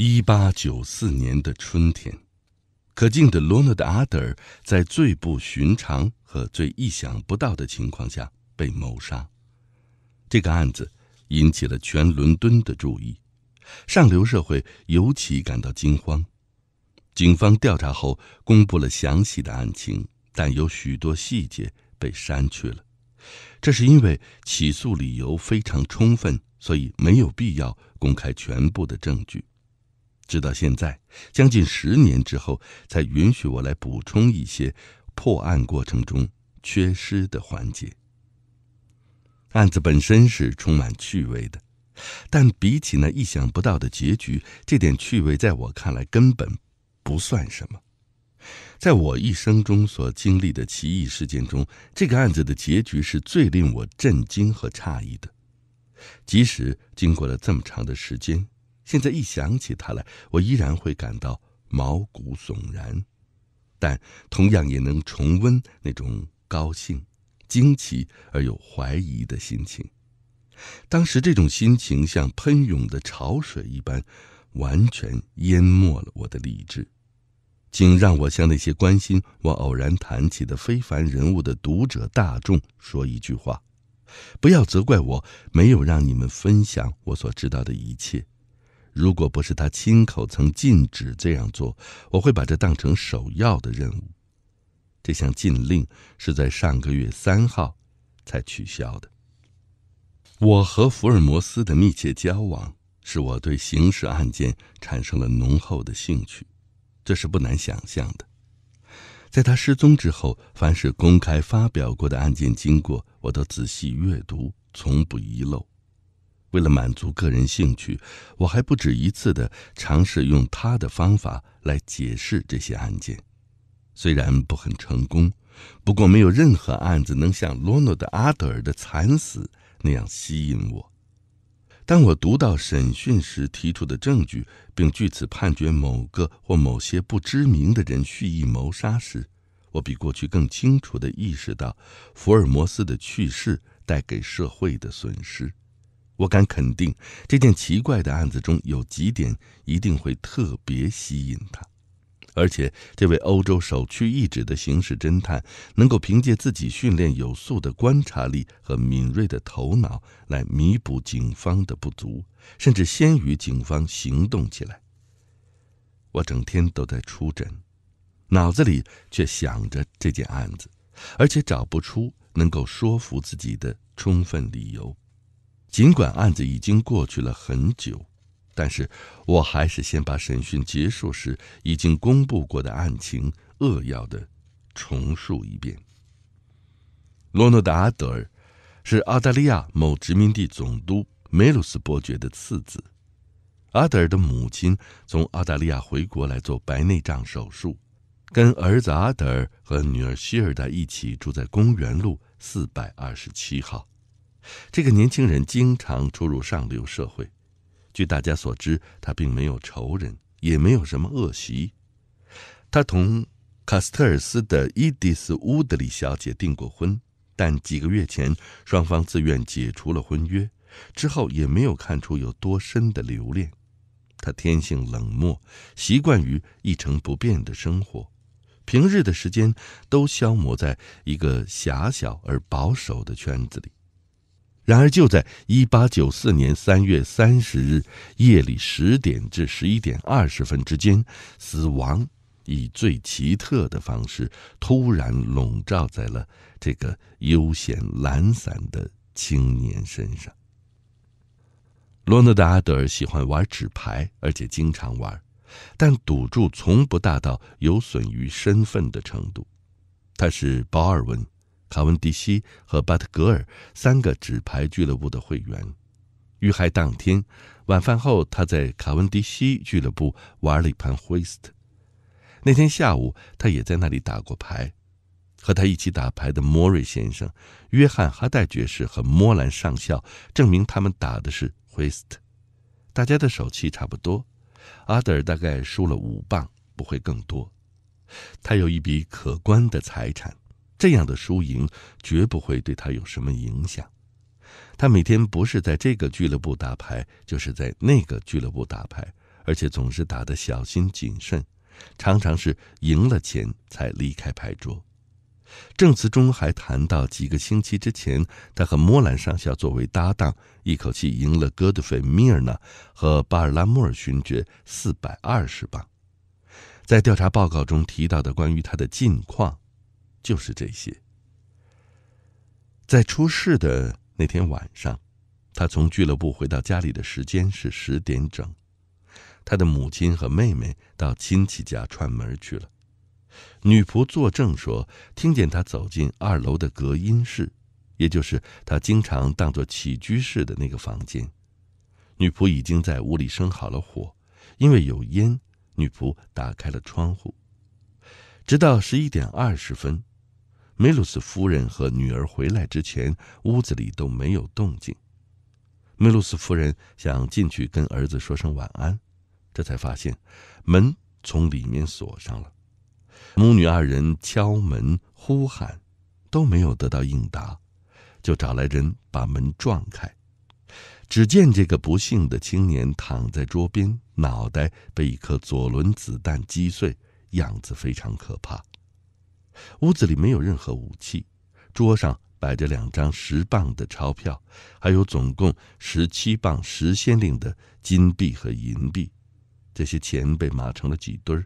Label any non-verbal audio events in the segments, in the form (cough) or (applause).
一八九四年的春天，可敬的罗纳德·阿德尔在最不寻常和最意想不到的情况下被谋杀。这个案子引起了全伦敦的注意，上流社会尤其感到惊慌。警方调查后公布了详细的案情，但有许多细节被删去了。这是因为起诉理由非常充分，所以没有必要公开全部的证据。直到现在，将近十年之后，才允许我来补充一些破案过程中缺失的环节。案子本身是充满趣味的，但比起那意想不到的结局，这点趣味在我看来根本不算什么。在我一生中所经历的奇异事件中，这个案子的结局是最令我震惊和诧异的，即使经过了这么长的时间。现在一想起他来，我依然会感到毛骨悚然，但同样也能重温那种高兴、惊奇而又怀疑的心情。当时这种心情像喷涌的潮水一般，完全淹没了我的理智。请让我向那些关心我偶然谈起的非凡人物的读者大众说一句话：不要责怪我没有让你们分享我所知道的一切。如果不是他亲口曾禁止这样做，我会把这当成首要的任务。这项禁令是在上个月三号才取消的。我和福尔摩斯的密切交往，使我对刑事案件产生了浓厚的兴趣，这是不难想象的。在他失踪之后，凡是公开发表过的案件经过，我都仔细阅读，从不遗漏。为了满足个人兴趣，我还不止一次的尝试用他的方法来解释这些案件，虽然不很成功，不过没有任何案子能像罗诺德·阿德尔的惨死那样吸引我。当我读到审讯时提出的证据，并据此判决某个或某些不知名的人蓄意谋杀时，我比过去更清楚的意识到，福尔摩斯的去世带给社会的损失。我敢肯定，这件奇怪的案子中有几点一定会特别吸引他，而且这位欧洲首屈一指的刑事侦探能够凭借自己训练有素的观察力和敏锐的头脑来弥补警方的不足，甚至先于警方行动起来。我整天都在出诊，脑子里却想着这件案子，而且找不出能够说服自己的充分理由。尽管案子已经过去了很久，但是我还是先把审讯结束时已经公布过的案情扼要的重述一遍。罗诺达·德尔是澳大利亚某殖民地总督梅鲁斯伯爵的次子。阿德尔的母亲从澳大利亚回国来做白内障手术，跟儿子阿德尔和女儿希尔达一起住在公园路四百二十七号。这个年轻人经常出入上流社会，据大家所知，他并没有仇人，也没有什么恶习。他同卡斯特尔斯的伊迪斯·乌德里小姐订过婚，但几个月前双方自愿解除了婚约，之后也没有看出有多深的留恋。他天性冷漠，习惯于一成不变的生活，平日的时间都消磨在一个狭小而保守的圈子里。然而，就在1894年3月30日夜里十点至十一点二十分之间，死亡以最奇特的方式突然笼罩在了这个悠闲懒散的青年身上。罗纳德·阿德尔喜欢玩纸牌，而且经常玩，但赌注从不大到有损于身份的程度。他是保尔·文卡文迪西和巴特格尔三个纸牌俱乐部的会员遇害当天晚饭后，他在卡文迪西俱乐部玩了一盘 whist。那天下午，他也在那里打过牌。和他一起打牌的莫瑞先生、约翰哈代爵士和莫兰上校证明，他们打的是 whist。大家的手气差不多。阿德尔大概输了五磅，不会更多。他有一笔可观的财产。这样的输赢绝不会对他有什么影响。他每天不是在这个俱乐部打牌，就是在那个俱乐部打牌，而且总是打得小心谨慎，常常是赢了钱才离开牌桌。证词中还谈到，几个星期之前，他和莫兰上校作为搭档，一口气赢了戈德菲·米尔纳和巴尔拉莫尔勋爵四百二十磅。在调查报告中提到的关于他的近况。就是这些。在出事的那天晚上，他从俱乐部回到家里的时间是十点整。他的母亲和妹妹到亲戚家串门去了。女仆作证说，听见他走进二楼的隔音室，也就是他经常当作起居室的那个房间。女仆已经在屋里生好了火，因为有烟，女仆打开了窗户。直到十一点二十分，梅鲁斯夫人和女儿回来之前，屋子里都没有动静。梅鲁斯夫人想进去跟儿子说声晚安，这才发现门从里面锁上了。母女二人敲门呼喊，都没有得到应答，就找来人把门撞开。只见这个不幸的青年躺在桌边，脑袋被一颗左轮子弹击碎。样子非常可怕。屋子里没有任何武器，桌上摆着两张十磅的钞票，还有总共十七磅十先令的金币和银币。这些钱被码成了几堆儿，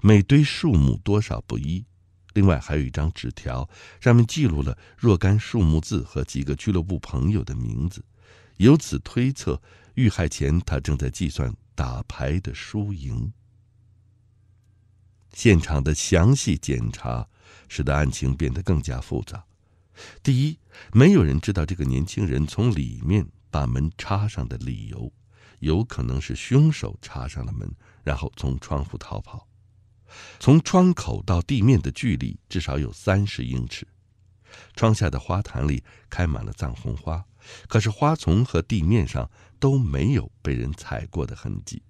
每堆数目多少不一。另外还有一张纸条，上面记录了若干数目字和几个俱乐部朋友的名字。由此推测，遇害前他正在计算打牌的输赢。现场的详细检查使得案情变得更加复杂。第一，没有人知道这个年轻人从里面把门插上的理由，有可能是凶手插上了门，然后从窗户逃跑。从窗口到地面的距离至少有三十英尺。窗下的花坛里开满了藏红花，可是花丛和地面上都没有被人踩过的痕迹。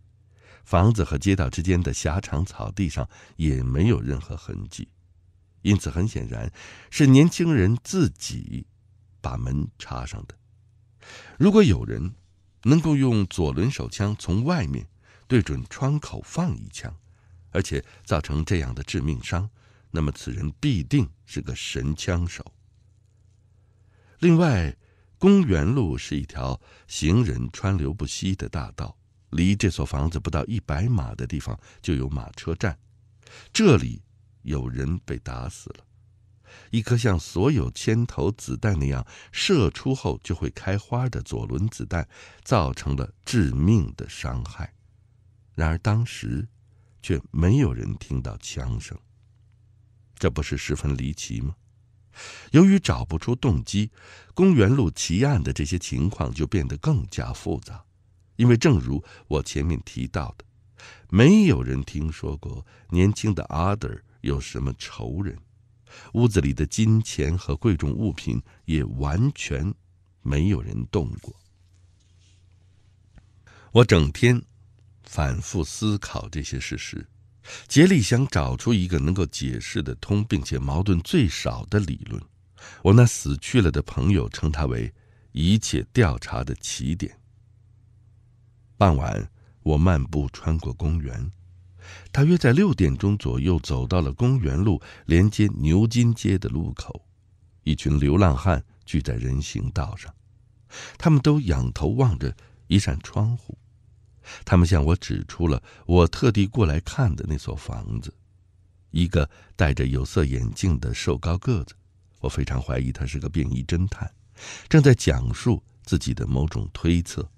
房子和街道之间的狭长草地上也没有任何痕迹，因此很显然，是年轻人自己把门插上的。如果有人能够用左轮手枪从外面对准窗口放一枪，而且造成这样的致命伤，那么此人必定是个神枪手。另外，公园路是一条行人川流不息的大道。离这所房子不到一百码的地方就有马车站，这里有人被打死了，一颗像所有铅头子弹那样射出后就会开花的左轮子弹造成了致命的伤害，然而当时却没有人听到枪声，这不是十分离奇吗？由于找不出动机，公园路奇案的这些情况就变得更加复杂。因为，正如我前面提到的，没有人听说过年轻的阿德尔有什么仇人。屋子里的金钱和贵重物品也完全没有人动过。我整天反复思考这些事实，竭力想找出一个能够解释得通并且矛盾最少的理论。我那死去了的朋友称它为一切调查的起点。傍晚，我漫步穿过公园。大约在六点钟左右，走到了公园路连接牛津街的路口。一群流浪汉聚在人行道上，他们都仰头望着一扇窗户。他们向我指出了我特地过来看的那所房子。一个戴着有色眼镜的瘦高个子，我非常怀疑他是个便衣侦探，正在讲述自己的某种推测。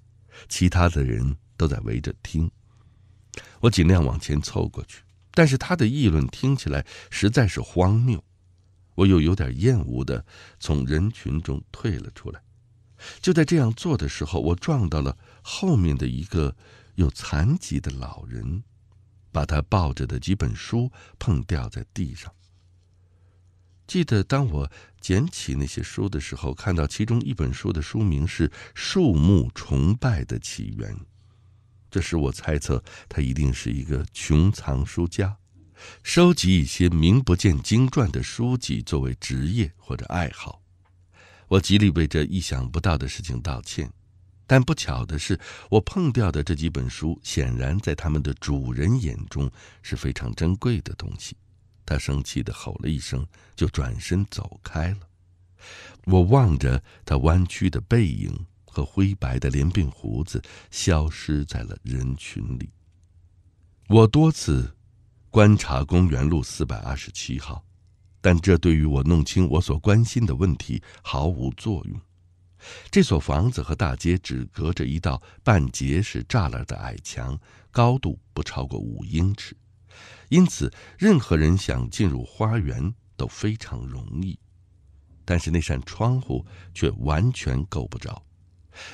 其他的人都在围着听，我尽量往前凑过去，但是他的议论听起来实在是荒谬，我又有点厌恶的从人群中退了出来。就在这样做的时候，我撞到了后面的一个有残疾的老人，把他抱着的几本书碰掉在地上。记得当我捡起那些书的时候，看到其中一本书的书名是《树木崇拜的起源》，这使我猜测他一定是一个穷藏书家，收集一些名不见经传的书籍作为职业或者爱好。我极力为这意想不到的事情道歉，但不巧的是，我碰掉的这几本书显然在他们的主人眼中是非常珍贵的东西。他生气的吼了一声，就转身走开了。我望着他弯曲的背影和灰白的连鬓胡子，消失在了人群里。我多次观察公园路四百二十七号，但这对于我弄清我所关心的问题毫无作用。这所房子和大街只隔着一道半截实栅栏的矮墙，高度不超过五英尺。因此，任何人想进入花园都非常容易，但是那扇窗户却完全够不着，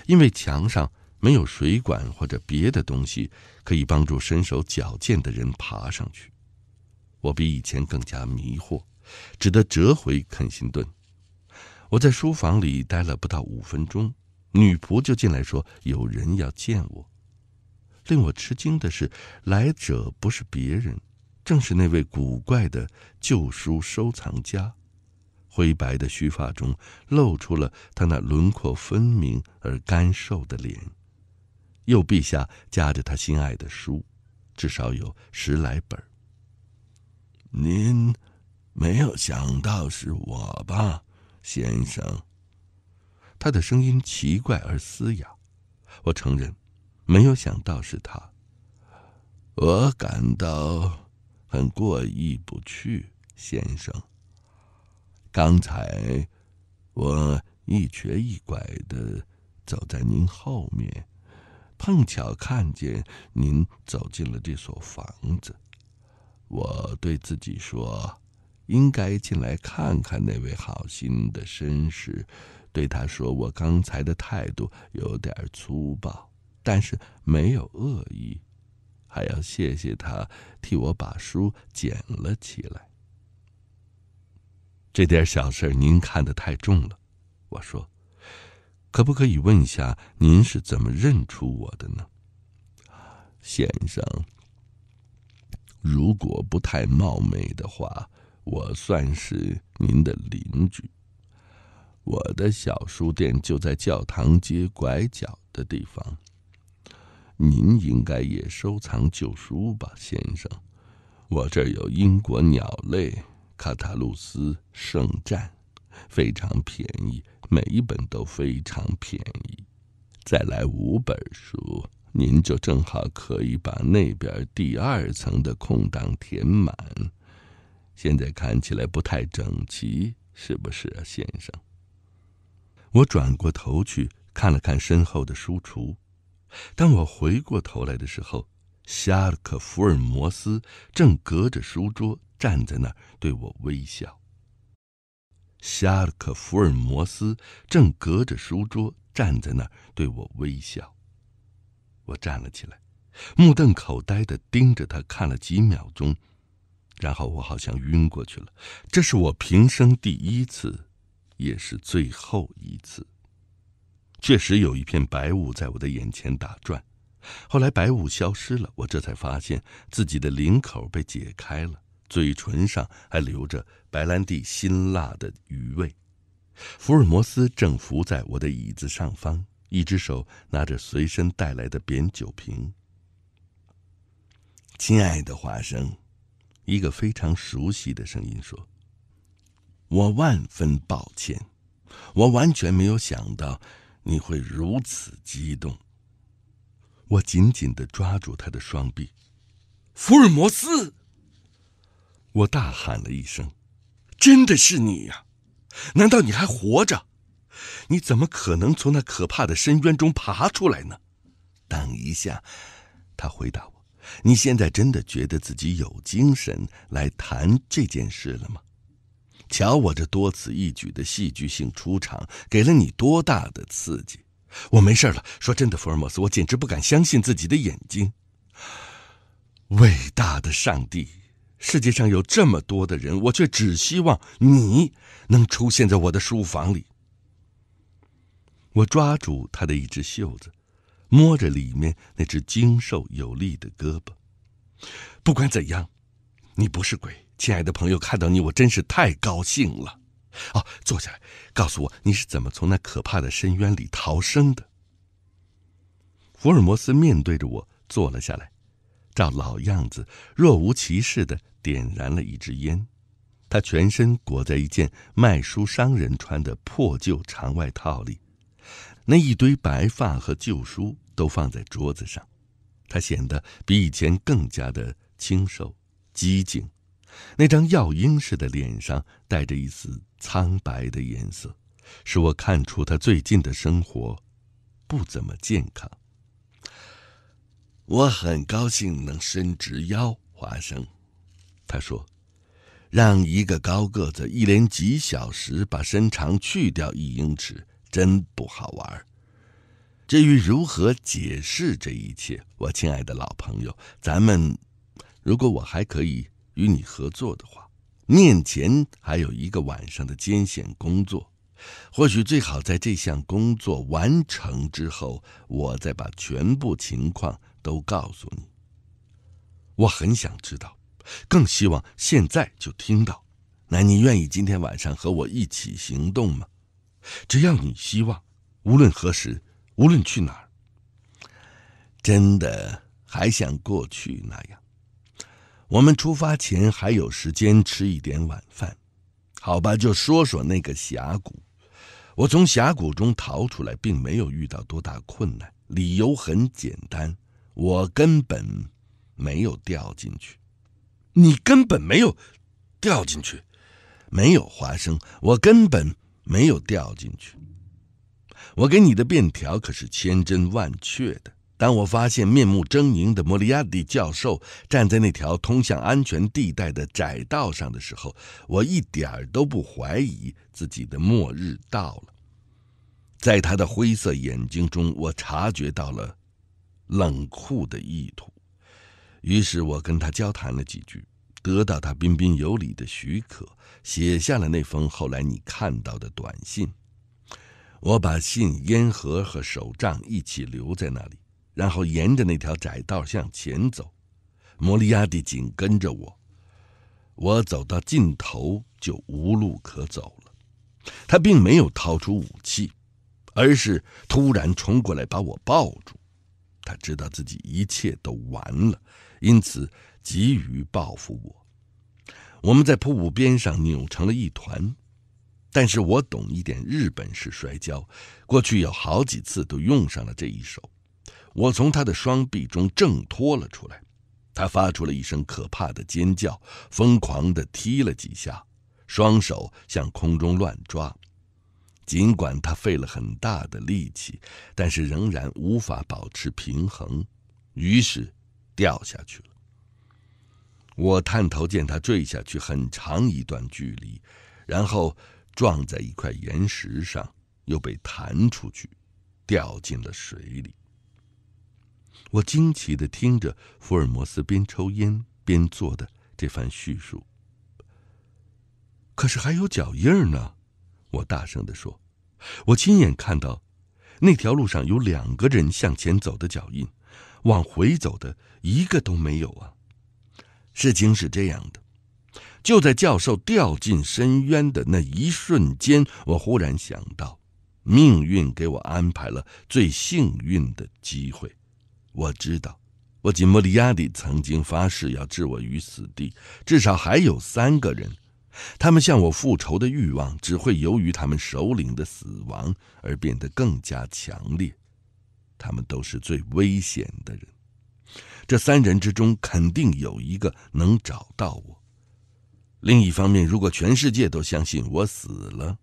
因为墙上没有水管或者别的东西可以帮助身手矫健的人爬上去。我比以前更加迷惑，只得折回肯辛顿。我在书房里待了不到五分钟，女仆就进来说有人要见我。令我吃惊的是，来者不是别人，正是那位古怪的旧书收藏家。灰白的须发中露出了他那轮廓分明而干瘦的脸，右臂下夹着他心爱的书，至少有十来本。您没有想到是我吧，先生？他的声音奇怪而嘶哑。我承认。没有想到是他，我感到很过意不去，先生。刚才我一瘸一拐的走在您后面，碰巧看见您走进了这所房子。我对自己说，应该进来看看那位好心的绅士，对他说我刚才的态度有点粗暴。但是没有恶意，还要谢谢他替我把书捡了起来。这点小事您看得太重了，我说，可不可以问一下，您是怎么认出我的呢，先生？如果不太冒昧的话，我算是您的邻居，我的小书店就在教堂街拐角的地方。您应该也收藏旧书吧，先生？我这儿有《英国鸟类》《卡塔鲁斯圣战》，非常便宜，每一本都非常便宜。再来五本书，您就正好可以把那边第二层的空档填满。现在看起来不太整齐，是不是，啊，先生？我转过头去看了看身后的书橱。当我回过头来的时候，夏洛克·福尔摩斯正隔着书桌站在那儿对我微笑。夏洛克·福尔摩斯正隔着书桌站在那儿对我微笑。我站了起来，目瞪口呆地盯着他看了几秒钟，然后我好像晕过去了。这是我平生第一次，也是最后一次。确实有一片白雾在我的眼前打转，后来白雾消失了，我这才发现自己的领口被解开了，嘴唇上还留着白兰地辛辣的余味。福尔摩斯正伏在我的椅子上方，一只手拿着随身带来的扁酒瓶。亲爱的华生，一个非常熟悉的声音说：“我万分抱歉，我完全没有想到。”你会如此激动？我紧紧的抓住他的双臂，福尔摩斯！我大喊了一声：“真的是你呀！难道你还活着？你怎么可能从那可怕的深渊中爬出来呢？”等一下，他回答我：“你现在真的觉得自己有精神来谈这件事了吗？”瞧我这多此一举的戏剧性出场，给了你多大的刺激！我没事了。说真的，福尔摩斯，我简直不敢相信自己的眼睛。伟大的上帝！世界上有这么多的人，我却只希望你能出现在我的书房里。我抓住他的一只袖子，摸着里面那只精瘦有力的胳膊。不管怎样，你不是鬼。亲爱的朋友，看到你，我真是太高兴了。哦，坐下来，告诉我你是怎么从那可怕的深渊里逃生的。福尔摩斯面对着我坐了下来，照老样子若无其事的点燃了一支烟。他全身裹在一件卖书商人穿的破旧长外套里，那一堆白发和旧书都放在桌子上。他显得比以前更加的清瘦、机警。那张耀英似的脸上带着一丝苍白的颜色，使我看出他最近的生活不怎么健康。我很高兴能伸直腰，华生，他说：“让一个高个子一连几小时把身长去掉一英尺，真不好玩。”至于如何解释这一切，我亲爱的老朋友，咱们，如果我还可以。与你合作的话，面前还有一个晚上的艰险工作，或许最好在这项工作完成之后，我再把全部情况都告诉你。我很想知道，更希望现在就听到。那你愿意今天晚上和我一起行动吗？只要你希望，无论何时，无论去哪儿，真的还像过去那样。我们出发前还有时间吃一点晚饭，好吧？就说说那个峡谷。我从峡谷中逃出来，并没有遇到多大困难。理由很简单，我根本没有掉进去。你根本没有掉进去，没有华生，我根本没有掉进去。我给你的便条可是千真万确的。当我发现面目狰狞的莫利亚蒂教授站在那条通向安全地带的窄道上的时候，我一点儿都不怀疑自己的末日到了。在他的灰色眼睛中，我察觉到了冷酷的意图。于是我跟他交谈了几句，得到他彬彬有礼的许可，写下了那封后来你看到的短信。我把信、烟盒和手杖一起留在那里。然后沿着那条窄道向前走，摩利亚蒂紧跟着我。我走到尽头就无路可走了。他并没有掏出武器，而是突然冲过来把我抱住。他知道自己一切都完了，因此急于报复我。我们在瀑布边上扭成了一团，但是我懂一点日本式摔跤，过去有好几次都用上了这一手。我从他的双臂中挣脱了出来，他发出了一声可怕的尖叫，疯狂地踢了几下，双手向空中乱抓。尽管他费了很大的力气，但是仍然无法保持平衡，于是掉下去了。我探头见他坠下去很长一段距离，然后撞在一块岩石上，又被弹出去，掉进了水里。我惊奇的听着福尔摩斯边抽烟边做的这番叙述。可是还有脚印呢，我大声的说，我亲眼看到，那条路上有两个人向前走的脚印，往回走的一个都没有啊。事情是这样的，就在教授掉进深渊的那一瞬间，我忽然想到，命运给我安排了最幸运的机会。我知道，我吉莫里亚蒂曾经发誓要置我于死地。至少还有三个人，他们向我复仇的欲望只会由于他们首领的死亡而变得更加强烈。他们都是最危险的人。这三人之中肯定有一个能找到我。另一方面，如果全世界都相信我死了，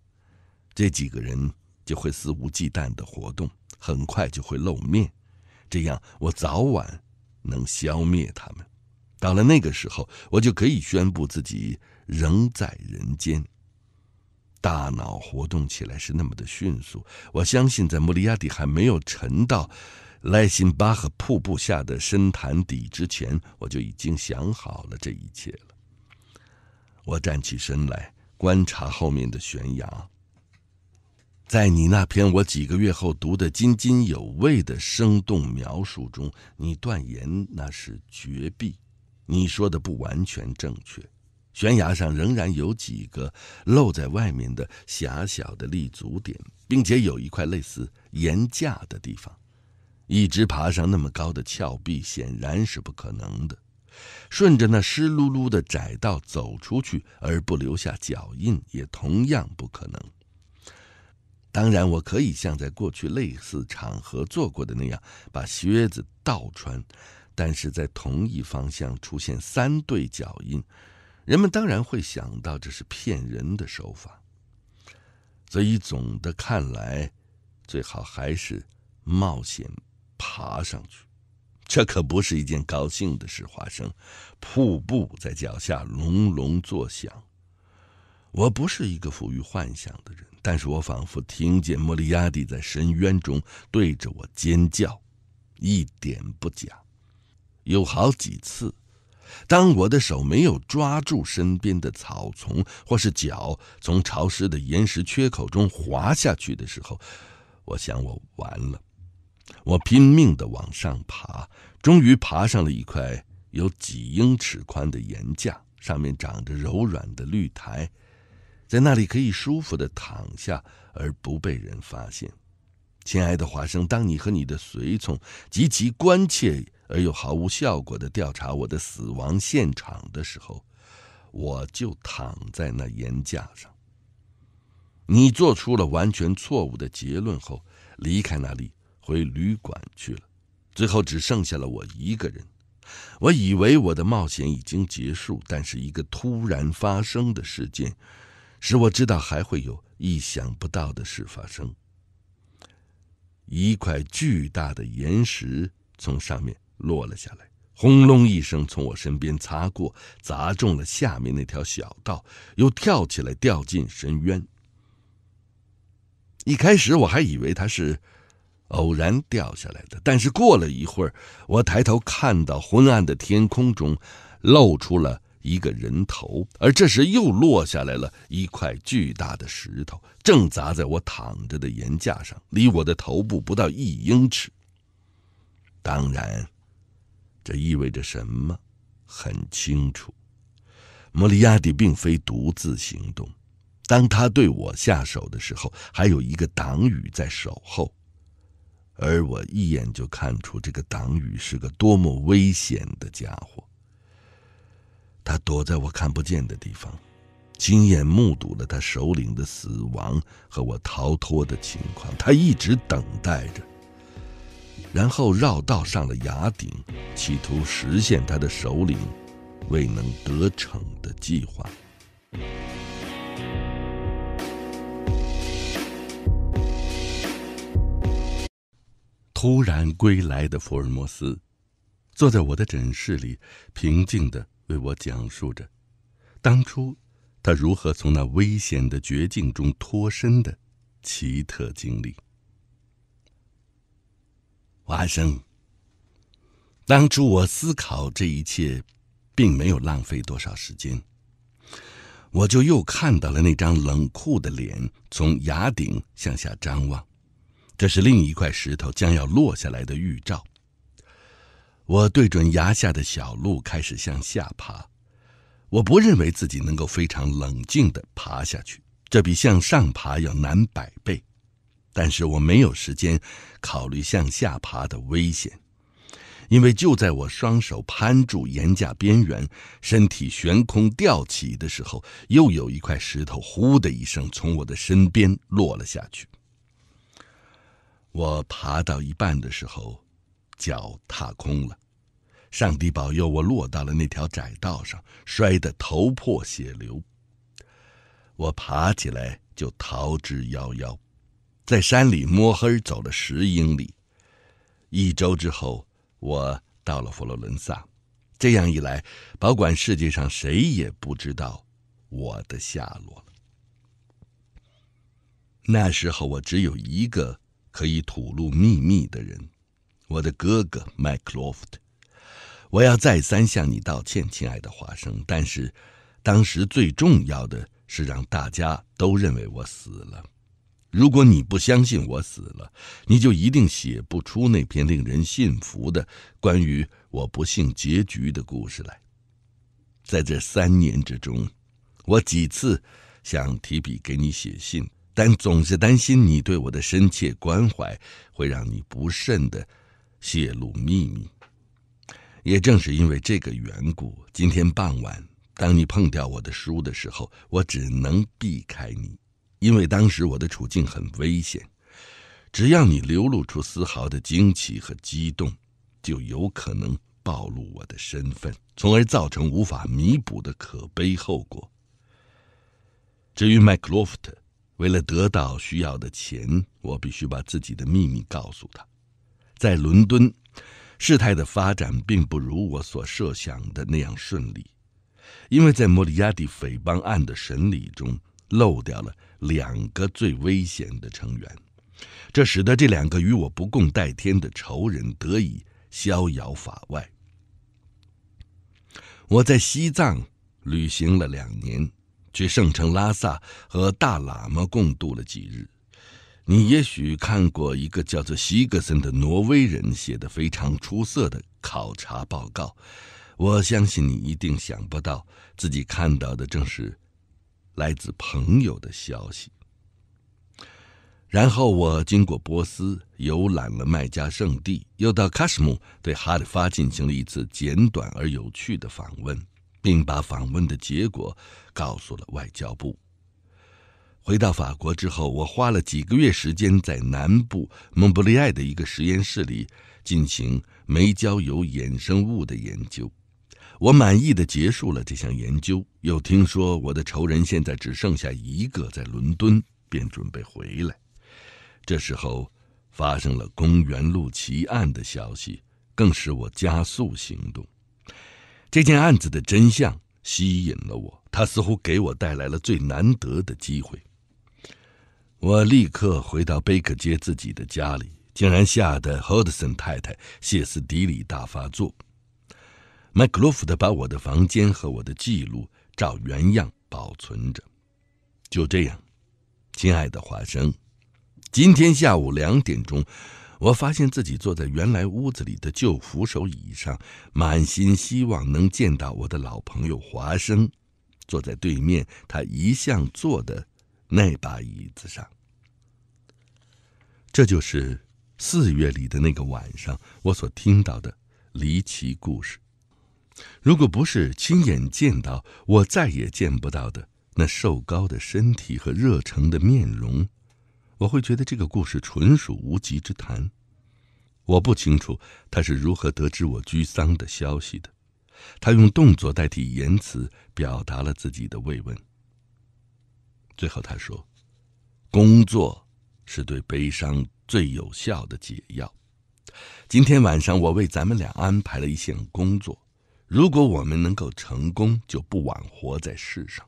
这几个人就会肆无忌惮的活动，很快就会露面。这样，我早晚能消灭他们。到了那个时候，我就可以宣布自己仍在人间。大脑活动起来是那么的迅速，我相信，在莫利亚蒂还没有沉到莱辛巴赫瀑布下的深潭底之前，我就已经想好了这一切了。我站起身来，观察后面的悬崖。在你那篇我几个月后读得津津有味的生动描述中，你断言那是绝壁。你说的不完全正确，悬崖上仍然有几个露在外面的狭小的立足点，并且有一块类似岩架的地方。一直爬上那么高的峭壁显然是不可能的，顺着那湿漉漉的窄道走出去而不留下脚印，也同样不可能。当然，我可以像在过去类似场合做过的那样把靴子倒穿，但是在同一方向出现三对脚印，人们当然会想到这是骗人的手法。所以总的看来，最好还是冒险爬上去。这可不是一件高兴的事，华生。瀑布在脚下隆隆作响。我不是一个富于幻想的人。但是我仿佛听见莫里亚蒂在深渊中对着我尖叫，一点不假。有好几次，当我的手没有抓住身边的草丛，或是脚从潮湿的岩石缺口中滑下去的时候，我想我完了。我拼命地往上爬，终于爬上了一块有几英尺宽的岩架，上面长着柔软的绿苔。在那里可以舒服地躺下而不被人发现，亲爱的华生，当你和你的随从极其关切而又毫无效果地调查我的死亡现场的时候，我就躺在那岩架上。你做出了完全错误的结论后，离开那里回旅馆去了，最后只剩下了我一个人。我以为我的冒险已经结束，但是一个突然发生的事件。使我知道还会有意想不到的事发生。一块巨大的岩石从上面落了下来，轰隆一声从我身边擦过，砸中了下面那条小道，又跳起来掉进深渊。一开始我还以为它是偶然掉下来的，但是过了一会儿，我抬头看到昏暗的天空中露出了。一个人头，而这时又落下来了一块巨大的石头，正砸在我躺着的岩架上，离我的头部不到一英尺。当然，这意味着什么很清楚。莫里亚蒂并非独自行动，当他对我下手的时候，还有一个党羽在守候，而我一眼就看出这个党羽是个多么危险的家伙。他躲在我看不见的地方，亲眼目睹了他首领的死亡和我逃脱的情况。他一直等待着，然后绕道上了崖顶，企图实现他的首领未能得逞的计划。突然归来的福尔摩斯，坐在我的诊室里，平静的。为我讲述着当初他如何从那危险的绝境中脱身的奇特经历。华生，当初我思考这一切，并没有浪费多少时间，我就又看到了那张冷酷的脸从崖顶向下张望，这是另一块石头将要落下来的预兆。我对准崖下的小路开始向下爬，我不认为自己能够非常冷静地爬下去，这比向上爬要难百倍。但是我没有时间考虑向下爬的危险，因为就在我双手攀住岩架边缘，身体悬空吊起的时候，又有一块石头“呼”的一声从我的身边落了下去。我爬到一半的时候。脚踏空了，上帝保佑我落到了那条窄道上，摔得头破血流。我爬起来就逃之夭夭，在山里摸黑走了十英里。一周之后，我到了佛罗伦萨。这样一来，保管世界上谁也不知道我的下落了。那时候，我只有一个可以吐露秘密的人。我的哥哥麦克洛夫特，我要再三向你道歉，亲爱的华生。但是，当时最重要的是让大家都认为我死了。如果你不相信我死了，你就一定写不出那篇令人信服的关于我不幸结局的故事来。在这三年之中，我几次想提笔给你写信，但总是担心你对我的深切关怀会让你不慎的。泄露秘密，也正是因为这个缘故。今天傍晚，当你碰掉我的书的时候，我只能避开你，因为当时我的处境很危险。只要你流露出丝毫的惊奇和激动，就有可能暴露我的身份，从而造成无法弥补的可悲后果。至于麦克洛夫特，为了得到需要的钱，我必须把自己的秘密告诉他。在伦敦，事态的发展并不如我所设想的那样顺利，因为在莫里亚蒂诽谤案的审理中漏掉了两个最危险的成员，这使得这两个与我不共戴天的仇人得以逍遥法外。我在西藏旅行了两年，去圣城拉萨和大喇嘛共度了几日。你也许看过一个叫做西格森的挪威人写的非常出色的考察报告，我相信你一定想不到自己看到的正是来自朋友的消息。然后我经过波斯，游览了麦加圣地，又到喀什木对哈利发进行了一次简短而有趣的访问，并把访问的结果告诉了外交部。回到法国之后，我花了几个月时间在南部蒙布利埃的一个实验室里进行煤焦油衍生物的研究。我满意的结束了这项研究，又听说我的仇人现在只剩下一个在伦敦，便准备回来。这时候，发生了公园路奇案的消息，更使我加速行动。这件案子的真相吸引了我，它似乎给我带来了最难得的机会。我立刻回到贝克街自己的家里，竟然吓得赫德森太太歇斯底里大发作。麦克洛夫的把我的房间和我的记录照原样保存着。就这样，亲爱的华生，今天下午两点钟，我发现自己坐在原来屋子里的旧扶手椅上，满心希望能见到我的老朋友华生，坐在对面，他一向坐的。那把椅子上，这就是四月里的那个晚上我所听到的离奇故事。如果不是亲眼见到我再也见不到的那瘦高的身体和热诚的面容，我会觉得这个故事纯属无稽之谈。我不清楚他是如何得知我居丧的消息的，他用动作代替言辞表达了自己的慰问。最后他说：“工作是对悲伤最有效的解药。今天晚上我为咱们俩安排了一项工作，如果我们能够成功，就不枉活在世上。”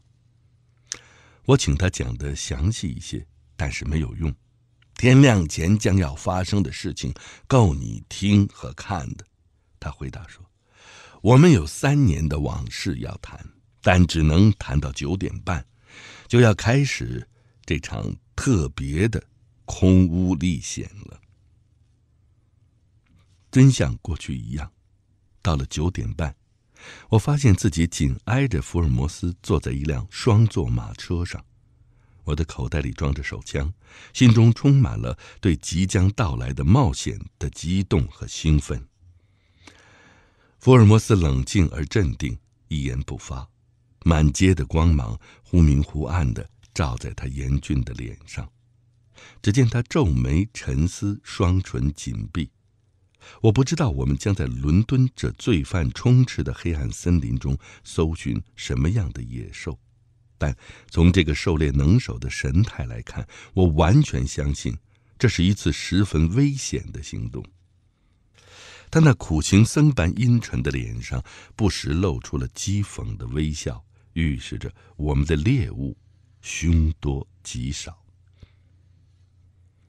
我请他讲的详细一些，但是没有用。天亮前将要发生的事情够你听和看的。他回答说：“我们有三年的往事要谈，但只能谈到九点半。”就要开始这场特别的空屋历险了。真像过去一样，到了九点半，我发现自己紧挨着福尔摩斯坐在一辆双座马车上，我的口袋里装着手枪，心中充满了对即将到来的冒险的激动和兴奋。福尔摩斯冷静而镇定，一言不发。满街的光芒忽明忽暗地照在他严峻的脸上，只见他皱眉沉思，双唇紧闭。我不知道我们将在伦敦这罪犯充斥的黑暗森林中搜寻什么样的野兽，但从这个狩猎能手的神态来看，我完全相信，这是一次十分危险的行动。他那苦行僧般阴沉的脸上，不时露出了讥讽的微笑。预示着我们的猎物凶多吉少。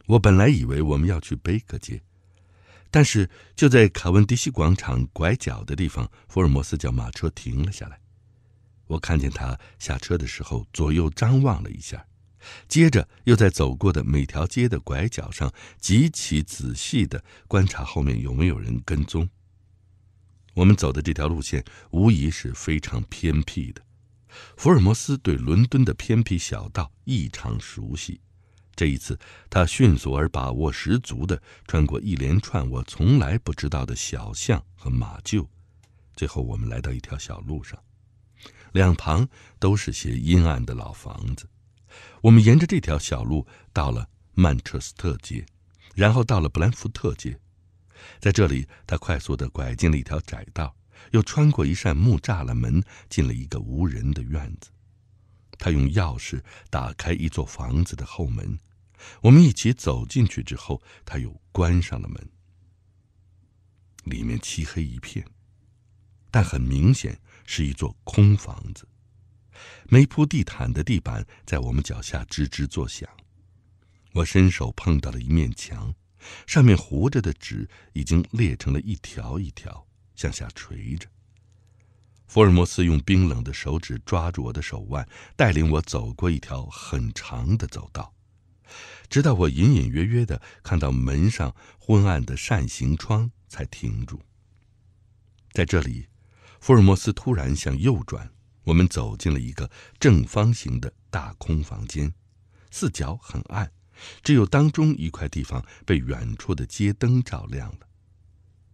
我本来以为我们要去贝克街，但是就在卡文迪西广场拐角的地方，福尔摩斯叫马车停了下来。我看见他下车的时候左右张望了一下，接着又在走过的每条街的拐角上极其仔细的观察后面有没有人跟踪。我们走的这条路线无疑是非常偏僻的。福尔摩斯对伦敦的偏僻小道异常熟悉。这一次，他迅速而把握十足地穿过一连串我从来不知道的小巷和马厩，最后我们来到一条小路上，两旁都是些阴暗的老房子。我们沿着这条小路到了曼彻斯特街，然后到了布兰福特街，在这里，他快速地拐进了一条窄道。又穿过一扇木栅栏门，进了一个无人的院子。他用钥匙打开一座房子的后门，我们一起走进去之后，他又关上了门。里面漆黑一片，但很明显是一座空房子。没铺地毯的地板在我们脚下吱吱作响。我伸手碰到了一面墙，上面糊着的纸已经裂成了一条一条。向下垂着。福尔摩斯用冰冷的手指抓住我的手腕，带领我走过一条很长的走道，直到我隐隐约约地看到门上昏暗的扇形窗才停住。在这里，福尔摩斯突然向右转，我们走进了一个正方形的大空房间，四角很暗，只有当中一块地方被远处的街灯照亮了。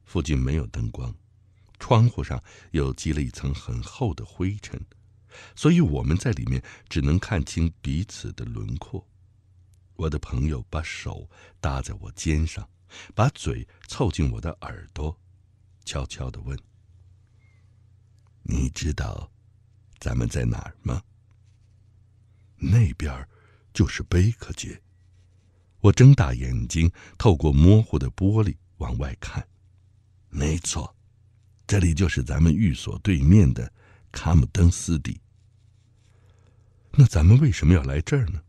附近没有灯光。窗户上又积了一层很厚的灰尘，所以我们在里面只能看清彼此的轮廓。我的朋友把手搭在我肩上，把嘴凑近我的耳朵，悄悄的问：“你知道咱们在哪儿吗？”那边就是碑刻街。我睁大眼睛，透过模糊的玻璃往外看。没错。这里就是咱们寓所对面的卡姆登斯蒂。那咱们为什么要来这儿呢？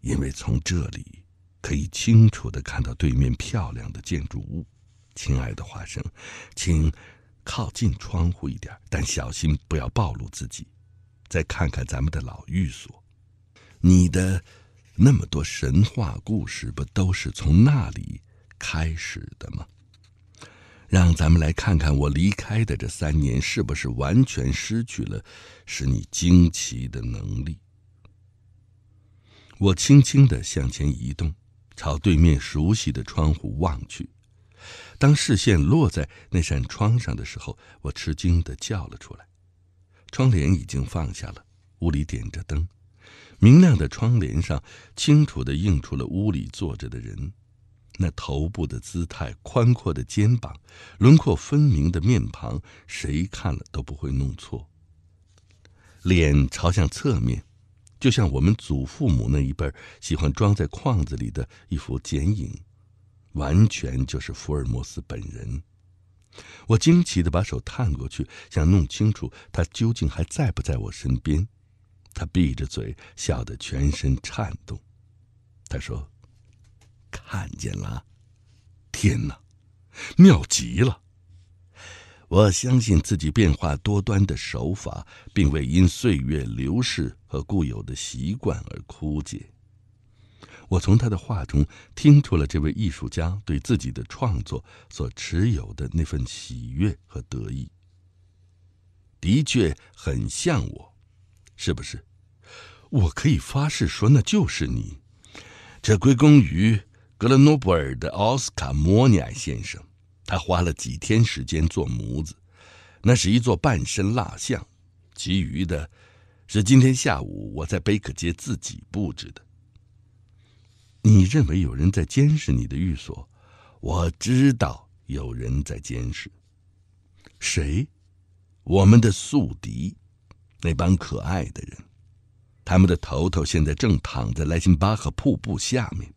因为从这里可以清楚的看到对面漂亮的建筑物。亲爱的花生，请靠近窗户一点，但小心不要暴露自己。再看看咱们的老寓所，你的那么多神话故事不都是从那里开始的吗？让咱们来看看，我离开的这三年是不是完全失去了使你惊奇的能力？我轻轻的向前移动，朝对面熟悉的窗户望去。当视线落在那扇窗上的时候，我吃惊的叫了出来：窗帘已经放下了，屋里点着灯，明亮的窗帘上清楚的映出了屋里坐着的人。那头部的姿态，宽阔的肩膀，轮廓分明的面庞，谁看了都不会弄错。脸朝向侧面，就像我们祖父母那一辈儿喜欢装在框子里的一幅剪影，完全就是福尔摩斯本人。我惊奇地把手探过去，想弄清楚他究竟还在不在我身边。他闭着嘴，笑得全身颤动。他说。看见了，天哪，妙极了！我相信自己变化多端的手法，并未因岁月流逝和固有的习惯而枯竭。我从他的话中听出了这位艺术家对自己的创作所持有的那份喜悦和得意。的确很像我，是不是？我可以发誓说那就是你。这归功于。格勒诺布尔的奥斯卡·莫尼埃先生，他花了几天时间做模子，那是一座半身蜡像，其余的，是今天下午我在贝克街自己布置的。你认为有人在监视你的寓所？我知道有人在监视。谁？我们的宿敌，那帮可爱的人，他们的头头现在正躺在莱辛巴赫瀑布下面。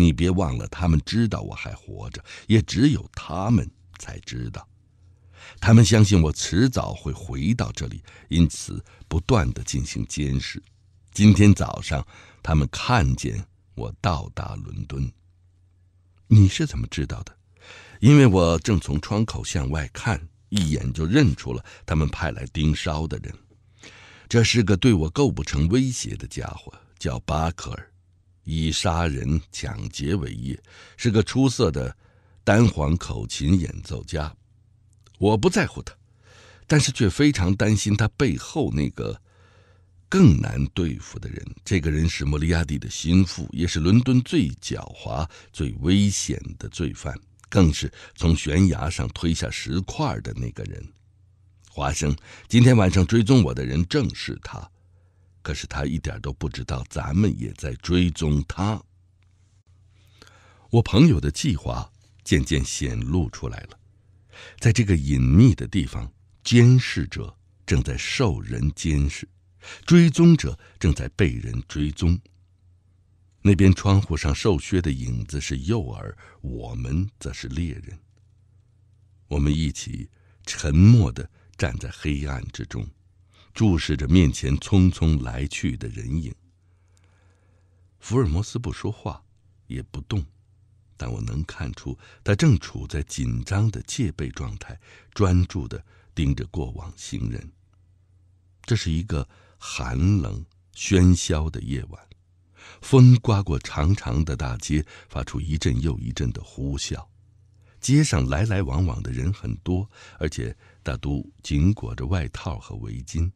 你别忘了，他们知道我还活着，也只有他们才知道。他们相信我迟早会回到这里，因此不断地进行监视。今天早上，他们看见我到达伦敦。你是怎么知道的？因为我正从窗口向外看，一眼就认出了他们派来盯梢的人。这是个对我构不成威胁的家伙，叫巴克尔。以杀人、抢劫为业，是个出色的单簧口琴演奏家。我不在乎他，但是却非常担心他背后那个更难对付的人。这个人是莫利亚蒂的心腹，也是伦敦最狡猾、最危险的罪犯，更是从悬崖上推下石块的那个人。华生，今天晚上追踪我的人正是他。可是他一点都不知道，咱们也在追踪他。我朋友的计划渐渐显露出来了，在这个隐秘的地方，监视者正在受人监视，追踪者正在被人追踪。那边窗户上瘦削的影子是诱饵，我们则是猎人。我们一起沉默地站在黑暗之中。注视着面前匆匆来去的人影，福尔摩斯不说话，也不动，但我能看出他正处在紧张的戒备状态，专注的盯着过往行人。这是一个寒冷喧嚣的夜晚，风刮过长长的大街，发出一阵又一阵的呼啸。街上来来往往的人很多，而且大都紧裹着外套和围巾。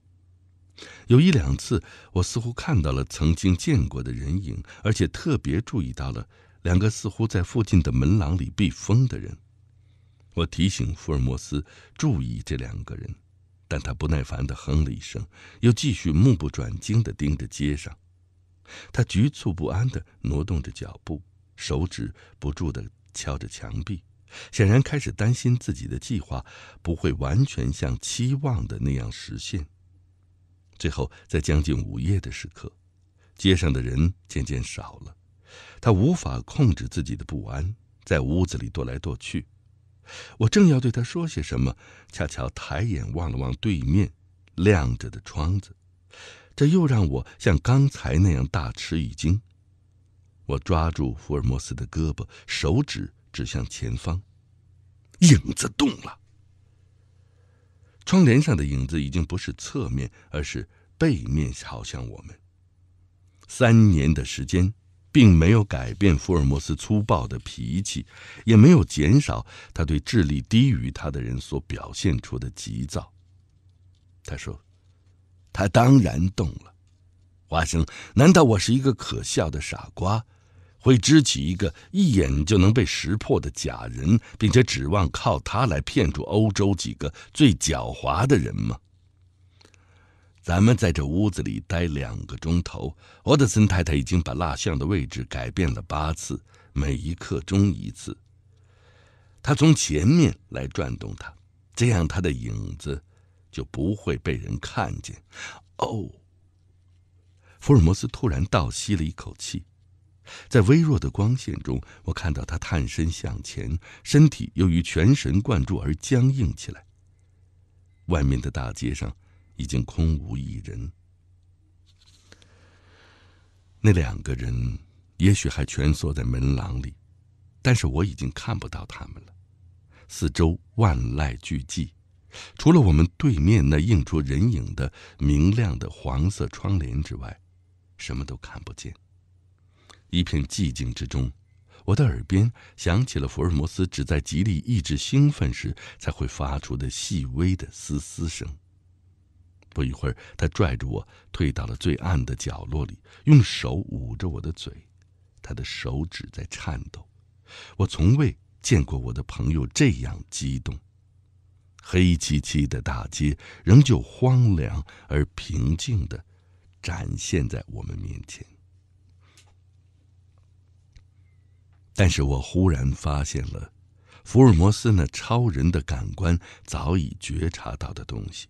有一两次，我似乎看到了曾经见过的人影，而且特别注意到了两个似乎在附近的门廊里避风的人。我提醒福尔摩斯注意这两个人，但他不耐烦地哼了一声，又继续目不转睛地盯着街上。他局促不安地挪动着脚步，手指不住地敲着墙壁，显然开始担心自己的计划不会完全像期望的那样实现。最后，在将近午夜的时刻，街上的人渐渐少了，他无法控制自己的不安，在屋子里踱来踱去。我正要对他说些什么，恰巧抬眼望了望对面亮着的窗子，这又让我像刚才那样大吃一惊。我抓住福尔摩斯的胳膊，手指指向前方，影子动了。窗帘上的影子已经不是侧面，而是背面朝向我们。三年的时间，并没有改变福尔摩斯粗暴的脾气，也没有减少他对智力低于他的人所表现出的急躁。他说：“他当然动了，华生，难道我是一个可笑的傻瓜？”会支起一个一眼就能被识破的假人，并且指望靠他来骗住欧洲几个最狡猾的人吗？咱们在这屋子里待两个钟头。沃德森太太已经把蜡像的位置改变了八次，每一刻钟一次。他从前面来转动它，这样它的影子就不会被人看见。哦，福尔摩斯突然倒吸了一口气。在微弱的光线中，我看到他探身向前，身体由于全神贯注而僵硬起来。外面的大街上已经空无一人，那两个人也许还蜷缩在门廊里，但是我已经看不到他们了。四周万籁俱寂，除了我们对面那映出人影的明亮的黄色窗帘之外，什么都看不见。一片寂静之中，我的耳边响起了福尔摩斯只在极力抑制兴奋时才会发出的细微的嘶嘶声。不一会儿，他拽着我退到了最暗的角落里，用手捂着我的嘴，他的手指在颤抖。我从未见过我的朋友这样激动。黑漆漆的大街仍旧荒凉而平静地展现在我们面前。但是我忽然发现了，福尔摩斯那超人的感官早已觉察到的东西。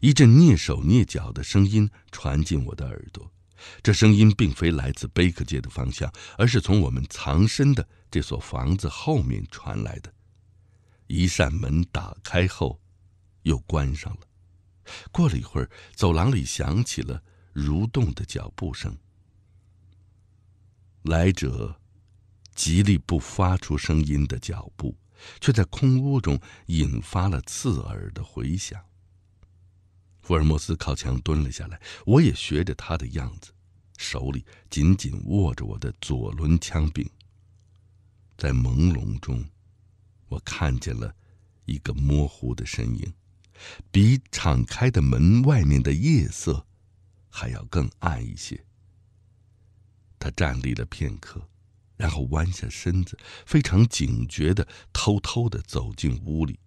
一阵蹑手蹑脚的声音传进我的耳朵，这声音并非来自贝克街的方向，而是从我们藏身的这所房子后面传来的。一扇门打开后，又关上了。过了一会儿，走廊里响起了蠕动的脚步声，来者。极力不发出声音的脚步，却在空屋中引发了刺耳的回响。福尔摩斯靠墙蹲了下来，我也学着他的样子，手里紧紧握着我的左轮枪柄。在朦胧中，我看见了一个模糊的身影，比敞开的门外面的夜色还要更暗一些。他站立了片刻。然后弯下身子，非常警觉的、偷偷的走进屋里。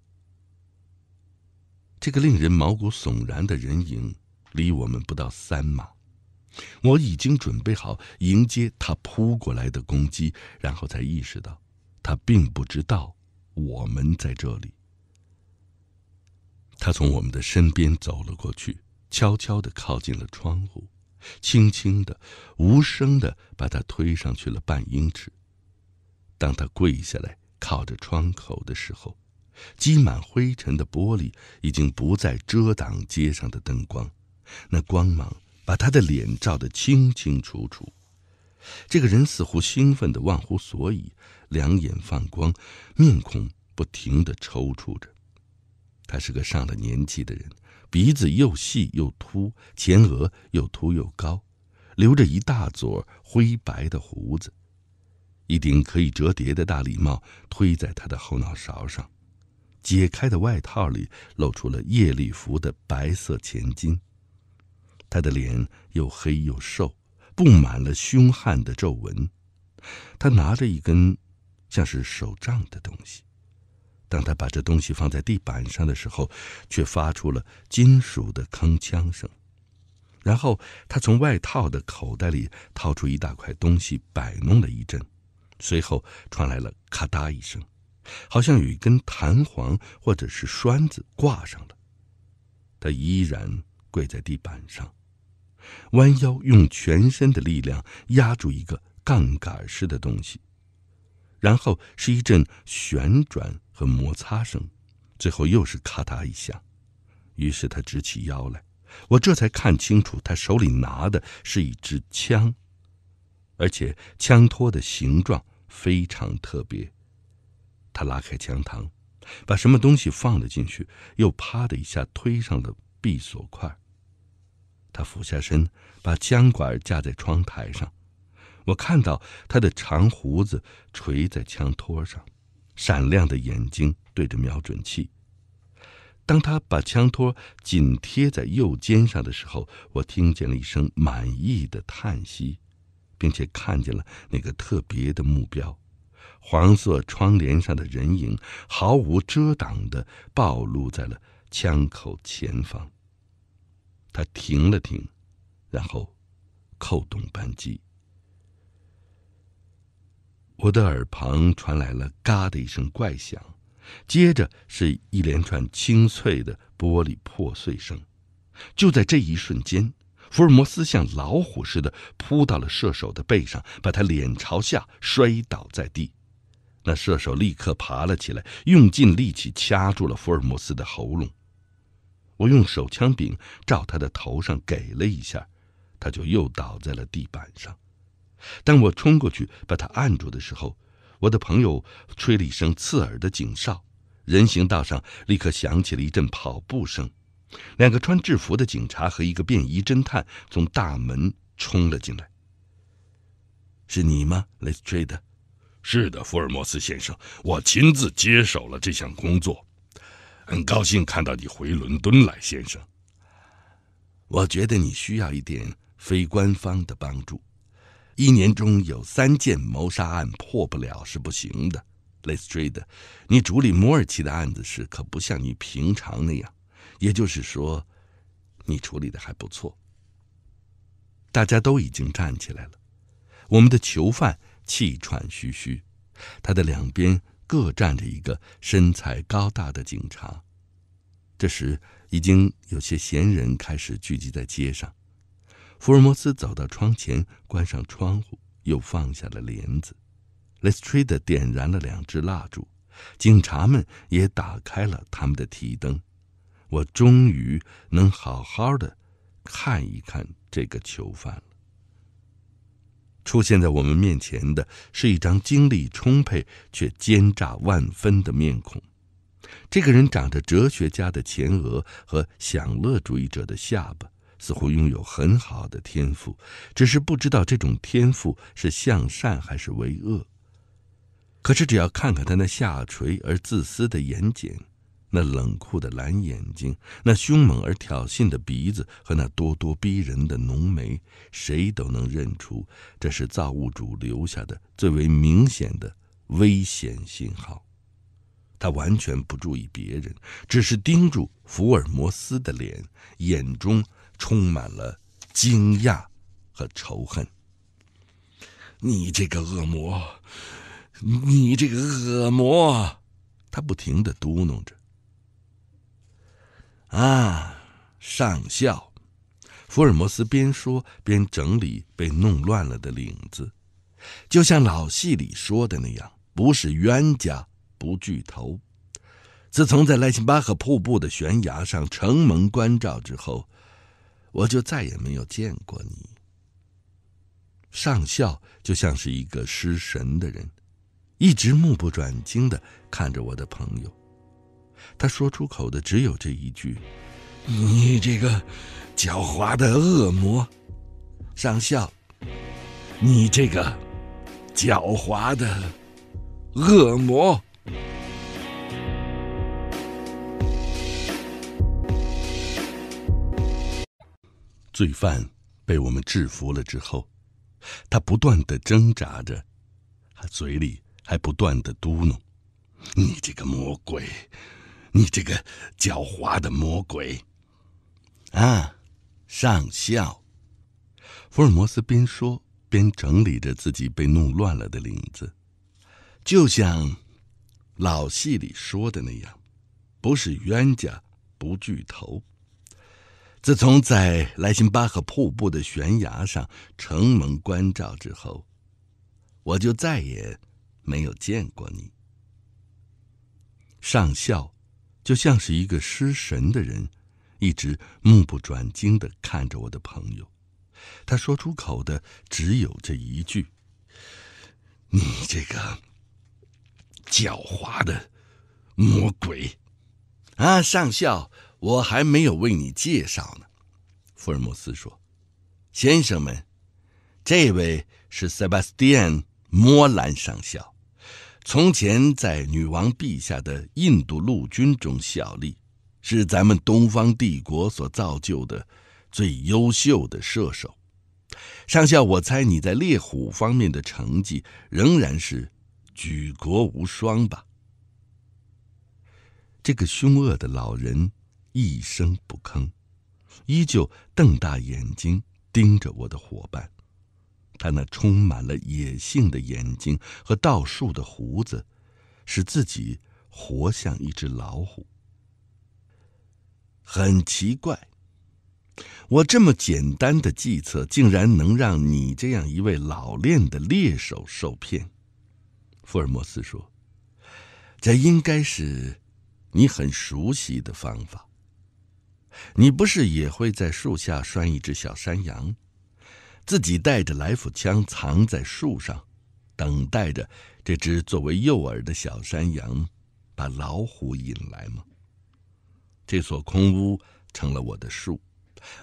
这个令人毛骨悚然的人影离我们不到三码，我已经准备好迎接他扑过来的攻击，然后才意识到他并不知道我们在这里。他从我们的身边走了过去，悄悄的靠近了窗户。轻轻的、无声的把他推上去了半英尺。当他跪下来靠着窗口的时候，积满灰尘的玻璃已经不再遮挡街上的灯光，那光芒把他的脸照得清清楚楚。这个人似乎兴奋的忘乎所以，两眼放光，面孔不停的抽搐着。他是个上了年纪的人。鼻子又细又凸，前额又凸又高，留着一大撮灰白的胡子，一顶可以折叠的大礼帽推在他的后脑勺上，解开的外套里露出了夜礼服的白色前襟。他的脸又黑又瘦，布满了凶悍的皱纹。他拿着一根像是手杖的东西。当他把这东西放在地板上的时候，却发出了金属的铿锵声。然后他从外套的口袋里掏出一大块东西，摆弄了一阵，随后传来了咔嗒一声，好像有一根弹簧或者是栓子挂上了。他依然跪在地板上，弯腰用全身的力量压住一个杠杆式的东西，然后是一阵旋转。和摩擦声，最后又是咔嗒一下，于是他直起腰来，我这才看清楚他手里拿的是一支枪，而且枪托的形状非常特别。他拉开枪膛，把什么东西放了进去，又啪的一下推上了闭锁块。他俯下身，把枪管架在窗台上，我看到他的长胡子垂在枪托上。闪亮的眼睛对着瞄准器。当他把枪托紧贴在右肩上的时候，我听见了一声满意的叹息，并且看见了那个特别的目标——黄色窗帘上的人影毫无遮挡的暴露在了枪口前方。他停了停，然后扣动扳机。我的耳旁传来了“嘎”的一声怪响，接着是一连串清脆的玻璃破碎声。就在这一瞬间，福尔摩斯像老虎似的扑到了射手的背上，把他脸朝下摔倒在地。那射手立刻爬了起来，用尽力气掐住了福尔摩斯的喉咙。我用手枪柄照他的头上给了一下，他就又倒在了地板上。当我冲过去把他按住的时候，我的朋友吹了一声刺耳的警哨，人行道上立刻响起了一阵跑步声。两个穿制服的警察和一个便衣侦探从大门冲了进来。“是你吗，r 斯特 e 是的，福尔摩斯先生，我亲自接手了这项工作。很高兴看到你回伦敦来，先生。我觉得你需要一点非官方的帮助。”一年中有三件谋杀案破不了是不行的，斯似德，你处理摩尔奇的案子时可不像你平常那样，也就是说，你处理的还不错。大家都已经站起来了，我们的囚犯气喘吁吁，他的两边各站着一个身材高大的警察。这时，已经有些闲人开始聚集在街上。福尔摩斯走到窗前，关上窗户，又放下了帘子。l e t s r a d e 点燃了两支蜡烛，警察们也打开了他们的提灯。我终于能好好的看一看这个囚犯了。出现在我们面前的是一张精力充沛却奸诈万分的面孔。这个人长着哲学家的前额和享乐主义者的下巴。似乎拥有很好的天赋，只是不知道这种天赋是向善还是为恶。可是只要看看他那下垂而自私的眼睑，那冷酷的蓝眼睛，那凶猛而挑衅的鼻子和那咄咄逼人的浓眉，谁都能认出这是造物主留下的最为明显的危险信号。他完全不注意别人，只是盯住福尔摩斯的脸，眼中。充满了惊讶和仇恨！你这个恶魔，你这个恶魔！他不停的嘟囔着。啊，上校，福尔摩斯边说边整理被弄乱了的领子，就像老戏里说的那样，不是冤家不聚头。自从在莱辛巴赫瀑布的悬崖上承蒙关照之后，我就再也没有见过你。上校就像是一个失神的人，一直目不转睛的看着我的朋友。他说出口的只有这一句：“你这个狡猾的恶魔，上校，你这个狡猾的恶魔。”罪犯被我们制服了之后，他不断地挣扎着，他嘴里还不断地嘟哝：“你这个魔鬼，你这个狡猾的魔鬼！”啊，上校，福尔摩斯边说边整理着自己被弄乱了的领子，就像老戏里说的那样：“不是冤家不聚头。”自从在莱辛巴赫瀑布的悬崖上承蒙关照之后，我就再也没有见过你。上校，就像是一个失神的人，一直目不转睛的看着我的朋友。他说出口的只有这一句：“你这个狡猾的魔鬼啊，上校。”我还没有为你介绍呢，福尔摩斯说：“先生们，这位是塞巴斯蒂安·摩兰上校，从前在女王陛下的印度陆军中效力，是咱们东方帝国所造就的最优秀的射手。上校，我猜你在猎虎方面的成绩仍然是举国无双吧？”这个凶恶的老人。一声不吭，依旧瞪大眼睛盯着我的伙伴。他那充满了野性的眼睛和倒竖的胡子，使自己活像一只老虎。很奇怪，我这么简单的计策，竟然能让你这样一位老练的猎手受骗。福尔摩斯说：“这应该是你很熟悉的方法。”你不是也会在树下拴一只小山羊，自己带着来福枪藏在树上，等待着这只作为诱饵的小山羊把老虎引来吗？这所空屋成了我的树，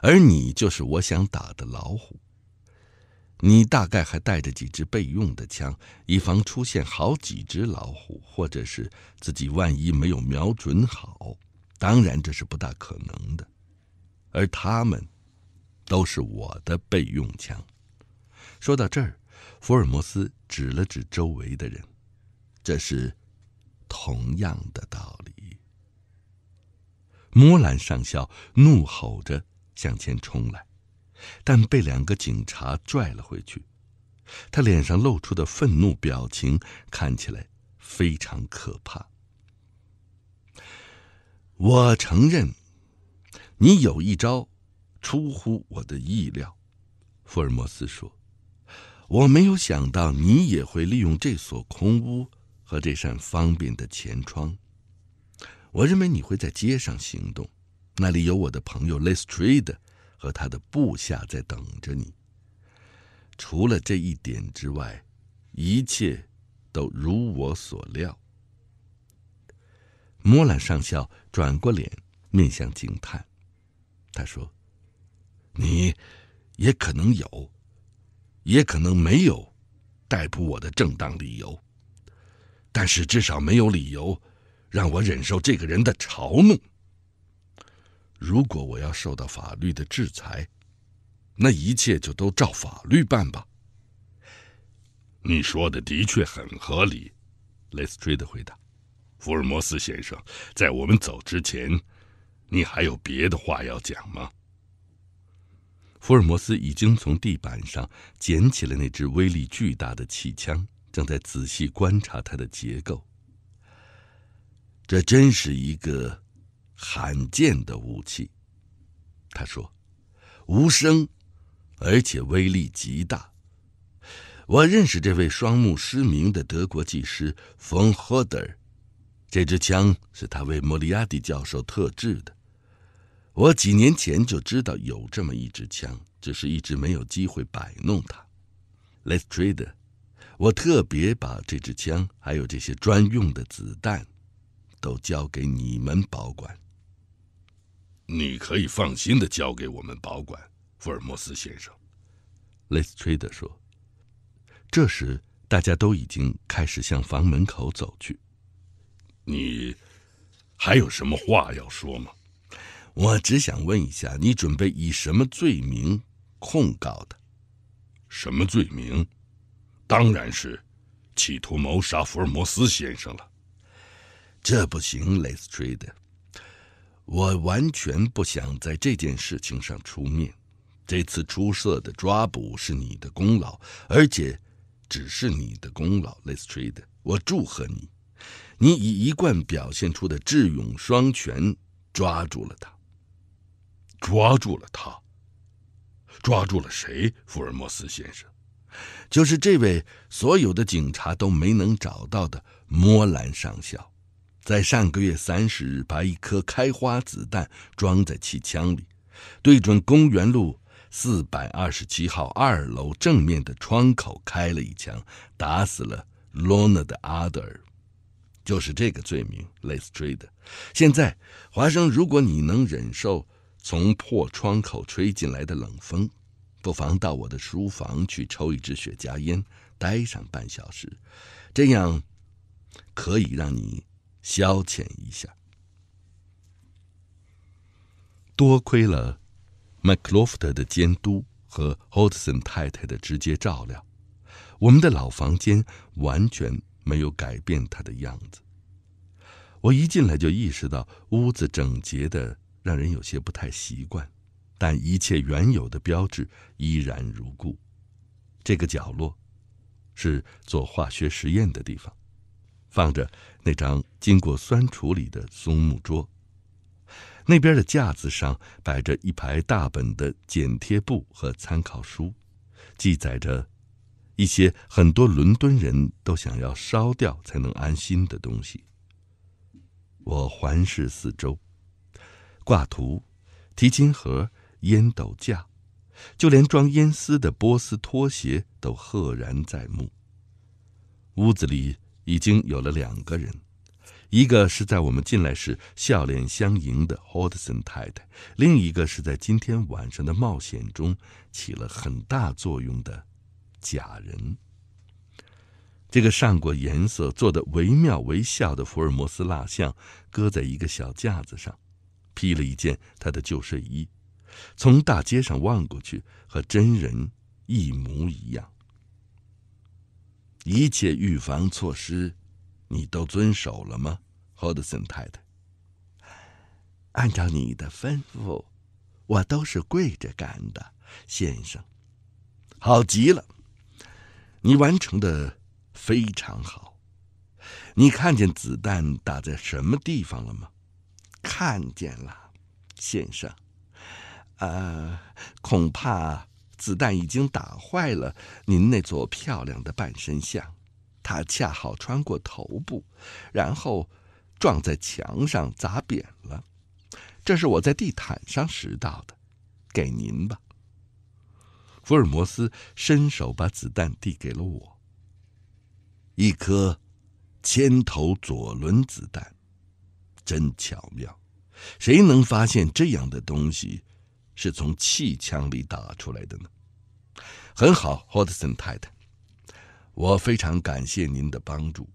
而你就是我想打的老虎。你大概还带着几支备用的枪，以防出现好几只老虎，或者是自己万一没有瞄准好。当然，这是不大可能的，而他们都是我的备用枪。说到这儿，福尔摩斯指了指周围的人，这是同样的道理。摩兰上校怒吼着向前冲来，但被两个警察拽了回去。他脸上露出的愤怒表情看起来非常可怕。我承认，你有一招，出乎我的意料。”福尔摩斯说，“我没有想到你也会利用这所空屋和这扇方便的前窗。我认为你会在街上行动，那里有我的朋友 Lestrade 和他的部下在等着你。除了这一点之外，一切都如我所料。”莫兰上校转过脸，面向警探，他说：“你也可能有，也可能没有逮捕我的正当理由。但是至少没有理由让我忍受这个人的嘲弄。如果我要受到法律的制裁，那一切就都照法律办吧。”你说的的确很合理。”雷斯追德回答。福尔摩斯先生，在我们走之前，你还有别的话要讲吗？福尔摩斯已经从地板上捡起了那支威力巨大的气枪，正在仔细观察它的结构。这真是一个罕见的武器，他说：“无声，而且威力极大。”我认识这位双目失明的德国技师冯·赫德尔。这支枪是他为莫里亚蒂教授特制的。我几年前就知道有这么一支枪，只是一直没有机会摆弄它。Let's trade。我特别把这支枪还有这些专用的子弹，都交给你们保管。你可以放心的交给我们保管，福尔摩斯先生。雷斯 d 德说。这时，大家都已经开始向房门口走去。你还有什么话要说吗？我只想问一下，你准备以什么罪名控告他？什么罪名？当然是企图谋杀福尔摩斯先生了。这不行，雷斯特。我完全不想在这件事情上出面。这次出色的抓捕是你的功劳，而且只是你的功劳，a 斯 e 我祝贺你。你以一贯表现出的智勇双全，抓住了他。抓住了他。抓住了谁？福尔摩斯先生，就是这位所有的警察都没能找到的摩兰上校，在上个月三十日，把一颗开花子弹装在气枪里，对准公园路四百二十七号二楼正面的窗口开了一枪，打死了罗纳德·阿德尔。就是这个罪名，类似追的。现在，华生，如果你能忍受从破窗口吹进来的冷风，不妨到我的书房去抽一支雪茄烟，待上半小时，这样可以让你消遣一下。多亏了麦克洛夫特的监督和霍特森太太的直接照料，我们的老房间完全。没有改变他的样子。我一进来就意识到屋子整洁得让人有些不太习惯，但一切原有的标志依然如故。这个角落是做化学实验的地方，放着那张经过酸处理的松木桌。那边的架子上摆着一排大本的剪贴簿和参考书，记载着。一些很多伦敦人都想要烧掉才能安心的东西。我环视四周，挂图、提琴盒、烟斗架，就连装烟丝的波斯拖鞋都赫然在目。屋子里已经有了两个人，一个是在我们进来时笑脸相迎的 s 德森太太，另一个是在今天晚上的冒险中起了很大作用的。假人，这个上过颜色、做的惟妙惟肖的福尔摩斯蜡像，搁在一个小架子上，披了一件他的旧睡衣，从大街上望过去，和真人一模一样。一切预防措施，你都遵守了吗，霍德森太太？按照你的吩咐，我都是跪着干的，先生。好极了。你完成的非常好，你看见子弹打在什么地方了吗？看见了，先生。呃，恐怕子弹已经打坏了您那座漂亮的半身像，它恰好穿过头部，然后撞在墙上砸扁了。这是我在地毯上拾到的，给您吧。福尔摩斯伸手把子弹递给了我，一颗铅头左轮子弹，真巧妙！谁能发现这样的东西是从气枪里打出来的呢？很好，霍 o 森太太，我非常感谢您的帮助。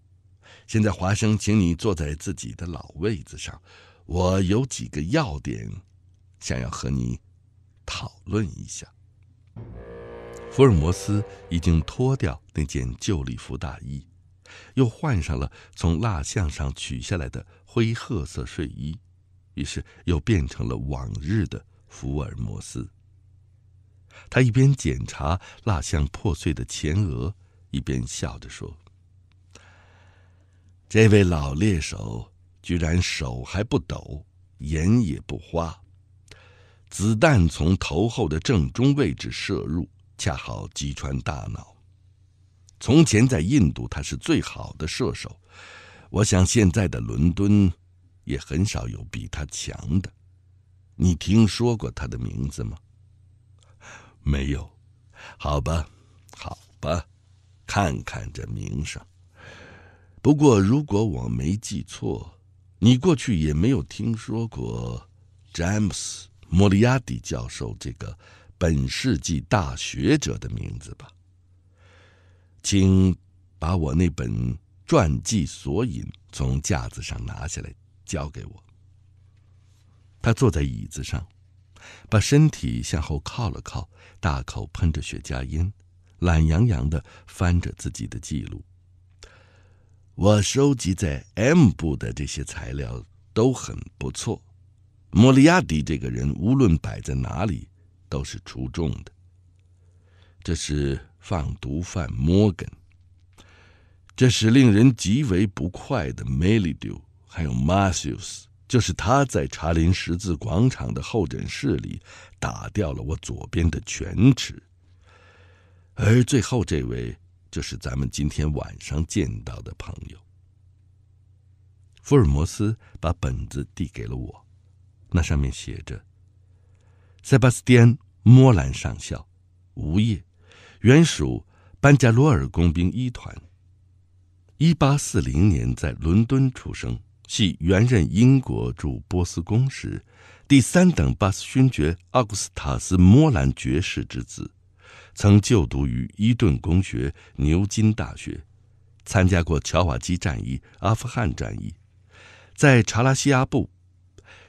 现在，华生，请你坐在自己的老位子上，我有几个要点想要和你讨论一下。福尔摩斯已经脱掉那件旧礼服大衣，又换上了从蜡像上取下来的灰褐色睡衣，于是又变成了往日的福尔摩斯。他一边检查蜡像破碎的前额，一边笑着说：“这位老猎手居然手还不抖，眼也不花。”子弹从头后的正中位置射入，恰好击穿大脑。从前在印度，他是最好的射手。我想现在的伦敦，也很少有比他强的。你听说过他的名字吗？没有，好吧，好吧，看看这名声。不过，如果我没记错，你过去也没有听说过詹姆斯。莫里亚蒂教授这个本世纪大学者的名字吧，请把我那本传记索引从架子上拿下来交给我。他坐在椅子上，把身体向后靠了靠，大口喷着雪茄烟，懒洋洋的翻着自己的记录。我收集在 M 部的这些材料都很不错。莫里亚蒂这个人，无论摆在哪里，都是出众的。这是放毒贩摩根，这是令人极为不快的梅里丢，还有马修斯，就是他在查林十字广场的候诊室里打掉了我左边的犬齿。而最后这位，就是咱们今天晚上见到的朋友。福尔摩斯把本子递给了我。那上面写着：“塞巴斯蒂安·莫兰上校，无业，原属班加罗尔工兵一团。1840年在伦敦出生，系原任英国驻波斯公使、第三等巴斯勋爵阿古斯塔斯·莫兰爵士之子，曾就读于伊顿公学、牛津大学，参加过乔瓦基战役、阿富汗战役，在查拉西阿布。”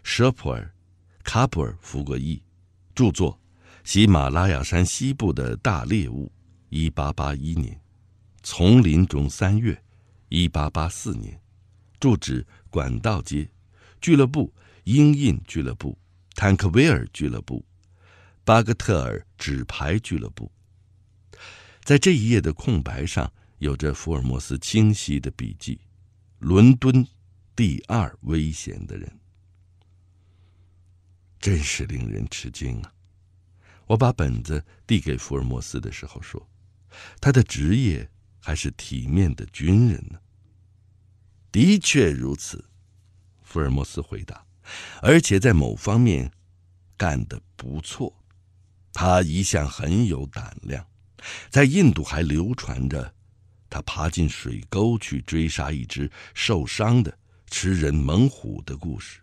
舍普尔·卡普尔·福格伊，著作《喜马拉雅山西部的大猎物》，1881年；丛林中三月，1884年；住址：管道街，俱乐部：鹰印俱乐部、坦克威尔俱乐部、巴格特尔纸牌俱乐部。在这一页的空白上，有着福尔摩斯清晰的笔记：“伦敦第二危险的人。”真是令人吃惊啊！我把本子递给福尔摩斯的时候说：“他的职业还是体面的军人呢。”的确如此，福尔摩斯回答：“而且在某方面干得不错。他一向很有胆量，在印度还流传着他爬进水沟去追杀一只受伤的吃人猛虎的故事。”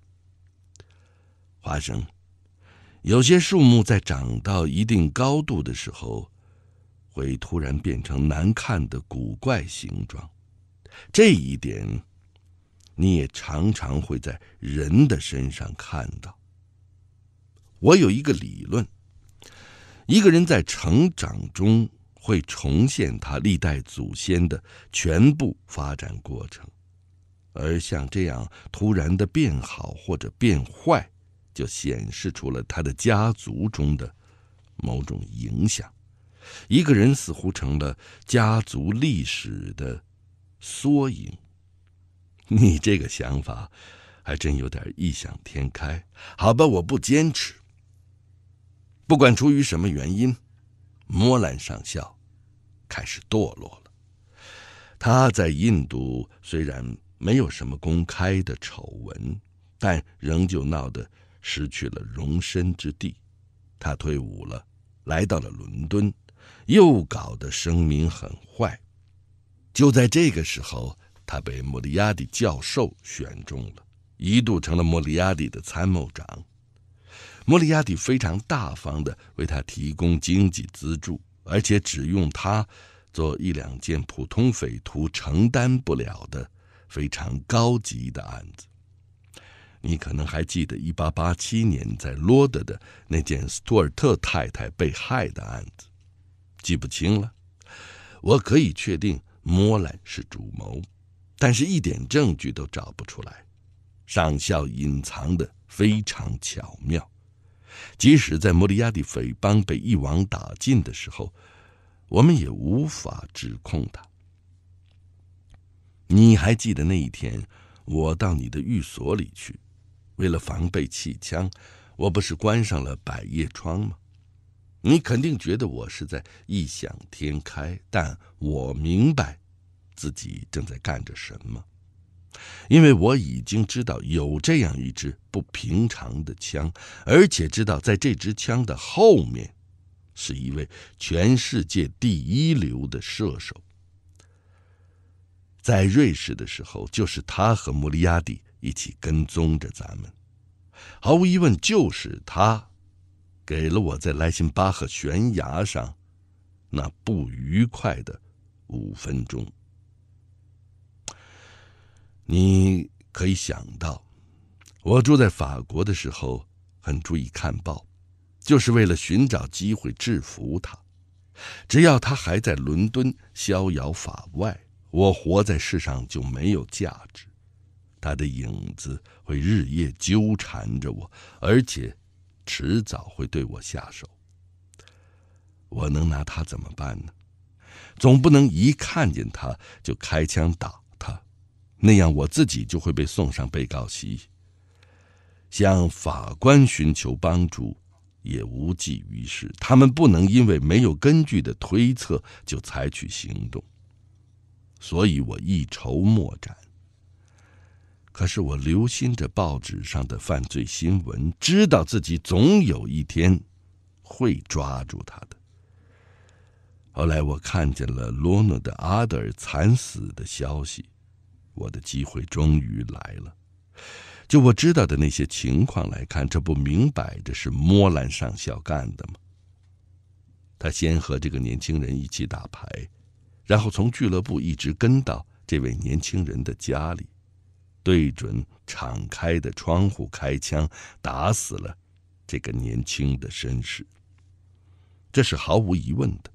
发生，有些树木在长到一定高度的时候，会突然变成难看的古怪形状。这一点，你也常常会在人的身上看到。我有一个理论：一个人在成长中会重现他历代祖先的全部发展过程，而像这样突然的变好或者变坏。就显示出了他的家族中的某种影响。一个人似乎成了家族历史的缩影。你这个想法还真有点异想天开。好吧，我不坚持。不管出于什么原因，摩兰上校开始堕落了。他在印度虽然没有什么公开的丑闻，但仍旧闹得。失去了容身之地，他退伍了，来到了伦敦，又搞得声名很坏。就在这个时候，他被莫里亚蒂教授选中了，一度成了莫里亚蒂的参谋长。莫里亚蒂非常大方的为他提供经济资助，而且只用他做一两件普通匪徒承担不了的非常高级的案子。你可能还记得1887年在罗德的那件斯图尔特太太被害的案子，记不清了。我可以确定莫兰是主谋，但是一点证据都找不出来。上校隐藏的非常巧妙，即使在莫里亚蒂匪帮被一网打尽的时候，我们也无法指控他。你还记得那一天，我到你的寓所里去？为了防备气枪，我不是关上了百叶窗吗？你肯定觉得我是在异想天开，但我明白自己正在干着什么，因为我已经知道有这样一支不平常的枪，而且知道在这支枪的后面，是一位全世界第一流的射手。在瑞士的时候，就是他和莫里亚蒂。一起跟踪着咱们，毫无疑问就是他，给了我在莱辛巴赫悬崖上那不愉快的五分钟。你可以想到，我住在法国的时候很注意看报，就是为了寻找机会制服他。只要他还在伦敦逍遥法外，我活在世上就没有价值。他的影子会日夜纠缠着我，而且迟早会对我下手。我能拿他怎么办呢？总不能一看见他就开枪打他，那样我自己就会被送上被告席。向法官寻求帮助也无济于事，他们不能因为没有根据的推测就采取行动。所以我一筹莫展。可是我留心着报纸上的犯罪新闻，知道自己总有一天会抓住他的。后来我看见了罗诺的阿德尔惨死的消息，我的机会终于来了。就我知道的那些情况来看，这不明摆着是莫兰上校干的吗？他先和这个年轻人一起打牌，然后从俱乐部一直跟到这位年轻人的家里。对准敞开的窗户开枪，打死了这个年轻的绅士。这是毫无疑问的，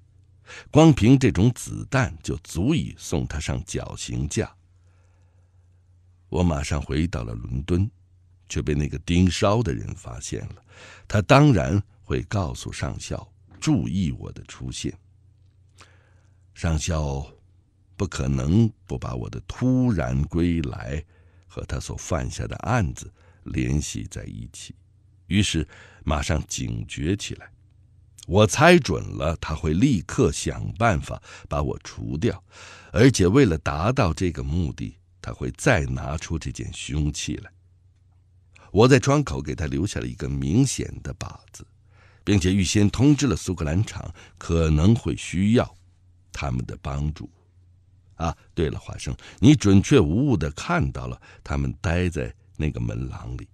光凭这种子弹就足以送他上绞刑架。我马上回到了伦敦，却被那个盯梢的人发现了。他当然会告诉上校注意我的出现。上校不可能不把我的突然归来。和他所犯下的案子联系在一起，于是马上警觉起来。我猜准了，他会立刻想办法把我除掉，而且为了达到这个目的，他会再拿出这件凶器来。我在窗口给他留下了一个明显的靶子，并且预先通知了苏格兰场，可能会需要他们的帮助。啊，对了，华生，你准确无误的看到了他们待在那个门廊里，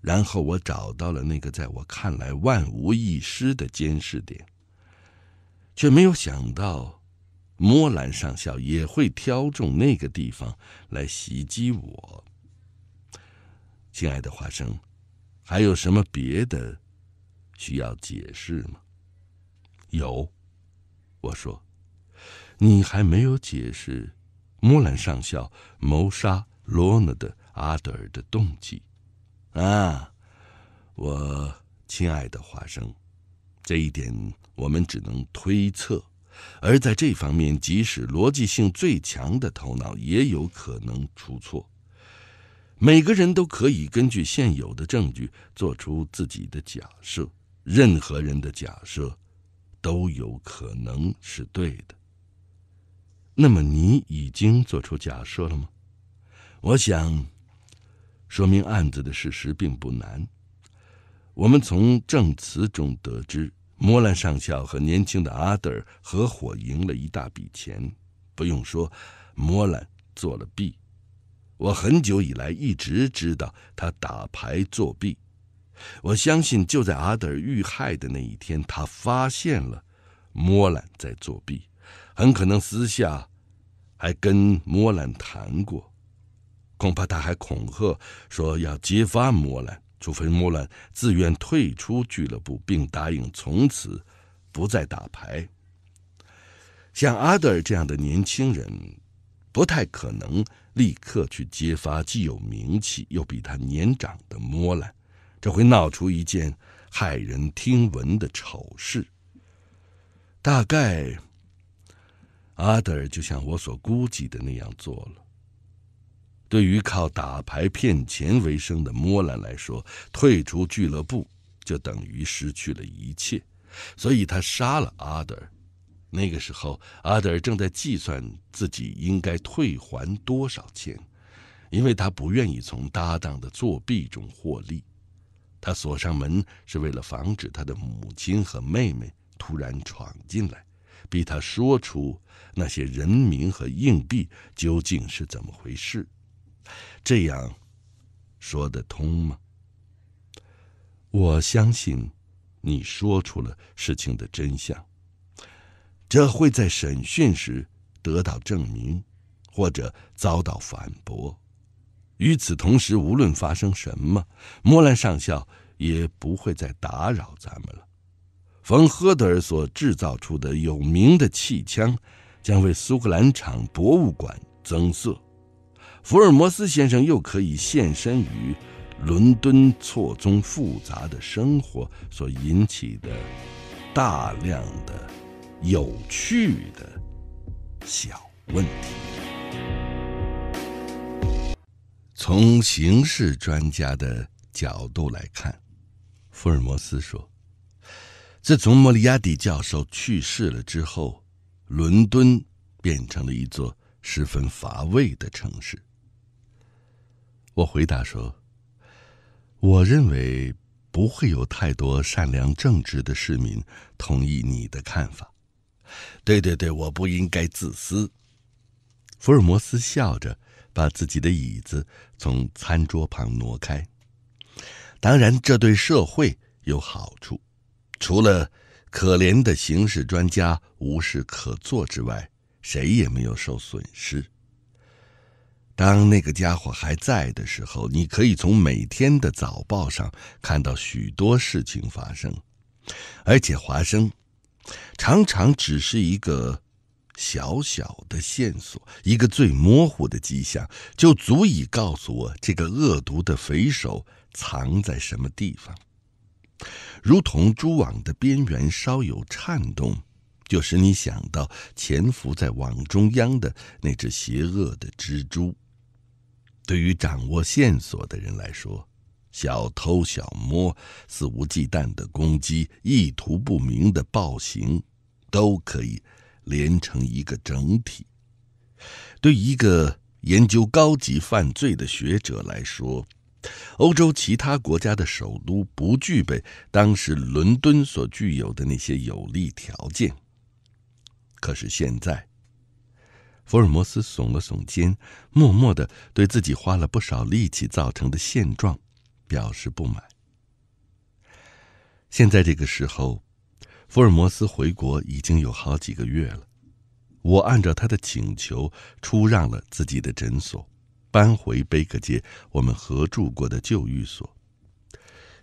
然后我找到了那个在我看来万无一失的监视点，却没有想到，摩兰上校也会挑中那个地方来袭击我。亲爱的华生，还有什么别的需要解释吗？有，我说。你还没有解释，莫兰上校谋杀罗纳德·阿德尔的动机，啊，我亲爱的华生，这一点我们只能推测，而在这方面，即使逻辑性最强的头脑也有可能出错。每个人都可以根据现有的证据做出自己的假设，任何人的假设都有可能是对的。那么你已经做出假设了吗？我想，说明案子的事实并不难。我们从证词中得知，摩兰上校和年轻的阿德尔合伙赢了一大笔钱。不用说，摩兰做了弊。我很久以来一直知道他打牌作弊。我相信，就在阿德尔遇害的那一天，他发现了摩兰在作弊。很可能私下还跟摩兰谈过，恐怕他还恐吓说要揭发摩兰，除非摩兰自愿退出俱乐部，并答应从此不再打牌。像阿德尔这样的年轻人，不太可能立刻去揭发既有名气又比他年长的摩兰，这会闹出一件骇人听闻的丑事。大概。阿德尔就像我所估计的那样做了。对于靠打牌骗钱为生的莫兰来说，退出俱乐部就等于失去了一切，所以他杀了阿德尔。那个时候，阿德尔正在计算自己应该退还多少钱，因为他不愿意从搭档的作弊中获利。他锁上门是为了防止他的母亲和妹妹突然闯进来，逼他说出。那些人名和硬币究竟是怎么回事？这样说得通吗？我相信，你说出了事情的真相。这会在审讯时得到证明，或者遭到反驳。与此同时，无论发生什么，莫兰上校也不会再打扰咱们了。冯·赫德尔所制造出的有名的气枪。将为苏格兰场博物馆增色，福尔摩斯先生又可以现身于伦敦错综复杂的生活所引起的大量的有趣的小问题。从刑事专家的角度来看，福尔摩斯说：“自从莫里亚蒂教授去世了之后。”伦敦变成了一座十分乏味的城市。我回答说：“我认为不会有太多善良正直的市民同意你的看法。”对对对，我不应该自私。福尔摩斯笑着把自己的椅子从餐桌旁挪开。当然，这对社会有好处，除了……可怜的刑事专家无事可做之外，谁也没有受损失。当那个家伙还在的时候，你可以从每天的早报上看到许多事情发生，而且华生常常只是一个小小的线索，一个最模糊的迹象，就足以告诉我这个恶毒的匪首藏在什么地方。如同蛛网的边缘稍有颤动，就使你想到潜伏在网中央的那只邪恶的蜘蛛。对于掌握线索的人来说，小偷小摸、肆无忌惮的攻击、意图不明的暴行，都可以连成一个整体。对一个研究高级犯罪的学者来说，欧洲其他国家的首都不具备当时伦敦所具有的那些有利条件。可是现在，福尔摩斯耸了耸肩，默默的对自己花了不少力气造成的现状表示不满。现在这个时候，福尔摩斯回国已经有好几个月了，我按照他的请求出让了自己的诊所。搬回贝克街，我们合住过的旧寓所。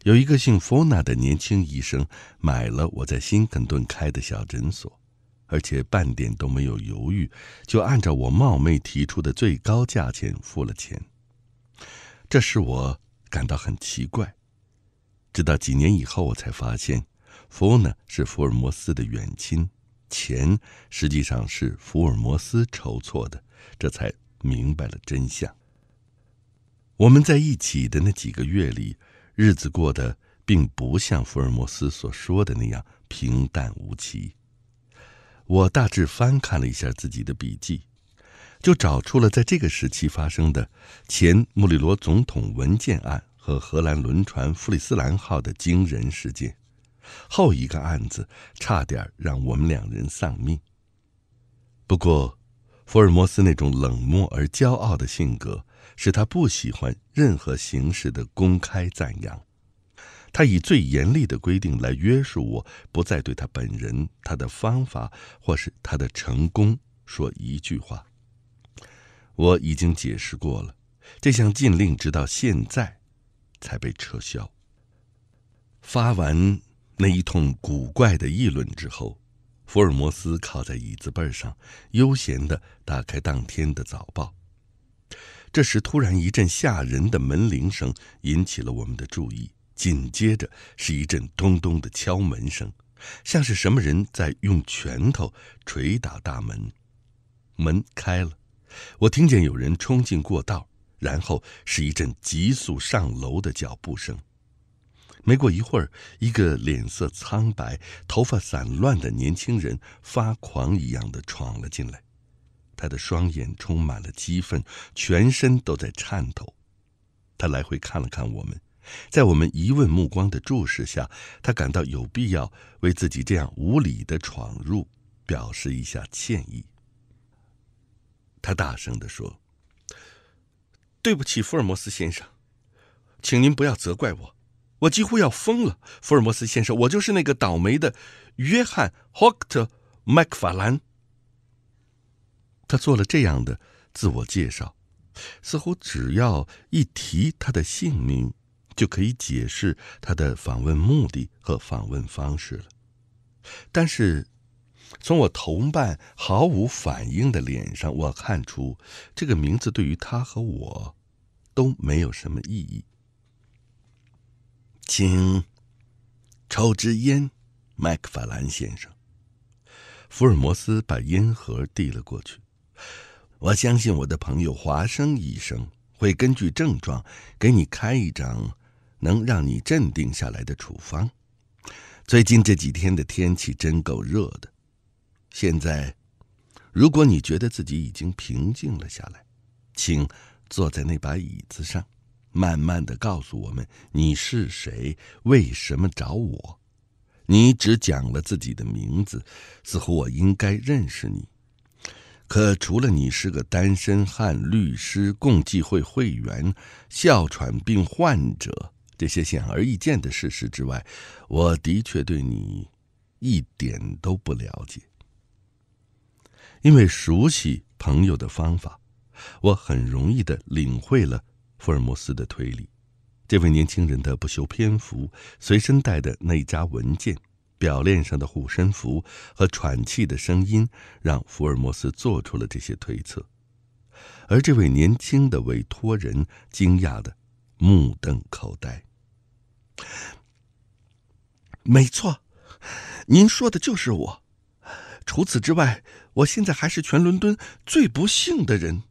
有一个姓福纳的年轻医生买了我在新肯顿开的小诊所，而且半点都没有犹豫，就按照我冒昧提出的最高价钱付了钱。这使我感到很奇怪，直到几年以后，我才发现，福纳是福尔摩斯的远亲，钱实际上是福尔摩斯筹措的，这才。明白了真相。我们在一起的那几个月里，日子过得并不像福尔摩斯所说的那样平淡无奇。我大致翻看了一下自己的笔记，就找出了在这个时期发生的前莫里罗总统文件案和荷兰轮船弗里斯兰号的惊人事件。后一个案子差点让我们两人丧命。不过。福尔摩斯那种冷漠而骄傲的性格，使他不喜欢任何形式的公开赞扬。他以最严厉的规定来约束我，不再对他本人、他的方法或是他的成功说一句话。我已经解释过了，这项禁令直到现在才被撤销。发完那一通古怪的议论之后。福尔摩斯靠在椅子背上，悠闲地打开当天的早报。这时，突然一阵吓人的门铃声引起了我们的注意，紧接着是一阵咚咚的敲门声，像是什么人在用拳头捶打大门。门开了，我听见有人冲进过道，然后是一阵急速上楼的脚步声。没过一会儿，一个脸色苍白、头发散乱的年轻人发狂一样的闯了进来，他的双眼充满了激愤，全身都在颤抖。他来回看了看我们，在我们疑问目光的注视下，他感到有必要为自己这样无理的闯入表示一下歉意。他大声地说：“对不起，福尔摩斯先生，请您不要责怪我。”我几乎要疯了，福尔摩斯先生，我就是那个倒霉的约翰·霍克特·麦克法兰。他做了这样的自我介绍，似乎只要一提他的姓名，就可以解释他的访问目的和访问方式了。但是，从我同伴毫无反应的脸上，我看出这个名字对于他和我都没有什么意义。请抽支烟，麦克法兰先生。福尔摩斯把烟盒递了过去。我相信我的朋友华生医生会根据症状给你开一张能让你镇定下来的处方。最近这几天的天气真够热的。现在，如果你觉得自己已经平静了下来，请坐在那把椅子上。慢慢的告诉我们你是谁，为什么找我？你只讲了自己的名字，似乎我应该认识你。可除了你是个单身汉、律师、共济会会员、哮喘病患者这些显而易见的事实之外，我的确对你一点都不了解。因为熟悉朋友的方法，我很容易的领会了。福尔摩斯的推理，这位年轻人的不修篇幅、随身带的一扎文件、表链上的护身符和喘气的声音，让福尔摩斯做出了这些推测。而这位年轻的委托人惊讶的目瞪口呆。没错，您说的就是我。除此之外，我现在还是全伦敦最不幸的人。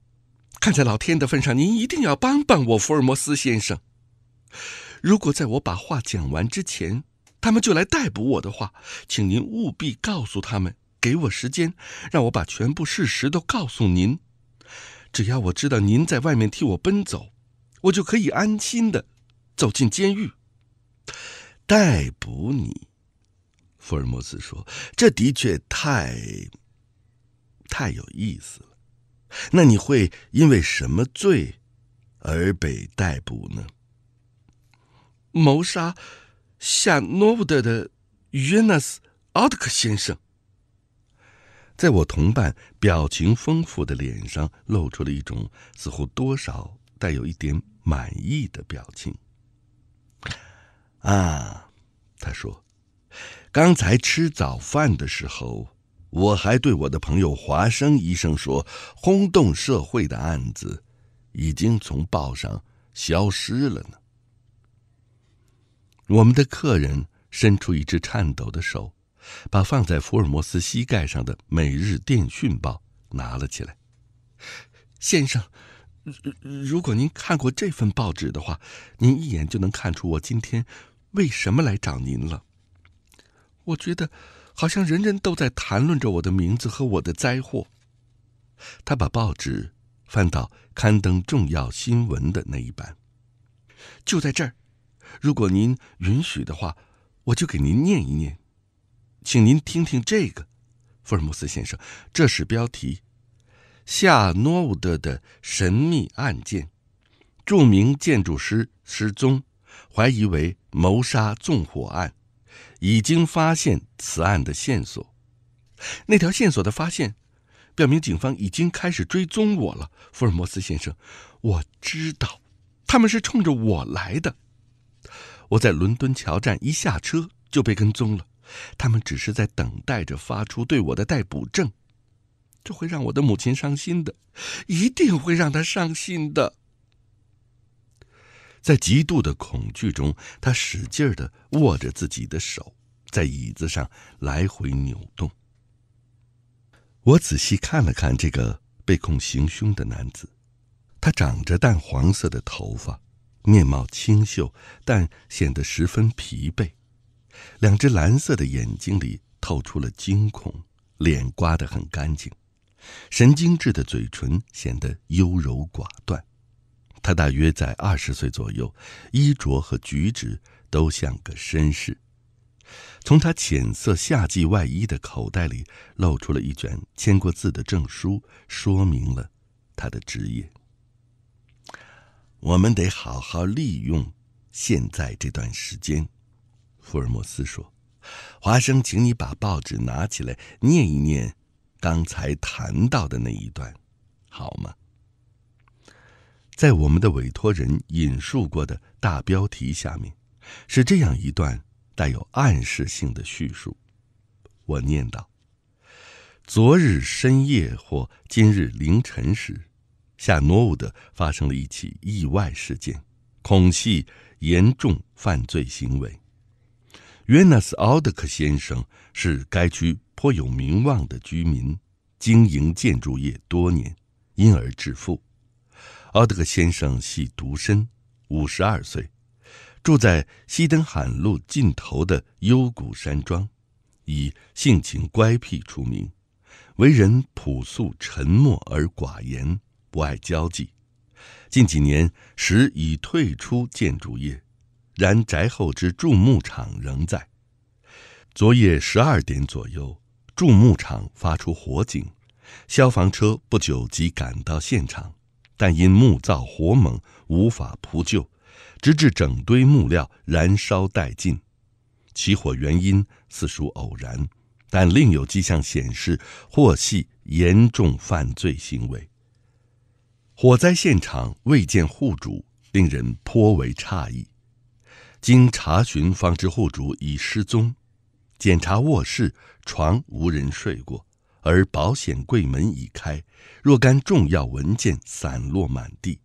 看在老天的份上，您一定要帮帮我，福尔摩斯先生。如果在我把话讲完之前，他们就来逮捕我的话，请您务必告诉他们，给我时间，让我把全部事实都告诉您。只要我知道您在外面替我奔走，我就可以安心的走进监狱。逮捕你，福尔摩斯说，这的确太，太有意思了。那你会因为什么罪而被逮捕呢？谋杀夏诺德的约纳斯·奥德克先生，在我同伴表情丰富的脸上露出了一种似乎多少带有一点满意的表情。啊，他说，刚才吃早饭的时候。我还对我的朋友华生医生说：“轰动社会的案子，已经从报上消失了呢。”我们的客人伸出一只颤抖的手，把放在福尔摩斯膝盖上的《每日电讯报》拿了起来。先生，如果您看过这份报纸的话，您一眼就能看出我今天为什么来找您了。我觉得。好像人人都在谈论着我的名字和我的灾祸。他把报纸翻到刊登重要新闻的那一版，就在这儿。如果您允许的话，我就给您念一念，请您听听这个，福尔摩斯先生，这是标题：夏诺伍德的神秘案件，著名建筑师失踪，怀疑为谋杀纵火案。已经发现此案的线索，那条线索的发现表明警方已经开始追踪我了，福尔摩斯先生。我知道，他们是冲着我来的。我在伦敦桥站一下车就被跟踪了，他们只是在等待着发出对我的逮捕证。这会让我的母亲伤心的，一定会让她伤心的。在极度的恐惧中，他使劲的握着自己的手。在椅子上来回扭动。我仔细看了看这个被控行凶的男子，他长着淡黄色的头发，面貌清秀，但显得十分疲惫。两只蓝色的眼睛里透出了惊恐，脸刮得很干净，神经质的嘴唇显得优柔寡断。他大约在二十岁左右，衣着和举止都像个绅士。从他浅色夏季外衣的口袋里露出了一卷签过字的证书，说明了他的职业。我们得好好利用现在这段时间，福尔摩斯说：“华生，请你把报纸拿起来念一念刚才谈到的那一段，好吗？在我们的委托人引述过的大标题下面，是这样一段。”带有暗示性的叙述，我念道：“昨日深夜或今日凌晨时，夏诺伍德发生了一起意外事件，恐系严重犯罪行为。”约纳斯·奥德克先生是该区颇有名望的居民，经营建筑业多年，因而致富。奥德克先生系独身，五十二岁。住在西登罕路尽头的幽谷山庄，以性情乖僻出名，为人朴素沉默而寡言，不爱交际。近几年，时已退出建筑业，然宅后之筑木厂仍在。昨夜十二点左右，筑木厂发出火警，消防车不久即赶到现场，但因木造火猛，无法扑救。直至整堆木料燃烧殆尽，起火原因似属偶然，但另有迹象显示或系严重犯罪行为。火灾现场未见户主，令人颇为诧异。经查询方知户主已失踪。检查卧室床无人睡过，而保险柜门已开，若干重要文件散落满地。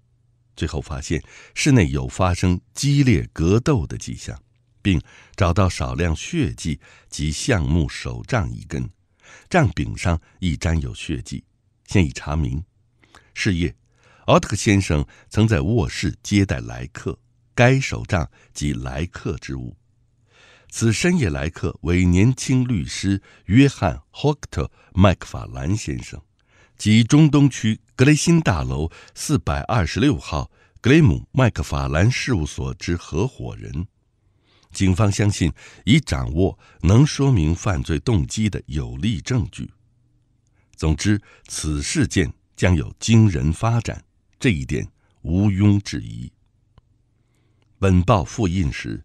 最后发现室内有发生激烈格斗的迹象，并找到少量血迹及橡木手杖一根，杖柄上亦沾有血迹。现已查明，是夜奥特克先生曾在卧室接待来客，该手杖即来客之物。此深夜来客为年轻律师约翰·霍克特·麦克法兰先生。及中东区格雷欣大楼四百二十六号格雷姆·麦克法兰事务所之合伙人，警方相信已掌握能说明犯罪动机的有力证据。总之，此事件将有惊人发展，这一点毋庸置疑。本报复印时，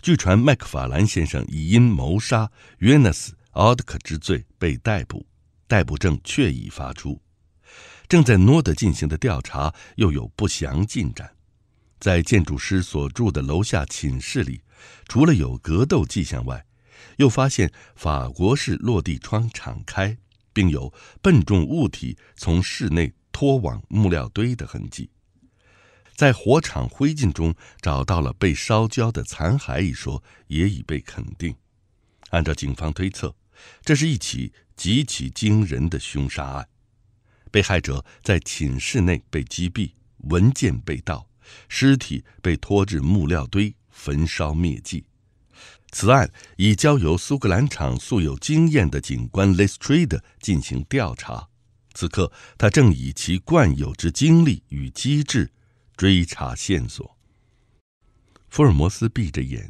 据传麦克法兰先生已因谋杀约纳斯·奥德克之罪被逮捕。逮捕证确已发出，正在诺德进行的调查又有不祥进展。在建筑师所住的楼下寝室里，除了有格斗迹象外，又发现法国式落地窗敞开，并有笨重物体从室内拖往木料堆的痕迹。在火场灰烬中找到了被烧焦的残骸，一说也已被肯定。按照警方推测。这是一起极其惊人的凶杀案，被害者在寝室内被击毙，文件被盗，尸体被拖至木料堆焚烧灭迹。此案已交由苏格兰场素有经验的警官 Lestrade 进行调查，此刻他正以其惯有之精力与机智追查线索。福尔摩斯闭着眼，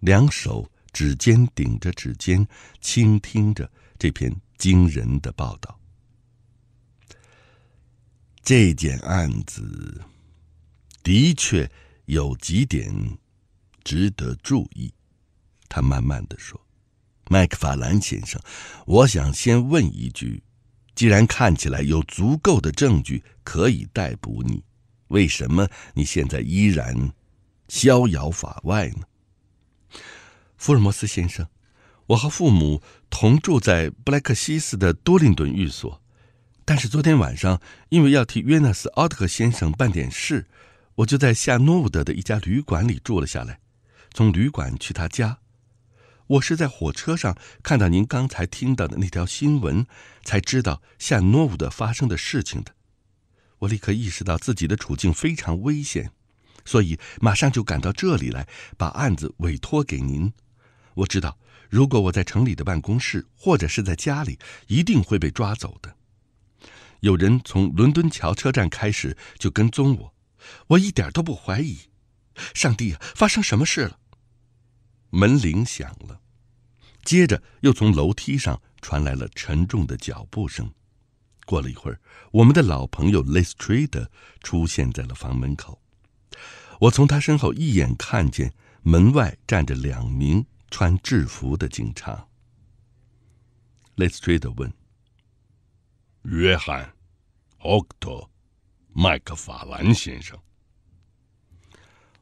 两手。指尖顶着指尖，倾听着这篇惊人的报道。这件案子的确有几点值得注意，他慢慢的说：“麦克法兰先生，我想先问一句，既然看起来有足够的证据可以逮捕你，为什么你现在依然逍遥法外呢？”福尔摩斯先生，我和父母同住在布莱克西斯的多林顿寓所，但是昨天晚上因为要替约纳斯·奥特克先生办点事，我就在夏诺伍德的一家旅馆里住了下来。从旅馆去他家，我是在火车上看到您刚才听到的那条新闻，才知道夏诺伍德发生的事情的。我立刻意识到自己的处境非常危险，所以马上就赶到这里来，把案子委托给您。我知道，如果我在城里的办公室或者是在家里，一定会被抓走的。有人从伦敦桥车站开始就跟踪我，我一点都不怀疑。上帝啊，发生什么事了？门铃响了，接着又从楼梯上传来了沉重的脚步声。过了一会儿，我们的老朋友 Les Trader 出现在了房门口。我从他身后一眼看见门外站着两名。穿制服的警察，Let's r a d e 问：“约翰·奥克托·麦克法兰先生，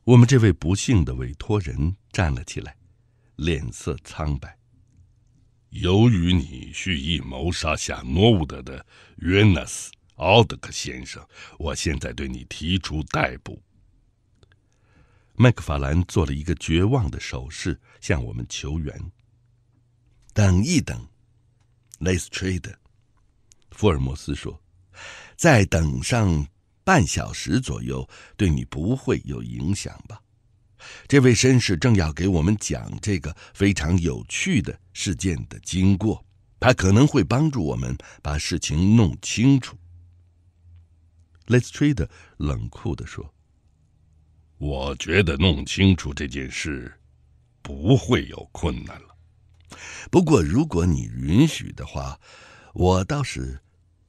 我们这位不幸的委托人站了起来，脸色苍白。由于你蓄意谋杀下诺伍德的约纳斯·奥德克先生，我现在对你提出逮捕。”麦克法兰做了一个绝望的手势，向我们求援。“等一等，Let's trade。”福尔摩斯说，“再等上半小时左右，对你不会有影响吧？”这位绅士正要给我们讲这个非常有趣的事件的经过，他可能会帮助我们把事情弄清楚。“Let's trade。”冷酷的说。我觉得弄清楚这件事不会有困难了。不过，如果你允许的话，我倒是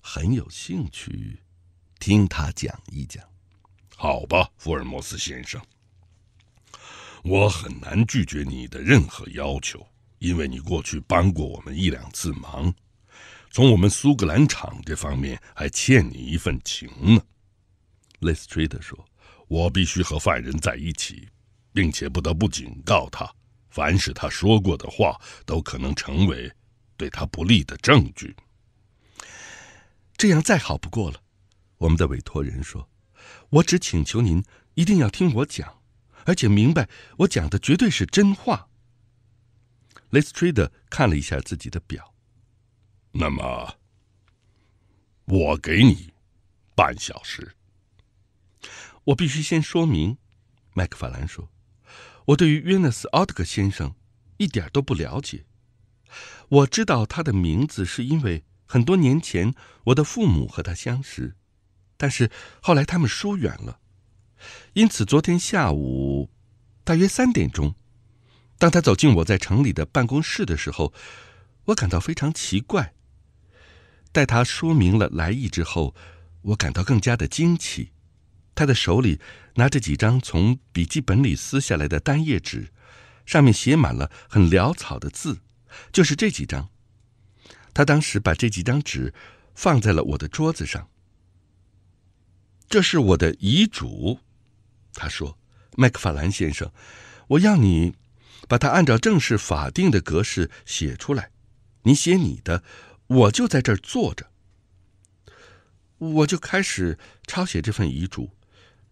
很有兴趣听他讲一讲，好吧，福尔摩斯先生。我很难拒绝你的任何要求，因为你过去帮过我们一两次忙，从我们苏格兰场这方面还欠你一份情呢。”雷斯垂特说。我必须和犯人在一起，并且不得不警告他，凡是他说过的话都可能成为对他不利的证据。这样再好不过了。我们的委托人说：“我只请求您一定要听我讲，而且明白我讲的绝对是真话。”雷斯 e 看了一下自己的表，那么我给你半小时。我必须先说明，麦克法兰说：“我对于约纳斯·奥德克先生，一点都不了解。我知道他的名字，是因为很多年前我的父母和他相识，但是后来他们疏远了。因此，昨天下午大约三点钟，当他走进我在城里的办公室的时候，我感到非常奇怪。待他说明了来意之后，我感到更加的惊奇。”他的手里拿着几张从笔记本里撕下来的单页纸，上面写满了很潦草的字。就是这几张，他当时把这几张纸放在了我的桌子上。这是我的遗嘱，他说：“麦克法兰先生，我要你把它按照正式法定的格式写出来。你写你的，我就在这儿坐着。”我就开始抄写这份遗嘱。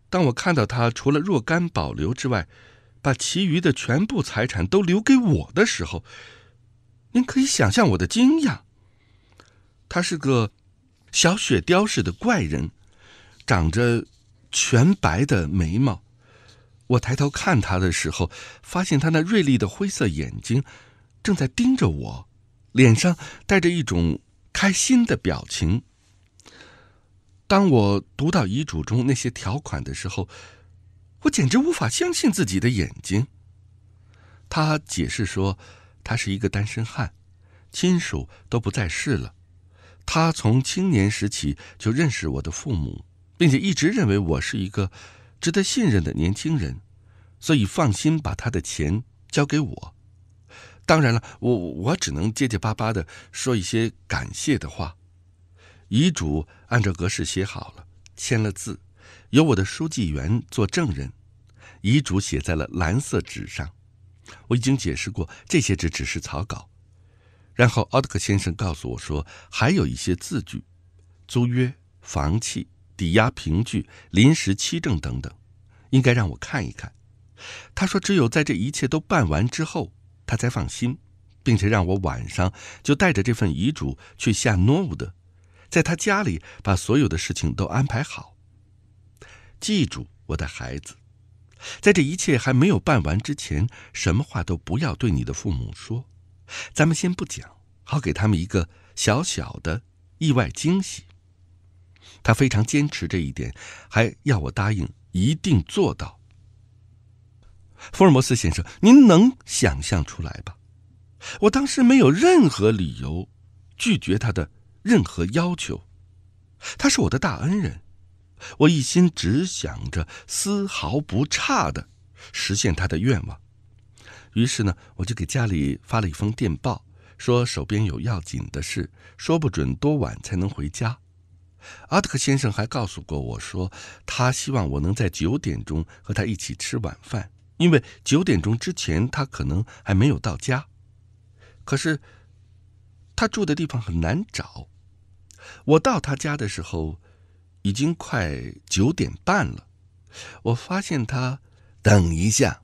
当我看到他除了若干保留之外，把其余的全部财产都留给我的时候，您可以想象我的惊讶。他是个小雪雕似的怪人，长着全白的眉毛。我抬头看他的时候，发现他那锐利的灰色眼睛正在盯着我，脸上带着一种开心的表情。当我读到遗嘱中那些条款的时候，我简直无法相信自己的眼睛。他解释说，他是一个单身汉，亲属都不在世了。他从青年时起就认识我的父母，并且一直认为我是一个值得信任的年轻人，所以放心把他的钱交给我。当然了，我我只能结结巴巴的说一些感谢的话。遗嘱按照格式写好了，签了字，由我的书记员做证人。遗嘱写在了蓝色纸上，我已经解释过，这些纸只是草稿。然后奥德克先生告诉我说，还有一些字据、租约、房契、抵押凭据、临时期证等等，应该让我看一看。他说，只有在这一切都办完之后，他才放心，并且让我晚上就带着这份遗嘱去下诺伍的在他家里把所有的事情都安排好。记住，我的孩子，在这一切还没有办完之前，什么话都不要对你的父母说。咱们先不讲，好给他们一个小小的意外惊喜。他非常坚持这一点，还要我答应一定做到。福尔摩斯先生，您能想象出来吧？我当时没有任何理由拒绝他的。任何要求，他是我的大恩人，我一心只想着丝毫不差的实现他的愿望。于是呢，我就给家里发了一封电报，说手边有要紧的事，说不准多晚才能回家。阿德克先生还告诉过我说，他希望我能在九点钟和他一起吃晚饭，因为九点钟之前他可能还没有到家。可是，他住的地方很难找。我到他家的时候，已经快九点半了。我发现他等一下，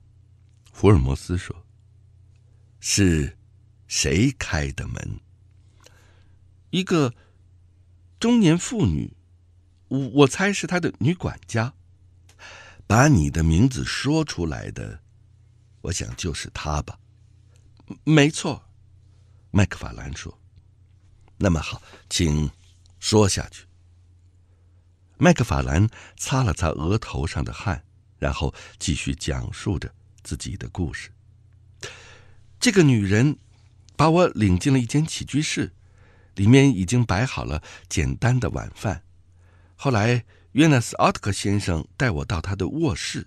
福尔摩斯说：“是谁开的门？”一个中年妇女，我我猜是他的女管家。把你的名字说出来的，我想就是他吧。没错，麦克法兰说。那么好，请。说下去。麦克法兰擦了擦额头上的汗，然后继续讲述着自己的故事。这个女人把我领进了一间起居室，里面已经摆好了简单的晚饭。后来，约纳斯奥特克先生带我到他的卧室，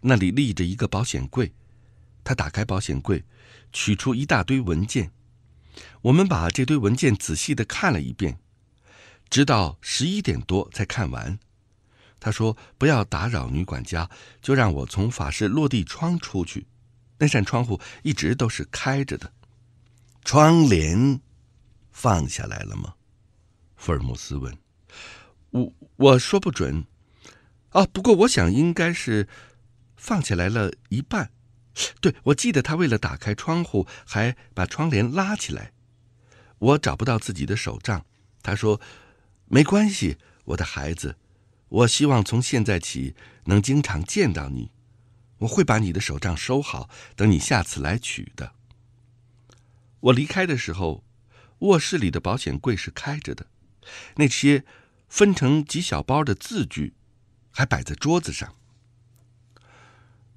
那里立着一个保险柜。他打开保险柜，取出一大堆文件。我们把这堆文件仔细的看了一遍。直到十一点多才看完。他说：“不要打扰女管家，就让我从法式落地窗出去。那扇窗户一直都是开着的。窗帘放下来了吗？”福尔摩斯问。“我我说不准。啊，不过我想应该是放下来了一半。对，我记得他为了打开窗户，还把窗帘拉起来。我找不到自己的手杖。”他说。没关系，我的孩子。我希望从现在起能经常见到你。我会把你的手杖收好，等你下次来取的。我离开的时候，卧室里的保险柜是开着的，那些分成几小包的字据还摆在桌子上。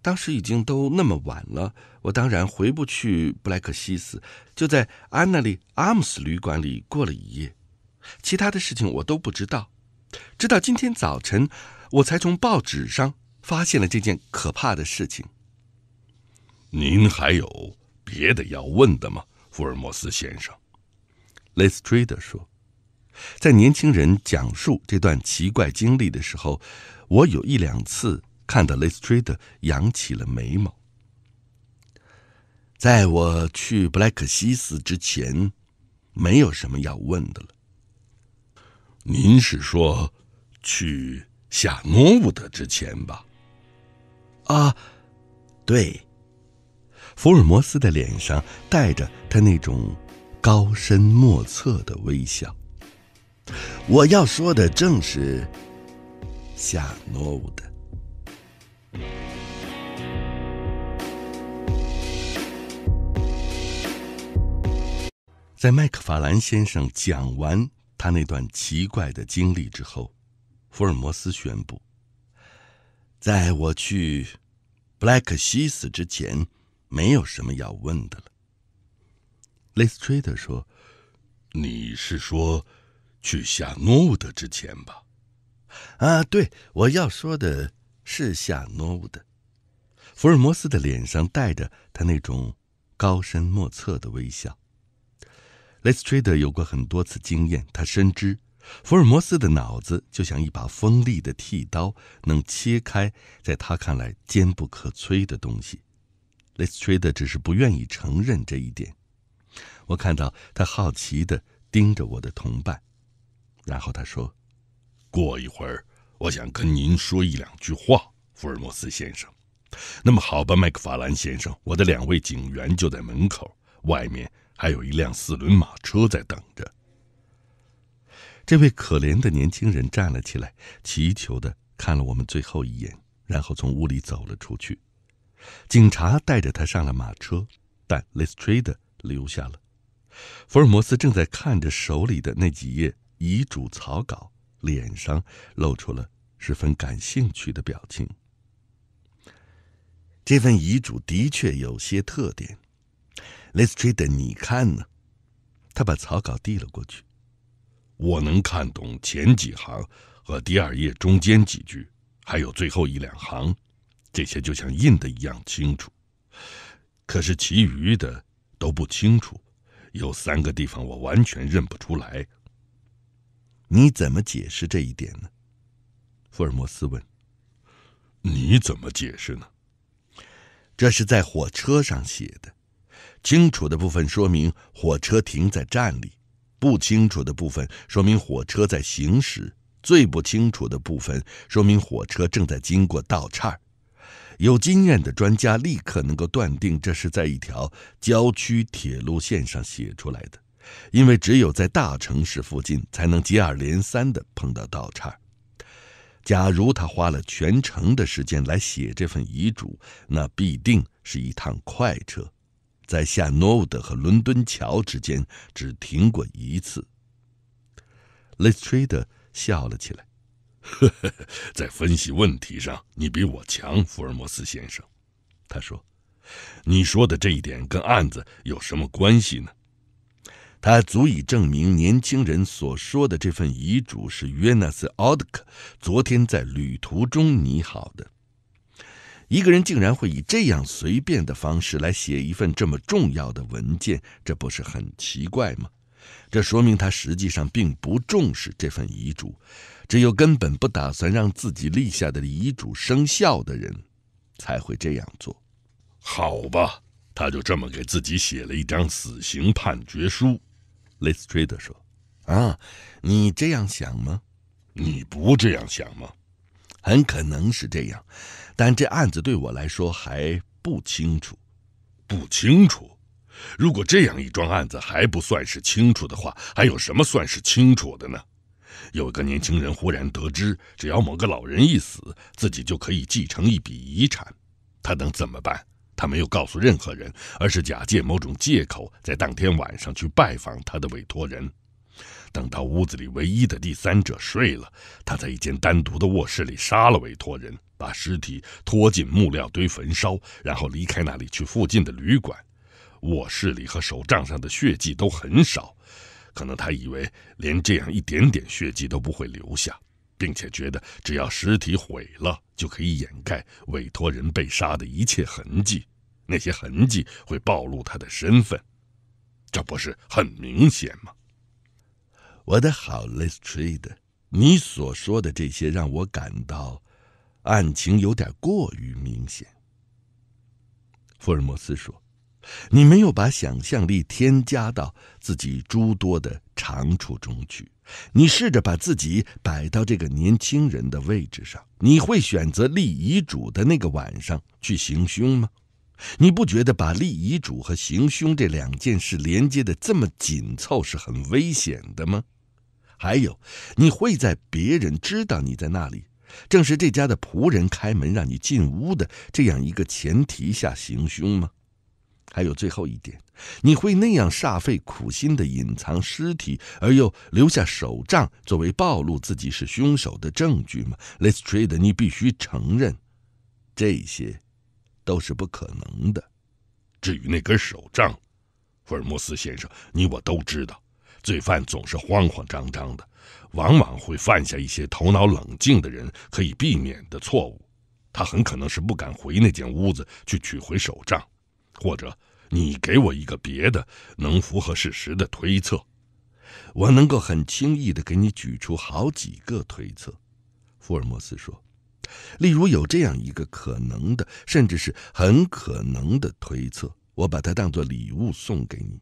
当时已经都那么晚了，我当然回不去布莱克西斯，就在安娜利阿姆斯旅馆里过了一夜。其他的事情我都不知道，直到今天早晨，我才从报纸上发现了这件可怕的事情。您还有别的要问的吗，福尔摩斯先生？雷斯特德说。在年轻人讲述这段奇怪经历的时候，我有一两次看到雷斯特德扬起了眉毛。在我去布莱克西斯之前，没有什么要问的了。您是说去夏诺伍德之前吧？啊，对。福尔摩斯的脸上带着他那种高深莫测的微笑。我要说的正是夏诺伍德。在麦克法兰先生讲完。他那段奇怪的经历之后，福尔摩斯宣布：“在我去布莱克西斯之前，没有什么要问的了。”雷斯垂特说：“你是说，去夏诺的之前吧？”啊，对我要说的是夏诺的。福尔摩斯的脸上带着他那种高深莫测的微笑。雷斯 s 德有过很多次经验，他深知福尔摩斯的脑子就像一把锋利的剃刀，能切开在他看来坚不可摧的东西。雷斯 s 德只是不愿意承认这一点。我看到他好奇地盯着我的同伴，然后他说：“过一会儿，我想跟您说一两句话，福尔摩斯先生。”那么好吧，麦克法兰先生，我的两位警员就在门口外面。还有一辆四轮马车在等着。这位可怜的年轻人站了起来，祈求的看了我们最后一眼，然后从屋里走了出去。警察带着他上了马车，但 Lestrade 留下了。福尔摩斯正在看着手里的那几页遗嘱草稿，脸上露出了十分感兴趣的表情。这份遗嘱的确有些特点。l e s t i e r 你看呢？他把草稿递了过去。我能看懂前几行和第二页中间几句，还有最后一两行，这些就像印的一样清楚。可是其余的都不清楚，有三个地方我完全认不出来。你怎么解释这一点呢？福尔摩斯问。你怎么解释呢？这是在火车上写的。清楚的部分说明火车停在站里，不清楚的部分说明火车在行驶，最不清楚的部分说明火车正在经过道岔。有经验的专家立刻能够断定这是在一条郊区铁路线上写出来的，因为只有在大城市附近才能接二连三的碰到道岔。假如他花了全程的时间来写这份遗嘱，那必定是一趟快车。在下诺伍德和伦敦桥之间，只停过一次。雷斯垂德笑了起来：“ (laughs) 在分析问题上，你比我强，福尔摩斯先生。”他说：“你说的这一点跟案子有什么关系呢？他足以证明年轻人所说的这份遗嘱是约纳斯·奥德克昨天在旅途中拟好的。”一个人竟然会以这样随便的方式来写一份这么重要的文件，这不是很奇怪吗？这说明他实际上并不重视这份遗嘱，只有根本不打算让自己立下的遗嘱生效的人，才会这样做。好吧，他就这么给自己写了一张死刑判决书。雷斯垂德说：“啊，你这样想吗？你不这样想吗？很可能是这样。”但这案子对我来说还不清楚，不清楚。如果这样一桩案子还不算是清楚的话，还有什么算是清楚的呢？有个年轻人忽然得知，只要某个老人一死，自己就可以继承一笔遗产。他能怎么办？他没有告诉任何人，而是假借某种借口，在当天晚上去拜访他的委托人。等到屋子里唯一的第三者睡了，他在一间单独的卧室里杀了委托人。把尸体拖进木料堆焚烧，然后离开那里去附近的旅馆。卧室里和手杖上的血迹都很少，可能他以为连这样一点点血迹都不会留下，并且觉得只要尸体毁了就可以掩盖委托人被杀的一切痕迹。那些痕迹会暴露他的身份，这不是很明显吗？我的好 Lestrade，你所说的这些让我感到。案情有点过于明显，福尔摩斯说：“你没有把想象力添加到自己诸多的长处中去。你试着把自己摆到这个年轻人的位置上，你会选择立遗嘱的那个晚上去行凶吗？你不觉得把立遗嘱和行凶这两件事连接的这么紧凑是很危险的吗？还有，你会在别人知道你在那里？”正是这家的仆人开门让你进屋的这样一个前提下行凶吗？还有最后一点，你会那样煞费苦心的隐藏尸体，而又留下手杖作为暴露自己是凶手的证据吗？Let's t r a d e 你必须承认，这些都是不可能的。至于那根手杖，福尔摩斯先生，你我都知道，罪犯总是慌慌张张的。往往会犯下一些头脑冷静的人可以避免的错误。他很可能是不敢回那间屋子去取回手杖，或者你给我一个别的能符合事实的推测。我能够很轻易的给你举出好几个推测。福尔摩斯说：“例如有这样一个可能的，甚至是很可能的推测，我把它当作礼物送给你。”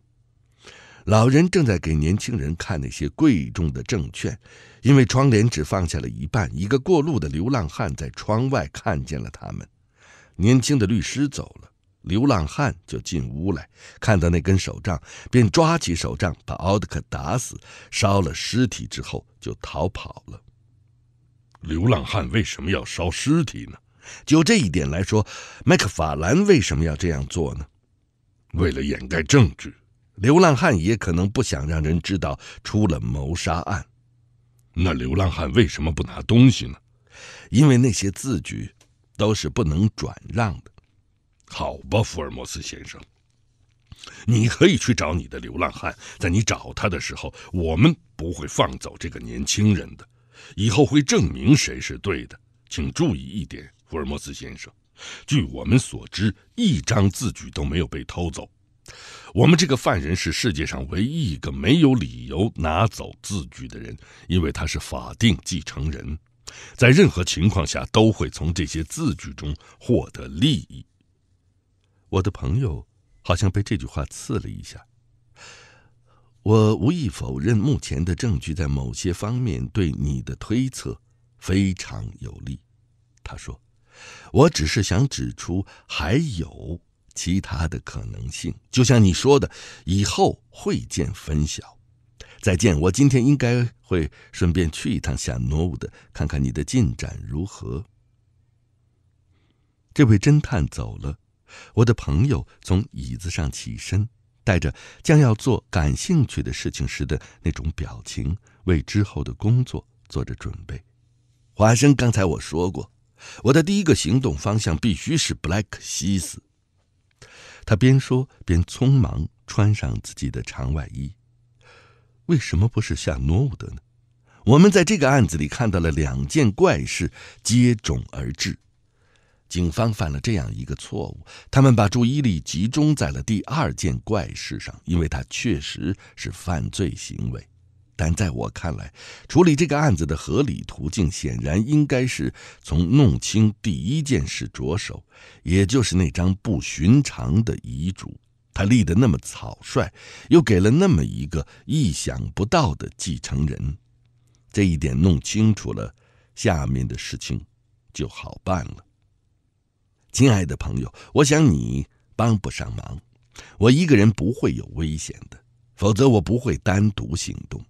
老人正在给年轻人看那些贵重的证券，因为窗帘只放下了一半。一个过路的流浪汉在窗外看见了他们。年轻的律师走了，流浪汉就进屋来，看到那根手杖，便抓起手杖把奥德克打死，烧了尸体之后就逃跑了。流浪汉为什么要烧尸体呢？就这一点来说，麦克法兰为什么要这样做呢？为了掩盖证据。流浪汉也可能不想让人知道出了谋杀案，那流浪汉为什么不拿东西呢？因为那些字据都是不能转让的，好吧，福尔摩斯先生。你可以去找你的流浪汉，在你找他的时候，我们不会放走这个年轻人的，以后会证明谁是对的。请注意一点，福尔摩斯先生，据我们所知，一张字据都没有被偷走。我们这个犯人是世界上唯一一个没有理由拿走字据的人，因为他是法定继承人，在任何情况下都会从这些字据中获得利益。我的朋友好像被这句话刺了一下。我无意否认目前的证据在某些方面对你的推测非常有利，他说：“我只是想指出还有。”其他的可能性，就像你说的，以后会见分晓。再见，我今天应该会顺便去一趟下诺伍看看你的进展如何。这位侦探走了，我的朋友从椅子上起身，带着将要做感兴趣的事情时的那种表情，为之后的工作做着准备。华生，刚才我说过，我的第一个行动方向必须是布莱克西斯。他边说边匆忙穿上自己的长外衣。为什么不是夏诺伍德呢？我们在这个案子里看到了两件怪事接踵而至。警方犯了这样一个错误，他们把注意力集中在了第二件怪事上，因为它确实是犯罪行为。但在我看来，处理这个案子的合理途径，显然应该是从弄清第一件事着手，也就是那张不寻常的遗嘱。他立得那么草率，又给了那么一个意想不到的继承人，这一点弄清楚了，下面的事情就好办了。亲爱的朋友，我想你帮不上忙，我一个人不会有危险的，否则我不会单独行动。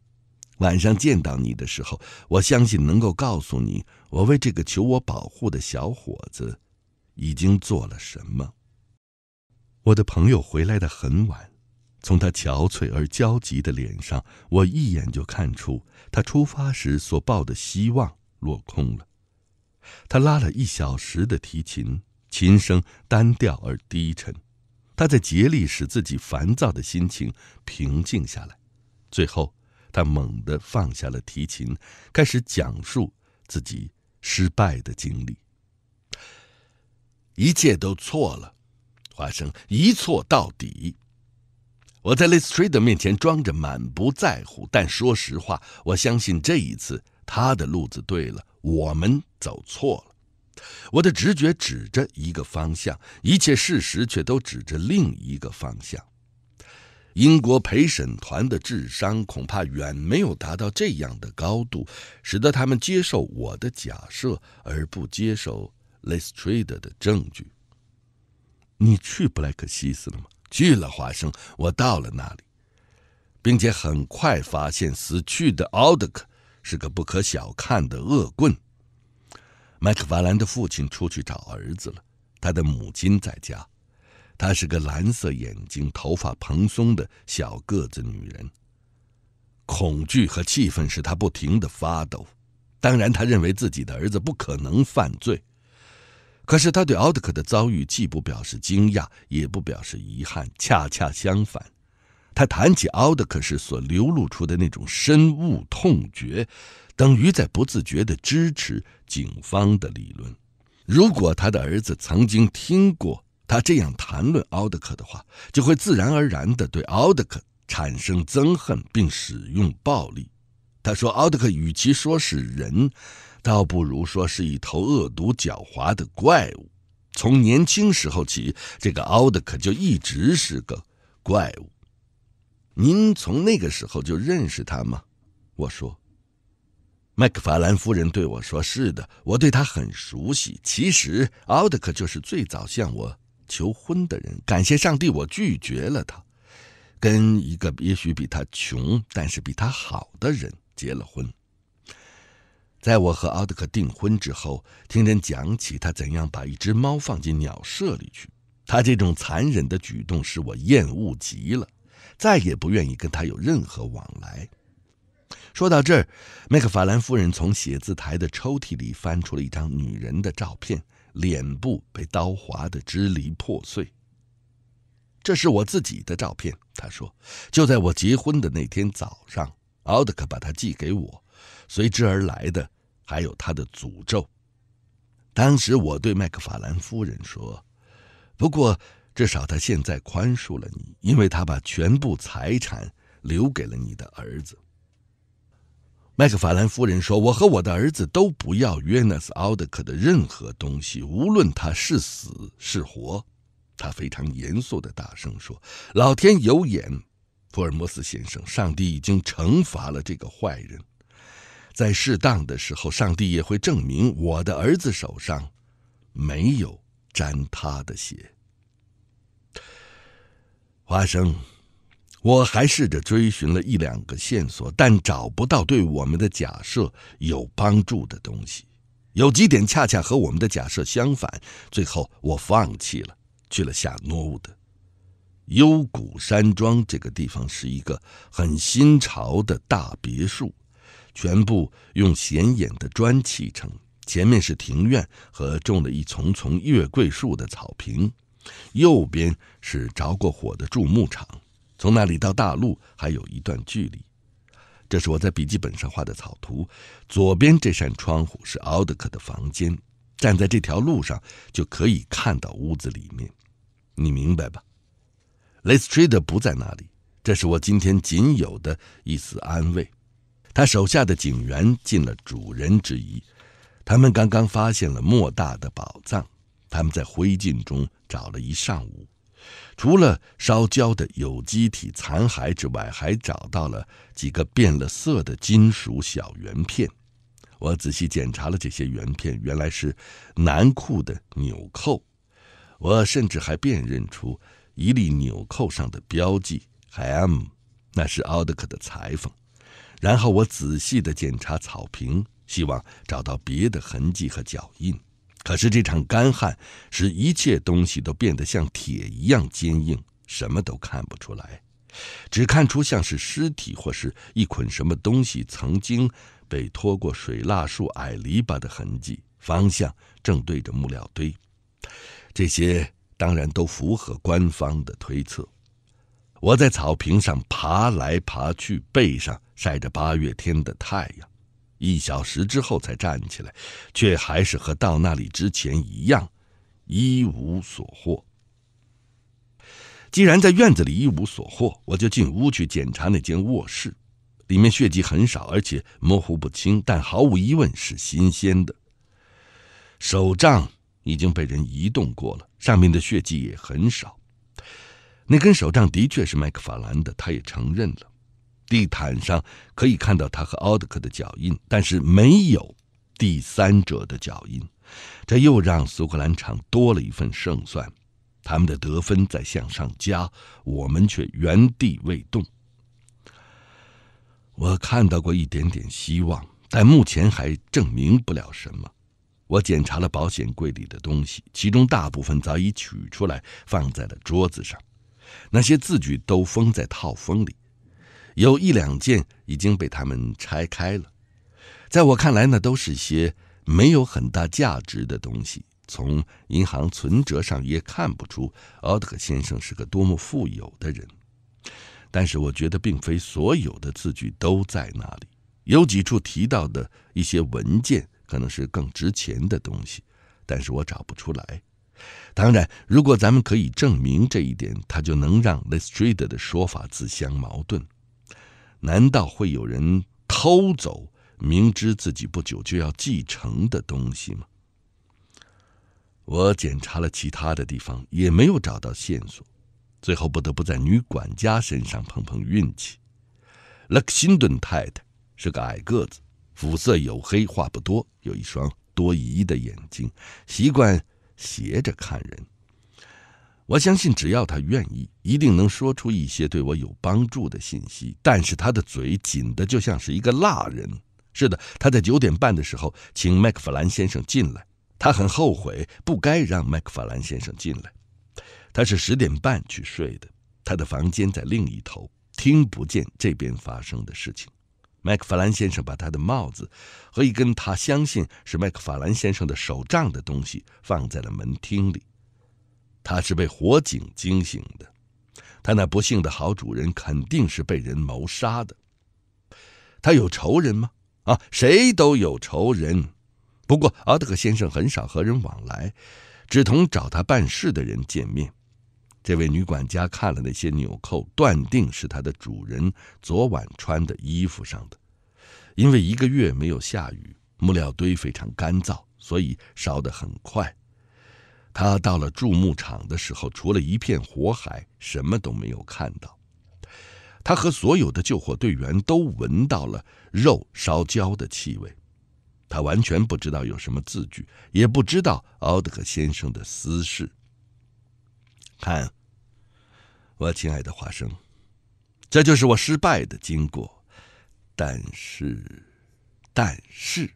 晚上见到你的时候，我相信能够告诉你，我为这个求我保护的小伙子已经做了什么。我的朋友回来的很晚，从他憔悴而焦急的脸上，我一眼就看出他出发时所抱的希望落空了。他拉了一小时的提琴，琴声单调而低沉，他在竭力使自己烦躁的心情平静下来，最后。他猛地放下了提琴，开始讲述自己失败的经历。一切都错了，花生一错到底。我在 l i s t r a d e 面前装着满不在乎，但说实话，我相信这一次他的路子对了，我们走错了。我的直觉指着一个方向，一切事实却都指着另一个方向。英国陪审团的智商恐怕远没有达到这样的高度，使得他们接受我的假设而不接受 Lestrade 的证据。你去布莱克西斯了吗？去了，华生。我到了那里，并且很快发现死去的奥德克是个不可小看的恶棍。麦克法兰的父亲出去找儿子了，他的母亲在家。她是个蓝色眼睛、头发蓬松的小个子女人。恐惧和气愤使她不停的发抖。当然，她认为自己的儿子不可能犯罪，可是她对奥德克的遭遇既不表示惊讶，也不表示遗憾。恰恰相反，她谈起奥德克时所流露出的那种深恶痛绝，等于在不自觉地支持警方的理论。如果她的儿子曾经听过。他这样谈论奥德克的话，就会自然而然地对奥德克产生憎恨，并使用暴力。他说：“奥德克与其说是人，倒不如说是一头恶毒狡猾的怪物。从年轻时候起，这个奥德克就一直是个怪物。您从那个时候就认识他吗？”我说：“麦克法兰夫人对我说，是的，我对他很熟悉。其实，奥德克就是最早向我。”求婚的人，感谢上帝，我拒绝了他，跟一个也许比他穷，但是比他好的人结了婚。在我和奥德克订婚之后，听人讲起他怎样把一只猫放进鸟舍里去，他这种残忍的举动使我厌恶极了，再也不愿意跟他有任何往来。说到这儿，麦克法兰夫人从写字台的抽屉里翻出了一张女人的照片。脸部被刀划得支离破碎。这是我自己的照片，他说。就在我结婚的那天早上，奥德克把它寄给我，随之而来的还有他的诅咒。当时我对麦克法兰夫人说：“不过，至少他现在宽恕了你，因为他把全部财产留给了你的儿子。”麦克法兰夫人说：“我和我的儿子都不要约纳斯·奥德克的任何东西，无论他是死是活。”他非常严肃的大声说：“老天有眼，福尔摩斯先生，上帝已经惩罚了这个坏人，在适当的时候，上帝也会证明我的儿子手上没有沾他的血。”花生。我还试着追寻了一两个线索，但找不到对我们的假设有帮助的东西。有几点恰恰和我们的假设相反。最后我放弃了，去了下诺伍德幽谷山庄。这个地方是一个很新潮的大别墅，全部用显眼的砖砌成。前面是庭院和种了一丛丛月桂树的草坪，右边是着过火的锯木场。从那里到大陆还有一段距离，这是我在笔记本上画的草图。左边这扇窗户是奥德克的房间，站在这条路上就可以看到屋子里面。你明白吧？雷斯特不在那里，这是我今天仅有的一丝安慰。他手下的警员尽了主人之谊，他们刚刚发现了莫大的宝藏，他们在灰烬中找了一上午。除了烧焦的有机体残骸之外，还找到了几个变了色的金属小圆片。我仔细检查了这些圆片，原来是男裤的纽扣。我甚至还辨认出一粒纽扣上的标记 m 那是奥德克的裁缝。然后我仔细地检查草坪，希望找到别的痕迹和脚印。可是这场干旱使一切东西都变得像铁一样坚硬，什么都看不出来，只看出像是尸体或是一捆什么东西曾经被拖过水蜡树矮篱笆的痕迹，方向正对着木料堆。这些当然都符合官方的推测。我在草坪上爬来爬去，背上晒着八月天的太阳。一小时之后才站起来，却还是和到那里之前一样，一无所获。既然在院子里一无所获，我就进屋去检查那间卧室，里面血迹很少，而且模糊不清，但毫无疑问是新鲜的。手杖已经被人移动过了，上面的血迹也很少。那根手杖的确是麦克法兰的，他也承认了。地毯上可以看到他和奥德克的脚印，但是没有第三者的脚印。这又让苏格兰场多了一份胜算。他们的得分在向上加，我们却原地未动。我看到过一点点希望，但目前还证明不了什么。我检查了保险柜里的东西，其中大部分早已取出来放在了桌子上。那些字据都封在套封里。有一两件已经被他们拆开了，在我看来，那都是些没有很大价值的东西。从银行存折上也看不出奥特克先生是个多么富有的人。但是，我觉得并非所有的字据都在那里。有几处提到的一些文件可能是更值钱的东西，但是我找不出来。当然，如果咱们可以证明这一点，他就能让 l 莱斯瑞德的说法自相矛盾。难道会有人偷走明知自己不久就要继承的东西吗？我检查了其他的地方，也没有找到线索，最后不得不在女管家身上碰碰运气。勒克辛顿太太是个矮个子，肤色黝黑，话不多，有一双多疑的眼睛，习惯斜着看人。我相信，只要他愿意，一定能说出一些对我有帮助的信息。但是他的嘴紧的就像是一个蜡人。是的，他在九点半的时候请麦克法兰先生进来。他很后悔，不该让麦克法兰先生进来。他是十点半去睡的。他的房间在另一头，听不见这边发生的事情。麦克法兰先生把他的帽子和一根他相信是麦克法兰先生的手杖的东西放在了门厅里。他是被火警惊醒的，他那不幸的好主人肯定是被人谋杀的。他有仇人吗？啊，谁都有仇人。不过奥特克先生很少和人往来，只同找他办事的人见面。这位女管家看了那些纽扣，断定是他的主人昨晚穿的衣服上的，因为一个月没有下雨，木料堆非常干燥，所以烧得很快。他到了筑木场的时候，除了一片火海，什么都没有看到。他和所有的救火队员都闻到了肉烧焦的气味。他完全不知道有什么字据，也不知道奥德克先生的私事。看，我亲爱的华生，这就是我失败的经过。但是，但是，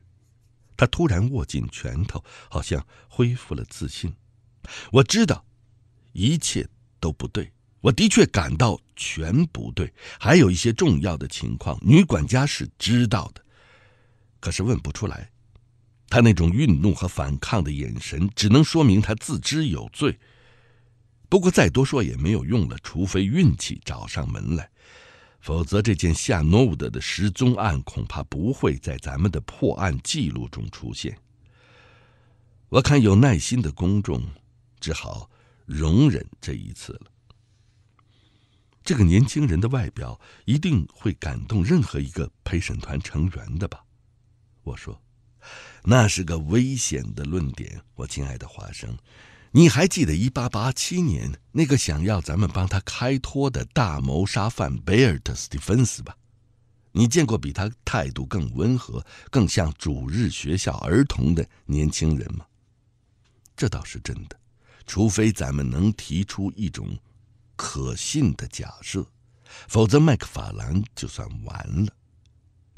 他突然握紧拳头，好像恢复了自信。我知道，一切都不对。我的确感到全不对，还有一些重要的情况，女管家是知道的，可是问不出来。她那种愠怒和反抗的眼神，只能说明她自知有罪。不过再多说也没有用了，除非运气找上门来，否则这件夏诺伍德的失踪案恐怕不会在咱们的破案记录中出现。我看有耐心的公众。只好容忍这一次了。这个年轻人的外表一定会感动任何一个陪审团成员的吧？我说，那是个危险的论点。我亲爱的华生，你还记得一八八七年那个想要咱们帮他开脱的大谋杀犯贝尔特斯蒂芬斯吧？你见过比他态度更温和、更像主日学校儿童的年轻人吗？这倒是真的。除非咱们能提出一种可信的假设，否则麦克法兰就算完了。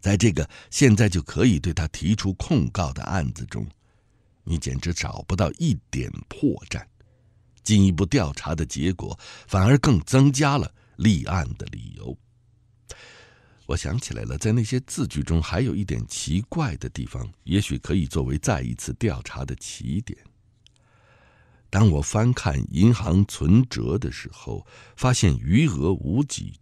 在这个现在就可以对他提出控告的案子中，你简直找不到一点破绽。进一步调查的结果，反而更增加了立案的理由。我想起来了，在那些字句中还有一点奇怪的地方，也许可以作为再一次调查的起点。当我翻看银行存折的时候，发现余额无几，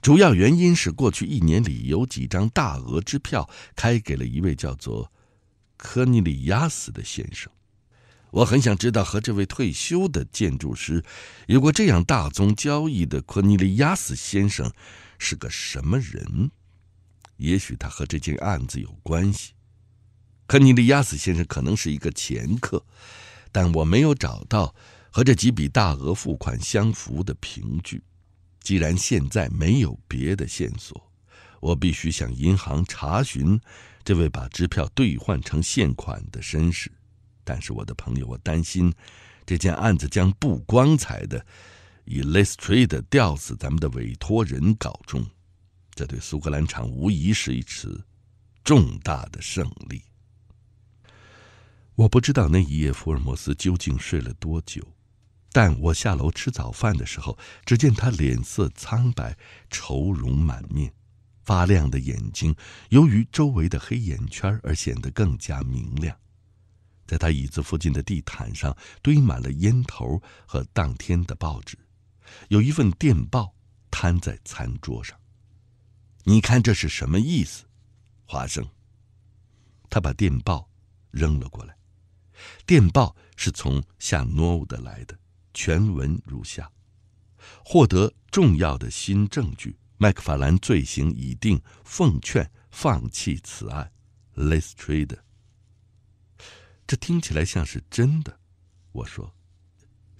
主要原因是过去一年里有几张大额支票开给了一位叫做科尼里亚斯的先生。我很想知道和这位退休的建筑师有过这样大宗交易的科尼里亚斯先生是个什么人？也许他和这件案子有关系。科尼里亚斯先生可能是一个前客，但我没有找到和这几笔大额付款相符的凭据。既然现在没有别的线索，我必须向银行查询这位把支票兑换成现款的绅士。但是，我的朋友，我担心这件案子将不光彩的以 l h i s t r a d e 吊死咱们的委托人告终。这对苏格兰场无疑是一次重大的胜利。我不知道那一夜福尔摩斯究竟睡了多久，但我下楼吃早饭的时候，只见他脸色苍白，愁容满面，发亮的眼睛由于周围的黑眼圈而显得更加明亮。在他椅子附近的地毯上堆满了烟头和当天的报纸，有一份电报摊在餐桌上。你看这是什么意思，华生？他把电报扔了过来。电报是从下诺的德来的，全文如下：获得重要的新证据，麦克法兰罪行已定，奉劝放弃此案。Lestrade，这听起来像是真的，我说，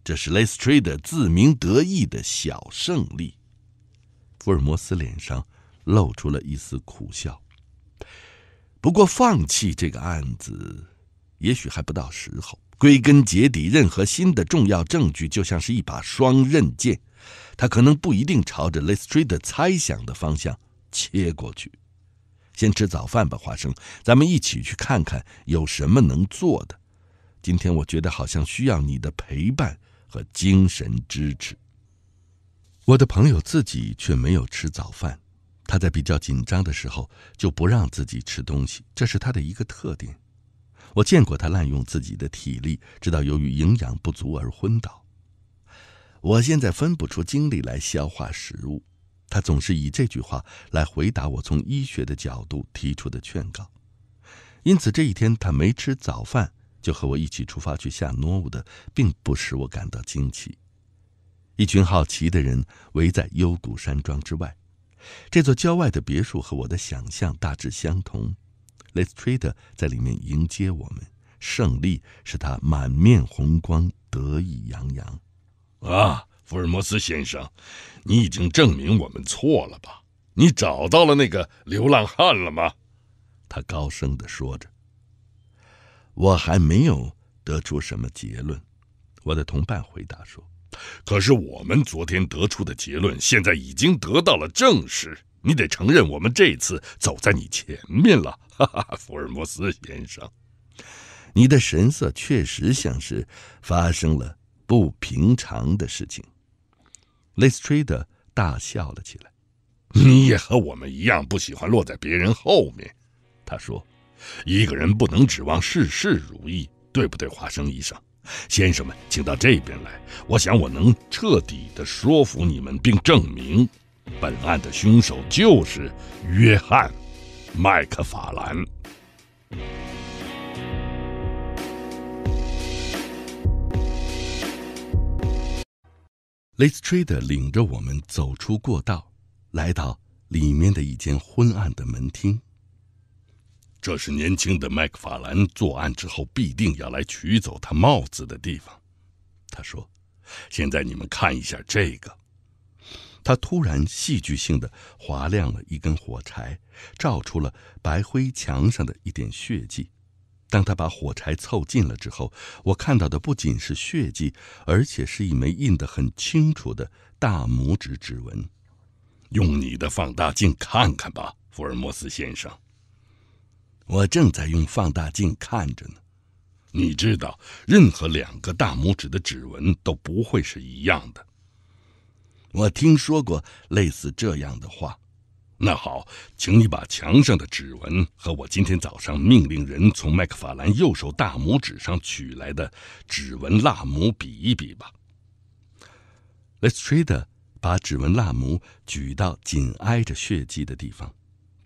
这是 Lestrade 自鸣得意的小胜利。福尔摩斯脸上露出了一丝苦笑。不过，放弃这个案子。也许还不到时候。归根结底，任何新的重要证据就像是一把双刃剑，它可能不一定朝着 Lestrade 猜想的方向切过去。先吃早饭吧，花生，咱们一起去看看有什么能做的。今天我觉得好像需要你的陪伴和精神支持。我的朋友自己却没有吃早饭，他在比较紧张的时候就不让自己吃东西，这是他的一个特点。我见过他滥用自己的体力，直到由于营养不足而昏倒。我现在分不出精力来消化食物。他总是以这句话来回答我从医学的角度提出的劝告。因此，这一天他没吃早饭就和我一起出发去下诺伍的，并不使我感到惊奇。一群好奇的人围在幽谷山庄之外。这座郊外的别墅和我的想象大致相同。l e t r 斯垂德在里面迎接我们，胜利使他满面红光，得意洋洋。啊，福尔摩斯先生，你已经证明我们错了吧？你找到了那个流浪汉了吗？他高声地说着。我还没有得出什么结论，我的同伴回答说。可是我们昨天得出的结论，现在已经得到了证实。你得承认，我们这次走在你前面了，福尔摩斯先生。你的神色确实像是发生了不平常的事情。雷斯垂德大笑了起来。你也和我们一样不喜欢落在别人后面。他说：“一个人不能指望事事如意，对不对，华生医生？”先生们，请到这边来。我想我能彻底的说服你们，并证明。本案的凶手就是约翰·麦克法兰。雷斯特领着我们走出过道，来到里面的一间昏暗的门厅。这是年轻的麦克法兰作案之后必定要来取走他帽子的地方。他说：“现在你们看一下这个。”他突然戏剧性的划亮了一根火柴，照出了白灰墙上的一点血迹。当他把火柴凑近了之后，我看到的不仅是血迹，而且是一枚印得很清楚的大拇指指纹。用你的放大镜看看吧，福尔摩斯先生。我正在用放大镜看着呢。你知道，任何两个大拇指的指纹都不会是一样的。我听说过类似这样的话，那好，请你把墙上的指纹和我今天早上命令人从麦克法兰右手大拇指上取来的指纹蜡模比一比吧。Let's try t e 把指纹蜡模举到紧挨着血迹的地方，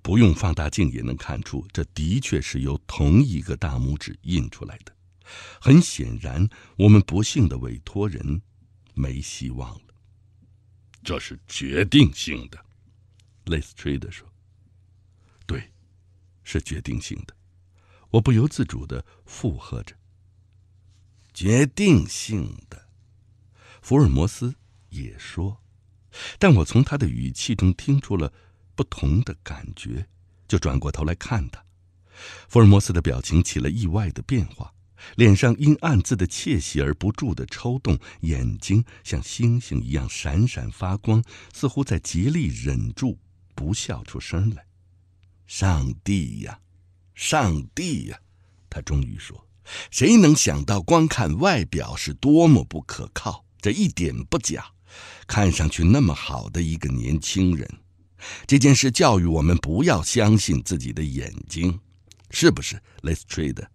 不用放大镜也能看出，这的确是由同一个大拇指印出来的。很显然，我们不幸的委托人没希望了。这是决定性的，雷斯垂德说。对，是决定性的。我不由自主的附和着。决定性的，福尔摩斯也说。但我从他的语气中听出了不同的感觉，就转过头来看他。福尔摩斯的表情起了意外的变化。脸上因暗自的窃喜而不住地抽动，眼睛像星星一样闪闪发光，似乎在竭力忍住不笑出声来。上帝呀，上帝呀！他终于说：“谁能想到，光看外表是多么不可靠？这一点不假。看上去那么好的一个年轻人，这件事教育我们不要相信自己的眼睛，是不是，Les t t r a d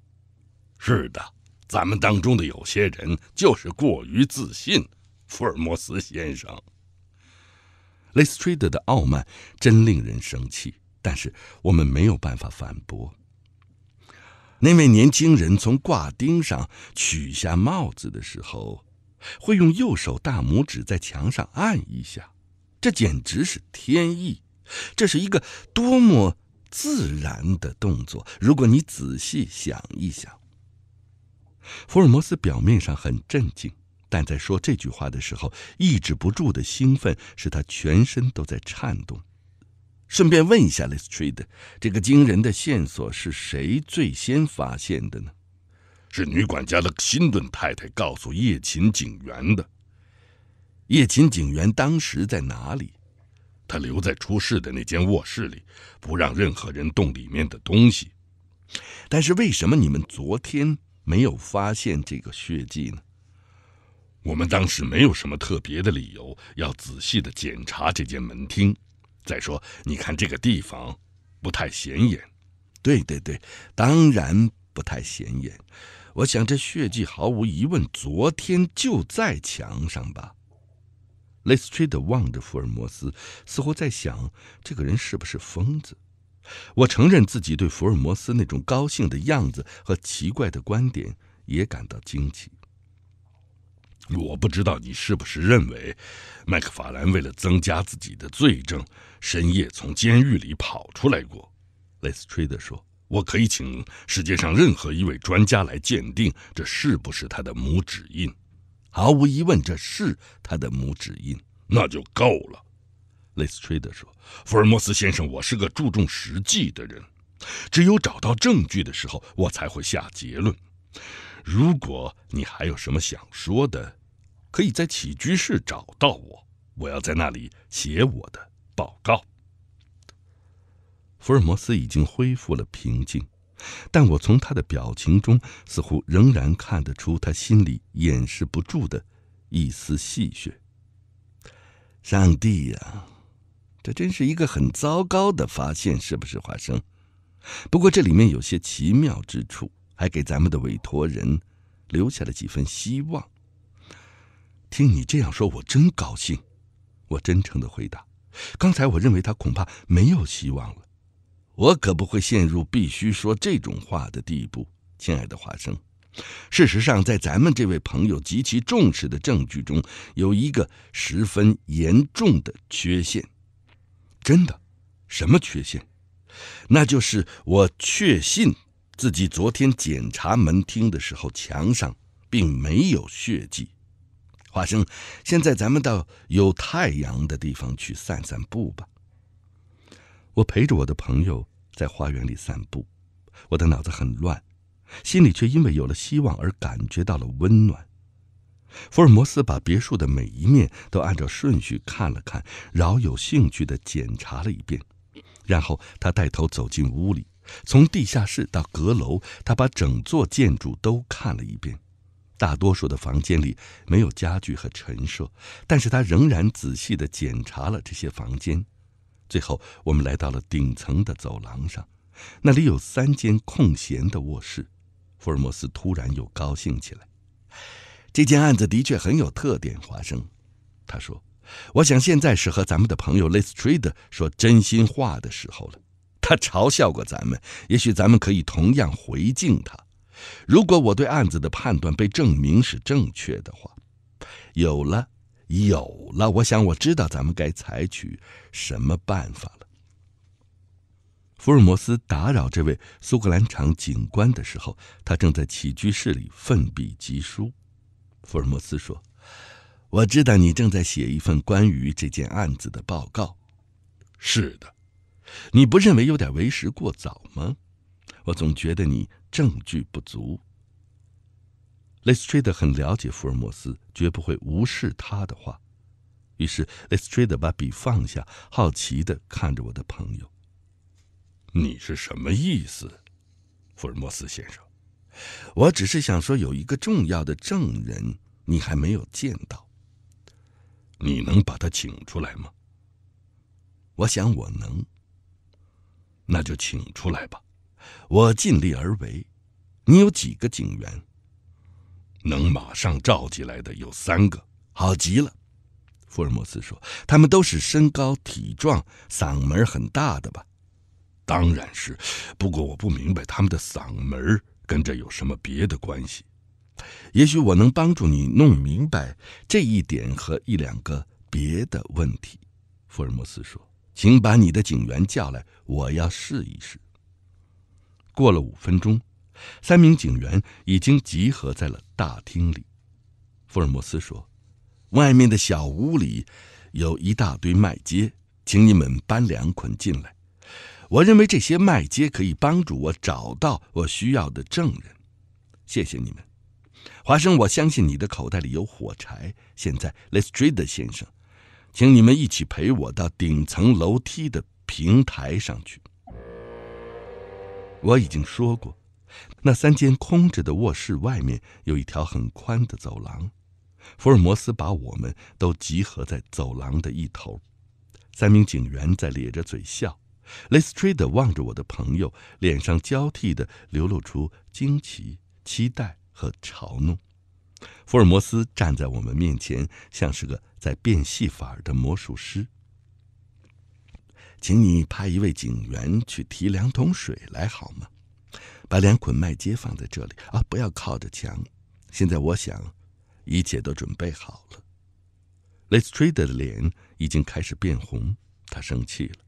是的，咱们当中的有些人就是过于自信，福尔摩斯先生。雷斯 e r 的傲慢真令人生气，但是我们没有办法反驳。那位年轻人从挂钉上取下帽子的时候，会用右手大拇指在墙上按一下，这简直是天意，这是一个多么自然的动作！如果你仔细想一想。福尔摩斯表面上很镇静，但在说这句话的时候，抑制不住的兴奋使他全身都在颤动。顺便问一下，Lestrade，这个惊人的线索是谁最先发现的呢？是女管家勒辛顿太太告诉夜勤警员的。夜勤警员当时在哪里？他留在出事的那间卧室里，不让任何人动里面的东西。但是为什么你们昨天？没有发现这个血迹呢。我们当时没有什么特别的理由要仔细的检查这间门厅。再说，你看这个地方不太显眼。对对对，当然不太显眼。我想这血迹毫无疑问昨天就在墙上吧。雷斯垂德望着福尔摩斯，似乎在想这个人是不是疯子。我承认自己对福尔摩斯那种高兴的样子和奇怪的观点也感到惊奇。我不知道你是不是认为，麦克法兰为了增加自己的罪证，深夜从监狱里跑出来过？莱斯崔德说：“我可以请世界上任何一位专家来鉴定，这是不是他的拇指印？毫无疑问，这是他的拇指印，那就够了。”雷斯推的说：“福尔摩斯先生，我是个注重实际的人，只有找到证据的时候，我才会下结论。如果你还有什么想说的，可以在起居室找到我，我要在那里写我的报告。”福尔摩斯已经恢复了平静，但我从他的表情中似乎仍然看得出他心里掩饰不住的一丝戏谑。上帝呀！这真是一个很糟糕的发现，是不是，华生？不过这里面有些奇妙之处，还给咱们的委托人留下了几分希望。听你这样说，我真高兴。我真诚的回答，刚才我认为他恐怕没有希望了。我可不会陷入必须说这种话的地步，亲爱的华生。事实上，在咱们这位朋友极其重视的证据中，有一个十分严重的缺陷。真的，什么缺陷？那就是我确信自己昨天检查门厅的时候，墙上并没有血迹。华生，现在咱们到有太阳的地方去散散步吧。我陪着我的朋友在花园里散步，我的脑子很乱，心里却因为有了希望而感觉到了温暖。福尔摩斯把别墅的每一面都按照顺序看了看，饶有兴趣地检查了一遍。然后他带头走进屋里，从地下室到阁楼，他把整座建筑都看了一遍。大多数的房间里没有家具和陈设，但是他仍然仔细地检查了这些房间。最后，我们来到了顶层的走廊上，那里有三间空闲的卧室。福尔摩斯突然又高兴起来。这件案子的确很有特点，华生，他说：“我想现在是和咱们的朋友 Les t r i d e 说真心话的时候了。他嘲笑过咱们，也许咱们可以同样回敬他。如果我对案子的判断被证明是正确的话，有了，有了！我想我知道咱们该采取什么办法了。”福尔摩斯打扰这位苏格兰场警官的时候，他正在起居室里奋笔疾书。福尔摩斯说：“我知道你正在写一份关于这件案子的报告。是的，你不认为有点为时过早吗？我总觉得你证据不足。”雷斯特德很了解福尔摩斯，绝不会无视他的话。于是，雷斯特德把笔放下，好奇地看着我的朋友：“你是什么意思，福尔摩斯先生？”我只是想说，有一个重要的证人，你还没有见到。你能把他请出来吗？我想我能。那就请出来吧，我尽力而为。你有几个警员？能马上召集来的有三个。好极了，福尔摩斯说，他们都是身高体壮、嗓门很大的吧？当然是，不过我不明白他们的嗓门跟这有什么别的关系？也许我能帮助你弄明白这一点和一两个别的问题。”福尔摩斯说，“请把你的警员叫来，我要试一试。”过了五分钟，三名警员已经集合在了大厅里。福尔摩斯说：“外面的小屋里有一大堆麦秸，请你们搬两捆进来。”我认为这些麦秸可以帮助我找到我需要的证人。谢谢你们，华生。我相信你的口袋里有火柴。现在，l e s t r a d e 先生，请你们一起陪我到顶层楼梯的平台上去。我已经说过，那三间空着的卧室外面有一条很宽的走廊。福尔摩斯把我们都集合在走廊的一头。三名警员在咧着嘴笑。雷斯垂德望着我的朋友，脸上交替的流露出惊奇、期待和嘲弄。福尔摩斯站在我们面前，像是个在变戏法的魔术师。请你派一位警员去提两桶水来好吗？把两捆麦秸放在这里啊，不要靠着墙。现在我想，一切都准备好了。雷斯垂德的脸已经开始变红，他生气了。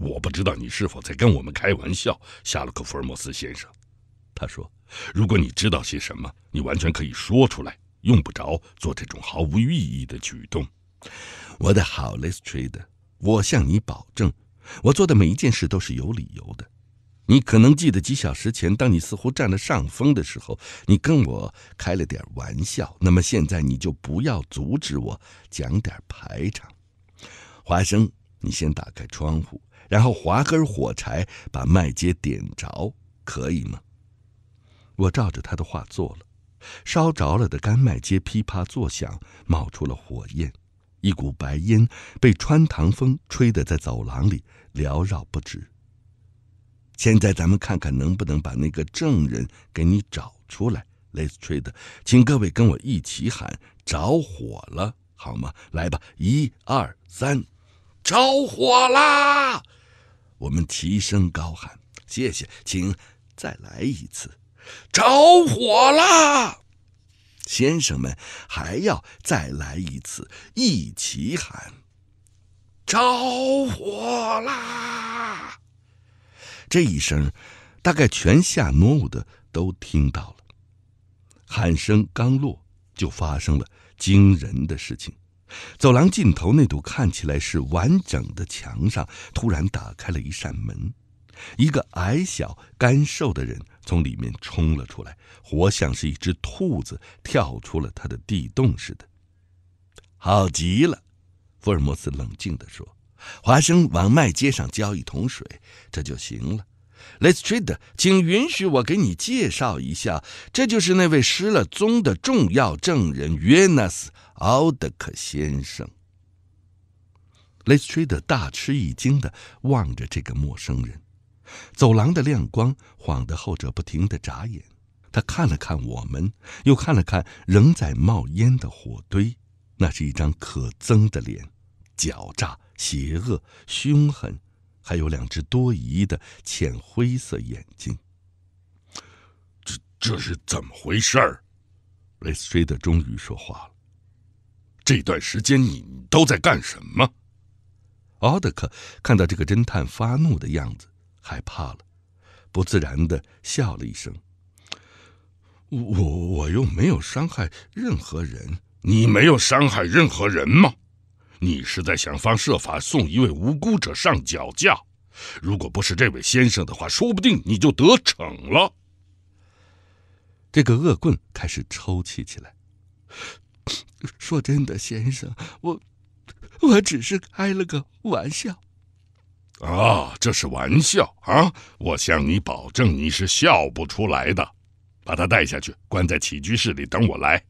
我不知道你是否在跟我们开玩笑，夏洛克·福尔摩斯先生。他说：“如果你知道些什么，你完全可以说出来，用不着做这种毫无意义的举动。”我的好 l s t r a d e 我向你保证，我做的每一件事都是有理由的。你可能记得几小时前，当你似乎占了上风的时候，你跟我开了点玩笑。那么现在你就不要阻止我讲点排场。华生，你先打开窗户。然后划根火柴，把麦秸点着，可以吗？我照着他的话做了，烧着了的干麦秸噼啪作响，冒出了火焰，一股白烟被穿堂风吹得在走廊里缭绕不止。现在咱们看看能不能把那个证人给你找出来。雷斯吹的，请各位跟我一起喊：着火了，好吗？来吧，一二三，着火啦！我们齐声高喊：“谢谢，请再来一次！”着火啦，先生们，还要再来一次！一起喊：“着火啦！”这一声，大概全下诺伍的都听到了。喊声刚落，就发生了惊人的事情。走廊尽头那堵看起来是完整的墙上，突然打开了一扇门，一个矮小、干瘦的人从里面冲了出来，活像是一只兔子跳出了他的地洞似的。好极了，福尔摩斯冷静地说：“华生，往麦街上浇一桶水，这就行了。”莱斯特，请允许我给你介绍一下，这就是那位失了踪的重要证人约纳斯。奥德克先生。雷斯特大吃一惊的望着这个陌生人，走廊的亮光晃得后者不停的眨眼。他看了看我们，又看了看仍在冒烟的火堆，那是一张可憎的脸，狡诈、邪恶、凶狠，还有两只多疑的浅灰色眼睛。这这是怎么回事？雷斯特终于说话了。这段时间你都在干什么？奥德克看到这个侦探发怒的样子，害怕了，不自然的笑了一声。我我又没有伤害任何人，你没有伤害任何人吗？你是在想方设法送一位无辜者上绞架。如果不是这位先生的话，说不定你就得逞了。这个恶棍开始抽泣起来。说真的，先生，我我只是开了个玩笑。啊，这是玩笑啊！我向你保证，你是笑不出来的。把他带下去，关在起居室里等我来。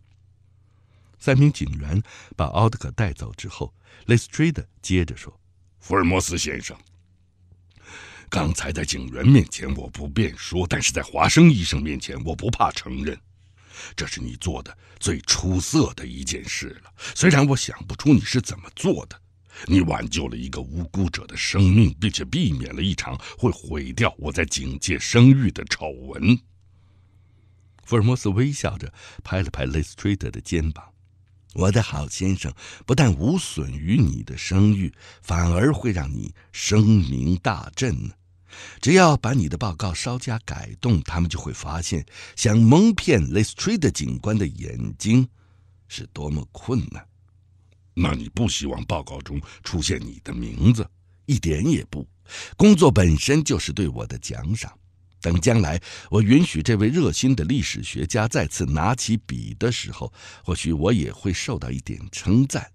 三名警员把奥特克带走之后，雷斯垂的接着说：“福尔摩斯先生，刚才在警员面前我不便说，但是在华生医生面前，我不怕承认。”这是你做的最出色的一件事了。虽然我想不出你是怎么做的，你挽救了一个无辜者的生命，并且避免了一场会毁掉我在警界声誉的丑闻。福尔摩斯微笑着拍了拍雷斯特德的肩膀：“我的好先生，不但无损于你的声誉，反而会让你声名大振。”只要把你的报告稍加改动，他们就会发现想蒙骗 l e s e 的警官的眼睛是多么困难。那你不希望报告中出现你的名字？一点也不。工作本身就是对我的奖赏。等将来我允许这位热心的历史学家再次拿起笔的时候，或许我也会受到一点称赞，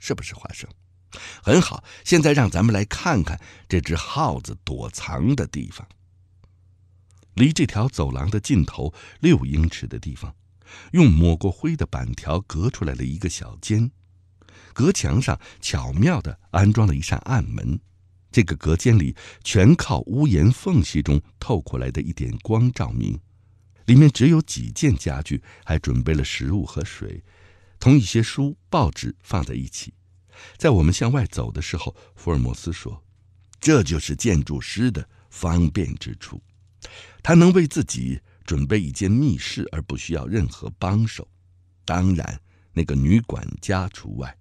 是不是，华生？很好，现在让咱们来看看这只耗子躲藏的地方。离这条走廊的尽头六英尺的地方，用抹过灰的板条隔出来了一个小间，隔墙上巧妙地安装了一扇暗门。这个隔间里全靠屋檐缝隙中透过来的一点光照明，里面只有几件家具，还准备了食物和水，同一些书、报纸放在一起。在我们向外走的时候，福尔摩斯说：“这就是建筑师的方便之处，他能为自己准备一间密室，而不需要任何帮手。当然，那个女管家除外。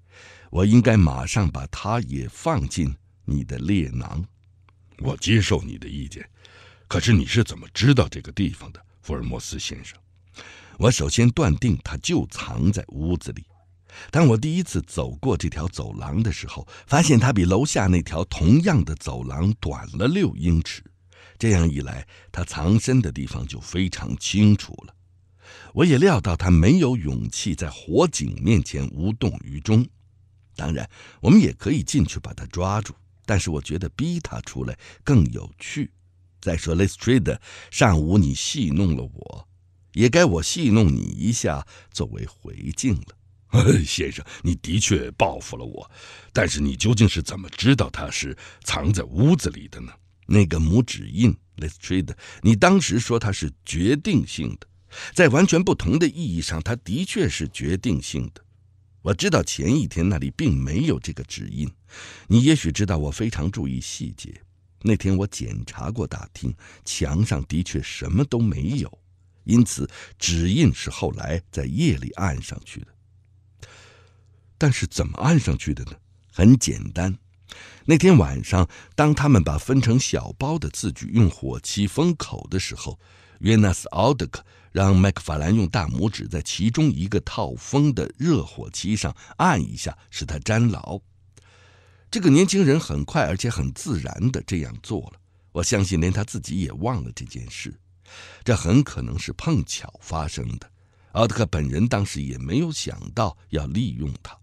我应该马上把她也放进你的猎囊。”我接受你的意见。可是你是怎么知道这个地方的，福尔摩斯先生？我首先断定，他就藏在屋子里。当我第一次走过这条走廊的时候，发现它比楼下那条同样的走廊短了六英尺。这样一来，他藏身的地方就非常清楚了。我也料到他没有勇气在火警面前无动于衷。当然，我们也可以进去把他抓住，但是我觉得逼他出来更有趣。再说，Lestrade，上午你戏弄了我，也该我戏弄你一下作为回敬了。(laughs) 先生，你的确报复了我，但是你究竟是怎么知道他是藏在屋子里的呢？那个拇指印 l e t s t r a 你当时说它是决定性的，在完全不同的意义上，它的确是决定性的。我知道前一天那里并没有这个指印。你也许知道，我非常注意细节。那天我检查过大厅，墙上的确什么都没有，因此指印是后来在夜里按上去的。但是怎么按上去的呢？很简单，那天晚上，当他们把分成小包的字据用火漆封口的时候，约纳斯·奥德克让麦克法兰用大拇指在其中一个套封的热火漆上按一下，使它粘牢。这个年轻人很快而且很自然地这样做了。我相信连他自己也忘了这件事，这很可能是碰巧发生的。奥德克本人当时也没有想到要利用他。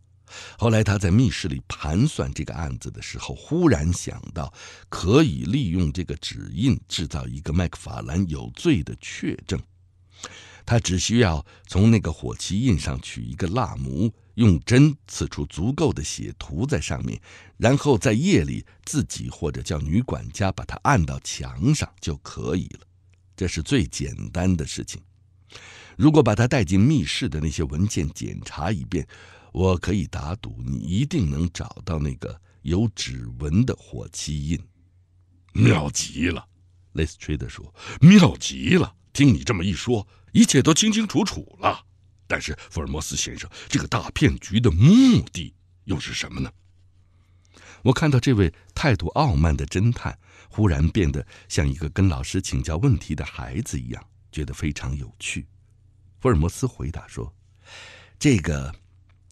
后来，他在密室里盘算这个案子的时候，忽然想到可以利用这个指印制造一个麦克法兰有罪的确证。他只需要从那个火漆印上取一个蜡模，用针刺出足够的血涂在上面，然后在夜里自己或者叫女管家把他按到墙上就可以了。这是最简单的事情。如果把他带进密室的那些文件检查一遍。我可以打赌，你一定能找到那个有指纹的火漆印。妙极了，雷斯吹德说：“妙极了！听你这么一说，一切都清清楚楚了。但是，福尔摩斯先生，这个大骗局的目的又是什么呢？”我看到这位态度傲慢的侦探忽然变得像一个跟老师请教问题的孩子一样，觉得非常有趣。福尔摩斯回答说：“这个。”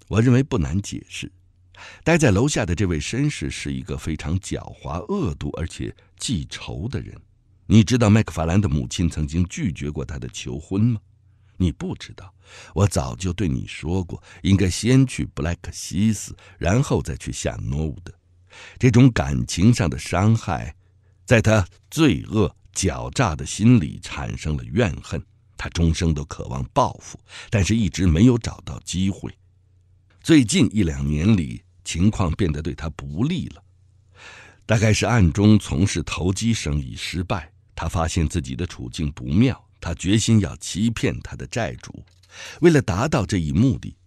我认为不难解释，待在楼下的这位绅士是一个非常狡猾、恶毒而且记仇的人。你知道麦克法兰的母亲曾经拒绝过他的求婚吗？你不知道。我早就对你说过，应该先去布莱克西斯，然后再去夏诺伍德。这种感情上的伤害，在他罪恶、狡诈的心里产生了怨恨。他终生都渴望报复，但是一直没有找到机会。最近一两年里，情况变得对他不利了。大概是暗中从事投机生意失败，他发现自己的处境不妙。他决心要欺骗他的债主。为了达到这一目的，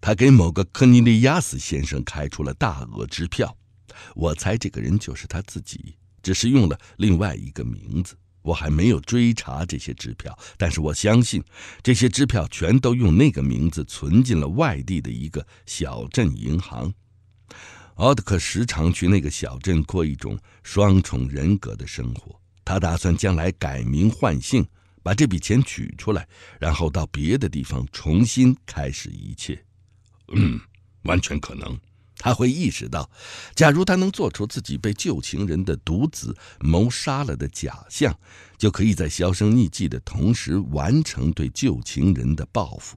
他给某个科尼利亚斯先生开出了大额支票。我猜这个人就是他自己，只是用了另外一个名字。我还没有追查这些支票，但是我相信，这些支票全都用那个名字存进了外地的一个小镇银行。奥德克时常去那个小镇过一种双重人格的生活。他打算将来改名换姓，把这笔钱取出来，然后到别的地方重新开始一切。嗯，完全可能。他会意识到，假如他能做出自己被旧情人的独子谋杀了的假象，就可以在销声匿迹的同时完成对旧情人的报复。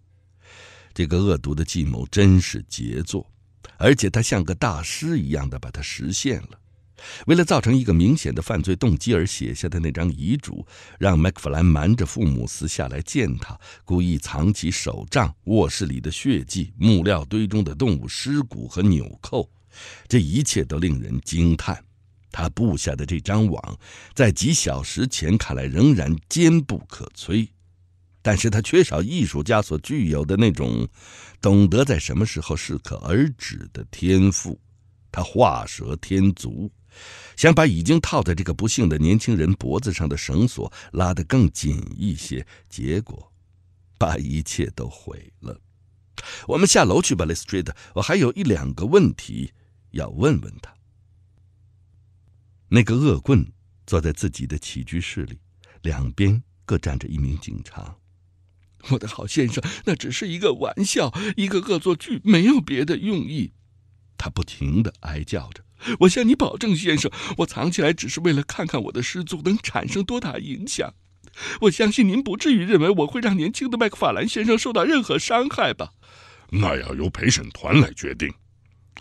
这个恶毒的计谋真是杰作，而且他像个大师一样的把它实现了。为了造成一个明显的犯罪动机而写下的那张遗嘱，让麦克弗兰瞒着父母私下来见他，故意藏起手杖、卧室里的血迹、木料堆中的动物尸骨和纽扣，这一切都令人惊叹。他布下的这张网，在几小时前看来仍然坚不可摧，但是他缺少艺术家所具有的那种懂得在什么时候适可而止的天赋，他画蛇添足。想把已经套在这个不幸的年轻人脖子上的绳索拉得更紧一些，结果把一切都毁了。我们下楼去吧，Lestrade，我还有一两个问题要问问他。那个恶棍坐在自己的起居室里，两边各站着一名警察。我的好先生，那只是一个玩笑，一个恶作剧，没有别的用意。他不停的哀叫着。我向你保证，先生，我藏起来只是为了看看我的失足能产生多大影响。我相信您不至于认为我会让年轻的麦克法兰先生受到任何伤害吧？那要由陪审团来决定，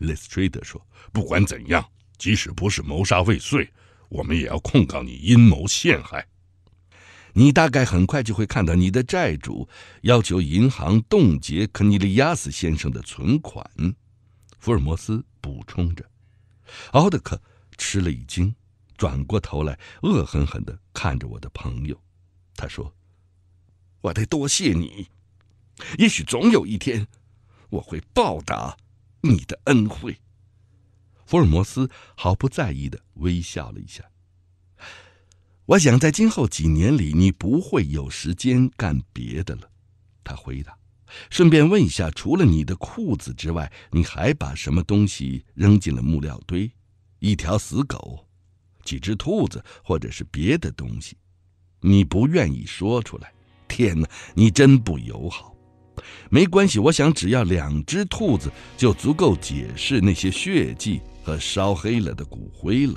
雷斯垂德说。不管怎样，即使不是谋杀未遂，我们也要控告你阴谋陷害。你大概很快就会看到你的债主要求银行冻结肯尼利亚斯先生的存款。福尔摩斯补充着。奥德克吃了一惊，转过头来，恶狠狠地看着我的朋友。他说：“我得多谢你，也许总有一天我会报答你的恩惠。”福尔摩斯毫不在意地微笑了一下。我想在今后几年里你不会有时间干别的了，他回答。顺便问一下，除了你的裤子之外，你还把什么东西扔进了木料堆？一条死狗，几只兔子，或者是别的东西？你不愿意说出来。天哪，你真不友好。没关系，我想只要两只兔子就足够解释那些血迹和烧黑了的骨灰了。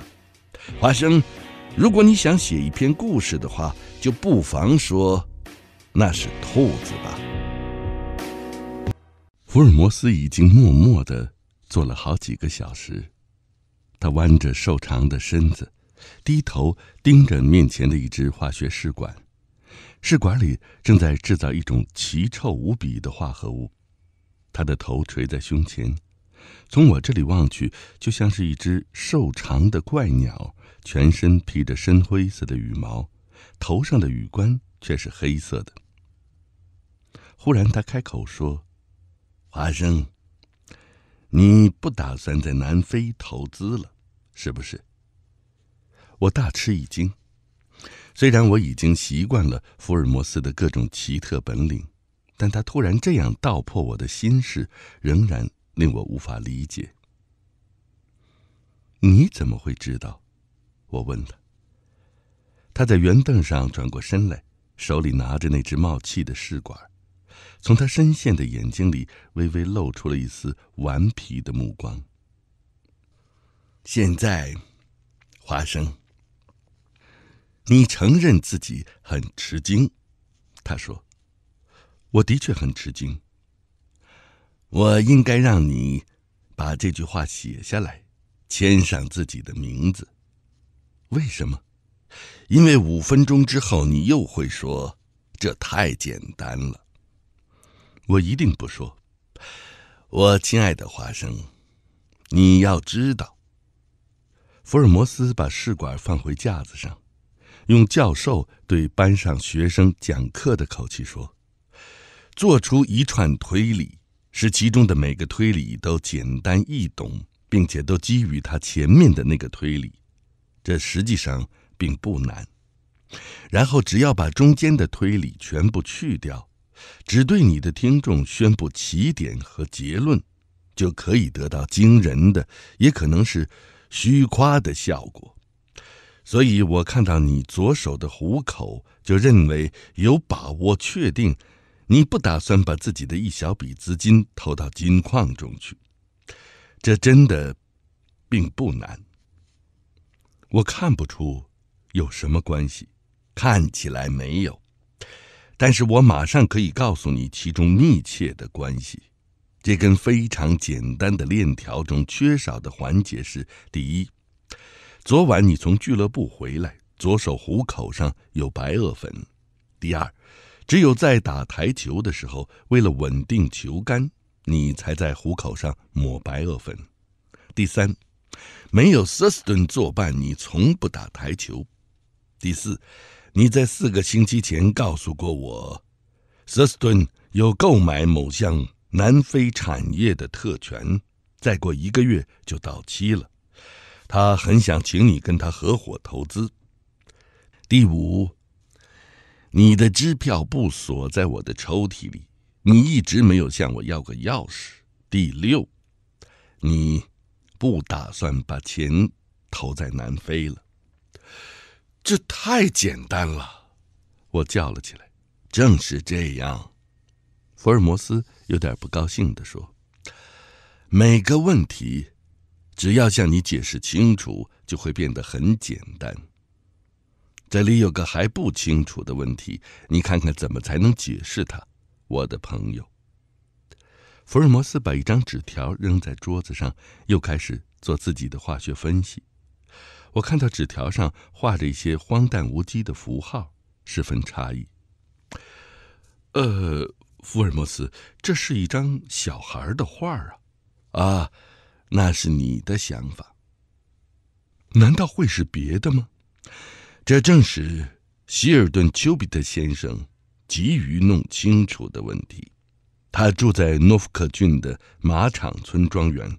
华生，如果你想写一篇故事的话，就不妨说，那是兔子吧。福尔摩斯已经默默的坐了好几个小时，他弯着瘦长的身子，低头盯着面前的一只化学试管，试管里正在制造一种奇臭无比的化合物。他的头垂在胸前，从我这里望去，就像是一只瘦长的怪鸟，全身披着深灰色的羽毛，头上的羽冠却是黑色的。忽然，他开口说。华生，你不打算在南非投资了，是不是？我大吃一惊。虽然我已经习惯了福尔摩斯的各种奇特本领，但他突然这样道破我的心事，仍然令我无法理解。你怎么会知道？我问他。他在圆凳上转过身来，手里拿着那只冒气的试管。从他深陷的眼睛里，微微露出了一丝顽皮的目光。现在，华生，你承认自己很吃惊，他说：“我的确很吃惊。我应该让你把这句话写下来，签上自己的名字。为什么？因为五分钟之后，你又会说，这太简单了。”我一定不说，我亲爱的华生，你要知道。福尔摩斯把试管放回架子上，用教授对班上学生讲课的口气说：“做出一串推理，使其中的每个推理都简单易懂，并且都基于他前面的那个推理，这实际上并不难。然后，只要把中间的推理全部去掉。”只对你的听众宣布起点和结论，就可以得到惊人的，也可能是虚夸的效果。所以我看到你左手的虎口，就认为有把握确定，你不打算把自己的一小笔资金投到金矿中去。这真的并不难。我看不出有什么关系，看起来没有。但是我马上可以告诉你其中密切的关系。这根非常简单的链条中缺少的环节是：第一，昨晚你从俱乐部回来，左手虎口上有白垩粉；第二，只有在打台球的时候，为了稳定球杆，你才在虎口上抹白垩粉；第三，没有 s u t e n 作伴，你从不打台球；第四。你在四个星期前告诉过我，t 斯 n 有购买某项南非产业的特权，再过一个月就到期了。他很想请你跟他合伙投资。第五，你的支票不锁在我的抽屉里，你一直没有向我要过钥匙。第六，你不打算把钱投在南非了。这太简单了，我叫了起来。正是这样，福尔摩斯有点不高兴的说：“每个问题，只要向你解释清楚，就会变得很简单。这里有个还不清楚的问题，你看看怎么才能解释它，我的朋友。”福尔摩斯把一张纸条扔在桌子上，又开始做自己的化学分析。我看到纸条上画着一些荒诞无稽的符号，十分诧异。呃，福尔摩斯，这是一张小孩的画啊！啊，那是你的想法？难道会是别的吗？这正是希尔顿丘比特先生急于弄清楚的问题。他住在诺福克郡的马场村庄园。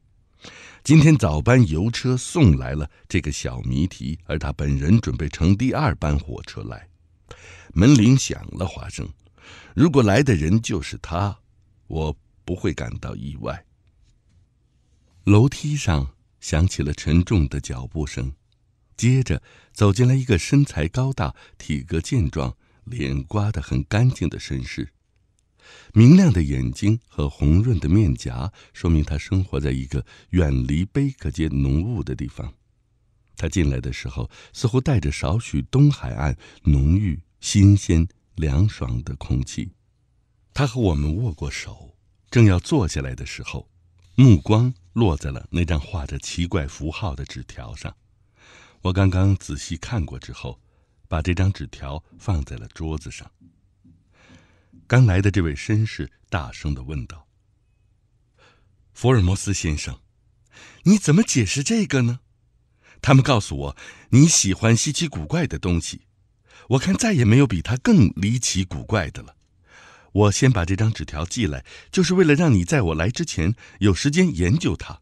今天早班邮车送来了这个小谜题，而他本人准备乘第二班火车来。门铃响了，华生，如果来的人就是他，我不会感到意外。楼梯上响起了沉重的脚步声，接着走进来一个身材高大、体格健壮、脸刮得很干净的绅士。明亮的眼睛和红润的面颊，说明他生活在一个远离贝克街浓雾的地方。他进来的时候，似乎带着少许东海岸浓郁、新鲜、凉爽的空气。他和我们握过手，正要坐下来的时候，目光落在了那张画着奇怪符号的纸条上。我刚刚仔细看过之后，把这张纸条放在了桌子上。刚来的这位绅士大声的问道：“福尔摩斯先生，你怎么解释这个呢？他们告诉我你喜欢稀奇古怪的东西，我看再也没有比它更离奇古怪的了。我先把这张纸条寄来，就是为了让你在我来之前有时间研究它。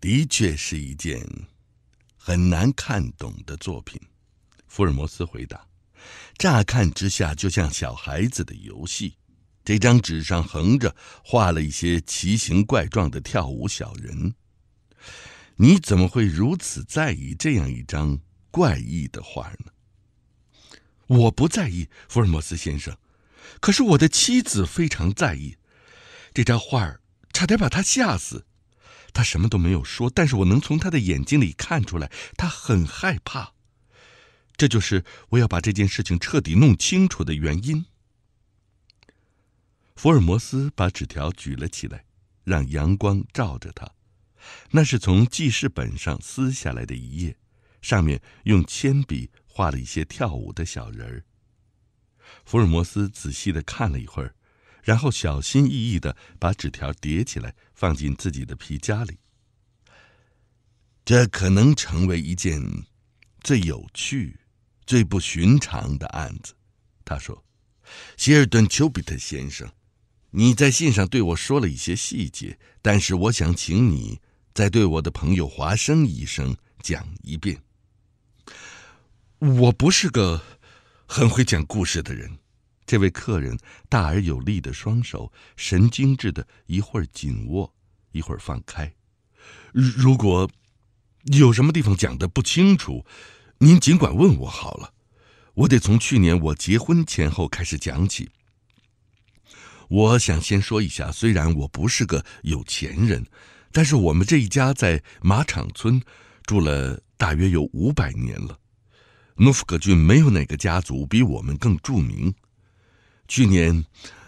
的确是一件很难看懂的作品。”福尔摩斯回答。乍看之下，就像小孩子的游戏。这张纸上横着画了一些奇形怪状的跳舞小人。你怎么会如此在意这样一张怪异的画呢？我不在意，福尔摩斯先生。可是我的妻子非常在意，这张画儿差点把她吓死。她什么都没有说，但是我能从她的眼睛里看出来，她很害怕。这就是我要把这件事情彻底弄清楚的原因。福尔摩斯把纸条举了起来，让阳光照着他。那是从记事本上撕下来的一页，上面用铅笔画了一些跳舞的小人儿。福尔摩斯仔细的看了一会儿，然后小心翼翼的把纸条叠起来，放进自己的皮夹里。这可能成为一件最有趣。最不寻常的案子，他说：“希尔顿丘比特先生，你在信上对我说了一些细节，但是我想请你再对我的朋友华生医生讲一遍。我不是个很会讲故事的人。”这位客人，大而有力的双手，神经质地一会儿紧握，一会儿放开。如果有什么地方讲的不清楚，您尽管问我好了，我得从去年我结婚前后开始讲起。我想先说一下，虽然我不是个有钱人，但是我们这一家在马场村住了大约有五百年了。诺福克郡没有哪个家族比我们更著名。去年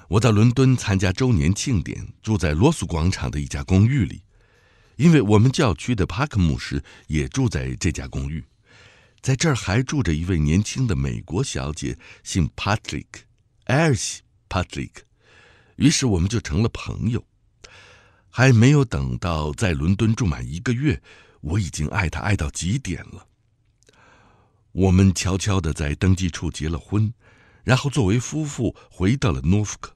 我在伦敦参加周年庆典，住在罗素广场的一家公寓里，因为我们教区的帕克牧师也住在这家公寓。在这儿还住着一位年轻的美国小姐，姓 Patrick，艾尔西 Patrick。于是我们就成了朋友。还没有等到在伦敦住满一个月，我已经爱她爱到极点了。我们悄悄的在登记处结了婚，然后作为夫妇回到了诺福克。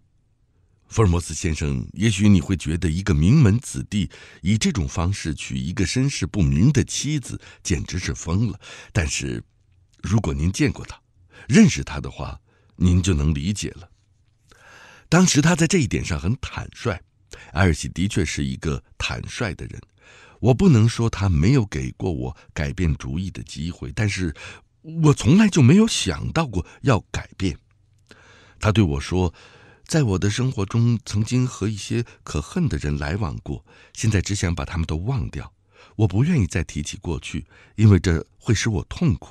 福尔摩斯先生，也许你会觉得一个名门子弟以这种方式娶一个身世不明的妻子，简直是疯了。但是，如果您见过他、认识他的话，您就能理解了。当时他在这一点上很坦率，埃尔西的确是一个坦率的人。我不能说他没有给过我改变主意的机会，但是，我从来就没有想到过要改变。他对我说。在我的生活中，曾经和一些可恨的人来往过。现在只想把他们都忘掉。我不愿意再提起过去，因为这会使我痛苦。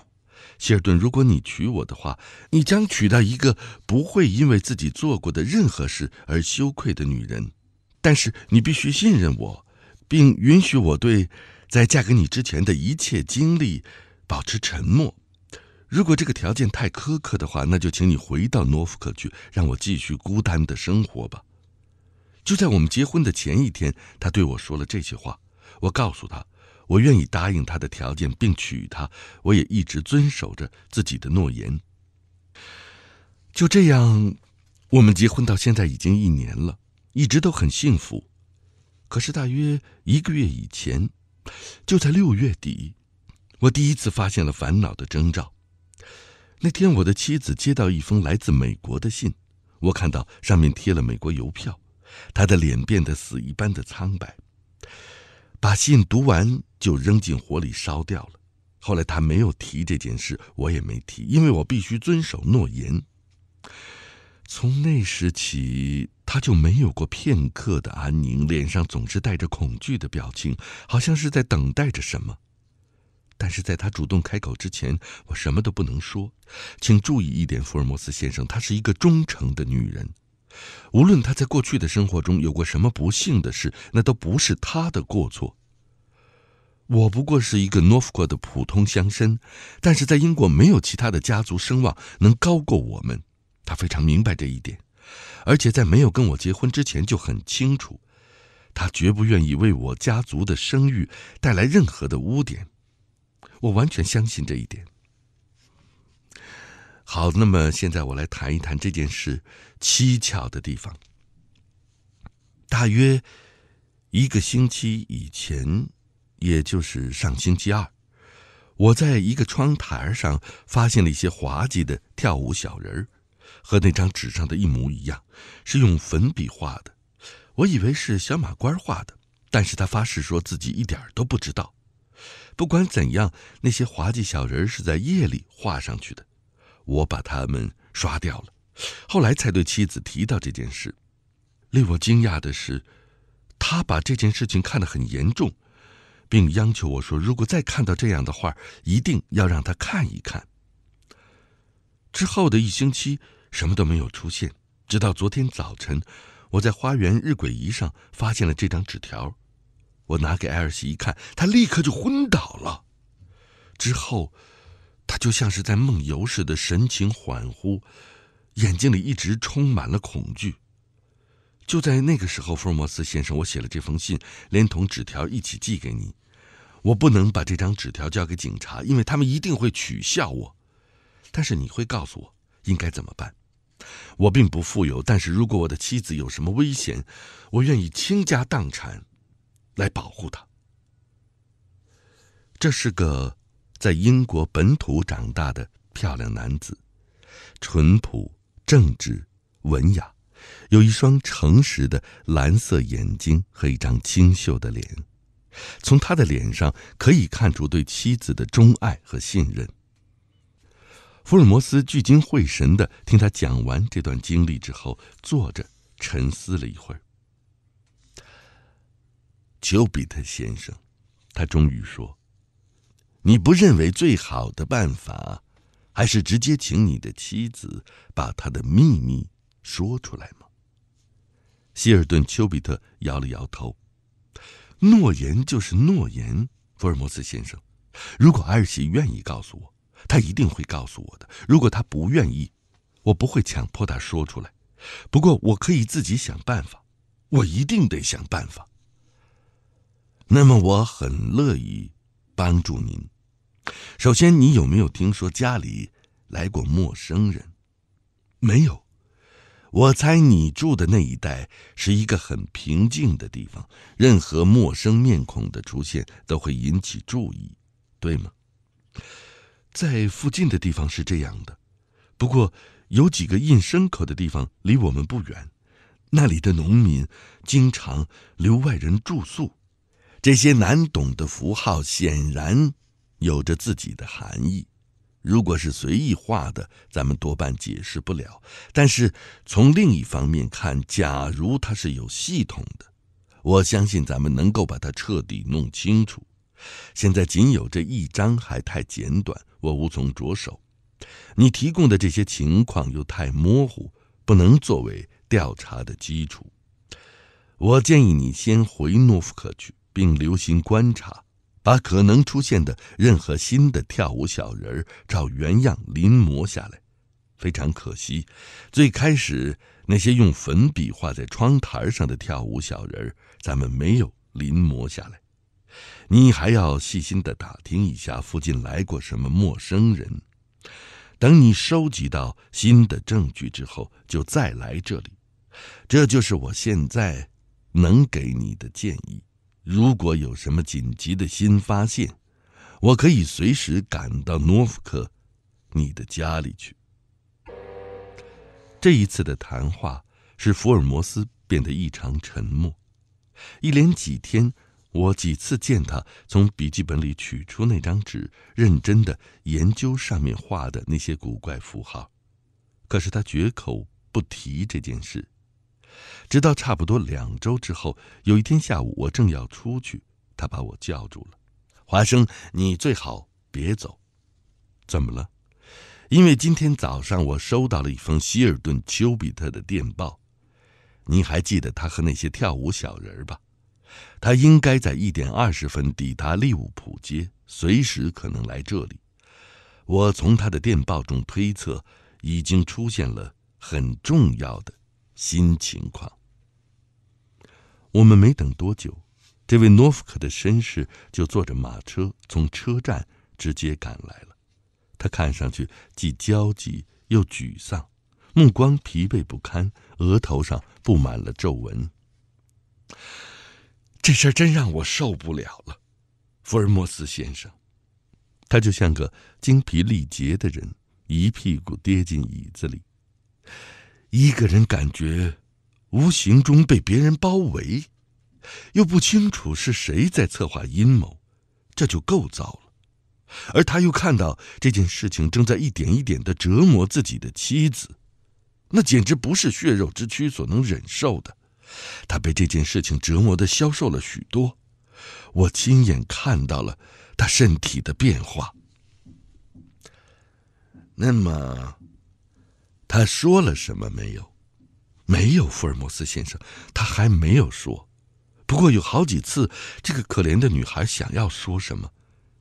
希尔顿，如果你娶我的话，你将娶到一个不会因为自己做过的任何事而羞愧的女人。但是你必须信任我，并允许我对在嫁给你之前的一切经历保持沉默。如果这个条件太苛刻的话，那就请你回到诺福克去，让我继续孤单的生活吧。就在我们结婚的前一天，他对我说了这些话。我告诉他，我愿意答应他的条件，并娶她。我也一直遵守着自己的诺言。就这样，我们结婚到现在已经一年了，一直都很幸福。可是，大约一个月以前，就在六月底，我第一次发现了烦恼的征兆。那天，我的妻子接到一封来自美国的信，我看到上面贴了美国邮票，她的脸变得死一般的苍白，把信读完就扔进火里烧掉了。后来他没有提这件事，我也没提，因为我必须遵守诺言。从那时起，他就没有过片刻的安宁，脸上总是带着恐惧的表情，好像是在等待着什么。但是在她主动开口之前，我什么都不能说。请注意一点，福尔摩斯先生，她是一个忠诚的女人。无论她在过去的生活中有过什么不幸的事，那都不是她的过错。我不过是一个诺福克的普通乡绅，但是在英国没有其他的家族声望能高过我们。她非常明白这一点，而且在没有跟我结婚之前就很清楚，她绝不愿意为我家族的声誉带来任何的污点。我完全相信这一点。好，那么现在我来谈一谈这件事蹊跷的地方。大约一个星期以前，也就是上星期二，我在一个窗台上发现了一些滑稽的跳舞小人和那张纸上的一模一样，是用粉笔画的。我以为是小马官画的，但是他发誓说自己一点都不知道。不管怎样，那些滑稽小人是在夜里画上去的。我把他们刷掉了，后来才对妻子提到这件事。令我惊讶的是，他把这件事情看得很严重，并央求我说：“如果再看到这样的画，一定要让他看一看。”之后的一星期，什么都没有出现，直到昨天早晨，我在花园日晷仪上发现了这张纸条。我拿给艾尔西一看，他立刻就昏倒了。之后，他就像是在梦游似的，神情恍惚，眼睛里一直充满了恐惧。就在那个时候，福尔摩斯先生，我写了这封信，连同纸条一起寄给你。我不能把这张纸条交给警察，因为他们一定会取笑我。但是你会告诉我应该怎么办。我并不富有，但是如果我的妻子有什么危险，我愿意倾家荡产。来保护他。这是个在英国本土长大的漂亮男子，淳朴、正直、文雅，有一双诚实的蓝色眼睛和一张清秀的脸。从他的脸上可以看出对妻子的钟爱和信任。福尔摩斯聚精会神的听他讲完这段经历之后，坐着沉思了一会儿。丘比特先生，他终于说：“你不认为最好的办法，还是直接请你的妻子把他的秘密说出来吗？”希尔顿·丘比特摇了摇头：“诺言就是诺言，福尔摩斯先生。如果艾尔希愿意告诉我，他一定会告诉我的。如果他不愿意，我不会强迫他说出来。不过，我可以自己想办法。我一定得想办法。”那么我很乐意帮助您。首先，你有没有听说家里来过陌生人？没有，我猜你住的那一带是一个很平静的地方，任何陌生面孔的出现都会引起注意，对吗？在附近的地方是这样的，不过有几个印牲口的地方离我们不远，那里的农民经常留外人住宿。这些难懂的符号显然有着自己的含义。如果是随意画的，咱们多半解释不了。但是从另一方面看，假如它是有系统的，我相信咱们能够把它彻底弄清楚。现在仅有这一章还太简短，我无从着手。你提供的这些情况又太模糊，不能作为调查的基础。我建议你先回诺夫克去。并留心观察，把可能出现的任何新的跳舞小人儿照原样临摹下来。非常可惜，最开始那些用粉笔画在窗台上的跳舞小人儿，咱们没有临摹下来。你还要细心的打听一下附近来过什么陌生人。等你收集到新的证据之后，就再来这里。这就是我现在能给你的建议。如果有什么紧急的新发现，我可以随时赶到诺夫克，你的家里去。这一次的谈话使福尔摩斯变得异常沉默。一连几天，我几次见他从笔记本里取出那张纸，认真地研究上面画的那些古怪符号，可是他绝口不提这件事。直到差不多两周之后，有一天下午，我正要出去，他把我叫住了。“华生，你最好别走。”“怎么了？”“因为今天早上我收到了一封希尔顿·丘比特的电报。你还记得他和那些跳舞小人吧？他应该在一点二十分抵达利物浦街，随时可能来这里。我从他的电报中推测，已经出现了很重要的。”新情况，我们没等多久，这位诺夫克的绅士就坐着马车从车站直接赶来了。他看上去既焦急又沮丧，目光疲惫不堪，额头上布满了皱纹。这事儿真让我受不了了，福尔摩斯先生。他就像个精疲力竭的人，一屁股跌进椅子里。一个人感觉无形中被别人包围，又不清楚是谁在策划阴谋，这就够糟了。而他又看到这件事情正在一点一点的折磨自己的妻子，那简直不是血肉之躯所能忍受的。他被这件事情折磨的消瘦了许多，我亲眼看到了他身体的变化。那么。他说了什么没有？没有，福尔摩斯先生，他还没有说。不过有好几次，这个可怜的女孩想要说什么，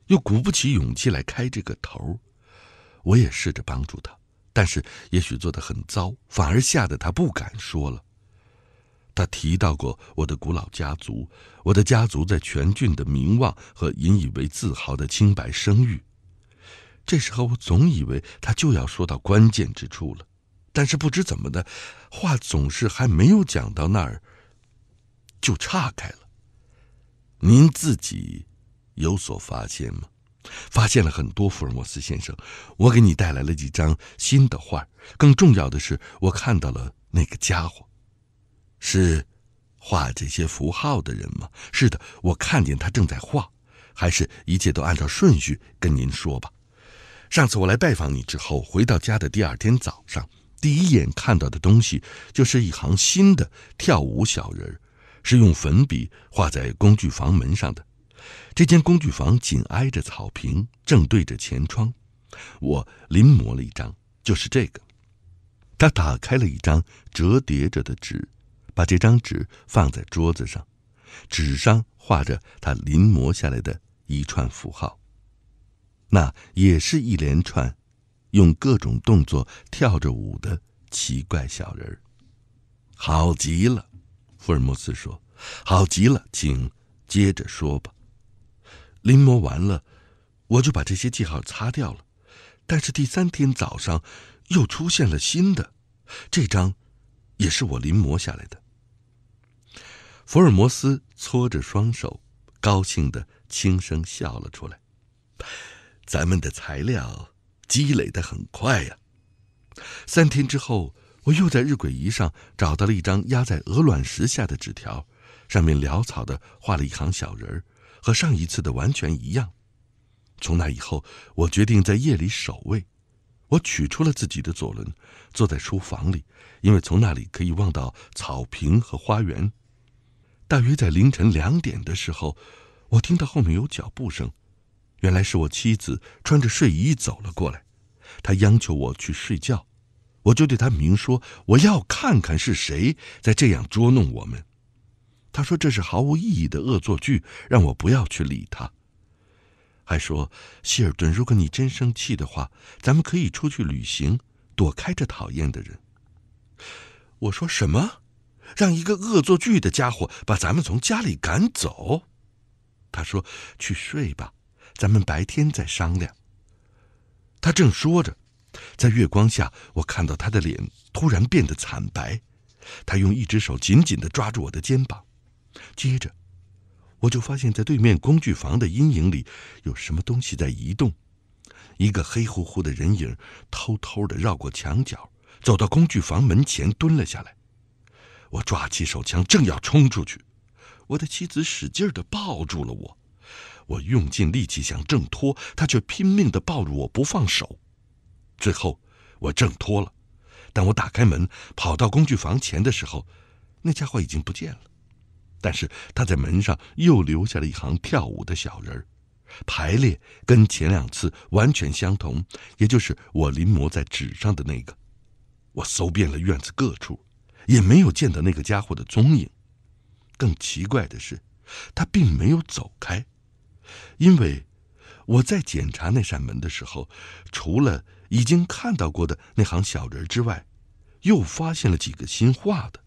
又鼓不起勇气来开这个头。我也试着帮助她，但是也许做的很糟，反而吓得她不敢说了。她提到过我的古老家族，我的家族在全郡的名望和引以为自豪的清白声誉。这时候我总以为她就要说到关键之处了。但是不知怎么的，话总是还没有讲到那儿，就岔开了。您自己有所发现吗？发现了很多，福尔摩斯先生。我给你带来了几张新的画。更重要的是，我看到了那个家伙，是画这些符号的人吗？是的，我看见他正在画。还是，一切都按照顺序跟您说吧。上次我来拜访你之后，回到家的第二天早上。第一眼看到的东西就是一行新的跳舞小人儿，是用粉笔画在工具房门上的。这间工具房紧挨着草坪，正对着前窗。我临摹了一张，就是这个。他打开了一张折叠着的纸，把这张纸放在桌子上。纸上画着他临摹下来的一串符号，那也是一连串。用各种动作跳着舞的奇怪小人，好极了，福尔摩斯说：“好极了，请接着说吧。”临摹完了，我就把这些记号擦掉了。但是第三天早上，又出现了新的，这张也是我临摹下来的。福尔摩斯搓着双手，高兴的轻声笑了出来。咱们的材料。积累的很快呀！三天之后，我又在日晷仪上找到了一张压在鹅卵石下的纸条，上面潦草地画了一行小人儿，和上一次的完全一样。从那以后，我决定在夜里守卫。我取出了自己的左轮，坐在书房里，因为从那里可以望到草坪和花园。大约在凌晨两点的时候，我听到后面有脚步声。原来是我妻子穿着睡衣走了过来，她央求我去睡觉，我就对她明说我要看看是谁在这样捉弄我们。她说这是毫无意义的恶作剧，让我不要去理他。还说希尔顿，如果你真生气的话，咱们可以出去旅行，躲开这讨厌的人。我说什么，让一个恶作剧的家伙把咱们从家里赶走？他说去睡吧。咱们白天再商量。他正说着，在月光下，我看到他的脸突然变得惨白，他用一只手紧紧地抓住我的肩膀。接着，我就发现，在对面工具房的阴影里，有什么东西在移动。一个黑乎乎的人影偷偷的绕过墙角，走到工具房门前蹲了下来。我抓起手枪，正要冲出去，我的妻子使劲的抱住了我。我用尽力气想挣脱，他却拼命地抱着我不放手。最后，我挣脱了，当我打开门跑到工具房前的时候，那家伙已经不见了。但是他在门上又留下了一行跳舞的小人儿，排列跟前两次完全相同，也就是我临摹在纸上的那个。我搜遍了院子各处，也没有见到那个家伙的踪影。更奇怪的是，他并没有走开。因为我在检查那扇门的时候，除了已经看到过的那行小人之外，又发现了几个新画的。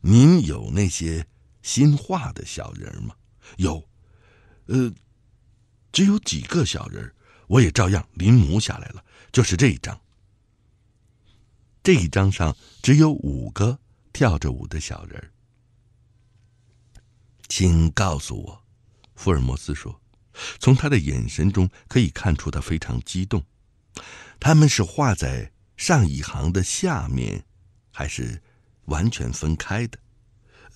您有那些新画的小人吗？有，呃，只有几个小人，我也照样临摹下来了。就是这一张，这一张上只有五个跳着舞的小人。请告诉我。福尔摩斯说：“从他的眼神中可以看出，他非常激动。他们是画在上一行的下面，还是完全分开的？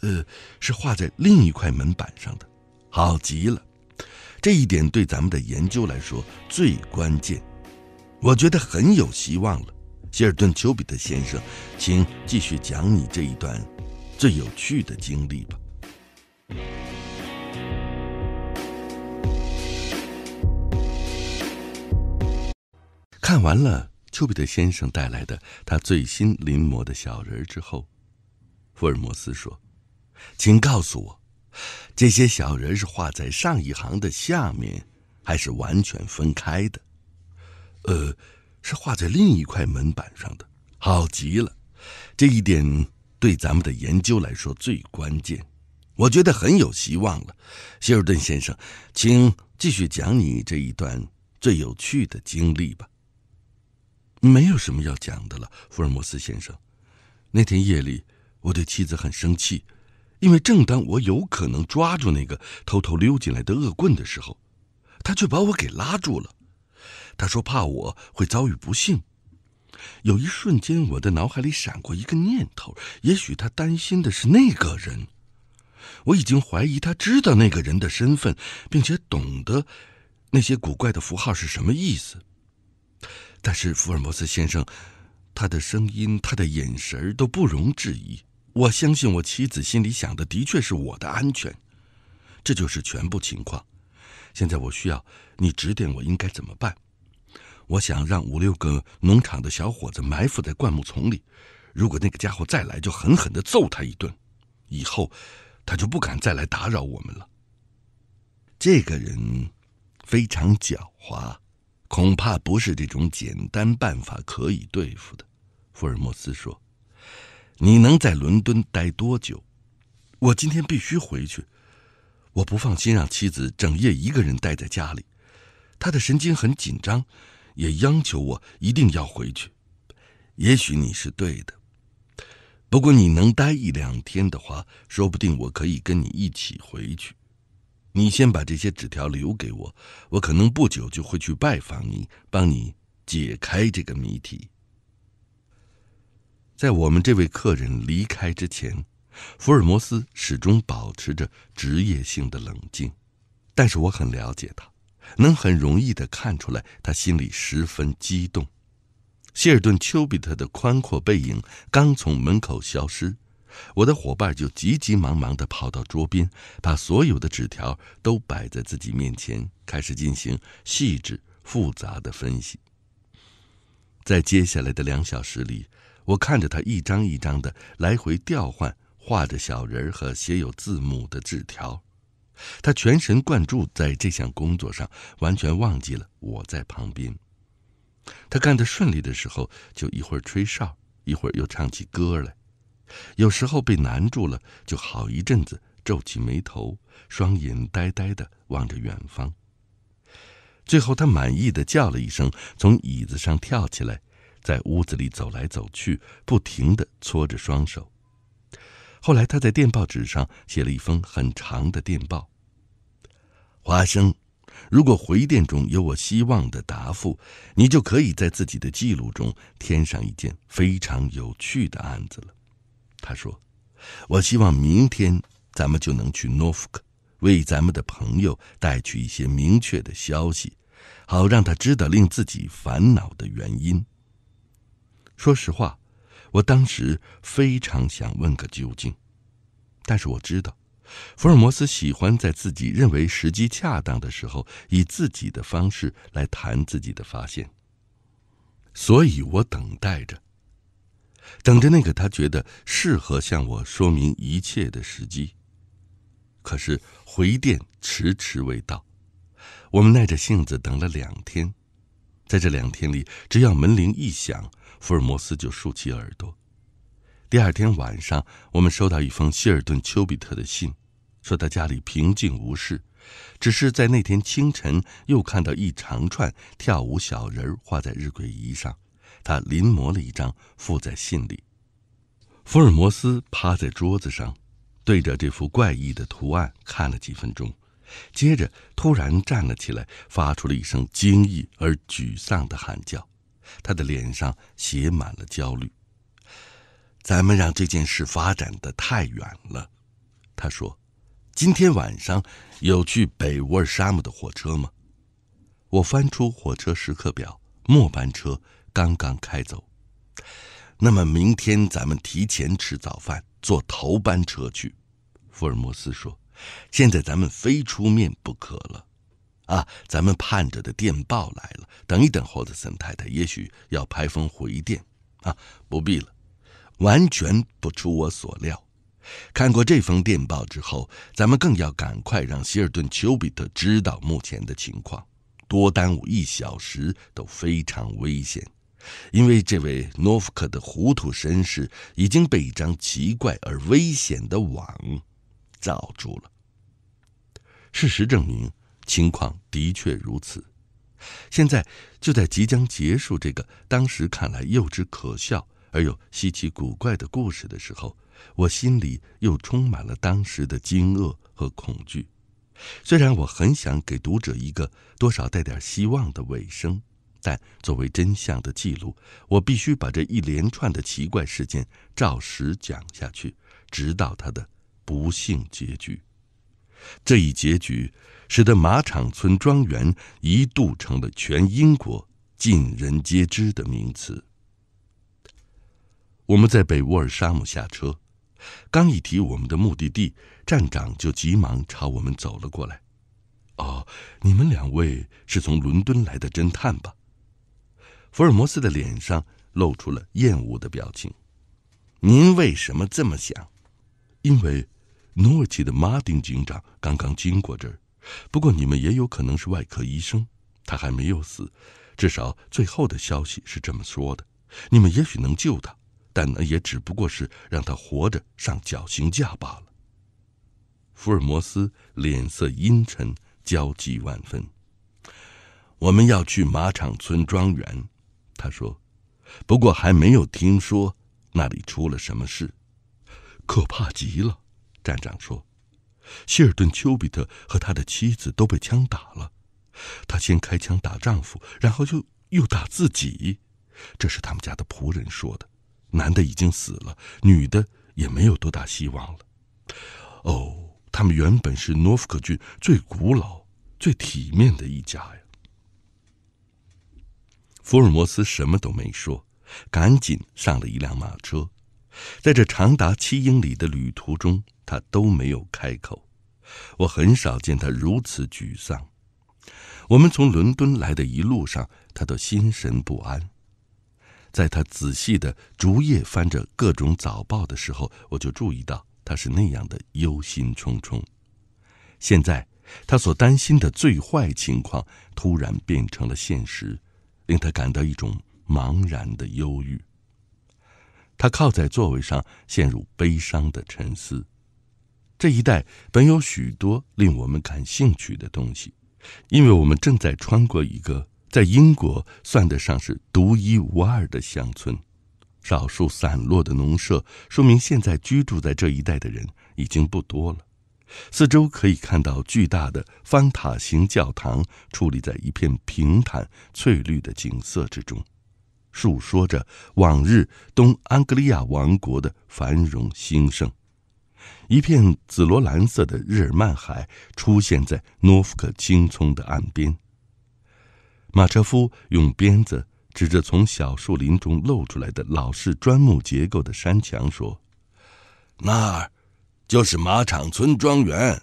呃，是画在另一块门板上的。好极了，这一点对咱们的研究来说最关键。我觉得很有希望了。希尔顿·丘比特先生，请继续讲你这一段最有趣的经历吧。”看完了丘比特先生带来的他最新临摹的小人之后，福尔摩斯说：“请告诉我，这些小人是画在上一行的下面，还是完全分开的？呃，是画在另一块门板上的。好极了，这一点对咱们的研究来说最关键。我觉得很有希望了，希尔顿先生，请继续讲你这一段最有趣的经历吧。”没有什么要讲的了，福尔摩斯先生。那天夜里，我对妻子很生气，因为正当我有可能抓住那个偷偷溜进来的恶棍的时候，他却把我给拉住了。他说怕我会遭遇不幸。有一瞬间，我的脑海里闪过一个念头：也许他担心的是那个人。我已经怀疑他知道那个人的身份，并且懂得那些古怪的符号是什么意思。但是福尔摩斯先生，他的声音，他的眼神都不容置疑。我相信我妻子心里想的，的确是我的安全。这就是全部情况。现在我需要你指点我应该怎么办。我想让五六个农场的小伙子埋伏在灌木丛里，如果那个家伙再来，就狠狠地揍他一顿。以后，他就不敢再来打扰我们了。这个人，非常狡猾。恐怕不是这种简单办法可以对付的，福尔摩斯说：“你能在伦敦待多久？我今天必须回去，我不放心让妻子整夜一个人待在家里，她的神经很紧张，也央求我一定要回去。也许你是对的，不过你能待一两天的话，说不定我可以跟你一起回去。”你先把这些纸条留给我，我可能不久就会去拜访你，帮你解开这个谜题。在我们这位客人离开之前，福尔摩斯始终保持着职业性的冷静，但是我很了解他，能很容易的看出来他心里十分激动。谢尔顿·丘比特的宽阔背影刚从门口消失。我的伙伴就急急忙忙地跑到桌边，把所有的纸条都摆在自己面前，开始进行细致复杂的分析。在接下来的两小时里，我看着他一张一张的来回调换画着小人儿和写有字母的纸条，他全神贯注在这项工作上，完全忘记了我在旁边。他干得顺利的时候，就一会儿吹哨，一会儿又唱起歌来。有时候被难住了，就好一阵子皱起眉头，双眼呆呆的望着远方。最后，他满意的叫了一声，从椅子上跳起来，在屋子里走来走去，不停的搓着双手。后来，他在电报纸上写了一封很长的电报。华生，如果回电中有我希望的答复，你就可以在自己的记录中添上一件非常有趣的案子了。他说：“我希望明天咱们就能去诺福克，为咱们的朋友带去一些明确的消息，好让他知道令自己烦恼的原因。”说实话，我当时非常想问个究竟，但是我知道，福尔摩斯喜欢在自己认为时机恰当的时候，以自己的方式来谈自己的发现，所以我等待着。等着那个他觉得适合向我说明一切的时机，可是回电迟迟未到。我们耐着性子等了两天，在这两天里，只要门铃一响，福尔摩斯就竖起耳朵。第二天晚上，我们收到一封希尔顿·丘比特的信，说他家里平静无事，只是在那天清晨又看到一长串跳舞小人画在日晷仪上。他临摹了一张，附在信里。福尔摩斯趴在桌子上，对着这幅怪异的图案看了几分钟，接着突然站了起来，发出了一声惊异而沮丧的喊叫。他的脸上写满了焦虑。“咱们让这件事发展的太远了。”他说，“今天晚上有去北沃尔沙姆的火车吗？”我翻出火车时刻表，末班车。刚刚开走，那么明天咱们提前吃早饭，坐头班车去。福尔摩斯说：“现在咱们非出面不可了，啊，咱们盼着的电报来了。等一等，霍德森太太，也许要拍封回电。啊，不必了，完全不出我所料。看过这封电报之后，咱们更要赶快让希尔顿丘比特知道目前的情况，多耽误一小时都非常危险。”因为这位诺夫克的糊涂绅士已经被一张奇怪而危险的网罩住了。事实证明，情况的确如此。现在，就在即将结束这个当时看来幼稚可笑而又稀奇古怪的故事的时候，我心里又充满了当时的惊愕和恐惧。虽然我很想给读者一个多少带点希望的尾声。但作为真相的记录，我必须把这一连串的奇怪事件照实讲下去，直到他的不幸结局。这一结局使得马场村庄园一度成了全英国尽人皆知的名词。我们在北沃尔沙姆下车，刚一提我们的目的地，站长就急忙朝我们走了过来。哦，你们两位是从伦敦来的侦探吧？福尔摩斯的脸上露出了厌恶的表情。“您为什么这么想？”“因为诺奇的马丁警长刚刚经过这儿。不过你们也有可能是外科医生。他还没有死，至少最后的消息是这么说的。你们也许能救他，但那也只不过是让他活着上绞刑架罢了。”福尔摩斯脸色阴沉，焦急万分。“我们要去马场村庄园。”他说：“不过还没有听说那里出了什么事，可怕极了。”站长说：“希尔顿·丘比特和他的妻子都被枪打了，他先开枪打丈夫，然后就又打自己。”这是他们家的仆人说的。男的已经死了，女的也没有多大希望了。哦，他们原本是诺福克郡最古老、最体面的一家呀。福尔摩斯什么都没说，赶紧上了一辆马车。在这长达七英里的旅途中，他都没有开口。我很少见他如此沮丧。我们从伦敦来的一路上，他都心神不安。在他仔细的逐页翻着各种早报的时候，我就注意到他是那样的忧心忡忡。现在，他所担心的最坏情况突然变成了现实。令他感到一种茫然的忧郁，他靠在座位上，陷入悲伤的沉思。这一带本有许多令我们感兴趣的东西，因为我们正在穿过一个在英国算得上是独一无二的乡村。少数散落的农舍说明，现在居住在这一带的人已经不多了。四周可以看到巨大的方塔形教堂矗立在一片平坦翠绿的景色之中，述说着往日东安格利亚王国的繁荣兴盛。一片紫罗兰色的日耳曼海出现在诺福克青葱的岸边。马车夫用鞭子指着从小树林中露出来的老式砖木结构的山墙说：“那儿。”就是马场村庄园。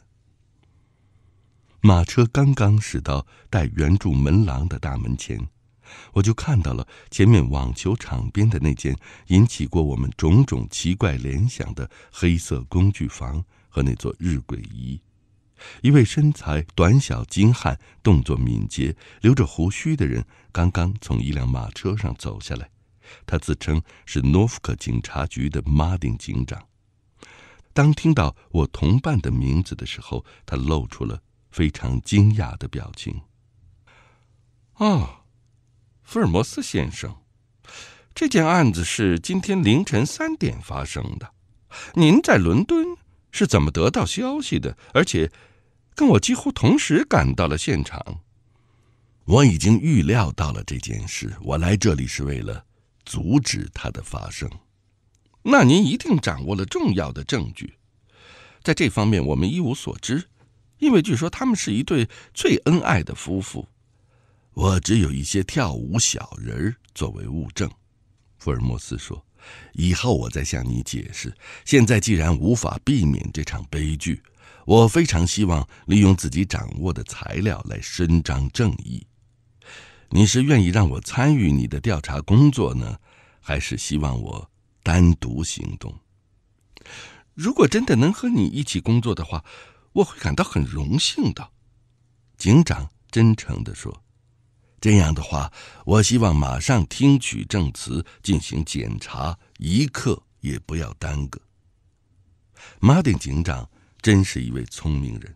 马车刚刚驶到带圆柱门廊的大门前，我就看到了前面网球场边的那间引起过我们种种奇怪联想的黑色工具房和那座日晷仪。一位身材短小精悍、动作敏捷、留着胡须的人刚刚从一辆马车上走下来，他自称是诺福克警察局的马丁警长。当听到我同伴的名字的时候，他露出了非常惊讶的表情。啊，福尔摩斯先生，这件案子是今天凌晨三点发生的。您在伦敦是怎么得到消息的？而且，跟我几乎同时赶到了现场。我已经预料到了这件事，我来这里是为了阻止它的发生。那您一定掌握了重要的证据，在这方面我们一无所知，因为据说他们是一对最恩爱的夫妇。我只有一些跳舞小人儿作为物证。”福尔摩斯说，“以后我再向你解释。现在既然无法避免这场悲剧，我非常希望利用自己掌握的材料来伸张正义。你是愿意让我参与你的调查工作呢，还是希望我？”单独行动。如果真的能和你一起工作的话，我会感到很荣幸的。”警长真诚地说，“这样的话，我希望马上听取证词，进行检查，一刻也不要耽搁。”马丁警长真是一位聪明人，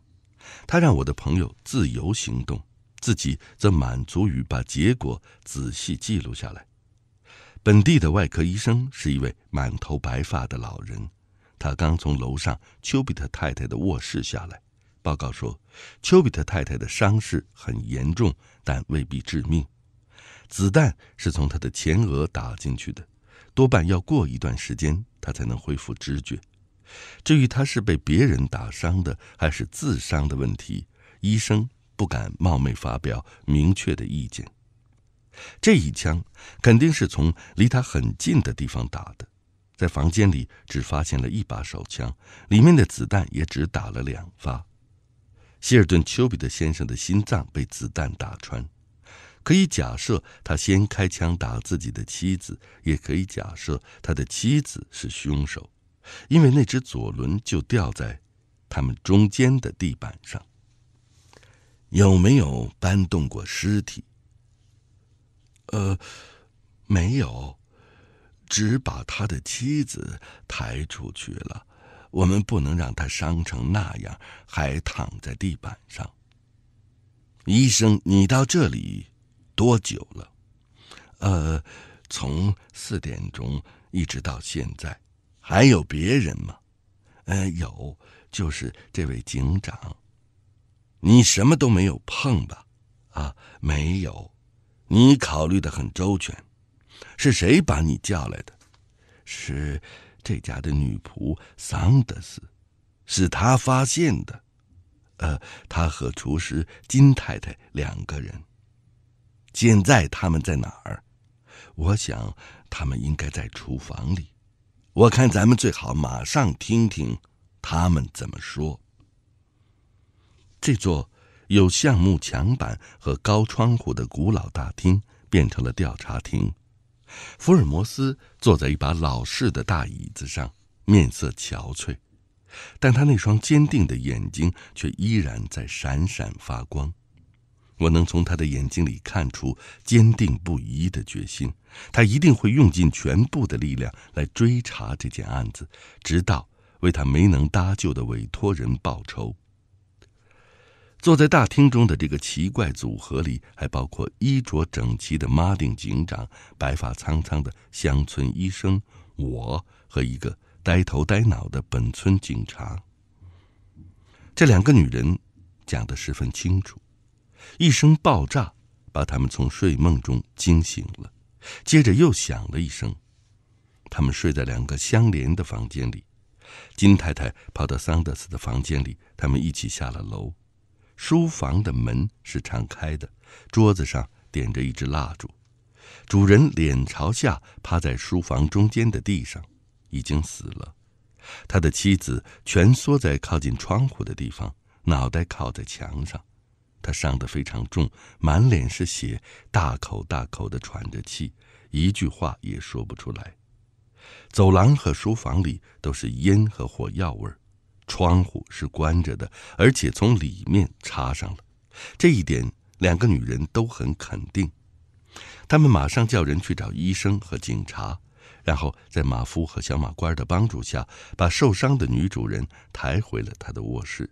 他让我的朋友自由行动，自己则满足于把结果仔细记录下来。本地的外科医生是一位满头白发的老人，他刚从楼上丘比特太太的卧室下来，报告说，丘比特太太的伤势很严重，但未必致命。子弹是从他的前额打进去的，多半要过一段时间他才能恢复知觉。至于他是被别人打伤的还是自伤的问题，医生不敢冒昧发表明确的意见。这一枪肯定是从离他很近的地方打的，在房间里只发现了一把手枪，里面的子弹也只打了两发。希尔顿·丘比特先生的心脏被子弹打穿，可以假设他先开枪打自己的妻子，也可以假设他的妻子是凶手，因为那只左轮就掉在他们中间的地板上。有没有搬动过尸体？呃，没有，只把他的妻子抬出去了。我们不能让他伤成那样，还躺在地板上。医生，你到这里多久了？呃，从四点钟一直到现在。还有别人吗？呃，有，就是这位警长。你什么都没有碰吧？啊，没有。你考虑的很周全，是谁把你叫来的？是这家的女仆桑德斯，是他发现的。呃，他和厨师金太太两个人，现在他们在哪儿？我想他们应该在厨房里。我看咱们最好马上听听他们怎么说。这座。有橡木墙板和高窗户的古老大厅变成了调查厅。福尔摩斯坐在一把老式的大椅子上，面色憔悴，但他那双坚定的眼睛却依然在闪闪发光。我能从他的眼睛里看出坚定不移的决心。他一定会用尽全部的力量来追查这件案子，直到为他没能搭救的委托人报仇。坐在大厅中的这个奇怪组合里，还包括衣着整齐的马丁警长、白发苍苍的乡村医生我和一个呆头呆脑的本村警察。这两个女人讲得十分清楚。一声爆炸把他们从睡梦中惊醒了，接着又响了一声。他们睡在两个相连的房间里。金太太跑到桑德斯的房间里，他们一起下了楼。书房的门是敞开的，桌子上点着一支蜡烛，主人脸朝下趴在书房中间的地上，已经死了。他的妻子蜷缩在靠近窗户的地方，脑袋靠在墙上，他伤得非常重，满脸是血，大口大口地喘着气，一句话也说不出来。走廊和书房里都是烟和火药味儿。窗户是关着的，而且从里面插上了。这一点，两个女人都很肯定。他们马上叫人去找医生和警察，然后在马夫和小马倌的帮助下，把受伤的女主人抬回了他的卧室。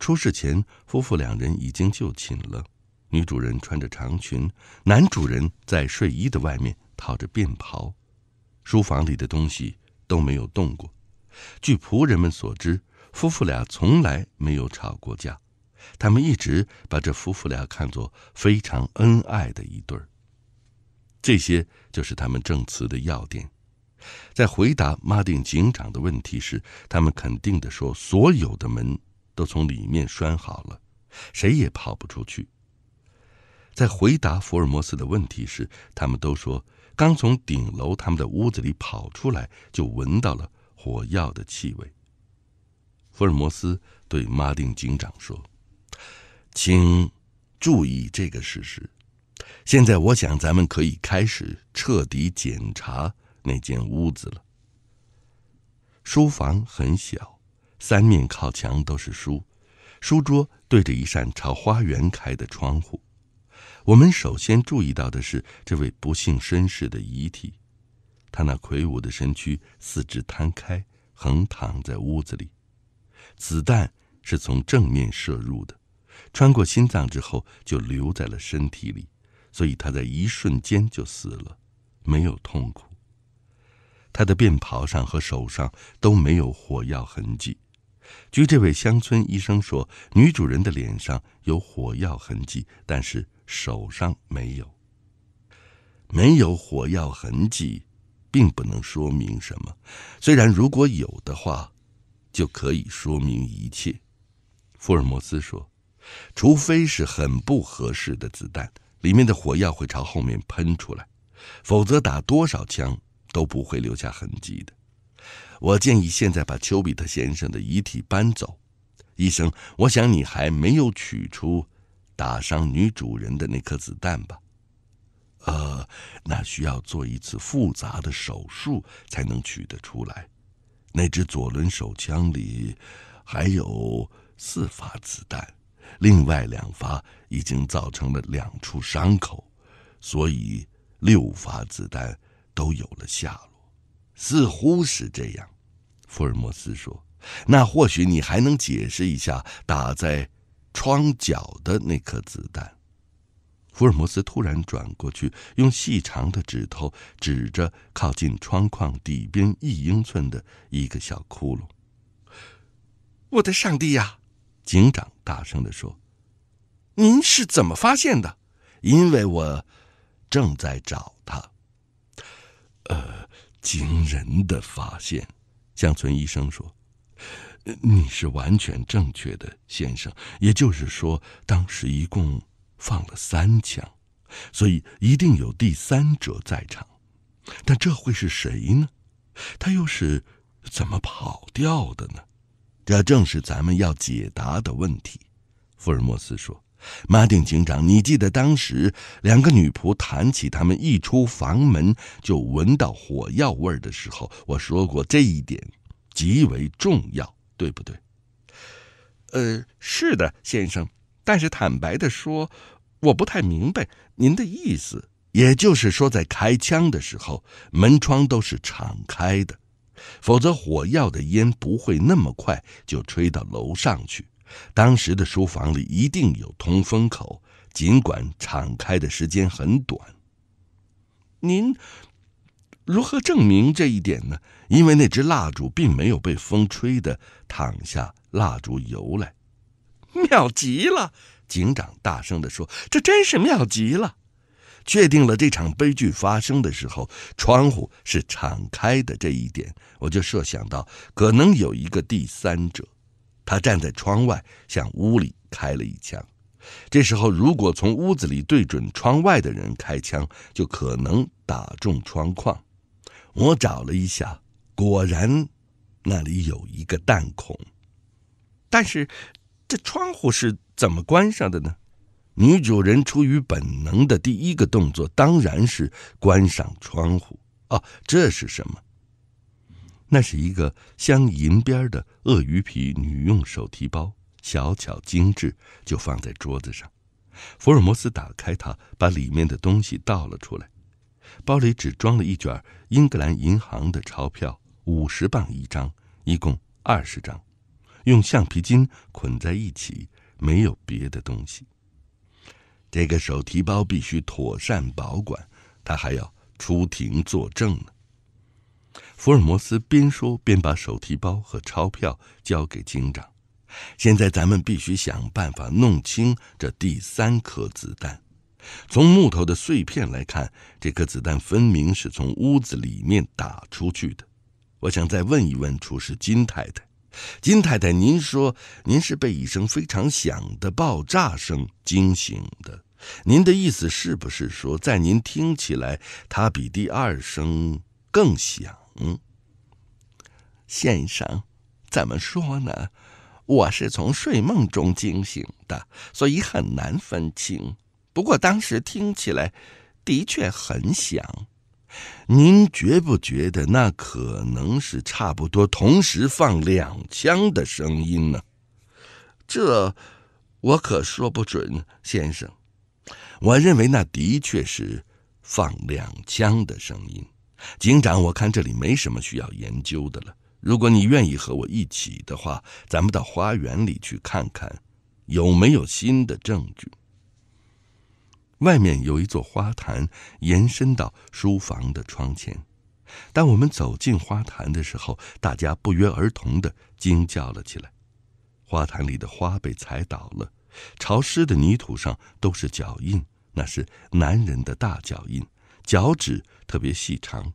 出事前，夫妇两人已经就寝了。女主人穿着长裙，男主人在睡衣的外面套着便袍。书房里的东西都没有动过。据仆人们所知，夫妇俩从来没有吵过架，他们一直把这夫妇俩看作非常恩爱的一对儿。这些就是他们证词的要点。在回答马丁警长的问题时，他们肯定地说，所有的门都从里面拴好了，谁也跑不出去。在回答福尔摩斯的问题时，他们都说刚从顶楼他们的屋子里跑出来，就闻到了。火药的气味。福尔摩斯对马丁警长说：“请注意这个事实。现在，我想咱们可以开始彻底检查那间屋子了。”书房很小，三面靠墙都是书，书桌对着一扇朝花园开的窗户。我们首先注意到的是这位不幸绅士的遗体。他那魁梧的身躯，四肢摊开，横躺在屋子里。子弹是从正面射入的，穿过心脏之后就留在了身体里，所以他在一瞬间就死了，没有痛苦。他的便袍上和手上都没有火药痕迹。据这位乡村医生说，女主人的脸上有火药痕迹，但是手上没有，没有火药痕迹。并不能说明什么，虽然如果有的话，就可以说明一切。”福尔摩斯说，“除非是很不合适的子弹，里面的火药会朝后面喷出来，否则打多少枪都不会留下痕迹的。我建议现在把丘比特先生的遗体搬走。医生，我想你还没有取出打伤女主人的那颗子弹吧？”呃，那需要做一次复杂的手术才能取得出来。那只左轮手枪里还有四发子弹，另外两发已经造成了两处伤口，所以六发子弹都有了下落，似乎是这样。福尔摩斯说：“那或许你还能解释一下打在窗角的那颗子弹。”福尔摩斯突然转过去，用细长的指头指着靠近窗框底边一英寸的一个小窟窿。“我的上帝呀！”警长大声的说，“您是怎么发现的？”“因为我正在找他。”“呃，惊人的发现。”乡村医生说，“你是完全正确的，先生。也就是说，当时一共……”放了三枪，所以一定有第三者在场，但这会是谁呢？他又是怎么跑掉的呢？这正是咱们要解答的问题。福尔摩斯说：“马丁警长，你记得当时两个女仆谈起他们一出房门就闻到火药味的时候，我说过这一点极为重要，对不对？”“呃，是的，先生。”但是坦白的说，我不太明白您的意思。也就是说，在开枪的时候，门窗都是敞开的，否则火药的烟不会那么快就吹到楼上去。当时的书房里一定有通风口，尽管敞开的时间很短。您如何证明这一点呢？因为那只蜡烛并没有被风吹的躺下，蜡烛油来。妙 (laughs) 极了，警长大声地说：“这真是妙极了！”确定了这场悲剧发生的时候，窗户是敞开的这一点，我就设想到可能有一个第三者，他站在窗外向屋里开了一枪。这时候，如果从屋子里对准窗外的人开枪，就可能打中窗框。我找了一下，果然，那里有一个弹孔，但是。这窗户是怎么关上的呢？女主人出于本能的第一个动作当然是关上窗户。哦，这是什么？那是一个镶银边的鳄鱼皮女用手提包，小巧精致，就放在桌子上。福尔摩斯打开它，把里面的东西倒了出来。包里只装了一卷英格兰银行的钞票，五十磅一张，一共二十张。用橡皮筋捆在一起，没有别的东西。这个手提包必须妥善保管，他还要出庭作证呢。福尔摩斯边说边把手提包和钞票交给警长。现在咱们必须想办法弄清这第三颗子弹。从木头的碎片来看，这颗子弹分明是从屋子里面打出去的。我想再问一问，厨师金太太。金太太，您说您是被一声非常响的爆炸声惊醒的，您的意思是不是说，在您听起来，它比第二声更响？先生，怎么说呢？我是从睡梦中惊醒的，所以很难分清。不过当时听起来，的确很响。您觉不觉得那可能是差不多同时放两枪的声音呢？这我可说不准，先生。我认为那的确是放两枪的声音。警长，我看这里没什么需要研究的了。如果你愿意和我一起的话，咱们到花园里去看看，有没有新的证据。外面有一座花坛，延伸到书房的窗前。当我们走进花坛的时候，大家不约而同的惊叫了起来。花坛里的花被踩倒了，潮湿的泥土上都是脚印，那是男人的大脚印，脚趾特别细长。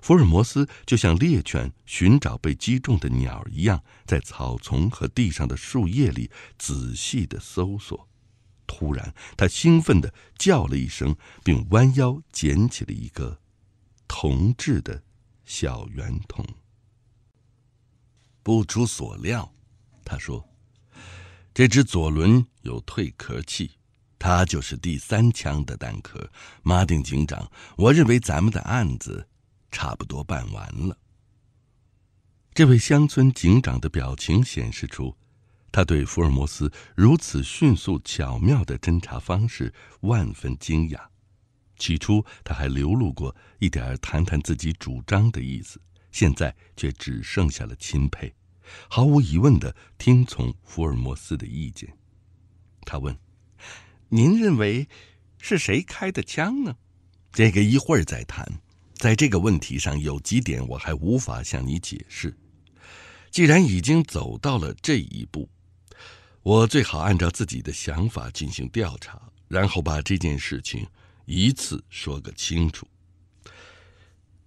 福尔摩斯就像猎犬寻找被击中的鸟一样，在草丛和地上的树叶里仔细的搜索。突然，他兴奋地叫了一声，并弯腰捡起了一个铜制的小圆筒。不出所料，他说：“这只左轮有退壳器，它就是第三枪的弹壳。”马丁警长，我认为咱们的案子差不多办完了。这位乡村警长的表情显示出。他对福尔摩斯如此迅速巧妙的侦查方式万分惊讶，起初他还流露过一点谈谈自己主张的意思，现在却只剩下了钦佩，毫无疑问的听从福尔摩斯的意见。他问：“您认为是谁开的枪呢？”这个一会儿再谈。在这个问题上有几点我还无法向你解释。既然已经走到了这一步。我最好按照自己的想法进行调查，然后把这件事情一次说个清楚。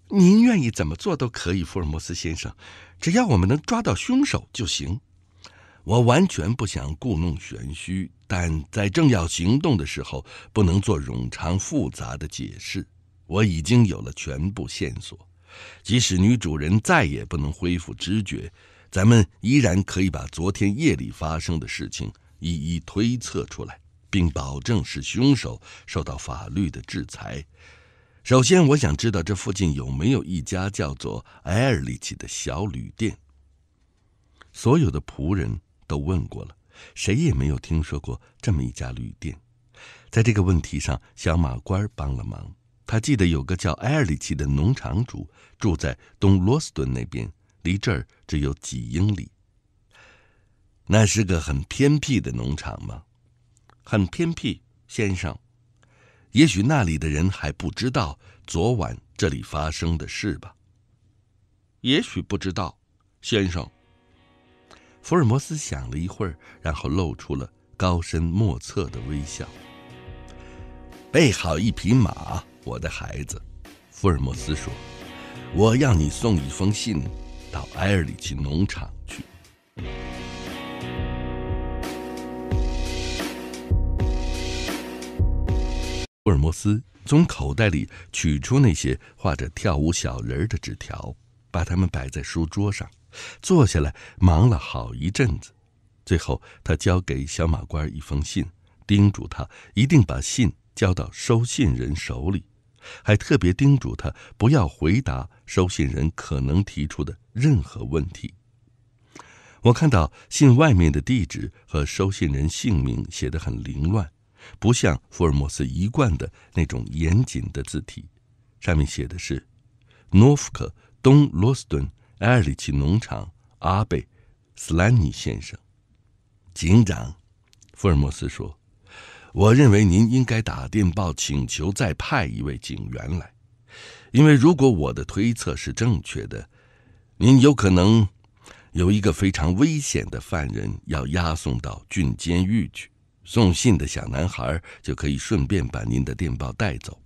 您愿意怎么做都可以，福尔摩斯先生，只要我们能抓到凶手就行。我完全不想故弄玄虚，但在正要行动的时候，不能做冗长复杂的解释。我已经有了全部线索，即使女主人再也不能恢复知觉。咱们依然可以把昨天夜里发生的事情一一推测出来，并保证是凶手受到法律的制裁。首先，我想知道这附近有没有一家叫做埃尔里奇的小旅店。所有的仆人都问过了，谁也没有听说过这么一家旅店。在这个问题上，小马官帮了忙。他记得有个叫埃尔里奇的农场主住在东罗斯顿那边。离这儿只有几英里。那是个很偏僻的农场吗？很偏僻，先生。也许那里的人还不知道昨晚这里发生的事吧。也许不知道，先生。福尔摩斯想了一会儿，然后露出了高深莫测的微笑。备好一匹马，我的孩子，福尔摩斯说：“我要你送一封信。”到埃尔里奇农场去。福尔摩斯从口袋里取出那些画着跳舞小人儿的纸条，把它们摆在书桌上，坐下来忙了好一阵子。最后，他交给小马倌一封信，叮嘱他一定把信交到收信人手里，还特别叮嘱他不要回答。收信人可能提出的任何问题。我看到信外面的地址和收信人姓名写得很凌乱，不像福尔摩斯一贯的那种严谨的字体。上面写的是：诺福克东罗斯顿艾尔里奇农场阿贝斯兰尼先生。警长，福尔摩斯说：“我认为您应该打电报请求再派一位警员来。”因为如果我的推测是正确的，您有可能有一个非常危险的犯人要押送到郡监狱去，送信的小男孩就可以顺便把您的电报带走。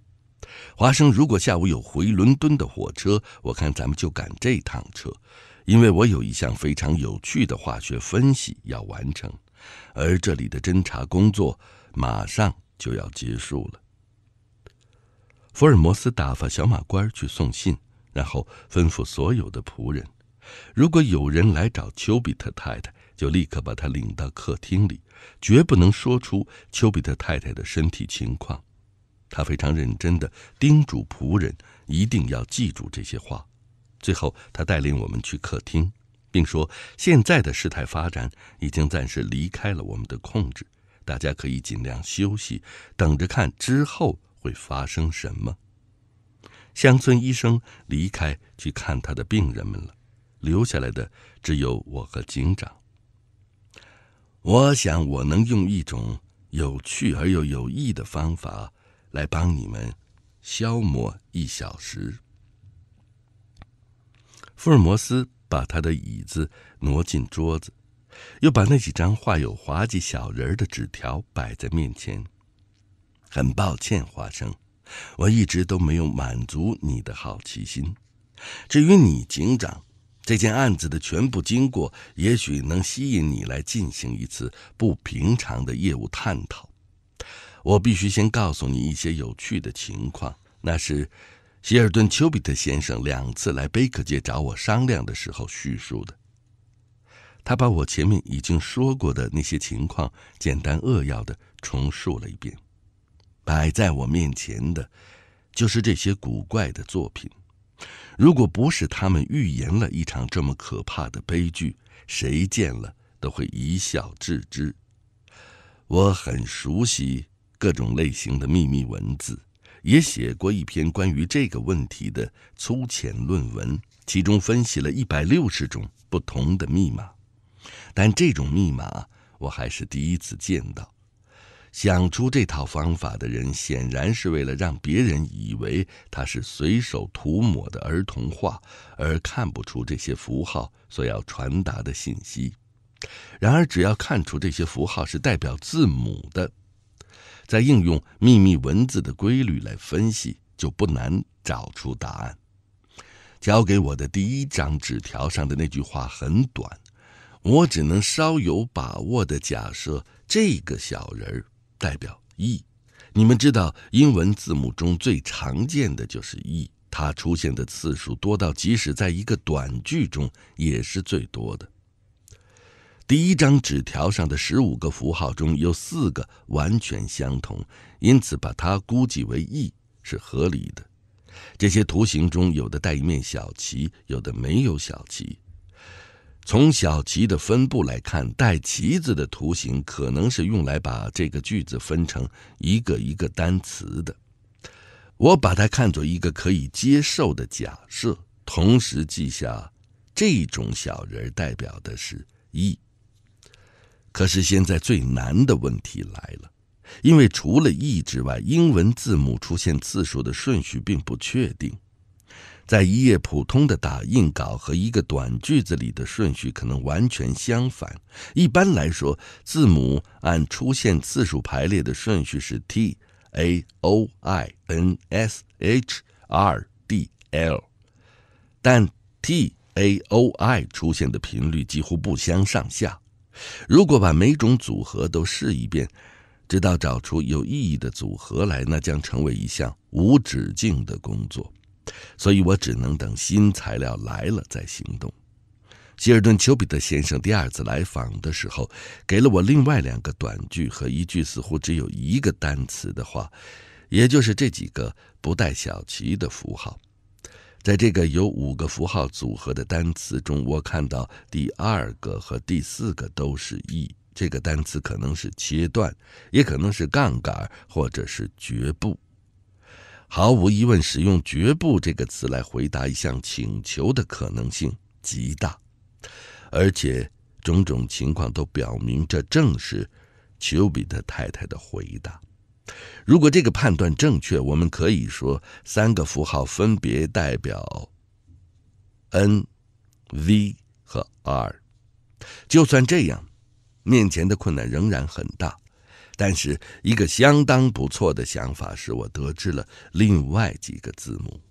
华生，如果下午有回伦敦的火车，我看咱们就赶这趟车，因为我有一项非常有趣的化学分析要完成，而这里的侦查工作马上就要结束了。福尔摩斯打发小马官去送信，然后吩咐所有的仆人：如果有人来找丘比特太太，就立刻把他领到客厅里，绝不能说出丘比特太太的身体情况。他非常认真的叮嘱仆人一定要记住这些话。最后，他带领我们去客厅，并说：“现在的事态发展已经暂时离开了我们的控制，大家可以尽量休息，等着看之后。”会发生什么？乡村医生离开去看他的病人们了，留下来的只有我和警长。我想我能用一种有趣而又有益的方法来帮你们消磨一小时。福尔摩斯把他的椅子挪进桌子，又把那几张画有滑稽小人的纸条摆在面前。很抱歉，花生，我一直都没有满足你的好奇心。至于你，警长，这件案子的全部经过也许能吸引你来进行一次不平常的业务探讨。我必须先告诉你一些有趣的情况。那是希尔顿·丘比特先生两次来贝克街找我商量的时候叙述的。他把我前面已经说过的那些情况简单扼要的重述了一遍。摆在我面前的，就是这些古怪的作品。如果不是他们预言了一场这么可怕的悲剧，谁见了都会一笑置之。我很熟悉各种类型的秘密文字，也写过一篇关于这个问题的粗浅论文，其中分析了一百六十种不同的密码。但这种密码我还是第一次见到。想出这套方法的人显然是为了让别人以为他是随手涂抹的儿童画，而看不出这些符号所要传达的信息。然而，只要看出这些符号是代表字母的，在应用秘密文字的规律来分析，就不难找出答案。交给我的第一张纸条上的那句话很短，我只能稍有把握地假设这个小人儿。代表 e，你们知道英文字母中最常见的就是 e，它出现的次数多到即使在一个短句中也是最多的。第一张纸条上的十五个符号中有四个完全相同，因此把它估计为 e 是合理的。这些图形中有的带一面小旗，有的没有小旗。从小旗的分布来看，带旗子的图形可能是用来把这个句子分成一个一个单词的。我把它看作一个可以接受的假设，同时记下这种小人代表的是一。可是现在最难的问题来了，因为除了 “e” 之外，英文字母出现次数的顺序并不确定。在一页普通的打印稿和一个短句子里的顺序可能完全相反。一般来说，字母按出现次数排列的顺序是 T A O I N S H R D L，但 T A O I 出现的频率几乎不相上下。如果把每种组合都试一遍，直到找出有意义的组合来，那将成为一项无止境的工作。所以我只能等新材料来了再行动。希尔顿丘比特先生第二次来访的时候，给了我另外两个短句和一句似乎只有一个单词的话，也就是这几个不带小旗的符号。在这个由五个符号组合的单词中，我看到第二个和第四个都是 “e”，这个单词可能是“切断”，也可能是“杠杆”或者是“绝不”。毫无疑问，使用“绝不”这个词来回答一项请求的可能性极大，而且种种情况都表明，这正是丘比特太太的回答。如果这个判断正确，我们可以说三个符号分别代表 N、V 和 R。就算这样，面前的困难仍然很大。但是，一个相当不错的想法是我得知了另外几个字母。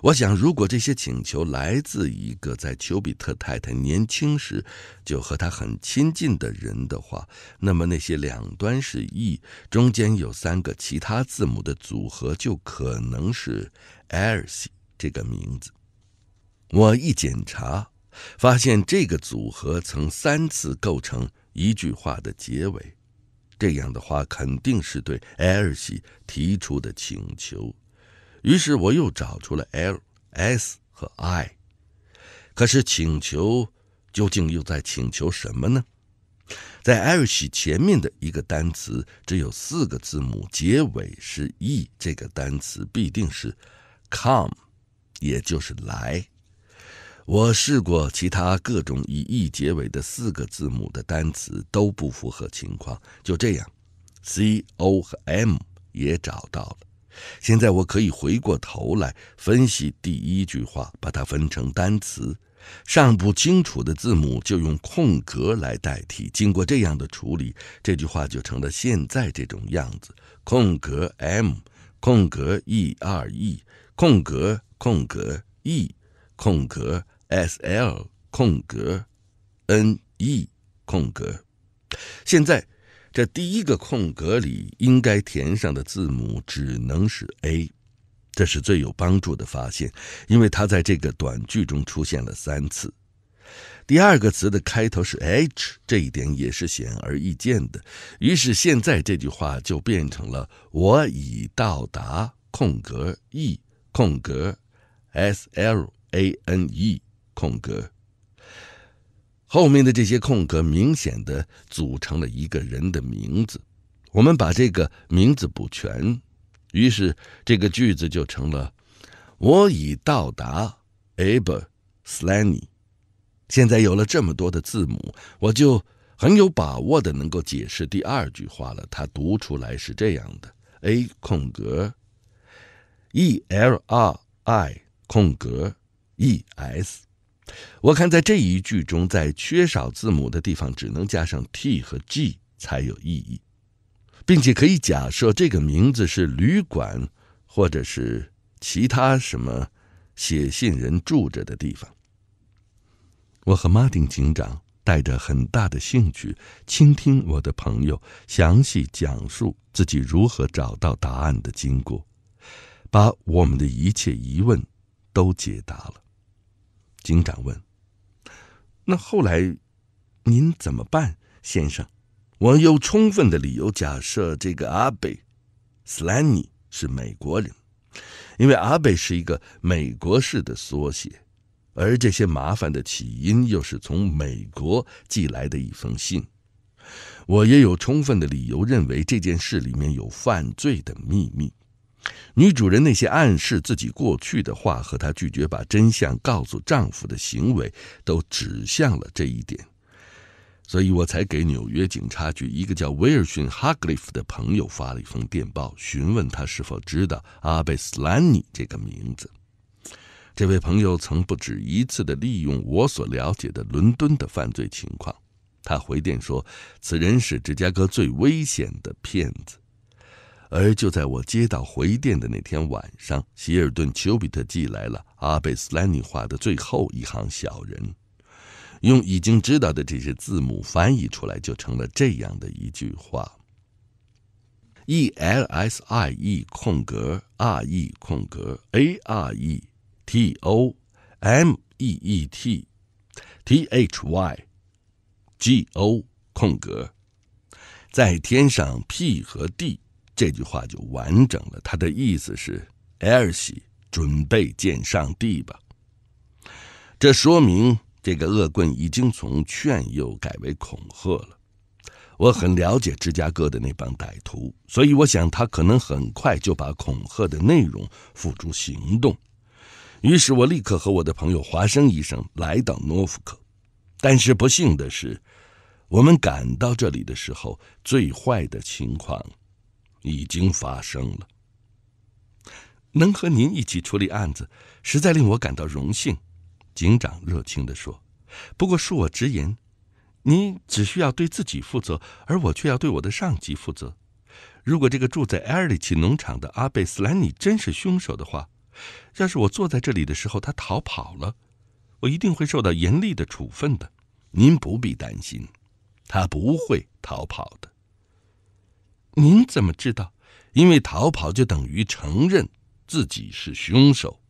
我想，如果这些请求来自一个在丘比特太太年轻时就和他很亲近的人的话，那么那些两端是 E，中间有三个其他字母的组合就可能是 Elsie 这个名字。我一检查，发现这个组合曾三次构成一句话的结尾。这样的话，肯定是对艾尔西提出的请求。于是我又找出了 L、S 和 I。可是请求究竟又在请求什么呢？在艾尔西前面的一个单词只有四个字母，结尾是 e，这个单词必定是 come，也就是来。我试过其他各种以 e 结尾的四个字母的单词都不符合情况。就这样，c o 和 m 也找到了。现在我可以回过头来分析第一句话，把它分成单词，尚不清楚的字母就用空格来代替。经过这样的处理，这句话就成了现在这种样子：空格 m 空格 e r e 空格空格 e 空格。S L 空格，N E 空格。现在，这第一个空格里应该填上的字母只能是 A，这是最有帮助的发现，因为它在这个短句中出现了三次。第二个词的开头是 H，这一点也是显而易见的。于是，现在这句话就变成了：我已到达空格 E 空格 S L A N E。空格后面的这些空格，明显的组成了一个人的名字。我们把这个名字补全，于是这个句子就成了“我已到达 a b e r s l a n y 现在有了这么多的字母，我就很有把握的能够解释第二句话了。它读出来是这样的：A 空格 E L R I 空格 E S。我看在这一句中，在缺少字母的地方，只能加上 T 和 G 才有意义，并且可以假设这个名字是旅馆，或者是其他什么写信人住着的地方。我和马丁警长带着很大的兴趣，倾听我的朋友详细讲述自己如何找到答案的经过，把我们的一切疑问都解答了。警长问：“那后来，您怎么办，先生？我有充分的理由假设这个阿贝·斯兰尼是美国人，因为阿贝是一个美国式的缩写，而这些麻烦的起因又是从美国寄来的一封信。我也有充分的理由认为这件事里面有犯罪的秘密。”女主人那些暗示自己过去的话，和她拒绝把真相告诉丈夫的行为，都指向了这一点，所以我才给纽约警察局一个叫威尔逊·哈格利夫的朋友发了一封电报，询问他是否知道阿贝斯兰尼这个名字。这位朋友曾不止一次地利用我所了解的伦敦的犯罪情况。他回电说，此人是芝加哥最危险的骗子。而就在我接到回电的那天晚上，希尔顿丘比特寄来了阿贝斯兰尼画的最后一行小人，用已经知道的这些字母翻译出来，就成了这样的一句话：E L S I E 空格 R E 空格 A R E T O M E E T T H Y G O 空格，再添上 P 和 D。这句话就完整了。他的意思是：“艾尔西，准备见上帝吧。”这说明这个恶棍已经从劝诱改为恐吓了。我很了解芝加哥的那帮歹徒，所以我想他可能很快就把恐吓的内容付诸行动。于是我立刻和我的朋友华生医生来到诺福克，但是不幸的是，我们赶到这里的时候，最坏的情况。已经发生了。能和您一起处理案子，实在令我感到荣幸，警长热情地说。不过恕我直言，您只需要对自己负责，而我却要对我的上级负责。如果这个住在艾尔里奇农场的阿贝斯兰尼真是凶手的话，要是我坐在这里的时候他逃跑了，我一定会受到严厉的处分的。您不必担心，他不会逃跑的。您怎么知道？因为逃跑就等于承认自己是凶手。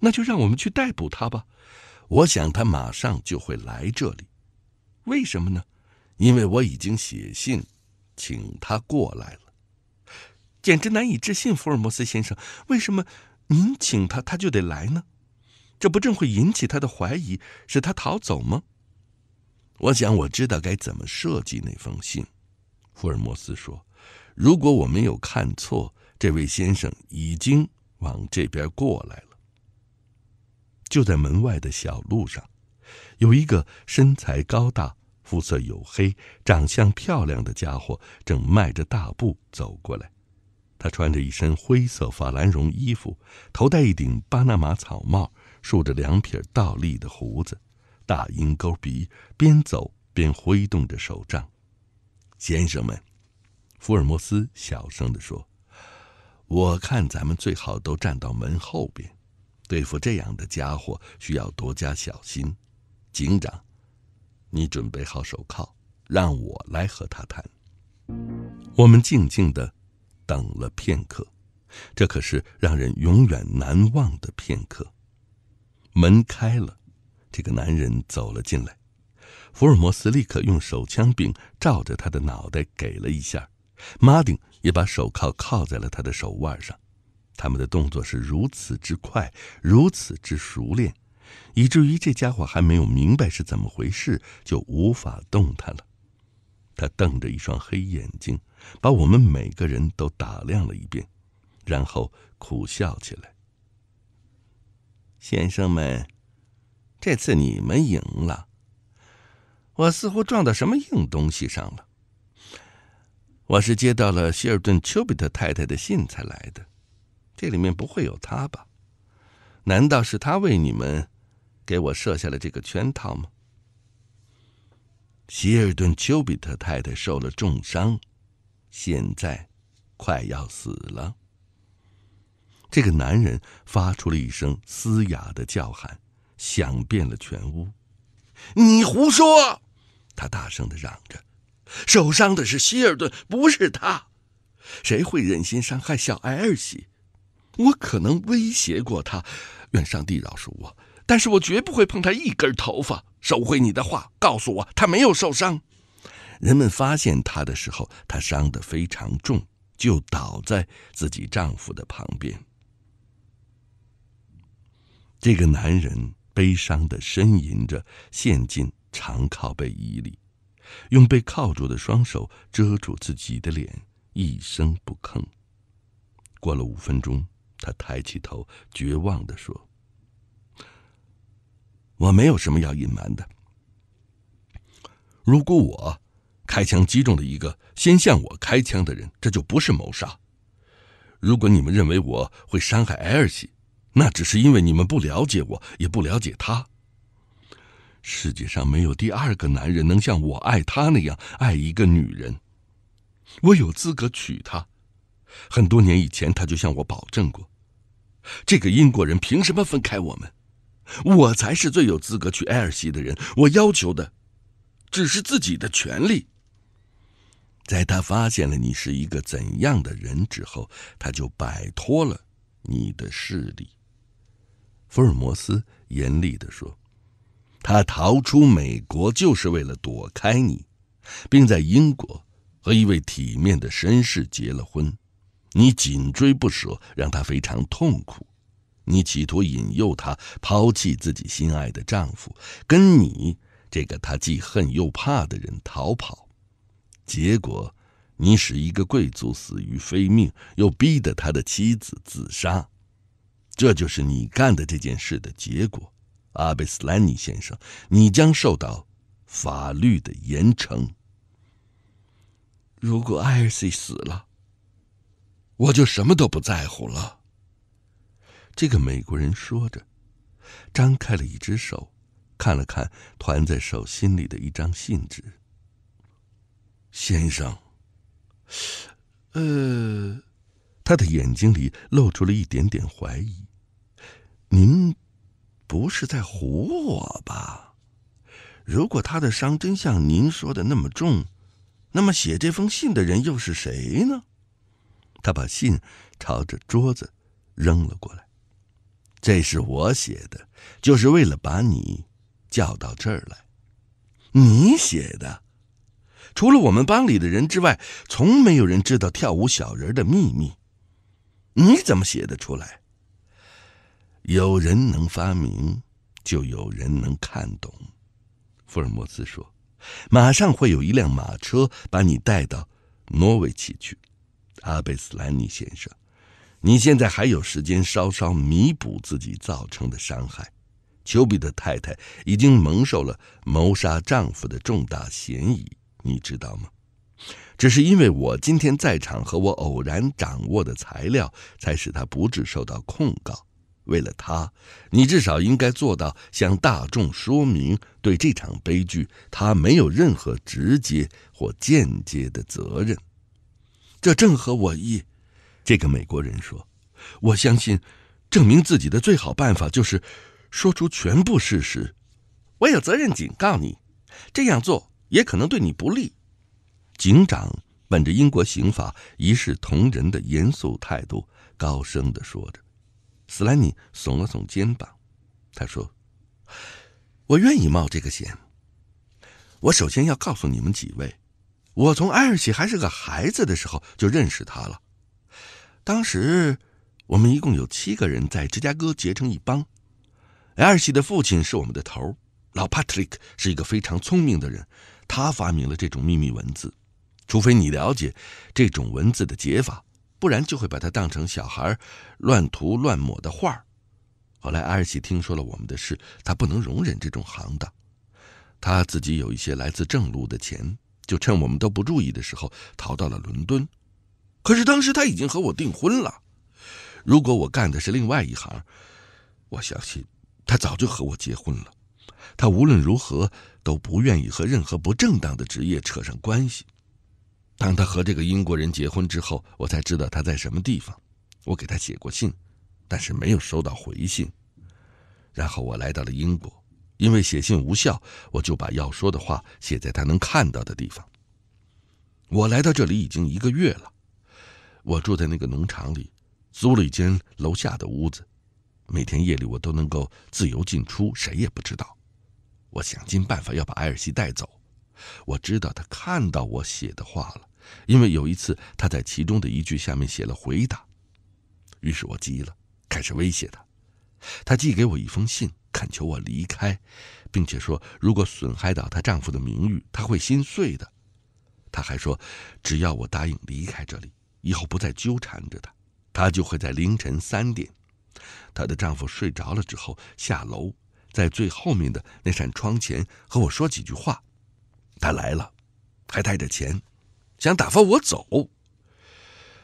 那就让我们去逮捕他吧。我想他马上就会来这里。为什么呢？因为我已经写信请他过来了。简直难以置信，福尔摩斯先生，为什么您请他他就得来呢？这不正会引起他的怀疑，使他逃走吗？我想我知道该怎么设计那封信。福尔摩斯说：“如果我没有看错，这位先生已经往这边过来了。就在门外的小路上，有一个身材高大、肤色黝黑、长相漂亮的家伙正迈着大步走过来。他穿着一身灰色法兰绒衣服，头戴一顶巴拿马草帽，竖着两撇倒立的胡子，大鹰钩鼻，边走边挥动着手杖。”先生们，福尔摩斯小声的说：“我看咱们最好都站到门后边，对付这样的家伙需要多加小心。”警长，你准备好手铐，让我来和他谈。我们静静的等了片刻，这可是让人永远难忘的片刻。门开了，这个男人走了进来。福尔摩斯立刻用手枪柄照着他的脑袋给了一下，马丁也把手铐铐在了他的手腕上。他们的动作是如此之快，如此之熟练，以至于这家伙还没有明白是怎么回事，就无法动弹了。他瞪着一双黑眼睛，把我们每个人都打量了一遍，然后苦笑起来：“先生们，这次你们赢了。”我似乎撞到什么硬东西上了。我是接到了希尔顿丘比特太太的信才来的，这里面不会有他吧？难道是他为你们给我设下了这个圈套吗？希尔顿丘比特太太受了重伤，现在快要死了。这个男人发出了一声嘶哑的叫喊，响遍了全屋。你胡说！他大声的嚷着：“受伤的是希尔顿，不是他。谁会忍心伤害小艾尔西？我可能威胁过他，愿上帝饶恕我。但是我绝不会碰他一根头发。收回你的话，告诉我，他没有受伤。人们发现他的时候，他伤的非常重，就倒在自己丈夫的旁边。这个男人。”悲伤的呻吟着，陷进长靠背椅里，用被铐住的双手遮住自己的脸，一声不吭。过了五分钟，他抬起头，绝望的说：“我没有什么要隐瞒的。如果我开枪击中了一个先向我开枪的人，这就不是谋杀。如果你们认为我会伤害艾尔西。”那只是因为你们不了解我，也不了解他。世界上没有第二个男人能像我爱他那样爱一个女人。我有资格娶她。很多年以前，他就向我保证过。这个英国人凭什么分开我们？我才是最有资格娶艾尔西的人。我要求的，只是自己的权利。在他发现了你是一个怎样的人之后，他就摆脱了你的势力。福尔摩斯严厉地说：“他逃出美国就是为了躲开你，并在英国和一位体面的绅士结了婚。你紧追不舍，让他非常痛苦。你企图引诱他抛弃自己心爱的丈夫，跟你这个他既恨又怕的人逃跑。结果，你使一个贵族死于非命，又逼得他的妻子自杀。”这就是你干的这件事的结果，阿贝斯兰尼先生，你将受到法律的严惩。如果艾尔西死了，我就什么都不在乎了。”这个美国人说着，张开了一只手，看了看团在手心里的一张信纸。“先生，呃。”他的眼睛里露出了一点点怀疑：“您不是在唬我吧？如果他的伤真像您说的那么重，那么写这封信的人又是谁呢？”他把信朝着桌子扔了过来：“这是我写的，就是为了把你叫到这儿来。”你写的？除了我们班里的人之外，从没有人知道跳舞小人的秘密。你怎么写得出来？有人能发明，就有人能看懂。福尔摩斯说：“马上会有一辆马车把你带到挪威去，阿贝斯兰尼先生。你现在还有时间稍稍弥补自己造成的伤害。”丘比特太太已经蒙受了谋杀丈夫的重大嫌疑，你知道吗？只是因为我今天在场和我偶然掌握的材料，才使他不致受到控告。为了他，你至少应该做到向大众说明，对这场悲剧他没有任何直接或间接的责任。这正合我意。”这个美国人说，“我相信，证明自己的最好办法就是说出全部事实。我有责任警告你，这样做也可能对你不利。”警长本着英国刑法一视同仁的严肃态度，高声地说着。斯兰尼耸了耸肩膀，他说：“我愿意冒这个险。我首先要告诉你们几位，我从埃尔西还是个孩子的时候就认识他了。当时，我们一共有七个人在芝加哥结成一帮。埃尔西的父亲是我们的头 a 老帕特里克是一个非常聪明的人，他发明了这种秘密文字。”除非你了解这种文字的解法，不然就会把它当成小孩乱涂乱抹的画后来，阿尔奇听说了我们的事，他不能容忍这种行当。他自己有一些来自正路的钱，就趁我们都不注意的时候逃到了伦敦。可是当时他已经和我订婚了。如果我干的是另外一行，我相信他早就和我结婚了。他无论如何都不愿意和任何不正当的职业扯上关系。当他和这个英国人结婚之后，我才知道他在什么地方。我给他写过信，但是没有收到回信。然后我来到了英国，因为写信无效，我就把要说的话写在他能看到的地方。我来到这里已经一个月了，我住在那个农场里，租了一间楼下的屋子。每天夜里我都能够自由进出，谁也不知道。我想尽办法要把艾尔西带走。我知道他看到我写的话了。因为有一次她在其中的一句下面写了回答，于是我急了，开始威胁她。她寄给我一封信，恳求我离开，并且说如果损害到她丈夫的名誉，她会心碎的。他还说，只要我答应离开这里，以后不再纠缠着她，她就会在凌晨三点，她的丈夫睡着了之后下楼，在最后面的那扇窗前和我说几句话。他来了，还带着钱。想打发我走，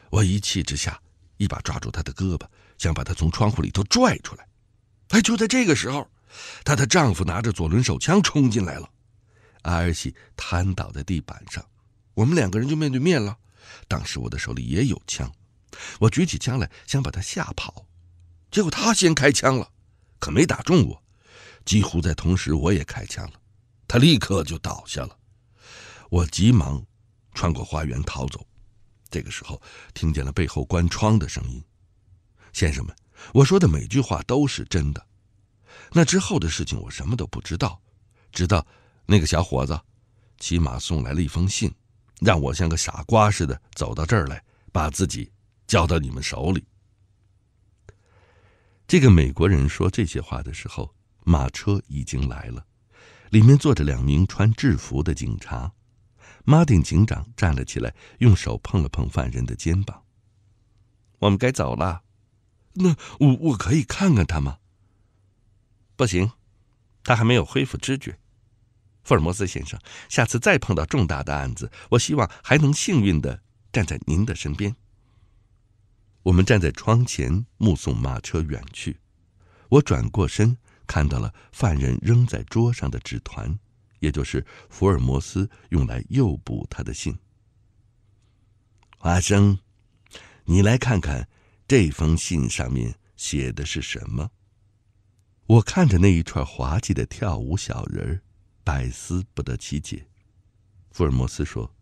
我一气之下，一把抓住他的胳膊，想把他从窗户里头拽出来。哎，就在这个时候，她的丈夫拿着左轮手枪冲进来了。阿尔西瘫倒在地板上，我们两个人就面对面了。当时我的手里也有枪，我举起枪来想把他吓跑，结果他先开枪了，可没打中我。几乎在同时，我也开枪了，他立刻就倒下了。我急忙。穿过花园逃走，这个时候听见了背后关窗的声音。先生们，我说的每句话都是真的。那之后的事情我什么都不知道，直到那个小伙子骑马送来了一封信，让我像个傻瓜似的走到这儿来，把自己交到你们手里。这个美国人说这些话的时候，马车已经来了，里面坐着两名穿制服的警察。马丁警长站了起来，用手碰了碰犯人的肩膀。“我们该走了。”“那我我可以看看他吗？”“不行，他还没有恢复知觉。”“福尔摩斯先生，下次再碰到重大的案子，我希望还能幸运地站在您的身边。”我们站在窗前目送马车远去，我转过身看到了犯人扔在桌上的纸团。也就是福尔摩斯用来诱捕他的信。华生，你来看看这封信上面写的是什么？我看着那一串滑稽的跳舞小人儿，百思不得其解。福尔摩斯说：“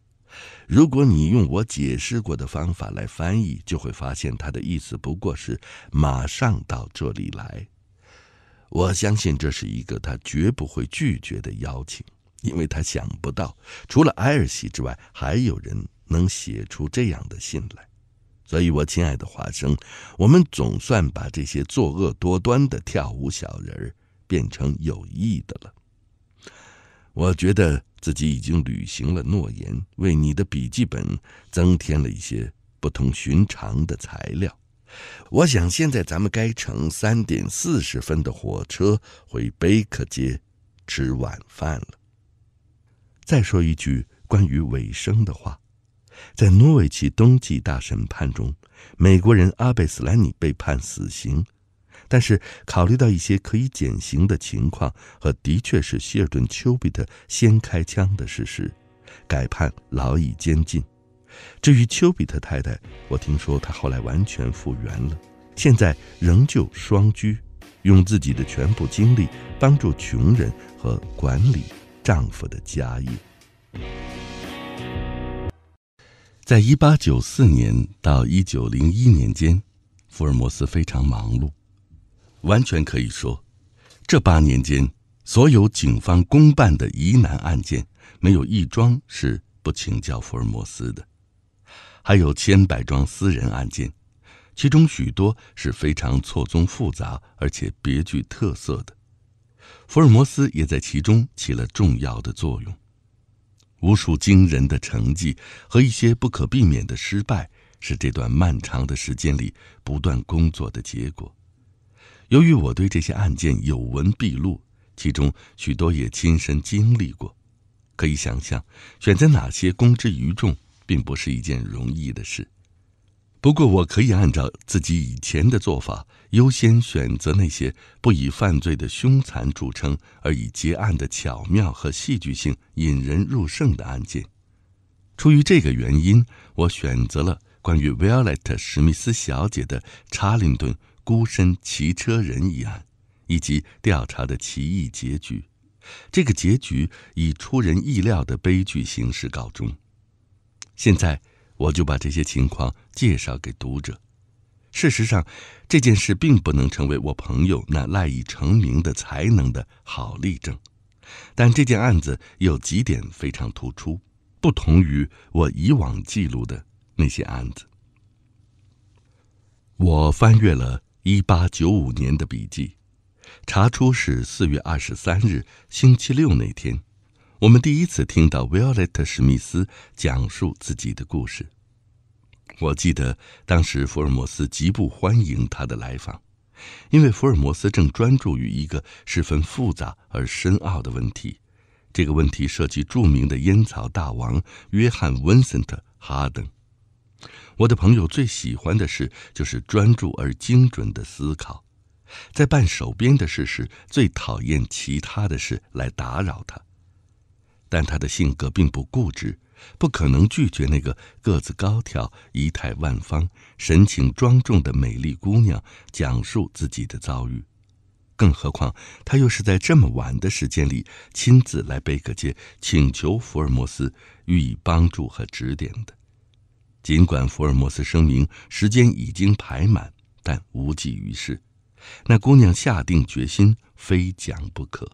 如果你用我解释过的方法来翻译，就会发现他的意思不过是马上到这里来。”我相信这是一个他绝不会拒绝的邀请，因为他想不到除了埃尔西之外，还有人能写出这样的信来。所以，我亲爱的华生，我们总算把这些作恶多端的跳舞小人儿变成有益的了。我觉得自己已经履行了诺言，为你的笔记本增添了一些不同寻常的材料。我想，现在咱们该乘三点四十分的火车回贝克街，吃晚饭了。再说一句关于尾声的话，在诺维奇冬季大审判中，美国人阿贝斯兰尼被判死刑，但是考虑到一些可以减刑的情况和的确是希尔顿丘比特先开枪的事实，改判劳役监禁。至于丘比特太太，我听说她后来完全复原了，现在仍旧双居，用自己的全部精力帮助穷人和管理丈夫的家业。在一八九四年到一九零一年间，福尔摩斯非常忙碌，完全可以说，这八年间所有警方公办的疑难案件，没有一桩是不请教福尔摩斯的。还有千百桩私人案件，其中许多是非常错综复杂而且别具特色的。福尔摩斯也在其中起了重要的作用。无数惊人的成绩和一些不可避免的失败，是这段漫长的时间里不断工作的结果。由于我对这些案件有闻必录，其中许多也亲身经历过，可以想象选择哪些公之于众。并不是一件容易的事。不过，我可以按照自己以前的做法，优先选择那些不以犯罪的凶残著称，而以结案的巧妙和戏剧性引人入胜的案件。出于这个原因，我选择了关于维奥莱特·史密斯小姐的查林顿孤身骑车人一案，以及调查的奇异结局。这个结局以出人意料的悲剧形式告终。现在，我就把这些情况介绍给读者。事实上，这件事并不能成为我朋友那赖以成名的才能的好例证，但这件案子有几点非常突出，不同于我以往记录的那些案子。我翻阅了一八九五年的笔记，查出是四月二十三日星期六那天。我们第一次听到维奥莱特·史密斯讲述自己的故事。我记得当时福尔摩斯极不欢迎他的来访，因为福尔摩斯正专注于一个十分复杂而深奥的问题。这个问题涉及著名的烟草大王约翰·温森特·哈登。我的朋友最喜欢的事就是专注而精准的思考，在办手边的事时，最讨厌其他的事来打扰他。但他的性格并不固执，不可能拒绝那个个子高挑、仪态万方、神情庄重的美丽姑娘讲述自己的遭遇。更何况，他又是在这么晚的时间里亲自来贝克街请求福尔摩斯予以帮助和指点的。尽管福尔摩斯声明时间已经排满，但无济于事。那姑娘下定决心，非讲不可。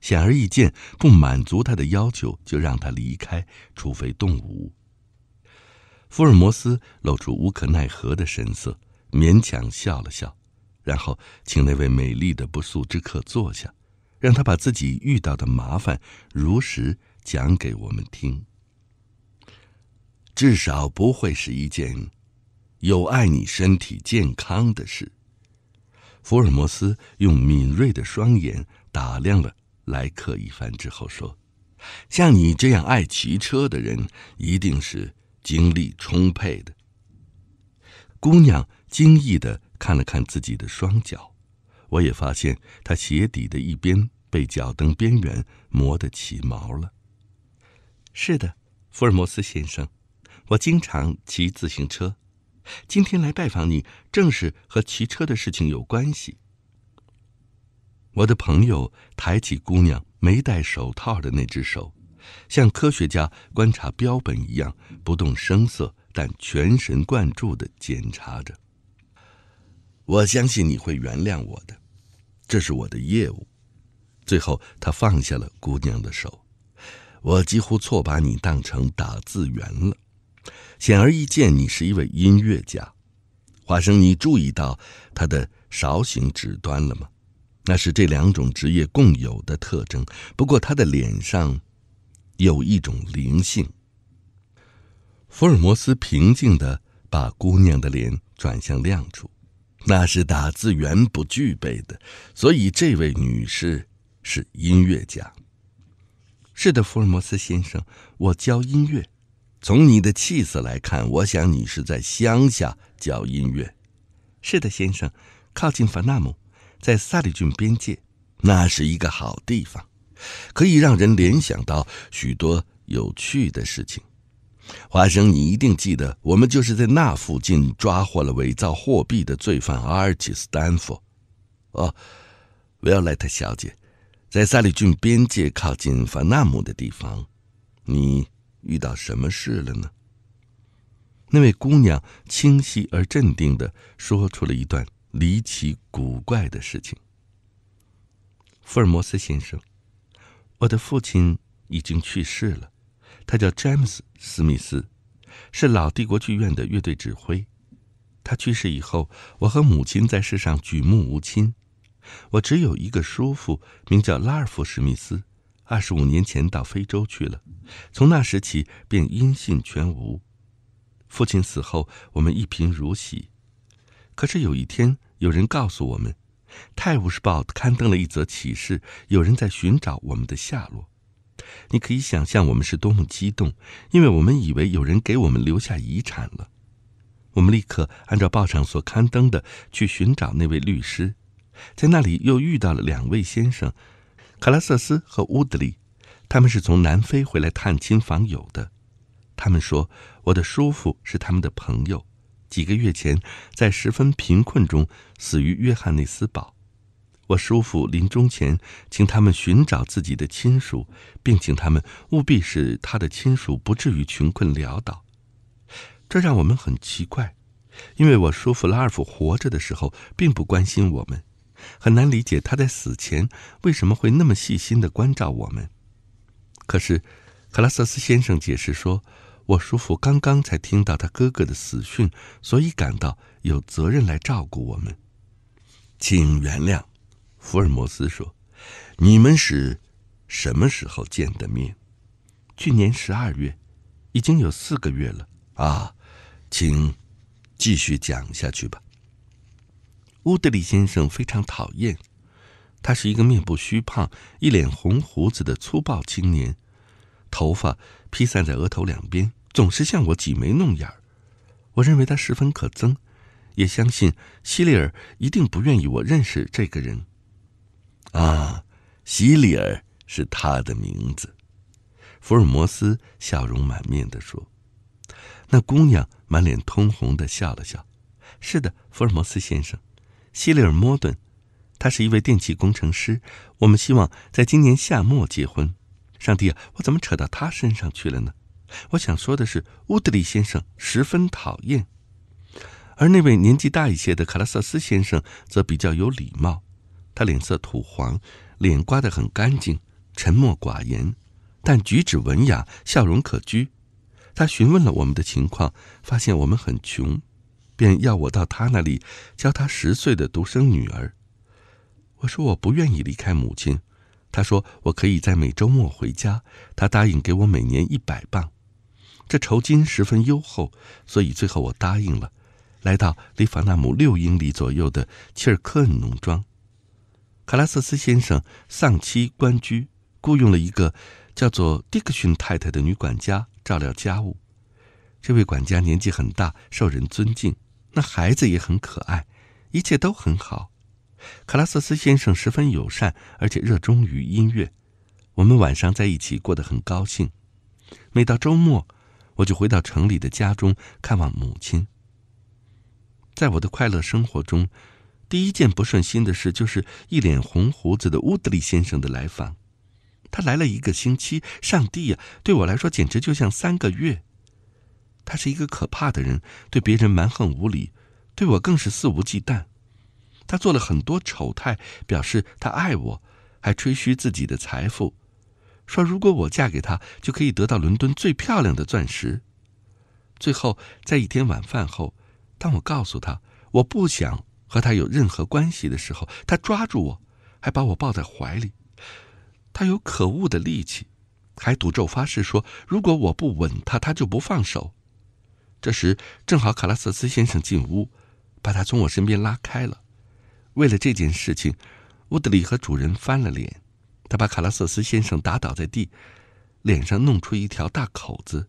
显而易见，不满足他的要求就让他离开，除非动武。福尔摩斯露出无可奈何的神色，勉强笑了笑，然后请那位美丽的不速之客坐下，让他把自己遇到的麻烦如实讲给我们听，至少不会是一件有碍你身体健康的事。福尔摩斯用敏锐的双眼打量了。来客一番之后说：“像你这样爱骑车的人，一定是精力充沛的。”姑娘惊异的看了看自己的双脚，我也发现她鞋底的一边被脚蹬边缘磨得起毛了。“是的，福尔摩斯先生，我经常骑自行车，今天来拜访你，正是和骑车的事情有关系。”我的朋友抬起姑娘没戴手套的那只手，像科学家观察标本一样不动声色，但全神贯注地检查着。我相信你会原谅我的，这是我的业务。最后，他放下了姑娘的手。我几乎错把你当成打字员了。显而易见，你是一位音乐家。华生，你注意到他的勺形指端了吗？那是这两种职业共有的特征。不过，她的脸上有一种灵性。福尔摩斯平静地把姑娘的脸转向亮处，那是打字员不具备的。所以，这位女士是音乐家。是的，福尔摩斯先生，我教音乐。从你的气色来看，我想你是在乡下教音乐。是的，先生，靠近法纳姆。在萨里郡边界，那是一个好地方，可以让人联想到许多有趣的事情。华生，你一定记得，我们就是在那附近抓获了伪造货币的罪犯阿尔奇·斯丹福。哦，维奥莱特小姐，在萨里郡边界靠近凡纳姆的地方，你遇到什么事了呢？那位姑娘清晰而镇定地说出了一段。离奇古怪的事情。福尔摩斯先生，我的父亲已经去世了。他叫詹姆斯·史密斯，是老帝国剧院的乐队指挥。他去世以后，我和母亲在世上举目无亲。我只有一个叔父，名叫拉尔夫·史密斯，二十五年前到非洲去了，从那时起便音信全无。父亲死后，我们一贫如洗。可是有一天，有人告诉我们，《泰晤士报》刊登了一则启事，有人在寻找我们的下落。你可以想象我们是多么激动，因为我们以为有人给我们留下遗产了。我们立刻按照报上所刊登的去寻找那位律师，在那里又遇到了两位先生，卡拉瑟斯和乌德里，他们是从南非回来探亲访友的。他们说，我的叔父是他们的朋友。几个月前，在十分贫困中死于约翰内斯堡，我叔父临终前请他们寻找自己的亲属，并请他们务必使他的亲属不至于穷困潦倒。这让我们很奇怪，因为我叔父拉尔夫活着的时候并不关心我们，很难理解他在死前为什么会那么细心的关照我们。可是，克拉瑟斯先生解释说。我叔父刚刚才听到他哥哥的死讯，所以感到有责任来照顾我们。请原谅，福尔摩斯说：“你们是什么时候见的面？去年十二月，已经有四个月了啊。”请继续讲下去吧。乌德里先生非常讨厌，他是一个面部虚胖、一脸红胡子的粗暴青年，头发披散在额头两边。总是向我挤眉弄眼儿，我认为他十分可憎，也相信希利尔一定不愿意我认识这个人。啊，希利尔是他的名字。福尔摩斯笑容满面地说：“那姑娘满脸通红地笑了笑。是的，福尔摩斯先生，希利尔·莫顿，他是一位电气工程师。我们希望在今年夏末结婚。上帝啊，我怎么扯到他身上去了呢？”我想说的是，乌德利先生十分讨厌，而那位年纪大一些的卡拉萨斯先生则比较有礼貌。他脸色土黄，脸刮得很干净，沉默寡言，但举止文雅，笑容可掬。他询问了我们的情况，发现我们很穷，便要我到他那里教他十岁的独生女儿。我说我不愿意离开母亲，他说我可以在每周末回家。他答应给我每年一百磅。这酬金十分优厚，所以最后我答应了，来到离法纳姆六英里左右的切尔克恩农庄。卡拉瑟斯先生丧妻官居，雇佣了一个叫做迪克逊太太的女管家照料家务。这位管家年纪很大，受人尊敬；那孩子也很可爱，一切都很好。卡拉瑟斯先生十分友善，而且热衷于音乐。我们晚上在一起过得很高兴。每到周末。我就回到城里的家中看望母亲。在我的快乐生活中，第一件不顺心的事就是一脸红胡子的乌德利先生的来访。他来了一个星期，上帝呀，对我来说简直就像三个月。他是一个可怕的人，对别人蛮横无理，对我更是肆无忌惮。他做了很多丑态，表示他爱我，还吹嘘自己的财富。说：“如果我嫁给他，就可以得到伦敦最漂亮的钻石。”最后，在一天晚饭后，当我告诉他我不想和他有任何关系的时候，他抓住我，还把我抱在怀里。他有可恶的力气，还赌咒发誓说：“如果我不吻他，他就不放手。”这时正好卡拉瑟斯先生进屋，把他从我身边拉开了。为了这件事情，乌德里和主人翻了脸。他把卡拉瑟斯先生打倒在地，脸上弄出一条大口子。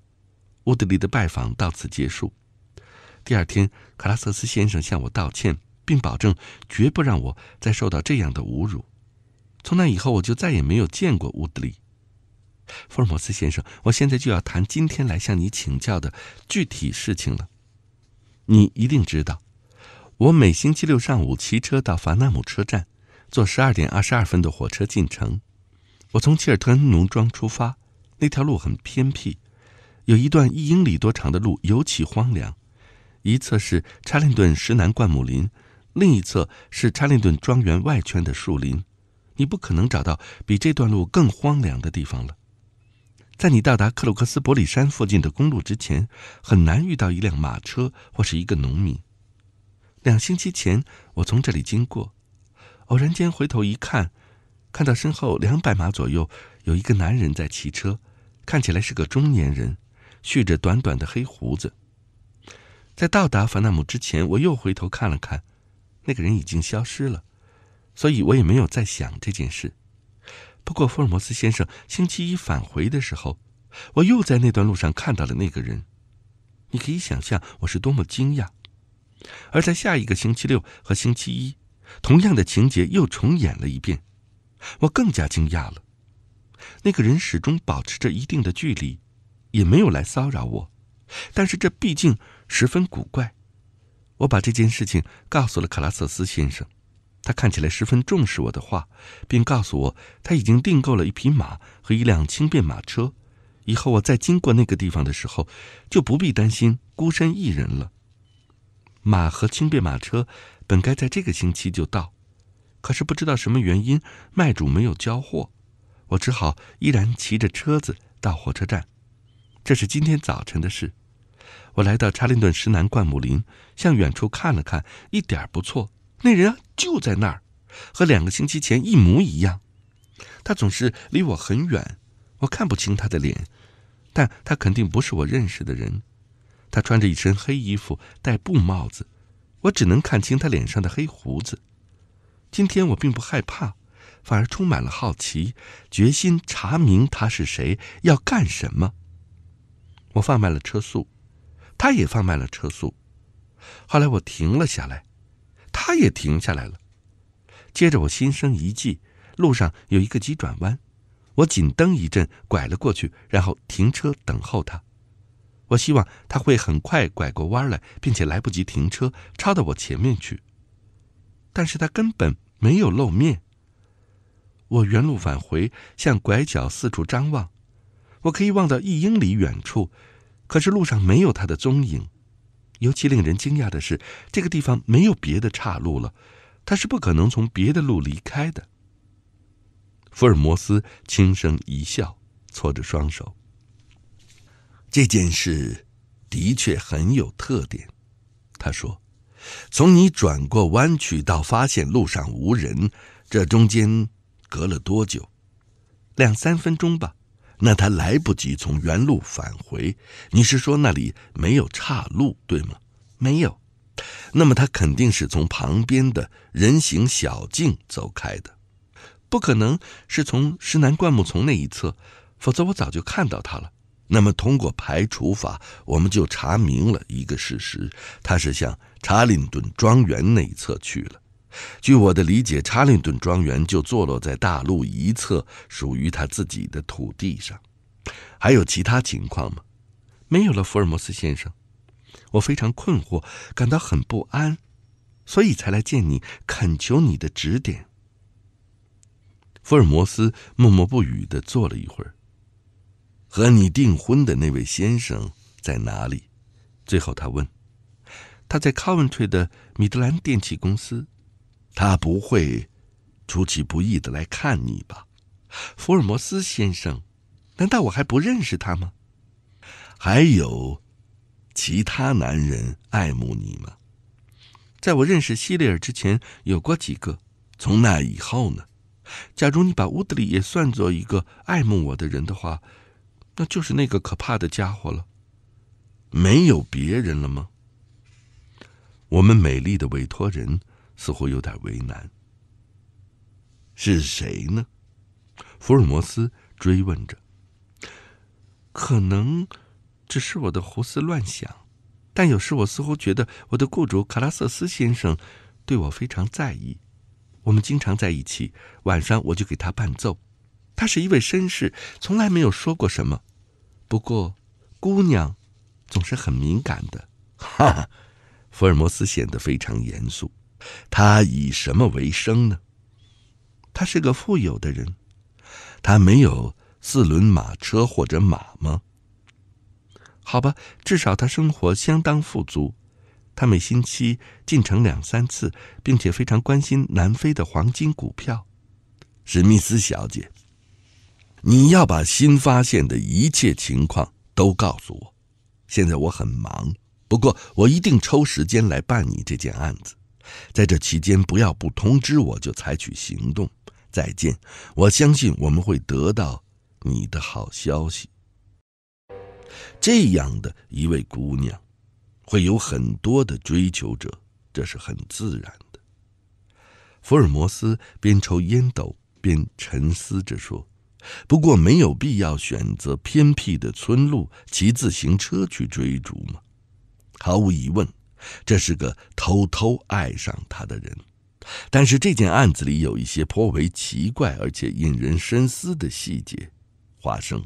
乌德利的拜访到此结束。第二天，卡拉瑟斯先生向我道歉，并保证绝不让我再受到这样的侮辱。从那以后，我就再也没有见过乌德利。福尔摩斯先生，我现在就要谈今天来向你请教的具体事情了。你一定知道，我每星期六上午骑车到法纳姆车站，坐十二点二十二分的火车进城。我从切尔特恩农庄出发，那条路很偏僻，有一段一英里多长的路尤其荒凉，一侧是查林顿石南灌木林，另一侧是查林顿庄园外圈的树林。你不可能找到比这段路更荒凉的地方了。在你到达克鲁克斯伯里山附近的公路之前，很难遇到一辆马车或是一个农民。两星期前我从这里经过，偶然间回头一看。看到身后两百码左右有一个男人在骑车，看起来是个中年人，蓄着短短的黑胡子。在到达凡纳姆之前，我又回头看了看，那个人已经消失了，所以我也没有再想这件事。不过福尔摩斯先生星期一返回的时候，我又在那段路上看到了那个人。你可以想象我是多么惊讶。而在下一个星期六和星期一，同样的情节又重演了一遍。我更加惊讶了，那个人始终保持着一定的距离，也没有来骚扰我。但是这毕竟十分古怪。我把这件事情告诉了卡拉瑟斯先生，他看起来十分重视我的话，并告诉我他已经订购了一匹马和一辆轻便马车，以后我再经过那个地方的时候，就不必担心孤身一人了。马和轻便马车本该在这个星期就到。可是不知道什么原因，卖主没有交货，我只好依然骑着车子到火车站。这是今天早晨的事。我来到查林顿石南灌木林，向远处看了看，一点不错，那人就在那儿，和两个星期前一模一样。他总是离我很远，我看不清他的脸，但他肯定不是我认识的人。他穿着一身黑衣服，戴布帽子，我只能看清他脸上的黑胡子。今天我并不害怕，反而充满了好奇，决心查明他是谁，要干什么。我放慢了车速，他也放慢了车速。后来我停了下来，他也停下来了。接着我心生一计，路上有一个急转弯，我紧蹬一阵，拐了过去，然后停车等候他。我希望他会很快拐过弯来，并且来不及停车，插到我前面去。但是他根本没有露面。我原路返回，向拐角四处张望。我可以望到一英里远处，可是路上没有他的踪影。尤其令人惊讶的是，这个地方没有别的岔路了，他是不可能从别的路离开的。福尔摩斯轻声一笑，搓着双手。这件事的确很有特点，他说。从你转过弯去到发现路上无人，这中间隔了多久？两三分钟吧。那他来不及从原路返回。你是说那里没有岔路，对吗？没有。那么他肯定是从旁边的人行小径走开的，不可能是从石南灌木丛那一侧，否则我早就看到他了。那么通过排除法，我们就查明了一个事实：他是向。查林顿庄园那一侧去了。据我的理解，查林顿庄园就坐落在大陆一侧，属于他自己的土地上。还有其他情况吗？没有了，福尔摩斯先生。我非常困惑，感到很不安，所以才来见你，恳求你的指点。福尔摩斯默默不语地坐了一会儿。和你订婚的那位先生在哪里？最后他问。他在 Coventry 的米德兰电器公司，他不会出其不意的来看你吧，福尔摩斯先生？难道我还不认识他吗？还有其他男人爱慕你吗？在我认识希利尔之前，有过几个。从那以后呢？假如你把乌德里也算作一个爱慕我的人的话，那就是那个可怕的家伙了。没有别人了吗？我们美丽的委托人似乎有点为难。是谁呢？福尔摩斯追问着。可能只是我的胡思乱想，但有时我似乎觉得我的雇主卡拉瑟斯先生对我非常在意。我们经常在一起，晚上我就给他伴奏。他是一位绅士，从来没有说过什么。不过，姑娘总是很敏感的，哈哈。福尔摩斯显得非常严肃。他以什么为生呢？他是个富有的人，他没有四轮马车或者马吗？好吧，至少他生活相当富足。他每星期进城两三次，并且非常关心南非的黄金股票。史密斯小姐，你要把新发现的一切情况都告诉我。现在我很忙。不过，我一定抽时间来办你这件案子。在这期间，不要不通知我就采取行动。再见！我相信我们会得到你的好消息。这样的一位姑娘，会有很多的追求者，这是很自然的。福尔摩斯边抽烟斗边沉思着说：“不过，没有必要选择偏僻的村路骑自行车去追逐吗？”毫无疑问，这是个偷偷爱上他的人。但是这件案子里有一些颇为奇怪而且引人深思的细节。华生，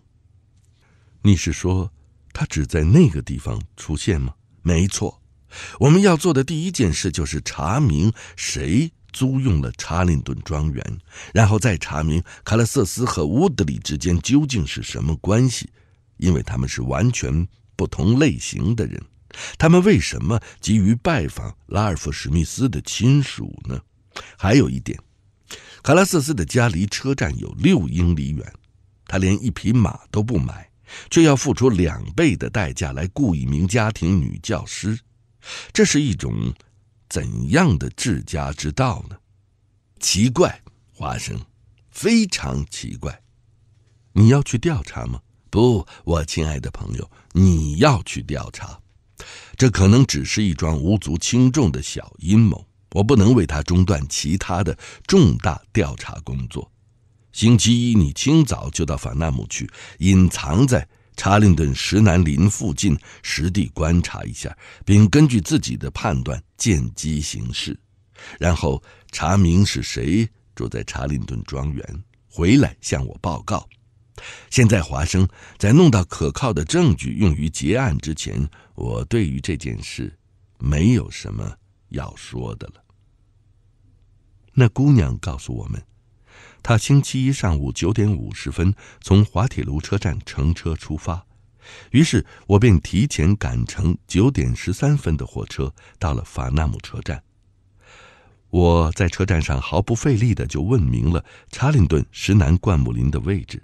你是说他只在那个地方出现吗？没错。我们要做的第一件事就是查明谁租用了查林顿庄园，然后再查明卡勒瑟斯和乌德里之间究竟是什么关系，因为他们是完全不同类型的人。他们为什么急于拜访拉尔夫·史密斯的亲属呢？还有一点，卡拉瑟斯的家离车站有六英里远，他连一匹马都不买，却要付出两倍的代价来雇一名家庭女教师，这是一种怎样的治家之道呢？奇怪，花生，非常奇怪。你要去调查吗？不，我亲爱的朋友，你要去调查。这可能只是一桩无足轻重的小阴谋，我不能为他中断其他的重大调查工作。星期一你清早就到法纳姆去，隐藏在查令顿石南林附近，实地观察一下，并根据自己的判断见机行事，然后查明是谁住在查令顿庄园，回来向我报告。现在，华生在弄到可靠的证据用于结案之前。我对于这件事没有什么要说的了。那姑娘告诉我们，她星期一上午九点五十分从滑铁卢车站乘车出发，于是我便提前赶乘九点十三分的火车到了法纳姆车站。我在车站上毫不费力的就问明了查林顿石南灌木林的位置，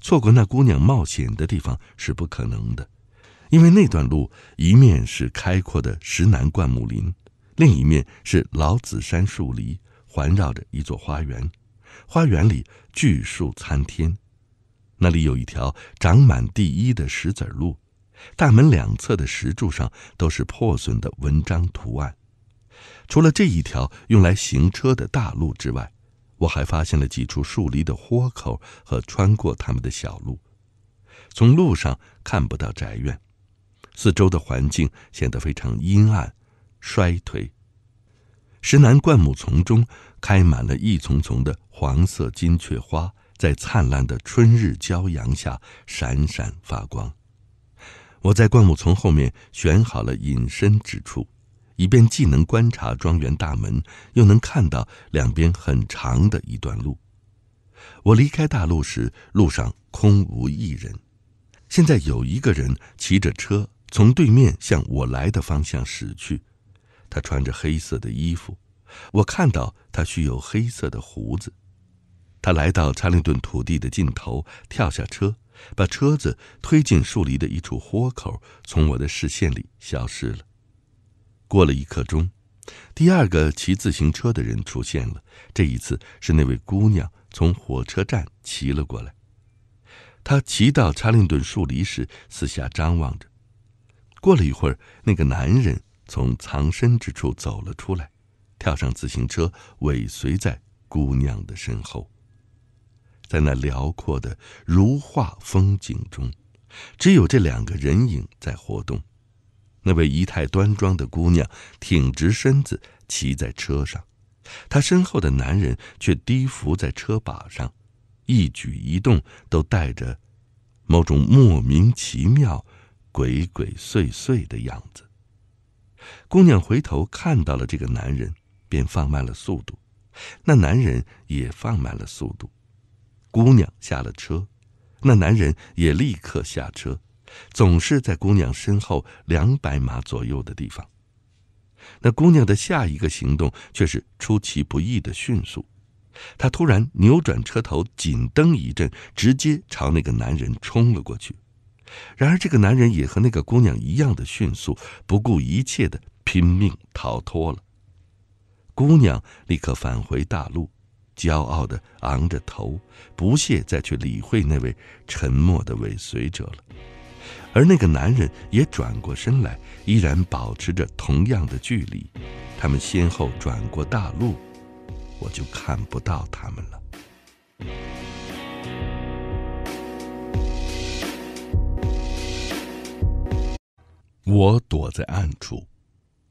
错过那姑娘冒险的地方是不可能的。因为那段路一面是开阔的石楠灌木林，另一面是老紫杉树篱环绕着一座花园，花园里巨树参天。那里有一条长满地衣的石子路，大门两侧的石柱上都是破损的文章图案。除了这一条用来行车的大路之外，我还发现了几处树篱的豁口和穿过它们的小路。从路上看不到宅院。四周的环境显得非常阴暗、衰退。石楠灌木丛中开满了一丛丛的黄色金雀花，在灿烂的春日骄阳下闪闪发光。我在灌木丛后面选好了隐身之处，以便既能观察庄园大门，又能看到两边很长的一段路。我离开大路时，路上空无一人。现在有一个人骑着车。从对面向我来的方向驶去，他穿着黑色的衣服，我看到他蓄有黑色的胡子。他来到查令顿土地的尽头，跳下车，把车子推进树林的一处豁口，从我的视线里消失了。过了一刻钟，第二个骑自行车的人出现了，这一次是那位姑娘从火车站骑了过来。她骑到查令顿树林时，四下张望着。过了一会儿，那个男人从藏身之处走了出来，跳上自行车，尾随在姑娘的身后。在那辽阔的如画风景中，只有这两个人影在活动。那位仪态端庄的姑娘挺直身子骑在车上，她身后的男人却低伏在车把上，一举一动都带着某种莫名其妙。鬼鬼祟祟的样子。姑娘回头看到了这个男人，便放慢了速度；那男人也放慢了速度。姑娘下了车，那男人也立刻下车，总是在姑娘身后两百码左右的地方。那姑娘的下一个行动却是出其不意的迅速，她突然扭转车头，紧蹬一阵，直接朝那个男人冲了过去。然而，这个男人也和那个姑娘一样的迅速，不顾一切的拼命逃脱了。姑娘立刻返回大陆，骄傲的昂着头，不屑再去理会那位沉默的尾随者了。而那个男人也转过身来，依然保持着同样的距离。他们先后转过大陆，我就看不到他们了。我躲在暗处，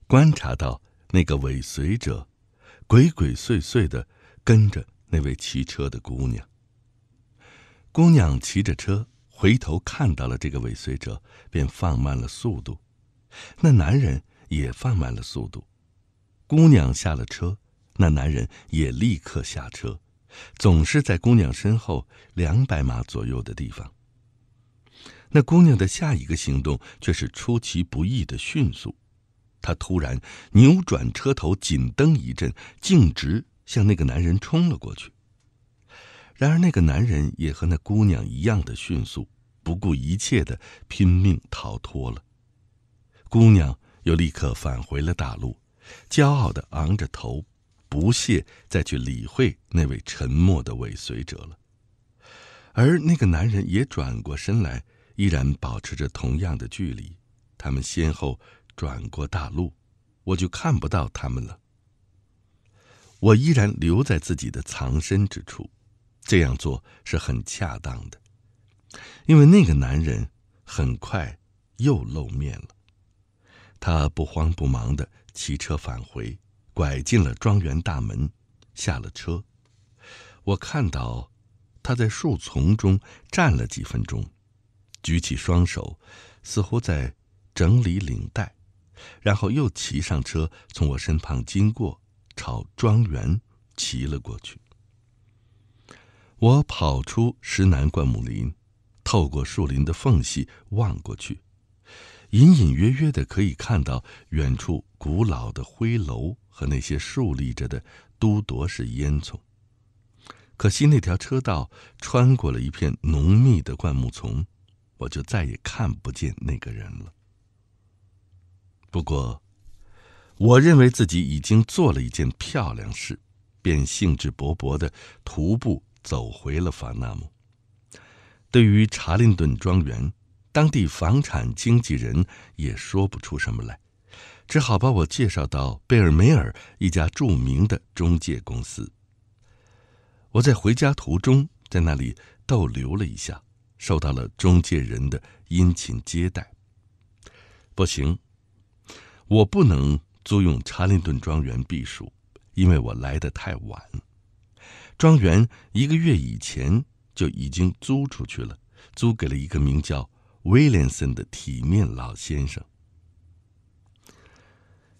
观察到那个尾随者鬼鬼祟祟的跟着那位骑车的姑娘。姑娘骑着车回头看到了这个尾随者，便放慢了速度。那男人也放慢了速度。姑娘下了车，那男人也立刻下车，总是在姑娘身后两百码左右的地方。那姑娘的下一个行动却是出其不意的迅速，她突然扭转车头，紧蹬一阵，径直向那个男人冲了过去。然而，那个男人也和那姑娘一样的迅速，不顾一切的拼命逃脱了。姑娘又立刻返回了大路，骄傲的昂着头，不屑再去理会那位沉默的尾随者了。而那个男人也转过身来。依然保持着同样的距离，他们先后转过大路，我就看不到他们了。我依然留在自己的藏身之处，这样做是很恰当的，因为那个男人很快又露面了。他不慌不忙地骑车返回，拐进了庄园大门，下了车。我看到他在树丛中站了几分钟。举起双手，似乎在整理领带，然后又骑上车，从我身旁经过，朝庄园骑了过去。我跑出石南灌木林，透过树林的缝隙望过去，隐隐约约的可以看到远处古老的灰楼和那些竖立着的都铎式烟囱。可惜那条车道穿过了一片浓密的灌木丛。我就再也看不见那个人了。不过，我认为自己已经做了一件漂亮事，便兴致勃勃地徒步走回了法纳姆。对于查林顿庄园，当地房产经纪人也说不出什么来，只好把我介绍到贝尔梅尔一家著名的中介公司。我在回家途中，在那里逗留了一下。受到了中介人的殷勤接待。不行，我不能租用查林顿庄园避暑，因为我来的太晚。庄园一个月以前就已经租出去了，租给了一个名叫威廉森的体面老先生。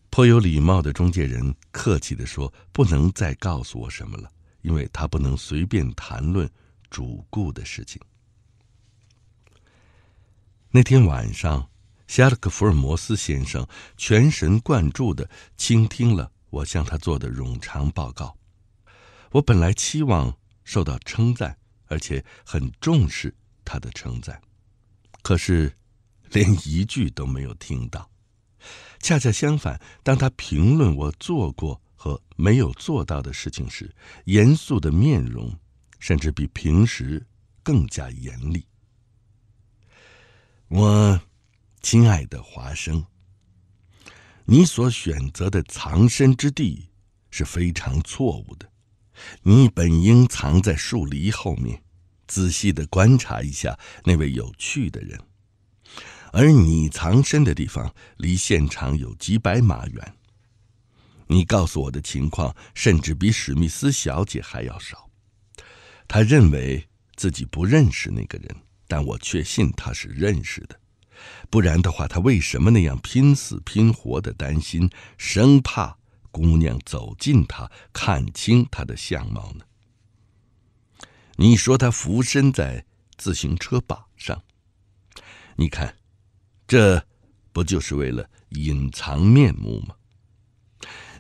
颇有礼貌的中介人客气地说：“不能再告诉我什么了，因为他不能随便谈论主顾的事情。”那天晚上，夏洛克·福尔摩斯先生全神贯注地倾听了我向他做的冗长报告。我本来期望受到称赞，而且很重视他的称赞，可是，连一句都没有听到。恰恰相反，当他评论我做过和没有做到的事情时，严肃的面容甚至比平时更加严厉。我，亲爱的华生，你所选择的藏身之地是非常错误的。你本应藏在树篱后面，仔细的观察一下那位有趣的人。而你藏身的地方离现场有几百码远。你告诉我的情况，甚至比史密斯小姐还要少。她认为自己不认识那个人。但我确信他是认识的，不然的话，他为什么那样拼死拼活的担心，生怕姑娘走近他看清他的相貌呢？你说他俯身在自行车把上，你看，这不就是为了隐藏面目吗？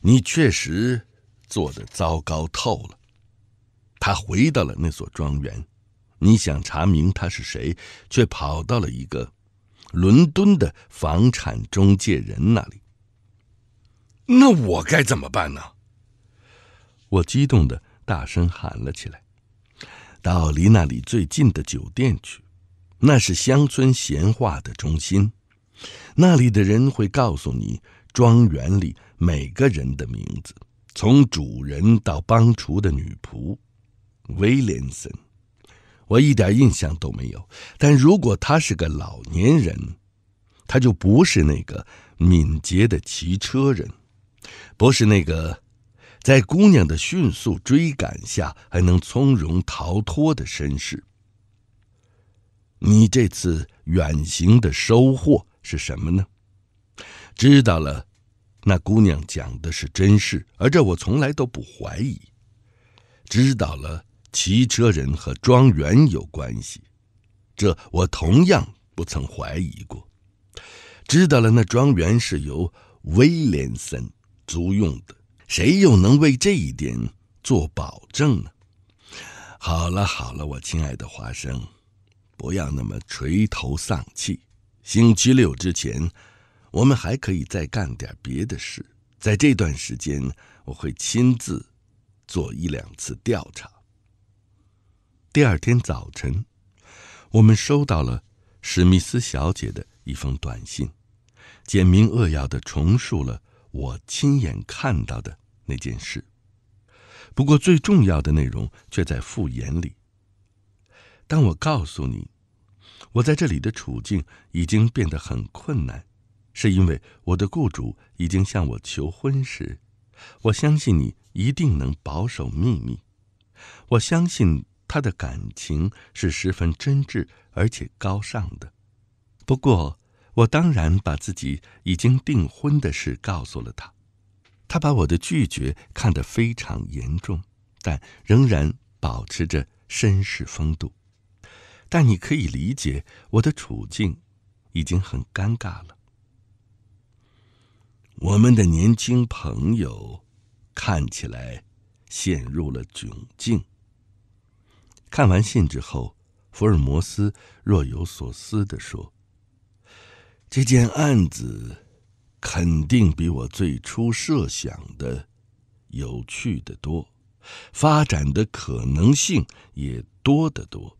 你确实做的糟糕透了。他回到了那所庄园。你想查明他是谁，却跑到了一个伦敦的房产中介人那里。那我该怎么办呢？我激动的大声喊了起来：“到离那里最近的酒店去，那是乡村闲话的中心，那里的人会告诉你庄园里每个人的名字，从主人到帮厨的女仆威廉森。”我一点印象都没有。但如果他是个老年人，他就不是那个敏捷的骑车人，不是那个在姑娘的迅速追赶下还能从容逃脱的绅士。你这次远行的收获是什么呢？知道了，那姑娘讲的是真事，而这我从来都不怀疑。知道了。骑车人和庄园有关系，这我同样不曾怀疑过。知道了，那庄园是由威廉森租用的，谁又能为这一点做保证呢？好了好了，我亲爱的华生，不要那么垂头丧气。星期六之前，我们还可以再干点别的事。在这段时间，我会亲自做一两次调查。第二天早晨，我们收到了史密斯小姐的一封短信，简明扼要的重述了我亲眼看到的那件事。不过，最重要的内容却在复言里。当我告诉你，我在这里的处境已经变得很困难，是因为我的雇主已经向我求婚时，我相信你一定能保守秘密。我相信。他的感情是十分真挚而且高尚的，不过我当然把自己已经订婚的事告诉了他，他把我的拒绝看得非常严重，但仍然保持着绅士风度。但你可以理解我的处境，已经很尴尬了。我们的年轻朋友看起来陷入了窘境。看完信之后，福尔摩斯若有所思地说：“这件案子肯定比我最初设想的有趣的多，发展的可能性也多得多。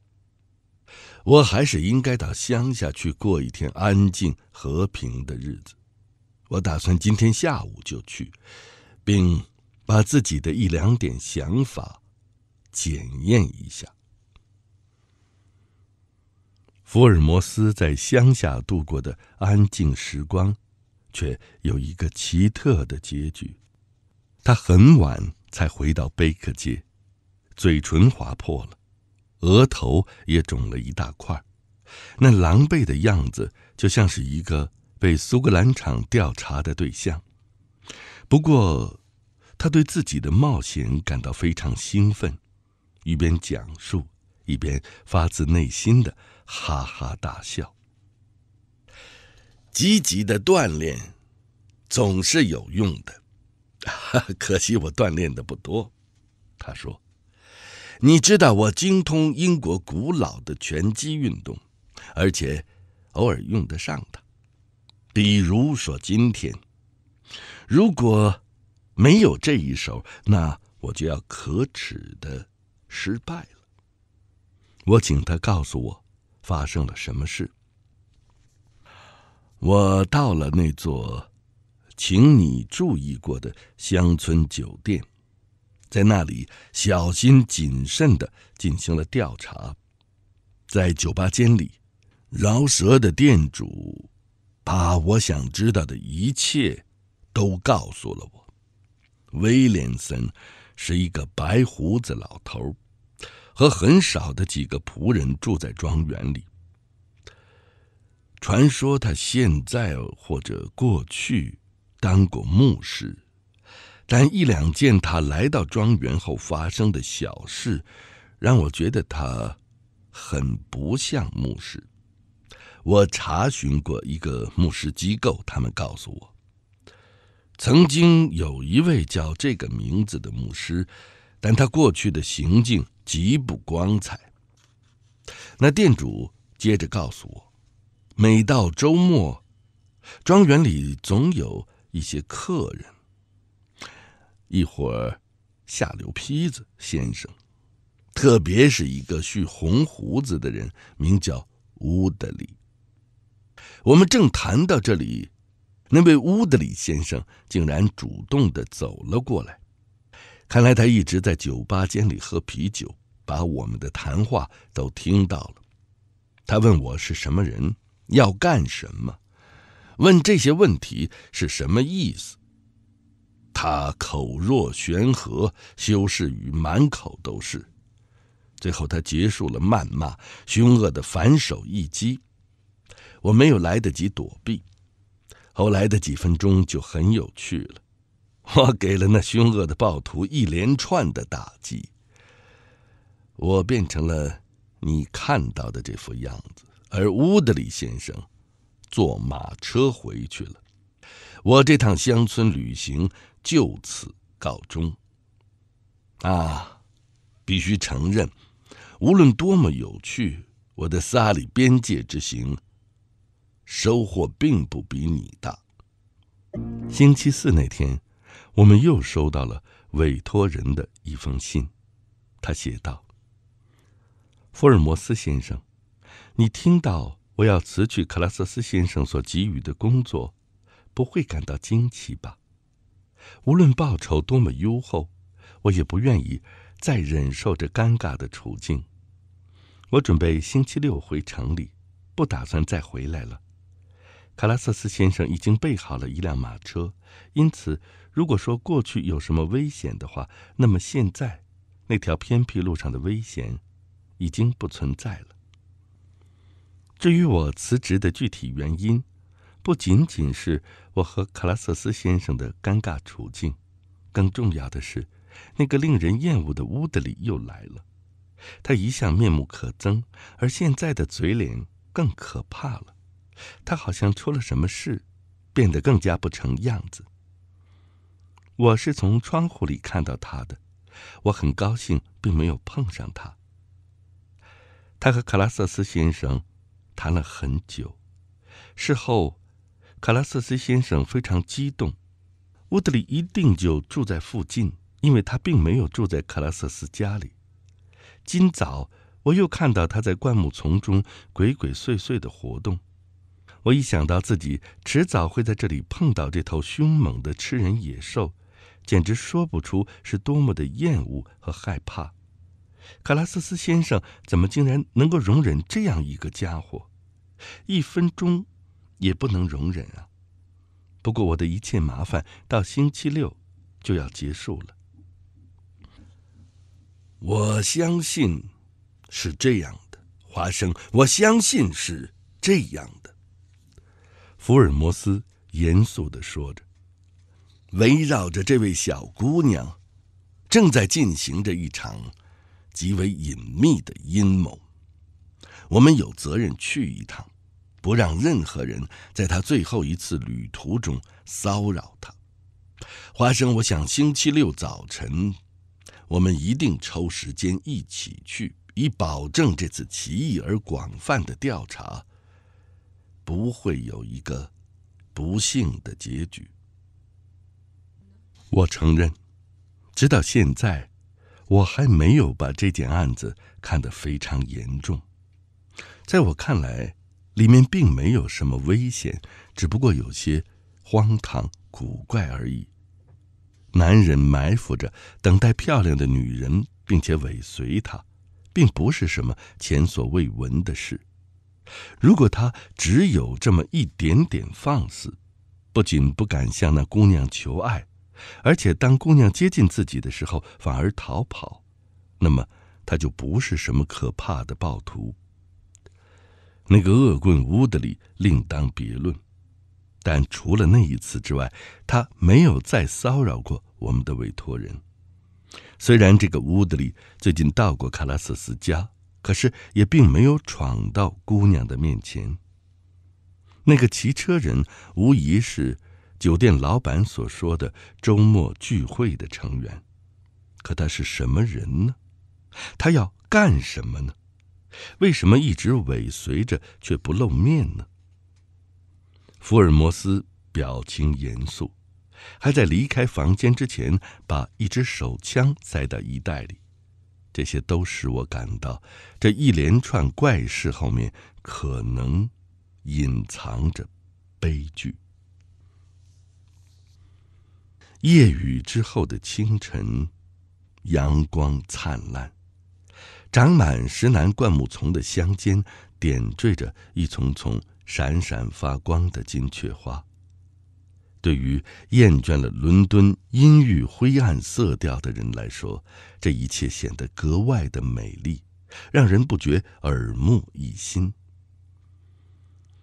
我还是应该到乡下去过一天安静和平的日子。我打算今天下午就去，并把自己的一两点想法检验一下。”福尔摩斯在乡下度过的安静时光，却有一个奇特的结局。他很晚才回到贝克街，嘴唇划破了，额头也肿了一大块，那狼狈的样子就像是一个被苏格兰场调查的对象。不过，他对自己的冒险感到非常兴奋，一边讲述，一边发自内心的。哈哈大笑。积极的锻炼总是有用的，(laughs) 可惜我锻炼的不多。他说：“你知道我精通英国古老的拳击运动，而且偶尔用得上它。比如说今天，如果没有这一手，那我就要可耻的失败了。”我请他告诉我。发生了什么事？我到了那座，请你注意过的乡村酒店，在那里小心谨慎的进行了调查，在酒吧间里，饶舌的店主把我想知道的一切都告诉了我。威廉森是一个白胡子老头儿。和很少的几个仆人住在庄园里。传说他现在或者过去当过牧师，但一两件他来到庄园后发生的小事，让我觉得他很不像牧师。我查询过一个牧师机构，他们告诉我，曾经有一位叫这个名字的牧师。但他过去的行径极不光彩。那店主接着告诉我，每到周末，庄园里总有一些客人，一会儿下流坯子先生，特别是一个蓄红胡子的人，名叫乌德里。我们正谈到这里，那位乌德里先生竟然主动的走了过来。看来他一直在酒吧间里喝啤酒，把我们的谈话都听到了。他问我是什么人，要干什么，问这些问题是什么意思。他口若悬河，修饰语满口都是。最后他结束了谩骂，凶恶的反手一击，我没有来得及躲避。后来的几分钟就很有趣了。(laughs) 我给了那凶恶的暴徒一连串的打击。我变成了你看到的这副样子，而乌德里先生坐马车回去了。我这趟乡村旅行就此告终。啊，必须承认，无论多么有趣，我的萨里边界之行收获并不比你大。星期四那天。我们又收到了委托人的一封信，他写道：“福尔摩斯先生，你听到我要辞去克拉瑟斯先生所给予的工作，不会感到惊奇吧？无论报酬多么优厚，我也不愿意再忍受这尴尬的处境。我准备星期六回城里，不打算再回来了。”卡拉瑟斯先生已经备好了一辆马车，因此，如果说过去有什么危险的话，那么现在那条偏僻路上的危险已经不存在了。至于我辞职的具体原因，不仅仅是我和卡拉瑟斯先生的尴尬处境，更重要的是，那个令人厌恶的乌德里又来了。他一向面目可憎，而现在的嘴脸更可怕了。他好像出了什么事，变得更加不成样子。我是从窗户里看到他的，我很高兴，并没有碰上他。他和卡拉瑟斯先生谈了很久。事后，卡拉瑟斯先生非常激动。乌德里一定就住在附近，因为他并没有住在卡拉瑟斯家里。今早我又看到他在灌木丛中鬼鬼祟祟的活动。我一想到自己迟早会在这里碰到这头凶猛的吃人野兽，简直说不出是多么的厌恶和害怕。卡拉斯斯先生怎么竟然能够容忍这样一个家伙？一分钟也不能容忍啊！不过我的一切麻烦到星期六就要结束了。我相信是这样的，华生，我相信是这样的。福尔摩斯严肃地说着：“围绕着这位小姑娘，正在进行着一场极为隐秘的阴谋。我们有责任去一趟，不让任何人在他最后一次旅途中骚扰他。”花生，我想星期六早晨，我们一定抽时间一起去，以保证这次奇异而广泛的调查。不会有一个不幸的结局。我承认，直到现在，我还没有把这件案子看得非常严重。在我看来，里面并没有什么危险，只不过有些荒唐古怪而已。男人埋伏着，等待漂亮的女人，并且尾随她，并不是什么前所未闻的事。如果他只有这么一点点放肆，不仅不敢向那姑娘求爱，而且当姑娘接近自己的时候反而逃跑，那么他就不是什么可怕的暴徒。那个恶棍乌德里另当别论，但除了那一次之外，他没有再骚扰过我们的委托人。虽然这个乌德里最近到过卡拉瑟斯家。可是也并没有闯到姑娘的面前。那个骑车人无疑是酒店老板所说的周末聚会的成员，可他是什么人呢？他要干什么呢？为什么一直尾随着却不露面呢？福尔摩斯表情严肃，还在离开房间之前把一支手枪塞到衣袋里。这些都使我感到，这一连串怪事后面可能隐藏着悲剧。夜雨之后的清晨，阳光灿烂，长满石楠灌木丛的乡间点缀着一丛丛闪闪发光的金雀花。对于厌倦了伦敦阴郁灰暗色调的人来说，这一切显得格外的美丽，让人不觉耳目一新。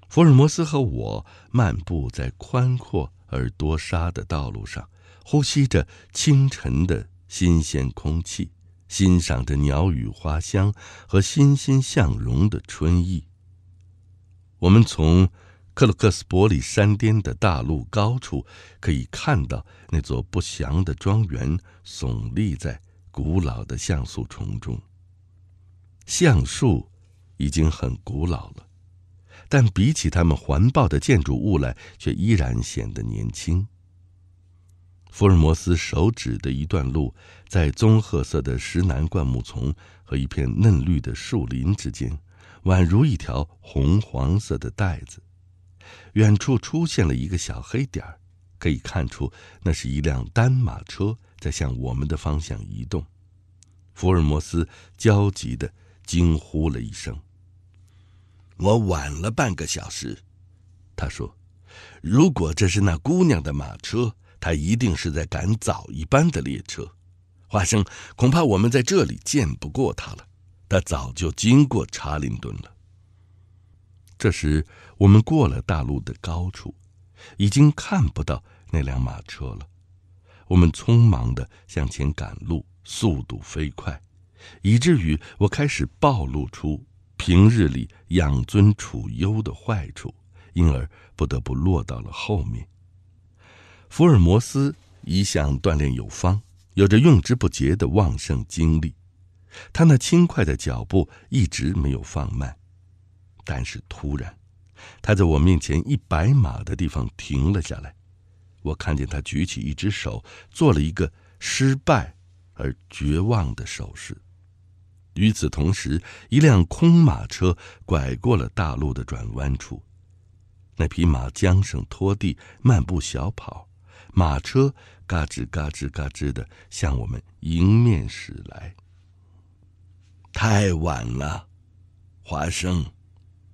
福尔摩斯和我漫步在宽阔而多沙的道路上，呼吸着清晨的新鲜空气，欣赏着鸟语花香和欣欣向荣的春意。我们从。克鲁克斯伯里山巅的大路高处，可以看到那座不祥的庄园耸立在古老的橡树丛中。橡树已经很古老了，但比起他们环抱的建筑物来，却依然显得年轻。福尔摩斯手指的一段路，在棕褐色的石楠灌木丛和一片嫩绿的树林之间，宛如一条红黄色的带子。远处出现了一个小黑点儿，可以看出那是一辆单马车在向我们的方向移动。福尔摩斯焦急地惊呼了一声：“我晚了半个小时。”他说：“如果这是那姑娘的马车，她一定是在赶早一班的列车。华生，恐怕我们在这里见不过她了。她早就经过查林顿了。”这时。我们过了大路的高处，已经看不到那辆马车了。我们匆忙的向前赶路，速度飞快，以至于我开始暴露出平日里养尊处优的坏处，因而不得不落到了后面。福尔摩斯一向锻炼有方，有着用之不竭的旺盛精力，他那轻快的脚步一直没有放慢，但是突然。他在我面前一百码的地方停了下来，我看见他举起一只手，做了一个失败而绝望的手势。与此同时，一辆空马车拐过了大路的转弯处，那匹马缰绳拖地，漫步小跑，马车嘎吱嘎吱嘎吱地向我们迎面驶来。太晚了，华生。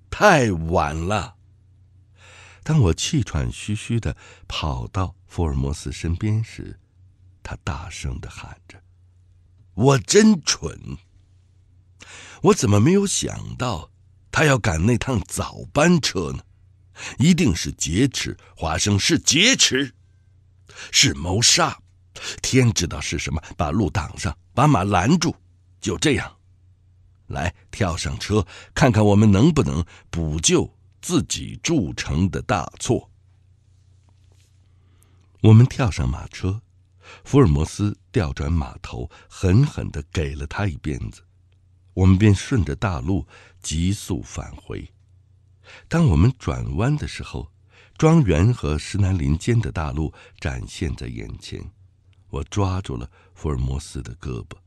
太晚了！当我气喘吁吁的跑到福尔摩斯身边时，他大声的喊着：“我真蠢！我怎么没有想到他要赶那趟早班车呢？一定是劫持，华生，是劫持，是谋杀，天知道是什么，把路挡上，把马拦住，就这样。”来，跳上车，看看我们能不能补救自己铸成的大错。我们跳上马车，福尔摩斯调转马头，狠狠的给了他一鞭子。我们便顺着大路急速返回。当我们转弯的时候，庄园和石南林间的大路展现在眼前。我抓住了福尔摩斯的胳膊。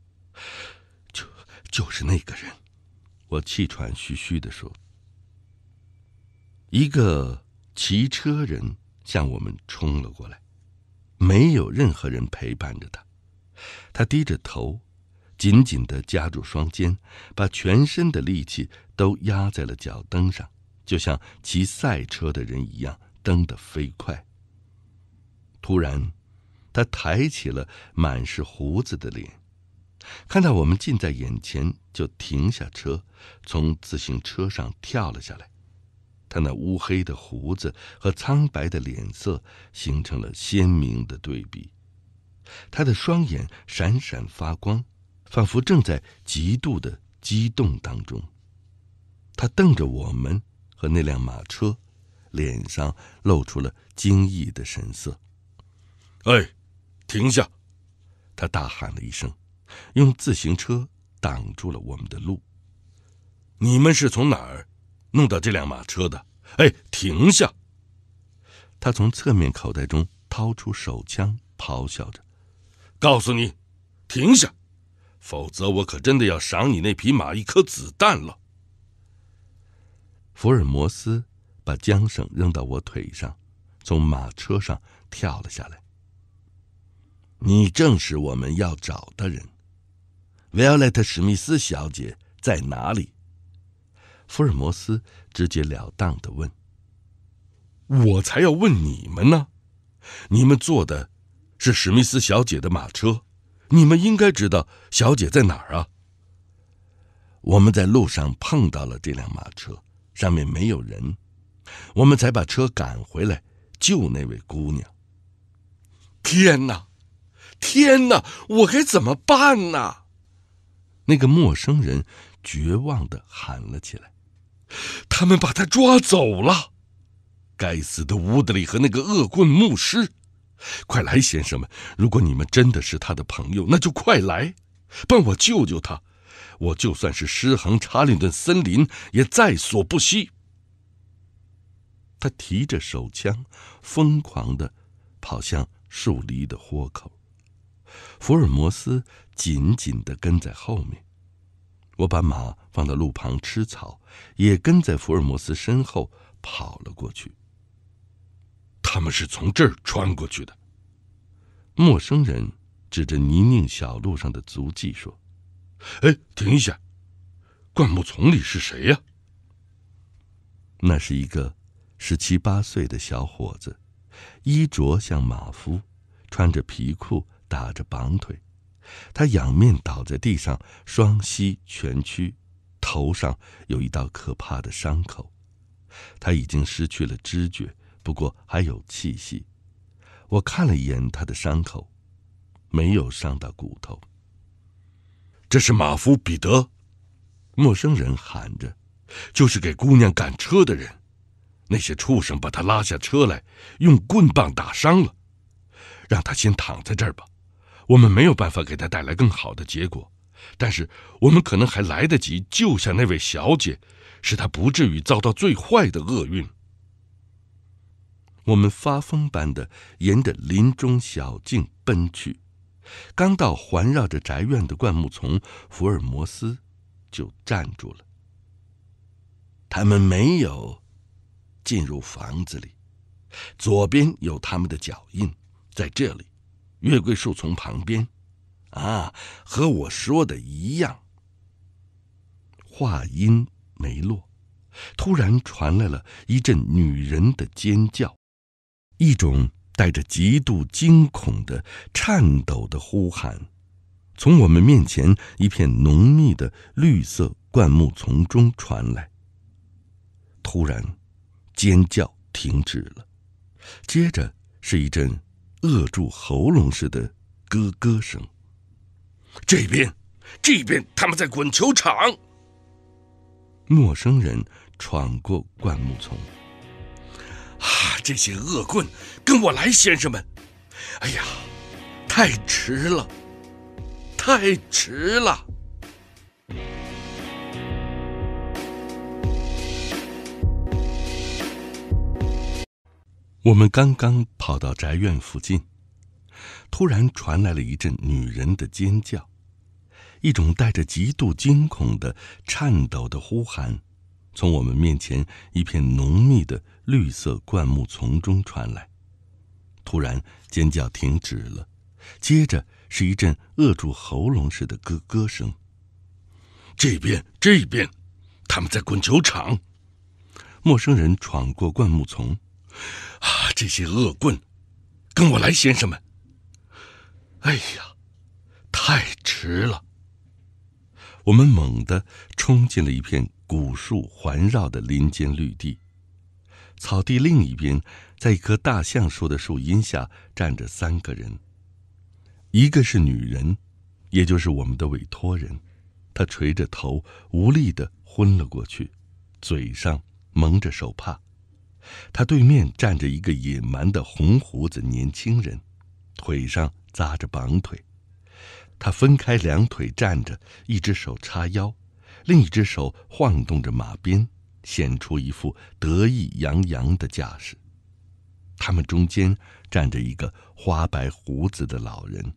就是那个人，我气喘吁吁的说：“一个骑车人向我们冲了过来，没有任何人陪伴着他。他低着头，紧紧的夹住双肩，把全身的力气都压在了脚蹬上，就像骑赛车的人一样蹬得飞快。突然，他抬起了满是胡子的脸。”看到我们近在眼前，就停下车，从自行车上跳了下来。他那乌黑的胡子和苍白的脸色形成了鲜明的对比。他的双眼闪闪发光，仿佛正在极度的激动当中。他瞪着我们和那辆马车，脸上露出了惊异的神色。“哎，停下！”他大喊了一声。用自行车挡住了我们的路。你们是从哪儿弄到这辆马车的？哎，停下！他从侧面口袋中掏出手枪，咆哮着：“告诉你，停下，否则我可真的要赏你那匹马一颗子弹了。”福尔摩斯把缰绳扔到我腿上，从马车上跳了下来。你正是我们要找的人。维奥莱特·史密斯小姐在哪里？福尔摩斯直截了当的问：“我才要问你们呢！你们坐的是史密斯小姐的马车，你们应该知道小姐在哪儿啊？我们在路上碰到了这辆马车，上面没有人，我们才把车赶回来救那位姑娘。天哪，天哪！我该怎么办呢？”那个陌生人绝望的喊了起来：“他们把他抓走了！该死的乌德里和那个恶棍牧师！快来，先生们！如果你们真的是他的朋友，那就快来，帮我救救他！我就算是尸横查令顿森林也在所不惜！”他提着手枪，疯狂的跑向树篱的豁口。福尔摩斯紧紧地跟在后面，我把马放到路旁吃草，也跟在福尔摩斯身后跑了过去。他们是从这儿穿过去的。陌生人指着泥泞小路上的足迹说：“哎，停一下，灌木丛里是谁呀？”那是一个十七八岁的小伙子，衣着像马夫，穿着皮裤。打着绑腿，他仰面倒在地上，双膝蜷曲，头上有一道可怕的伤口。他已经失去了知觉，不过还有气息。我看了一眼他的伤口，没有伤到骨头。这是马夫彼得，陌生人喊着：“就是给姑娘赶车的人，那些畜生把他拉下车来，用棍棒打伤了，让他先躺在这儿吧。”我们没有办法给他带来更好的结果，但是我们可能还来得及救下那位小姐，使她不至于遭到最坏的厄运。我们发疯般的沿着林中小径奔去，刚到环绕着宅院的灌木丛，福尔摩斯就站住了。他们没有进入房子里，左边有他们的脚印，在这里。月桂树丛旁边，啊，和我说的一样。话音没落，突然传来了一阵女人的尖叫，一种带着极度惊恐的颤抖的呼喊，从我们面前一片浓密的绿色灌木丛中传来。突然，尖叫停止了，接着是一阵。扼住喉咙似的咯咯声。这边，这边，他们在滚球场。陌生人闯过灌木丛。啊，这些恶棍，跟我来，先生们！哎呀，太迟了，太迟了。我们刚刚跑到宅院附近，突然传来了一阵女人的尖叫，一种带着极度惊恐的颤抖的呼喊，从我们面前一片浓密的绿色灌木丛中传来。突然，尖叫停止了，接着是一阵扼住喉咙似的咯咯声。这边，这边，他们在滚球场。陌生人闯过灌木丛。啊，这些恶棍，跟我来，先生们。哎呀，太迟了。我们猛地冲进了一片古树环绕的林间绿地，草地另一边，在一棵大橡树的树荫下站着三个人，一个是女人，也就是我们的委托人，她垂着头，无力的昏了过去，嘴上蒙着手帕。他对面站着一个野蛮的红胡子年轻人，腿上扎着绑腿，他分开两腿站着，一只手叉腰，另一只手晃动着马鞭，显出一副得意洋洋的架势。他们中间站着一个花白胡子的老人，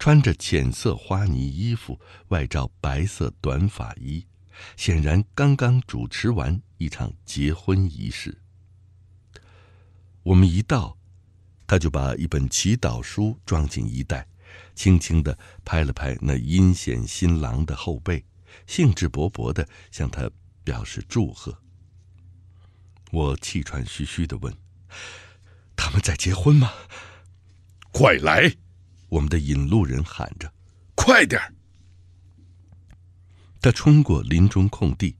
穿着浅色花呢衣服，外罩白色短法衣，显然刚刚主持完一场结婚仪式。我们一到，他就把一本祈祷书装进衣袋，轻轻的拍了拍那阴险新郎的后背，兴致勃勃的向他表示祝贺。我气喘吁吁的问：“他们在结婚吗？”“快来！”我们的引路人喊着，“快点儿！”他冲过林中空地，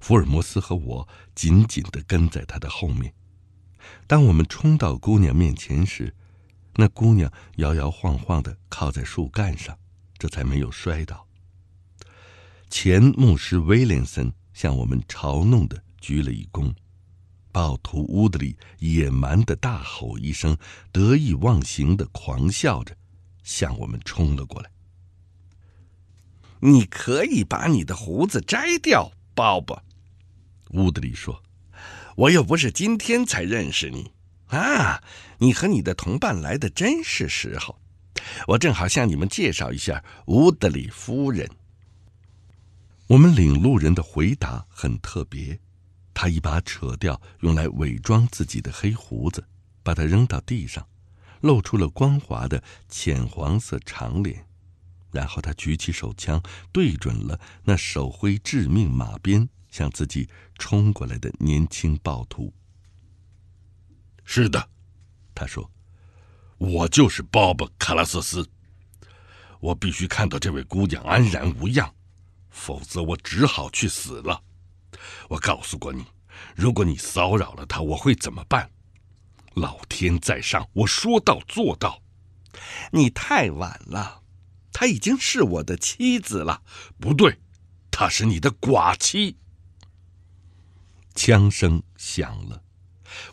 福尔摩斯和我紧紧的跟在他的后面。当我们冲到姑娘面前时，那姑娘摇摇晃晃地靠在树干上，这才没有摔倒。前牧师威廉森向我们嘲弄地鞠了一躬，暴徒乌德里野蛮地大吼一声，得意忘形地狂笑着，向我们冲了过来。你可以把你的胡子摘掉，鲍勃，乌德里说。我又不是今天才认识你啊！你和你的同伴来的真是时候，我正好向你们介绍一下乌德里夫人。我们领路人的回答很特别，他一把扯掉用来伪装自己的黑胡子，把它扔到地上，露出了光滑的浅黄色长脸，然后他举起手枪，对准了那手挥致命马鞭。向自己冲过来的年轻暴徒。是的，他说：“我就是鲍勃·卡拉瑟斯，我必须看到这位姑娘安然无恙，否则我只好去死了。我告诉过你，如果你骚扰了她，我会怎么办？老天在上，我说到做到。你太晚了，她已经是我的妻子了。不对，她是你的寡妻。”枪声响了，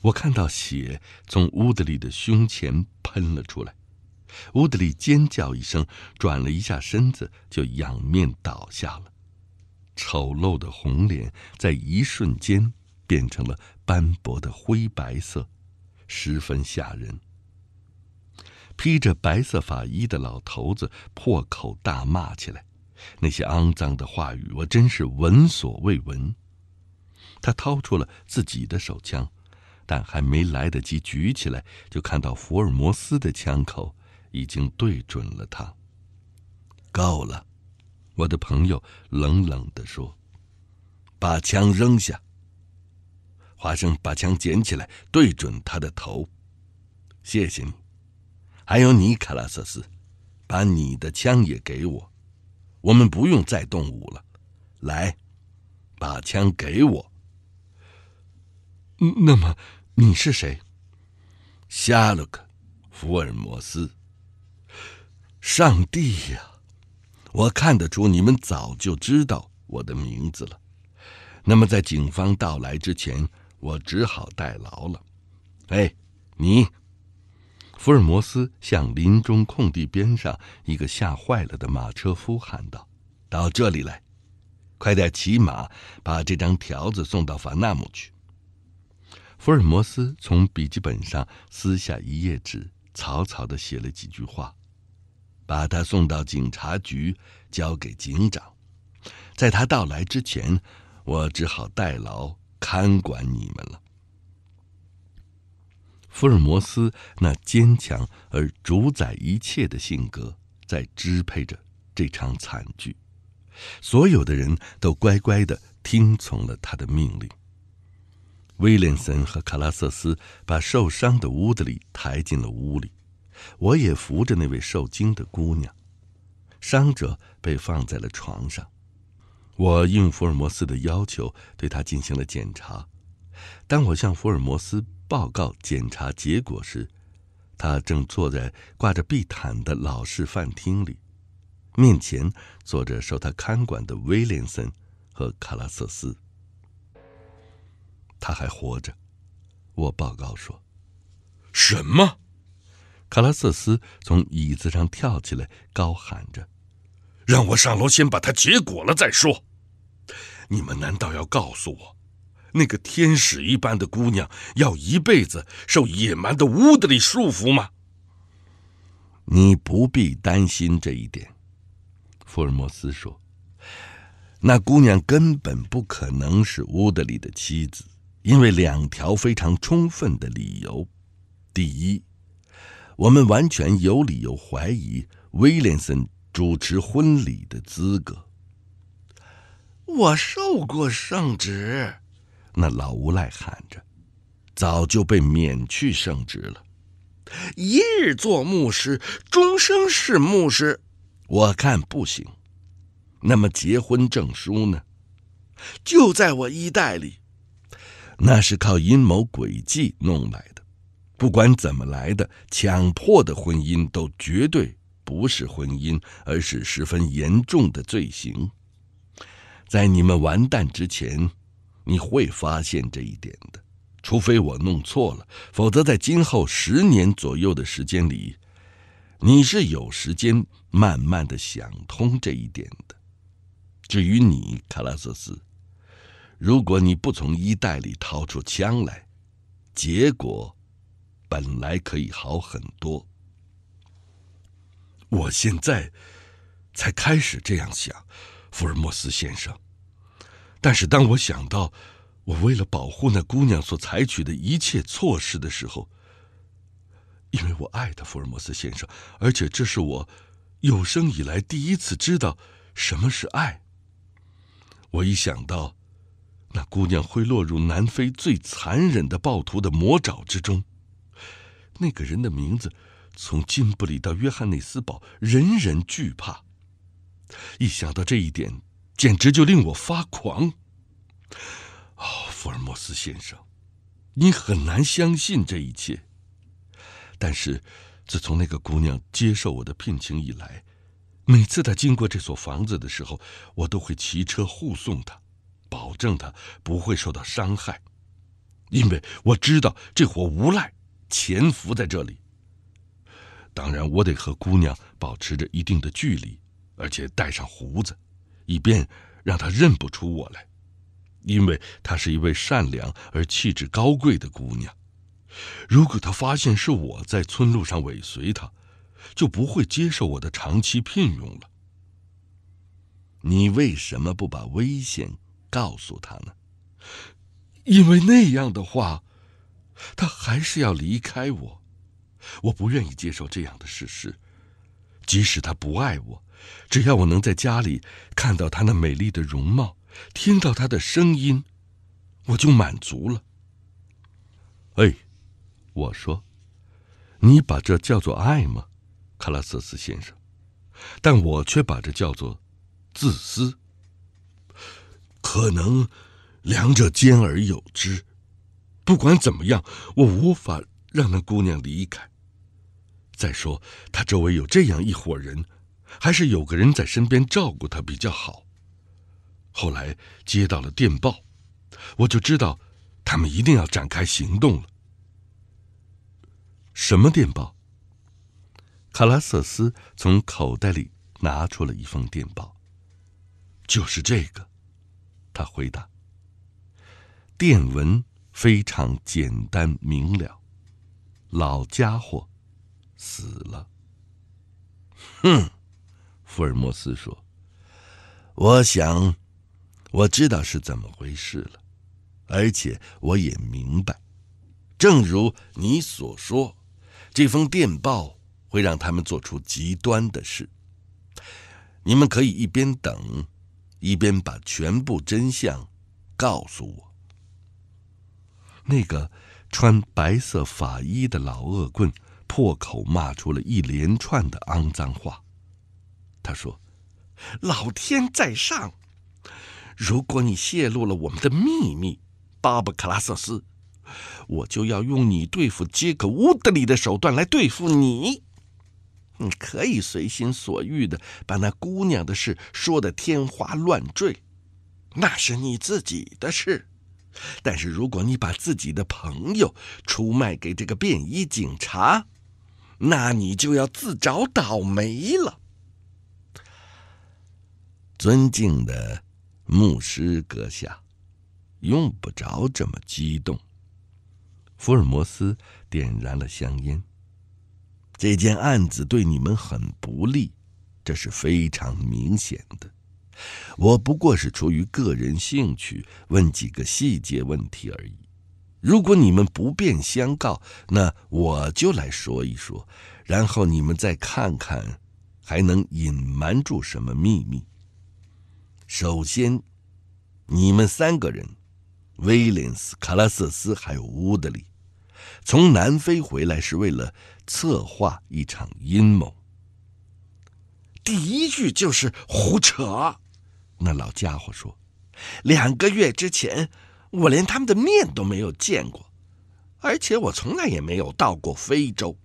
我看到血从乌德里的胸前喷了出来。乌德里尖叫一声，转了一下身子，就仰面倒下了。丑陋的红脸在一瞬间变成了斑驳的灰白色，十分吓人。披着白色法衣的老头子破口大骂起来，那些肮脏的话语，我真是闻所未闻。他掏出了自己的手枪，但还没来得及举起来，就看到福尔摩斯的枪口已经对准了他。够了，我的朋友，冷冷地说：“把枪扔下。”华生把枪捡起来，对准他的头。“谢谢你，还有你，卡拉瑟斯，把你的枪也给我。我们不用再动武了。来，把枪给我。”那么你是谁？夏洛克·福尔摩斯。上帝呀，我看得出你们早就知道我的名字了。那么，在警方到来之前，我只好代劳了。哎，你，福尔摩斯向林中空地边上一个吓坏了的马车夫喊道：“到这里来，快点骑马，把这张条子送到法纳姆去。”福尔摩斯从笔记本上撕下一页纸，草草地写了几句话，把他送到警察局，交给警长。在他到来之前，我只好代劳看管你们了。福尔摩斯那坚强而主宰一切的性格在支配着这场惨剧，所有的人都乖乖地听从了他的命令。威廉森和卡拉瑟斯把受伤的乌德里抬进了屋里，我也扶着那位受惊的姑娘。伤者被放在了床上，我应福尔摩斯的要求对他进行了检查。当我向福尔摩斯报告检查结果时，他正坐在挂着壁毯的老式饭厅里，面前坐着受他看管的威廉森和卡拉瑟斯。他还活着，我报告说。什么？卡拉瑟斯从椅子上跳起来，高喊着：“让我上楼，先把他结果了再说！”你们难道要告诉我，那个天使一般的姑娘要一辈子受野蛮的乌德里束缚吗？你不必担心这一点，福尔摩斯说：“那姑娘根本不可能是乌德里的妻子。”因为两条非常充分的理由，第一，我们完全有理由怀疑威廉森主持婚礼的资格。我受过圣旨，那老无赖喊着，早就被免去圣职了。一日做牧师，终生是牧师，我看不行。那么结婚证书呢？就在我衣袋里。那是靠阴谋诡计弄来的，不管怎么来的，强迫的婚姻都绝对不是婚姻，而是十分严重的罪行。在你们完蛋之前，你会发现这一点的，除非我弄错了，否则在今后十年左右的时间里，你是有时间慢慢的想通这一点的。至于你，卡拉索斯。如果你不从衣袋里掏出枪来，结果本来可以好很多。我现在才开始这样想，福尔摩斯先生。但是当我想到我为了保护那姑娘所采取的一切措施的时候，因为我爱她，福尔摩斯先生，而且这是我有生以来第一次知道什么是爱。我一想到。那姑娘会落入南非最残忍的暴徒的魔爪之中。那个人的名字，从金布里到约翰内斯堡，人人惧怕。一想到这一点，简直就令我发狂。哦，福尔摩斯先生，你很难相信这一切。但是，自从那个姑娘接受我的聘请以来，每次她经过这所房子的时候，我都会骑车护送她。保证她不会受到伤害，因为我知道这伙无赖潜伏在这里。当然，我得和姑娘保持着一定的距离，而且带上胡子，以便让她认不出我来。因为她是一位善良而气质高贵的姑娘。如果她发现是我在村路上尾随她，就不会接受我的长期聘用了。你为什么不把危险？告诉他呢，因为那样的话，他还是要离开我。我不愿意接受这样的事实，即使他不爱我，只要我能在家里看到他那美丽的容貌，听到他的声音，我就满足了。哎，我说，你把这叫做爱吗，卡拉瑟斯先生？但我却把这叫做自私。可能，两者兼而有之。不管怎么样，我无法让那姑娘离开。再说，她周围有这样一伙人，还是有个人在身边照顾她比较好。后来接到了电报，我就知道，他们一定要展开行动了。什么电报？卡拉瑟斯从口袋里拿出了一封电报，就是这个。他回答：“电文非常简单明了，老家伙，死了。”哼，福尔摩斯说：“我想，我知道是怎么回事了，而且我也明白，正如你所说，这封电报会让他们做出极端的事。你们可以一边等。”一边把全部真相告诉我，那个穿白色法衣的老恶棍破口骂出了一连串的肮脏话。他说：“老天在上，如果你泄露了我们的秘密，巴布克拉瑟斯，我就要用你对付杰克·乌德里的手段来对付你。”你可以随心所欲的把那姑娘的事说的天花乱坠，那是你自己的事。但是如果你把自己的朋友出卖给这个便衣警察，那你就要自找倒霉了。尊敬的牧师阁下，用不着这么激动。福尔摩斯点燃了香烟。这件案子对你们很不利，这是非常明显的。我不过是出于个人兴趣问几个细节问题而已。如果你们不便相告，那我就来说一说，然后你们再看看还能隐瞒住什么秘密。首先，你们三个人——威廉斯、卡拉瑟斯还有乌德里——从南非回来是为了。策划一场阴谋，第一句就是胡扯。那老家伙说：“两个月之前，我连他们的面都没有见过，而且我从来也没有到过非洲，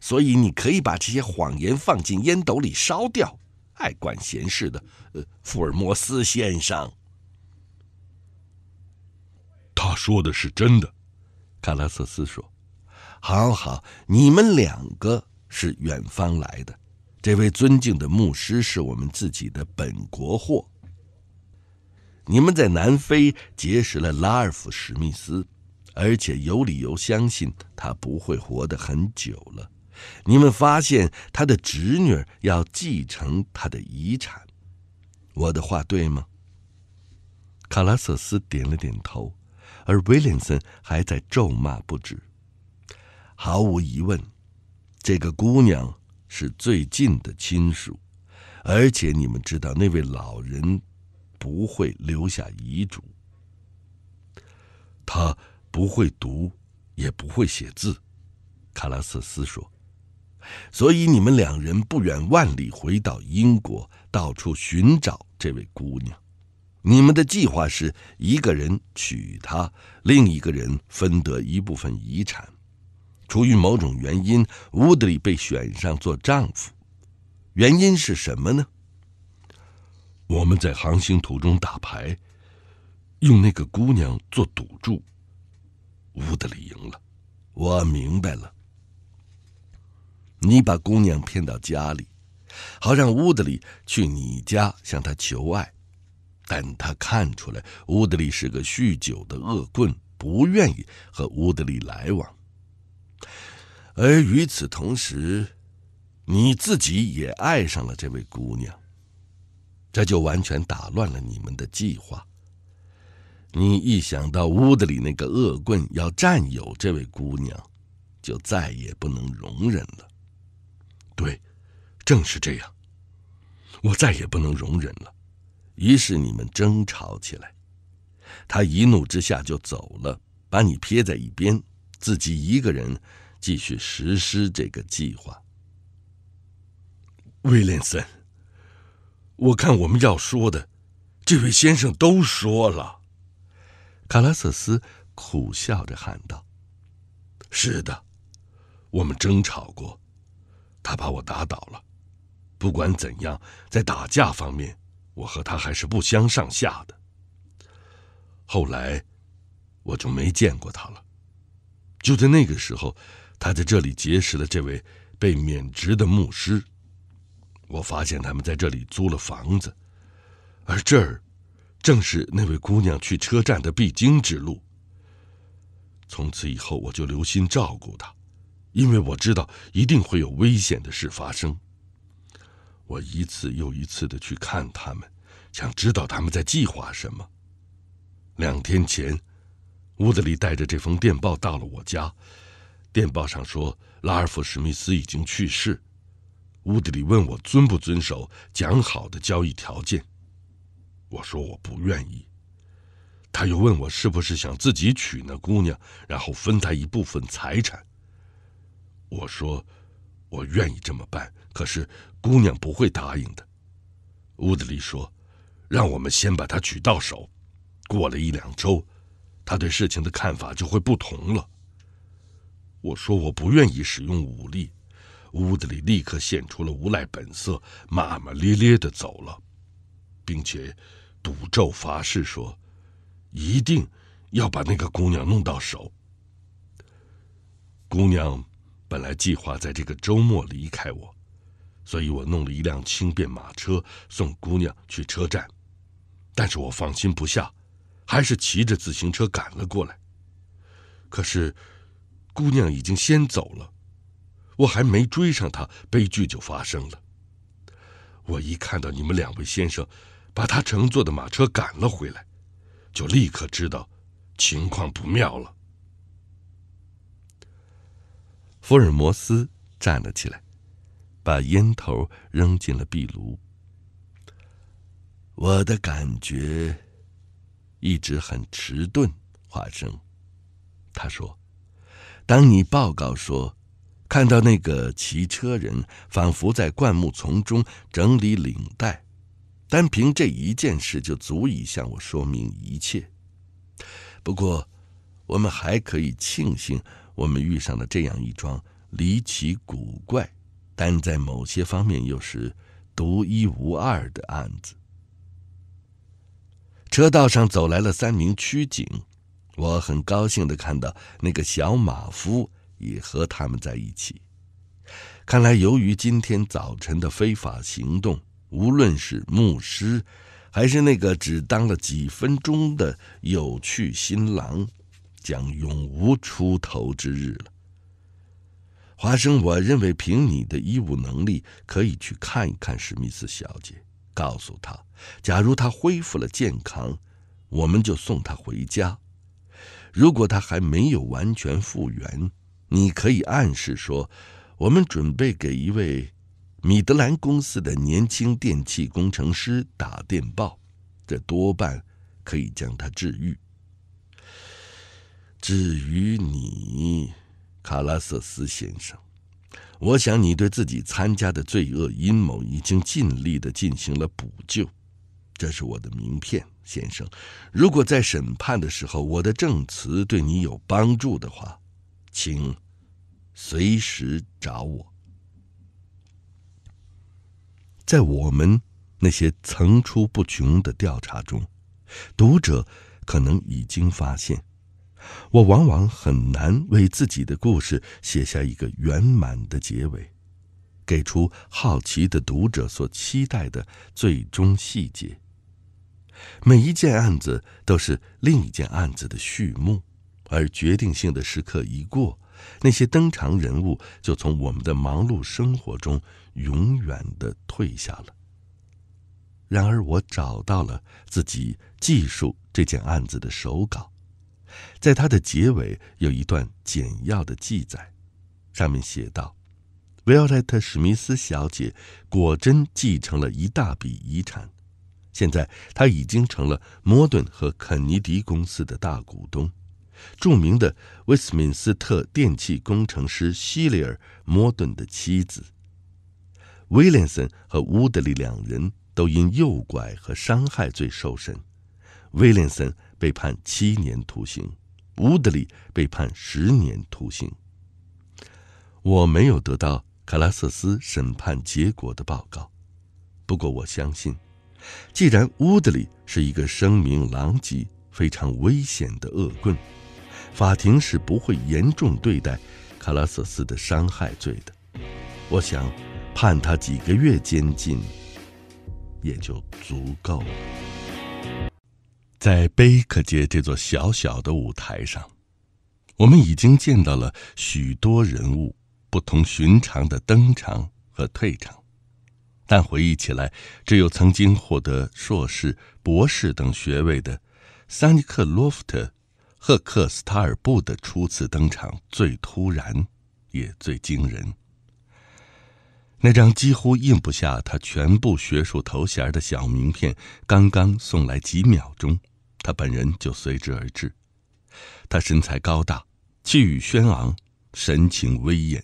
所以你可以把这些谎言放进烟斗里烧掉。”爱管闲事的，呃，福尔摩斯先生。他说的是真的，卡拉瑟斯说。好好，你们两个是远方来的，这位尊敬的牧师是我们自己的本国货。你们在南非结识了拉尔夫·史密斯，而且有理由相信他不会活得很久了。你们发现他的侄女要继承他的遗产，我的话对吗？卡拉瑟斯点了点头，而威廉森还在咒骂不止。毫无疑问，这个姑娘是最近的亲属，而且你们知道，那位老人不会留下遗嘱，他不会读，也不会写字。卡拉瑟斯说：“所以你们两人不远万里回到英国，到处寻找这位姑娘。你们的计划是一个人娶她，另一个人分得一部分遗产。”出于某种原因，乌德里被选上做丈夫，原因是什么呢？我们在航行途中打牌，用那个姑娘做赌注，乌德里赢了。我明白了，你把姑娘骗到家里，好让乌德里去你家向她求爱，但他看出来乌德里是个酗酒的恶棍，不愿意和乌德里来往。而与此同时，你自己也爱上了这位姑娘，这就完全打乱了你们的计划。你一想到屋子里那个恶棍要占有这位姑娘，就再也不能容忍了。对，正是这样，我再也不能容忍了。于是你们争吵起来，他一怒之下就走了，把你撇在一边。自己一个人继续实施这个计划，威廉森。我看我们要说的，这位先生都说了。卡拉瑟斯苦笑着喊道：“是的，我们争吵过，他把我打倒了。不管怎样，在打架方面，我和他还是不相上下的。后来我就没见过他了。”就在那个时候，他在这里结识了这位被免职的牧师。我发现他们在这里租了房子，而这儿正是那位姑娘去车站的必经之路。从此以后，我就留心照顾他，因为我知道一定会有危险的事发生。我一次又一次的去看他们，想知道他们在计划什么。两天前。屋子里带着这封电报到了我家，电报上说拉尔夫·史密斯已经去世。屋子里问我遵不遵守讲好的交易条件，我说我不愿意。他又问我是不是想自己娶那姑娘，然后分她一部分财产。我说我愿意这么办，可是姑娘不会答应的。屋子里说，让我们先把她娶到手。过了一两周。他对事情的看法就会不同了。我说我不愿意使用武力，屋子里立刻现出了无赖本色，骂骂咧咧的走了，并且赌咒发誓说，一定要把那个姑娘弄到手。姑娘本来计划在这个周末离开我，所以我弄了一辆轻便马车送姑娘去车站，但是我放心不下。还是骑着自行车赶了过来，可是，姑娘已经先走了，我还没追上她，悲剧就发生了。我一看到你们两位先生，把她乘坐的马车赶了回来，就立刻知道，情况不妙了。福尔摩斯站了起来，把烟头扔进了壁炉。我的感觉。一直很迟钝，华生，他说：“当你报告说看到那个骑车人仿佛在灌木丛中整理领带，单凭这一件事就足以向我说明一切。不过，我们还可以庆幸，我们遇上了这样一桩离奇古怪，但在某些方面又是独一无二的案子。”车道上走来了三名区警，我很高兴地看到那个小马夫也和他们在一起。看来，由于今天早晨的非法行动，无论是牧师，还是那个只当了几分钟的有趣新郎，将永无出头之日了。华生，我认为凭你的医务能力，可以去看一看史密斯小姐，告诉她。假如他恢复了健康，我们就送他回家。如果他还没有完全复原，你可以暗示说，我们准备给一位米德兰公司的年轻电气工程师打电报，这多半可以将他治愈。至于你，卡拉瑟斯先生，我想你对自己参加的罪恶阴谋已经尽力的进行了补救。这是我的名片，先生。如果在审判的时候我的证词对你有帮助的话，请随时找我。在我们那些层出不穷的调查中，读者可能已经发现，我往往很难为自己的故事写下一个圆满的结尾，给出好奇的读者所期待的最终细节。每一件案子都是另一件案子的序幕，而决定性的时刻一过，那些登场人物就从我们的忙碌生活中永远的退下了。然而，我找到了自己记述这件案子的手稿，在它的结尾有一段简要的记载，上面写道：“维奥莱特·史密斯小姐果真继承了一大笔遗产。”现在他已经成了摩顿和肯尼迪公司的大股东，著名的威斯敏斯特电气工程师希里尔·摩顿的妻子。威廉森和乌德利两人都因诱拐和伤害罪受审，威廉森被判七年徒刑，乌德利被判十年徒刑。我没有得到卡拉瑟斯审判结果的报告，不过我相信。既然乌德里是一个声名狼藉、非常危险的恶棍，法庭是不会严重对待卡拉索斯的伤害罪的。我想，判他几个月监禁，也就足够了。在贝克街这座小小的舞台上，我们已经见到了许多人物不同寻常的登场和退场。但回忆起来，只有曾经获得硕士、博士等学位的桑尼克洛夫特·赫克斯塔尔布的初次登场最突然，也最惊人。那张几乎印不下他全部学术头衔的小名片刚刚送来几秒钟，他本人就随之而至。他身材高大，气宇轩昂，神情威严，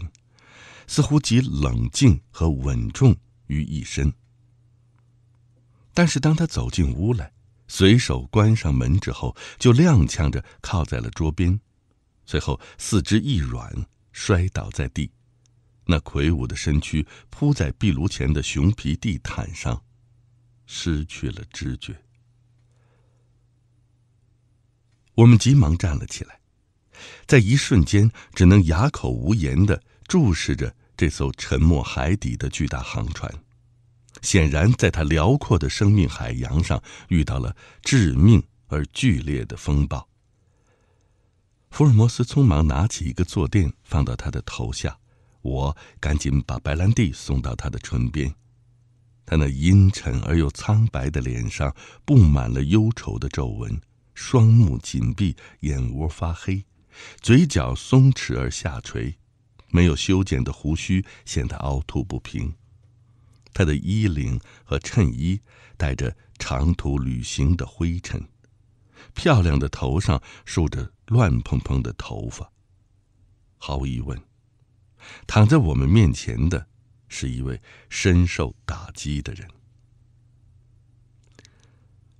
似乎极冷静和稳重。于一身，但是当他走进屋来，随手关上门之后，就踉跄着靠在了桌边，随后四肢一软，摔倒在地，那魁梧的身躯铺在壁炉前的熊皮地毯上，失去了知觉。我们急忙站了起来，在一瞬间只能哑口无言的注视着。这艘沉没海底的巨大航船，显然在它辽阔的生命海洋上遇到了致命而剧烈的风暴。福尔摩斯匆忙拿起一个坐垫放到他的头下，我赶紧把白兰地送到他的唇边。他那阴沉而又苍白的脸上布满了忧愁的皱纹，双目紧闭，眼窝发黑，嘴角松弛而下垂。没有修剪的胡须显得凹凸不平，他的衣领和衬衣带着长途旅行的灰尘，漂亮的头上梳着乱蓬蓬的头发。毫无疑问，躺在我们面前的是一位深受打击的人。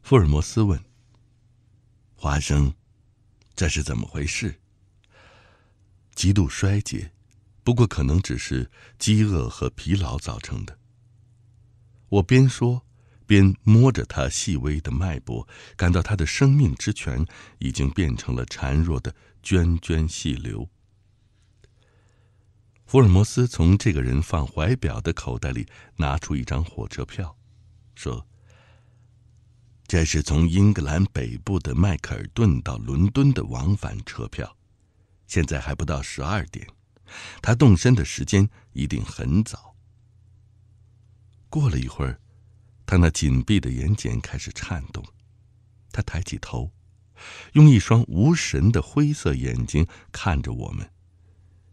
福尔摩斯问：“华生，这是怎么回事？”极度衰竭。不过，可能只是饥饿和疲劳造成的。我边说边摸着他细微的脉搏，感到他的生命之泉已经变成了孱弱的涓涓细流。福尔摩斯从这个人放怀表的口袋里拿出一张火车票，说：“这是从英格兰北部的迈克尔顿到伦敦的往返车票，现在还不到十二点。”他动身的时间一定很早。过了一会儿，他那紧闭的眼睑开始颤动。他抬起头，用一双无神的灰色眼睛看着我们。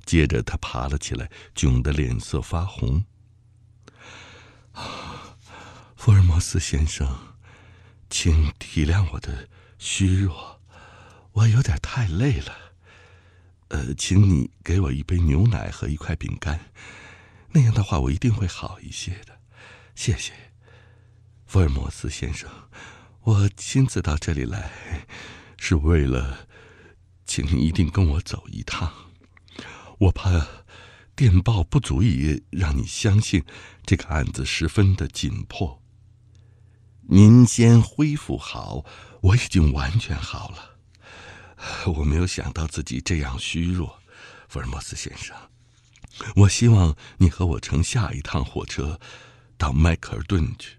接着，他爬了起来，窘得脸色发红。(sighs) “福尔摩斯先生，请体谅我的虚弱，我有点太累了。”呃，请你给我一杯牛奶和一块饼干，那样的话我一定会好一些的。谢谢，福尔摩斯先生，我亲自到这里来是为了，请你一定跟我走一趟。我怕电报不足以让你相信，这个案子十分的紧迫。您先恢复好，我已经完全好了。(laughs) 我没有想到自己这样虚弱，福尔摩斯先生。我希望你和我乘下一趟火车到迈克尔顿去。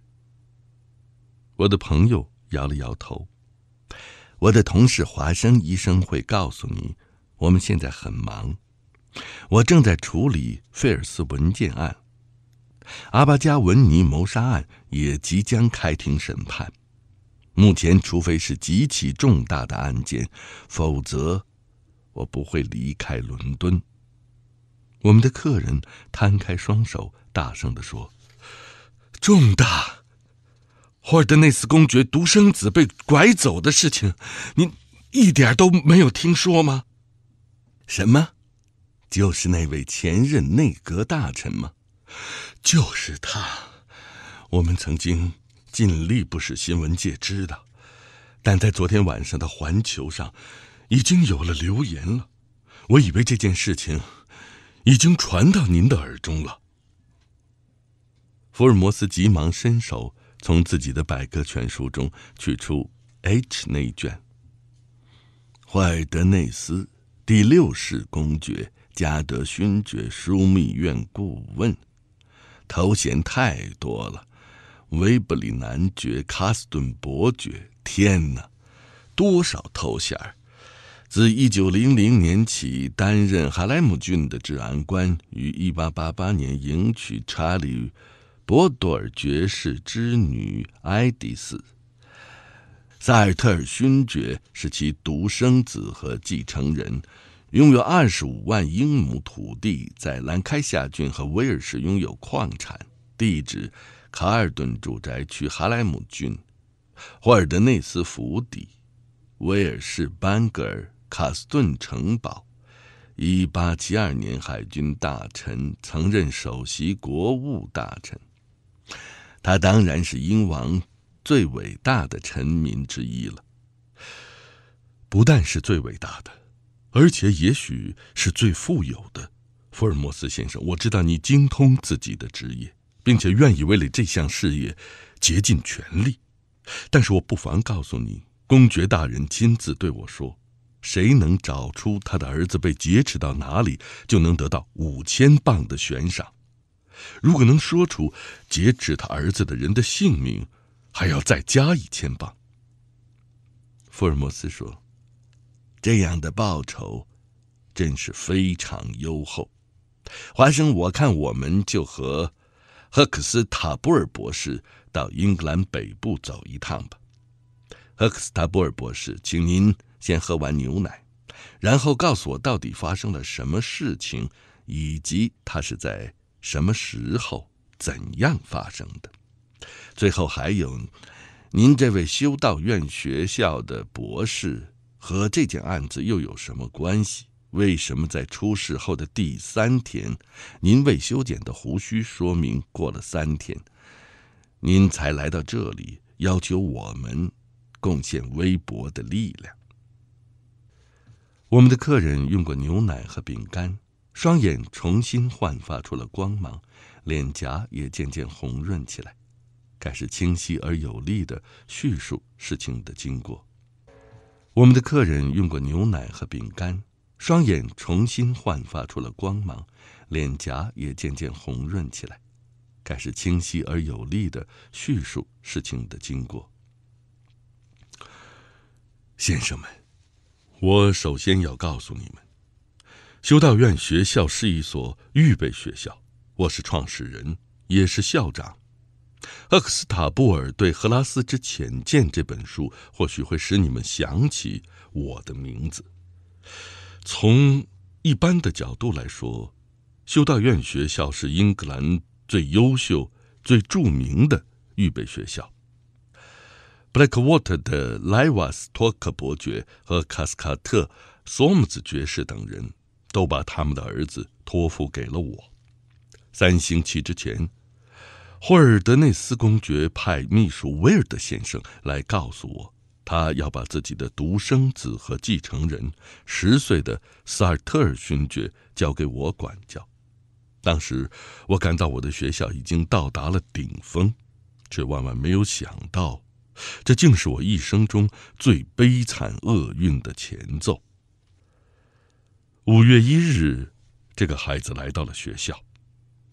我的朋友摇了摇头。我的同事华生医生会告诉你，我们现在很忙。我正在处理费尔斯文件案，阿巴加文尼谋杀案也即将开庭审判。目前，除非是极其重大的案件，否则，我不会离开伦敦。我们的客人摊开双手，大声的说：“重大！霍尔德内斯公爵独生子被拐走的事情，您一点都没有听说吗？什么？就是那位前任内阁大臣吗？就是他。我们曾经……”尽力不使新闻界知道，但在昨天晚上的《环球》上，已经有了流言了。我以为这件事情已经传到您的耳中了。福尔摩斯急忙伸手从自己的百科全书中取出 H 内卷，怀德内斯第六世公爵、加德勋爵枢密院顾问，头衔太多了。威伯里男爵、卡斯顿伯爵，天哪，多少头衔！自1900年起担任哈莱姆郡的治安官，于1888年迎娶查理·博多尔爵士之女埃迪斯。塞尔特尔勋爵是其独生子和继承人，拥有25万英亩土地，在兰开夏郡和威尔士拥有矿产地址卡尔顿住宅区，哈莱姆郡，霍尔德内斯府邸，威尔士班格尔卡斯顿城堡。一八七二年，海军大臣曾任首席国务大臣。他当然是英王最伟大的臣民之一了。不但是最伟大的，而且也许是最富有的。福尔摩斯先生，我知道你精通自己的职业。并且愿意为了这项事业竭尽全力，但是我不妨告诉你，公爵大人亲自对我说，谁能找出他的儿子被劫持到哪里，就能得到五千磅的悬赏；如果能说出劫持他儿子的人的姓名，还要再加一千磅。福尔摩斯说：“这样的报酬真是非常优厚。”华生，我看我们就和。赫克斯塔布尔博士，到英格兰北部走一趟吧。赫克斯塔布尔博士，请您先喝完牛奶，然后告诉我到底发生了什么事情，以及它是在什么时候、怎样发生的。最后，还有，您这位修道院学校的博士和这件案子又有什么关系？为什么在出事后的第三天，您未修剪的胡须说明过了三天，您才来到这里，要求我们贡献微薄的力量？我们的客人用过牛奶和饼干，双眼重新焕发出了光芒，脸颊也渐渐红润起来，开始清晰而有力的叙述事情的经过。我们的客人用过牛奶和饼干。双眼重新焕发出了光芒，脸颊也渐渐红润起来，开始清晰而有力的叙述事情的经过。先生们，我首先要告诉你们，修道院学校是一所预备学校，我是创始人，也是校长。赫克斯塔布尔对赫拉斯之浅见这本书，或许会使你们想起我的名字。从一般的角度来说，修道院学校是英格兰最优秀、最著名的预备学校。Blackwater 的莱瓦斯托克伯爵和卡斯卡特索姆斯爵士等人都把他们的儿子托付给了我。三星期之前，霍尔德内斯公爵派秘书威尔德先生来告诉我。他要把自己的独生子和继承人十岁的萨尔特尔勋爵交给我管教。当时我感到我的学校已经到达了顶峰，却万万没有想到，这竟是我一生中最悲惨厄运的前奏。五月一日，这个孩子来到了学校，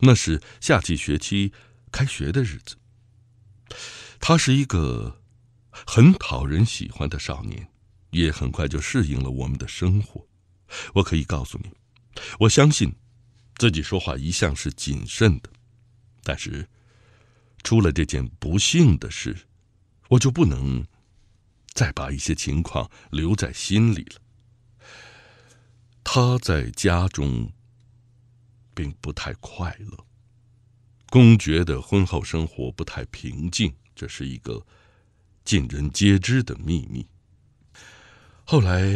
那是夏季学期开学的日子。他是一个。很讨人喜欢的少年，也很快就适应了我们的生活。我可以告诉你，我相信自己说话一向是谨慎的，但是出了这件不幸的事，我就不能再把一些情况留在心里了。他在家中并不太快乐。公爵的婚后生活不太平静，这是一个。尽人皆知的秘密。后来，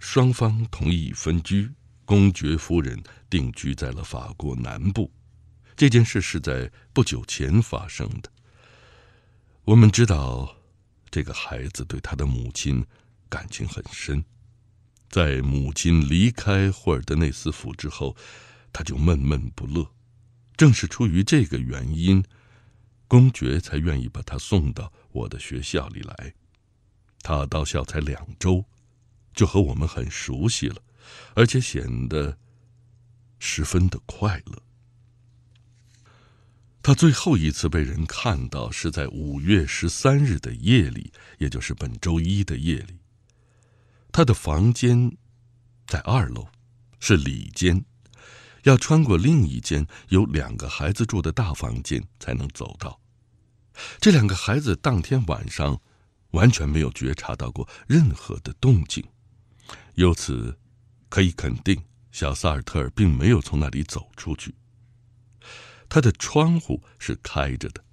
双方同意分居，公爵夫人定居在了法国南部。这件事是在不久前发生的。我们知道，这个孩子对他的母亲感情很深。在母亲离开霍尔德内斯府之后，他就闷闷不乐。正是出于这个原因，公爵才愿意把他送到。我的学校里来，他到校才两周，就和我们很熟悉了，而且显得十分的快乐。他最后一次被人看到是在五月十三日的夜里，也就是本周一的夜里。他的房间在二楼，是里间，要穿过另一间有两个孩子住的大房间才能走到。这两个孩子当天晚上，完全没有觉察到过任何的动静，由此可以肯定，小萨尔特尔并没有从那里走出去。他的窗户是开着的，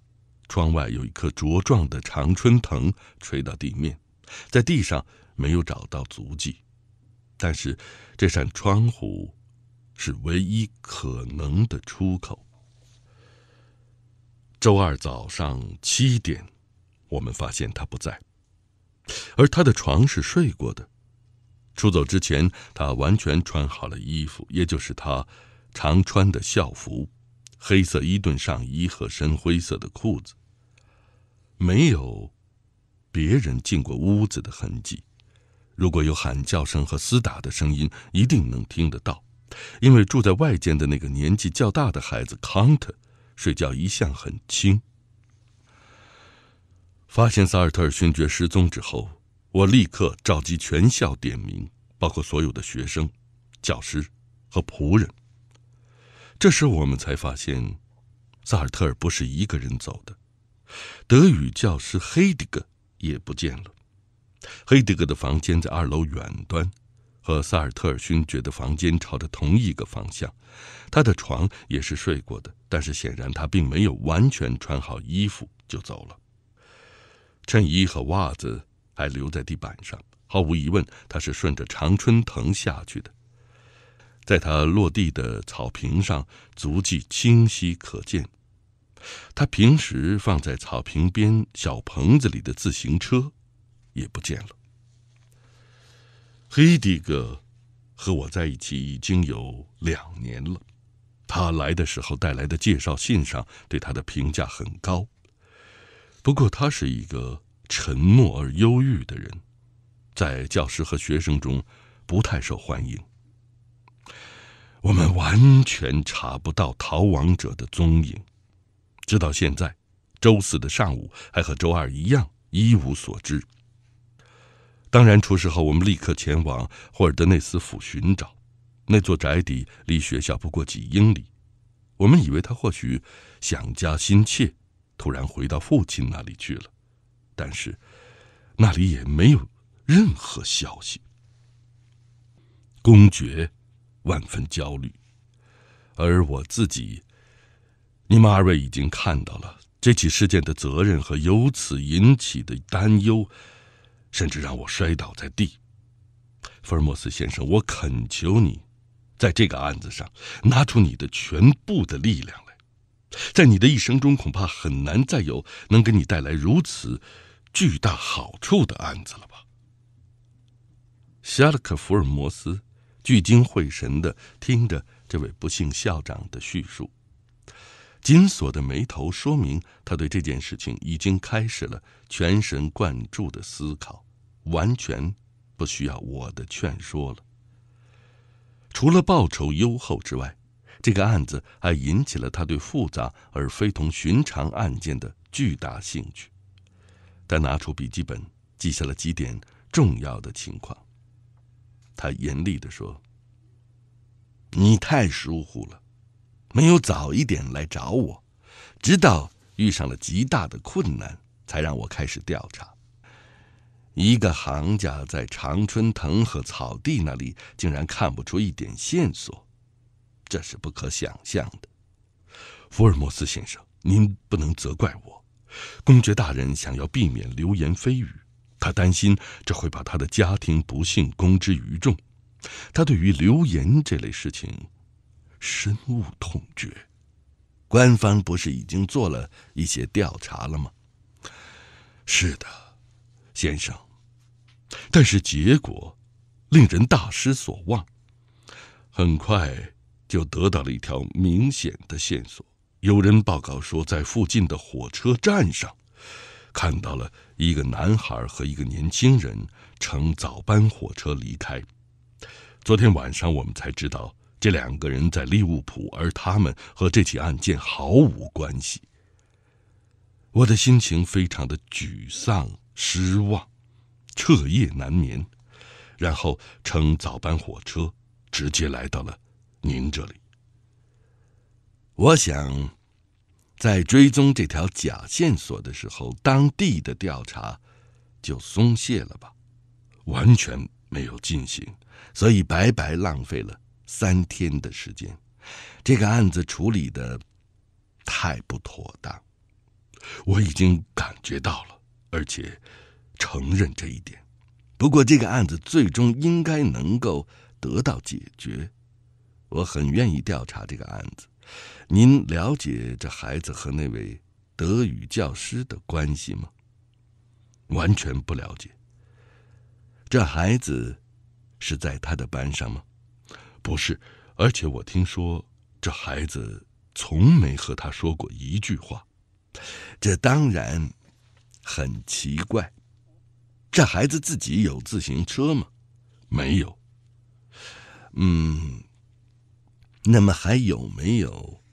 窗外有一棵茁壮的常春藤垂到地面，在地上没有找到足迹，但是这扇窗户是唯一可能的出口。周二早上七点，我们发现他不在，而他的床是睡过的。出走之前，他完全穿好了衣服，也就是他常穿的校服——黑色伊顿上衣和深灰色的裤子。没有别人进过屋子的痕迹。如果有喊叫声和厮打的声音，一定能听得到，因为住在外间的那个年纪较大的孩子康特。睡觉一向很轻。发现萨尔特尔勋爵失踪之后，我立刻召集全校点名，包括所有的学生、教师和仆人。这时我们才发现，萨尔特尔不是一个人走的，德语教师黑迪格也不见了。黑迪格的房间在二楼远端，和萨尔特尔勋爵的房间朝着同一个方向，他的床也是睡过的。但是显然，他并没有完全穿好衣服就走了。衬衣和袜子还留在地板上。毫无疑问，他是顺着常春藤下去的。在他落地的草坪上，足迹清晰可见。他平时放在草坪边小棚子里的自行车也不见了。黑迪哥和我在一起已经有两年了。他来的时候带来的介绍信上对他的评价很高。不过，他是一个沉默而忧郁的人，在教师和学生中不太受欢迎。我们完全查不到逃亡者的踪影，直到现在，周四的上午还和周二一样一无所知。当然，出事后我们立刻前往霍尔德内斯府寻找。那座宅邸离学校不过几英里，我们以为他或许想家心切，突然回到父亲那里去了，但是那里也没有任何消息。公爵万分焦虑，而我自己，你们二位已经看到了这起事件的责任和由此引起的担忧，甚至让我摔倒在地。福尔摩斯先生，我恳求你。在这个案子上，拿出你的全部的力量来，在你的一生中，恐怕很难再有能给你带来如此巨大好处的案子了吧？夏洛克·福尔摩斯聚精会神的听着这位不幸校长的叙述，紧锁的眉头说明他对这件事情已经开始了全神贯注的思考，完全不需要我的劝说了。除了报酬优厚之外，这个案子还引起了他对复杂而非同寻常案件的巨大兴趣。他拿出笔记本，记下了几点重要的情况。他严厉地说：“你太疏忽了，没有早一点来找我，直到遇上了极大的困难，才让我开始调查。”一个行家在常春藤和草地那里竟然看不出一点线索，这是不可想象的。福尔摩斯先生，您不能责怪我。公爵大人想要避免流言蜚语，他担心这会把他的家庭不幸公之于众。他对于流言这类事情深恶痛绝。官方不是已经做了一些调查了吗？是的。先生，但是结果令人大失所望。很快就得到了一条明显的线索：有人报告说，在附近的火车站上看到了一个男孩和一个年轻人乘早班火车离开。昨天晚上我们才知道，这两个人在利物浦，而他们和这起案件毫无关系。我的心情非常的沮丧。失望，彻夜难眠，然后乘早班火车直接来到了您这里。我想，在追踪这条假线索的时候，当地的调查就松懈了吧，完全没有进行，所以白白浪费了三天的时间。这个案子处理的太不妥当，我已经感觉到了。而且承认这一点，不过这个案子最终应该能够得到解决。我很愿意调查这个案子。您了解这孩子和那位德语教师的关系吗？完全不了解。这孩子是在他的班上吗？不是。而且我听说这孩子从没和他说过一句话。这当然。很奇怪，这孩子自己有自行车吗？没有。嗯，那么还有没有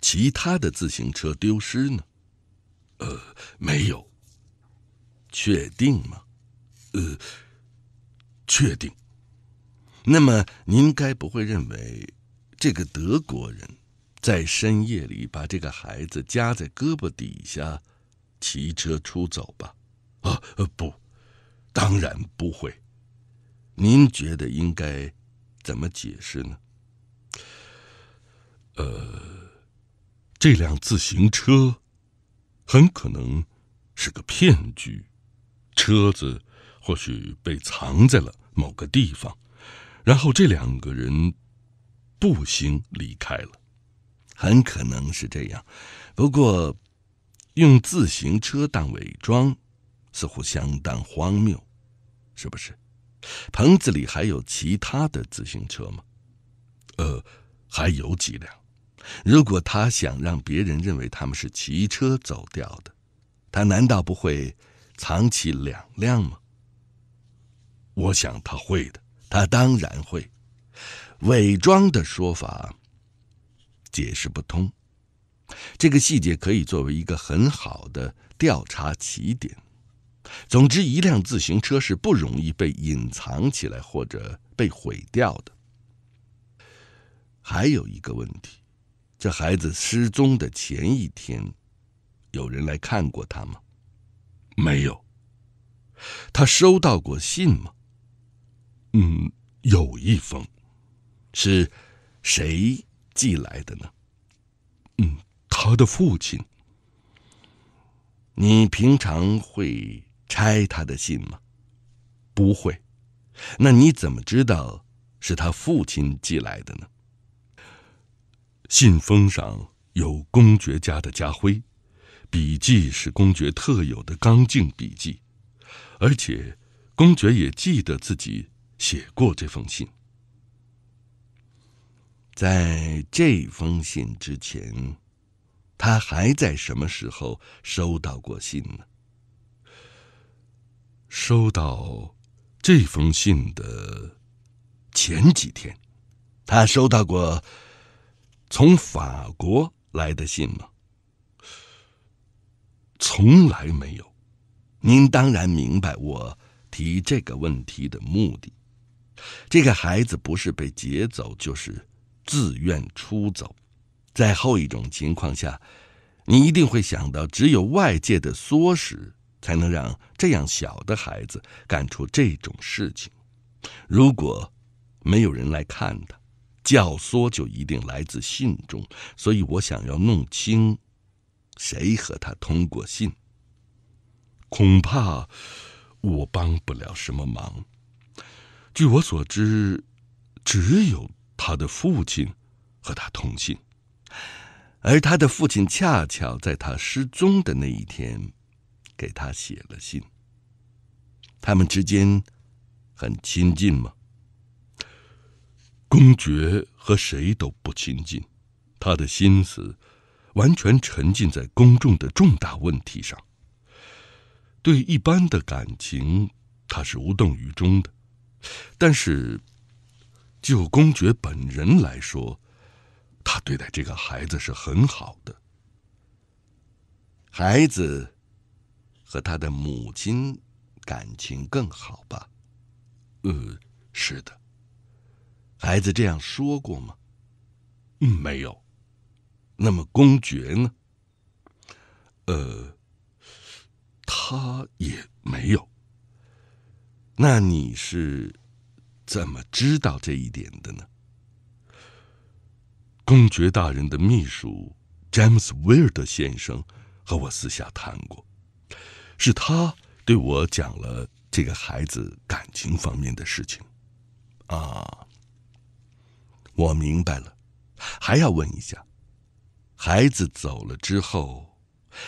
其他的自行车丢失呢？呃，没有。确定吗？呃，确定。那么您该不会认为这个德国人在深夜里把这个孩子夹在胳膊底下？骑车出走吧，啊，不，当然不会。您觉得应该怎么解释呢？呃，这辆自行车很可能是个骗局，车子或许被藏在了某个地方，然后这两个人步行离开了，很可能是这样。不过。用自行车当伪装，似乎相当荒谬，是不是？棚子里还有其他的自行车吗？呃，还有几辆。如果他想让别人认为他们是骑车走掉的，他难道不会藏起两辆吗？我想他会的。他当然会。伪装的说法解释不通。这个细节可以作为一个很好的调查起点。总之，一辆自行车是不容易被隐藏起来或者被毁掉的。还有一个问题：这孩子失踪的前一天，有人来看过他吗？没有。他收到过信吗？嗯，有一封。是谁寄来的呢？嗯。他的父亲，你平常会拆他的信吗？不会。那你怎么知道是他父亲寄来的呢？信封上有公爵家的家徽，笔迹是公爵特有的刚劲笔迹，而且公爵也记得自己写过这封信。在这封信之前。他还在什么时候收到过信呢？收到这封信的前几天，他收到过从法国来的信吗？从来没有。您当然明白我提这个问题的目的。这个孩子不是被劫走，就是自愿出走。在后一种情况下，你一定会想到，只有外界的唆使才能让这样小的孩子干出这种事情。如果没有人来看他，教唆就一定来自信中。所以我想要弄清谁和他通过信。恐怕我帮不了什么忙。据我所知，只有他的父亲和他通信。而他的父亲恰巧在他失踪的那一天给他写了信。他们之间很亲近吗？公爵和谁都不亲近，他的心思完全沉浸在公众的重大问题上。对一般的感情，他是无动于衷的。但是，就公爵本人来说，他对待这个孩子是很好的，孩子和他的母亲感情更好吧？呃，是的，孩子这样说过吗？嗯，没有。那么公爵呢？呃，他也没有。那你是怎么知道这一点的呢？公爵大人的秘书詹姆斯·威尔德先生和我私下谈过，是他对我讲了这个孩子感情方面的事情。啊，我明白了。还要问一下，孩子走了之后，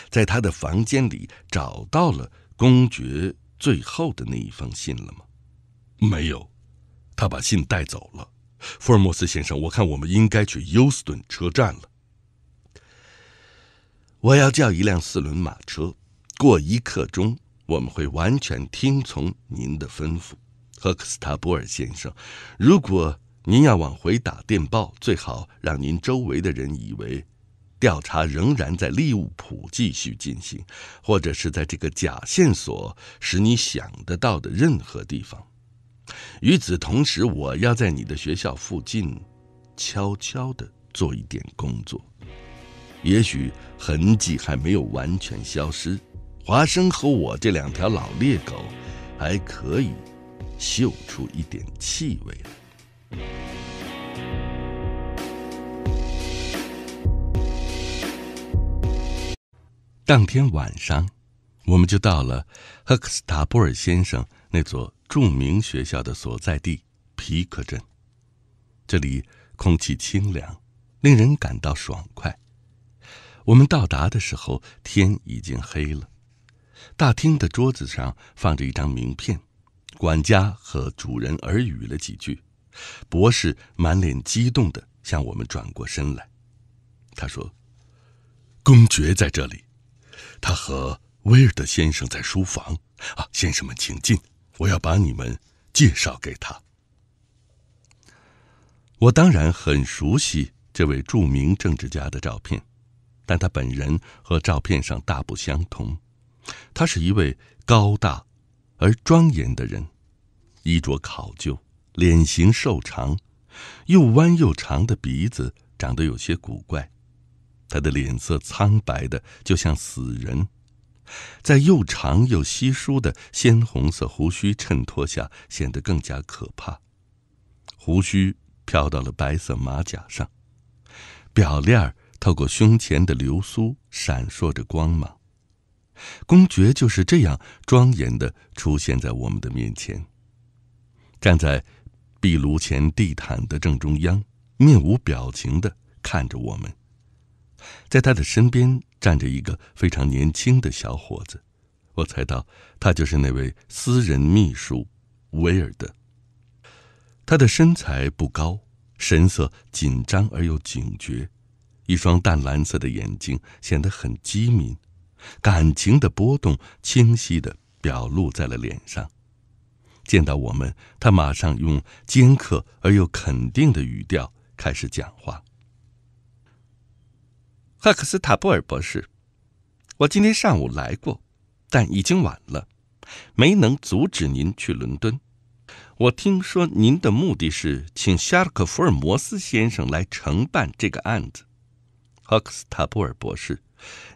在他的房间里找到了公爵最后的那一封信了吗？没有，他把信带走了。福尔摩斯先生，我看我们应该去休斯顿车站了。我要叫一辆四轮马车。过一刻钟，我们会完全听从您的吩咐，赫克斯塔波尔先生。如果您要往回打电报，最好让您周围的人以为调查仍然在利物浦继续进行，或者是在这个假线索使你想得到的任何地方。与此同时，我要在你的学校附近悄悄地做一点工作。也许痕迹还没有完全消失，华生和我这两条老猎狗还可以嗅出一点气味来。当天晚上，我们就到了赫克斯塔布尔先生那座。著名学校的所在地皮克镇，这里空气清凉，令人感到爽快。我们到达的时候，天已经黑了。大厅的桌子上放着一张名片，管家和主人耳语了几句。博士满脸激动地向我们转过身来，他说：“公爵在这里，他和威尔德先生在书房。啊，先生们，请进。”我要把你们介绍给他。我当然很熟悉这位著名政治家的照片，但他本人和照片上大不相同。他是一位高大而庄严的人，衣着考究，脸型瘦长，又弯又长的鼻子长得有些古怪。他的脸色苍白的，就像死人。在又长又稀疏的鲜红色胡须衬托下，显得更加可怕。胡须飘到了白色马甲上，表链透过胸前的流苏闪烁着光芒。公爵就是这样庄严地出现在我们的面前，站在壁炉前地毯的正中央，面无表情地看着我们，在他的身边。站着一个非常年轻的小伙子，我猜到他就是那位私人秘书威尔德。他的身材不高，神色紧张而又警觉，一双淡蓝色的眼睛显得很机敏，感情的波动清晰地表露在了脸上。见到我们，他马上用尖刻而又肯定的语调开始讲话。赫克斯塔布尔博士，我今天上午来过，但已经晚了，没能阻止您去伦敦。我听说您的目的是请夏尔克·福尔摩斯先生来承办这个案子。赫克斯塔布尔博士，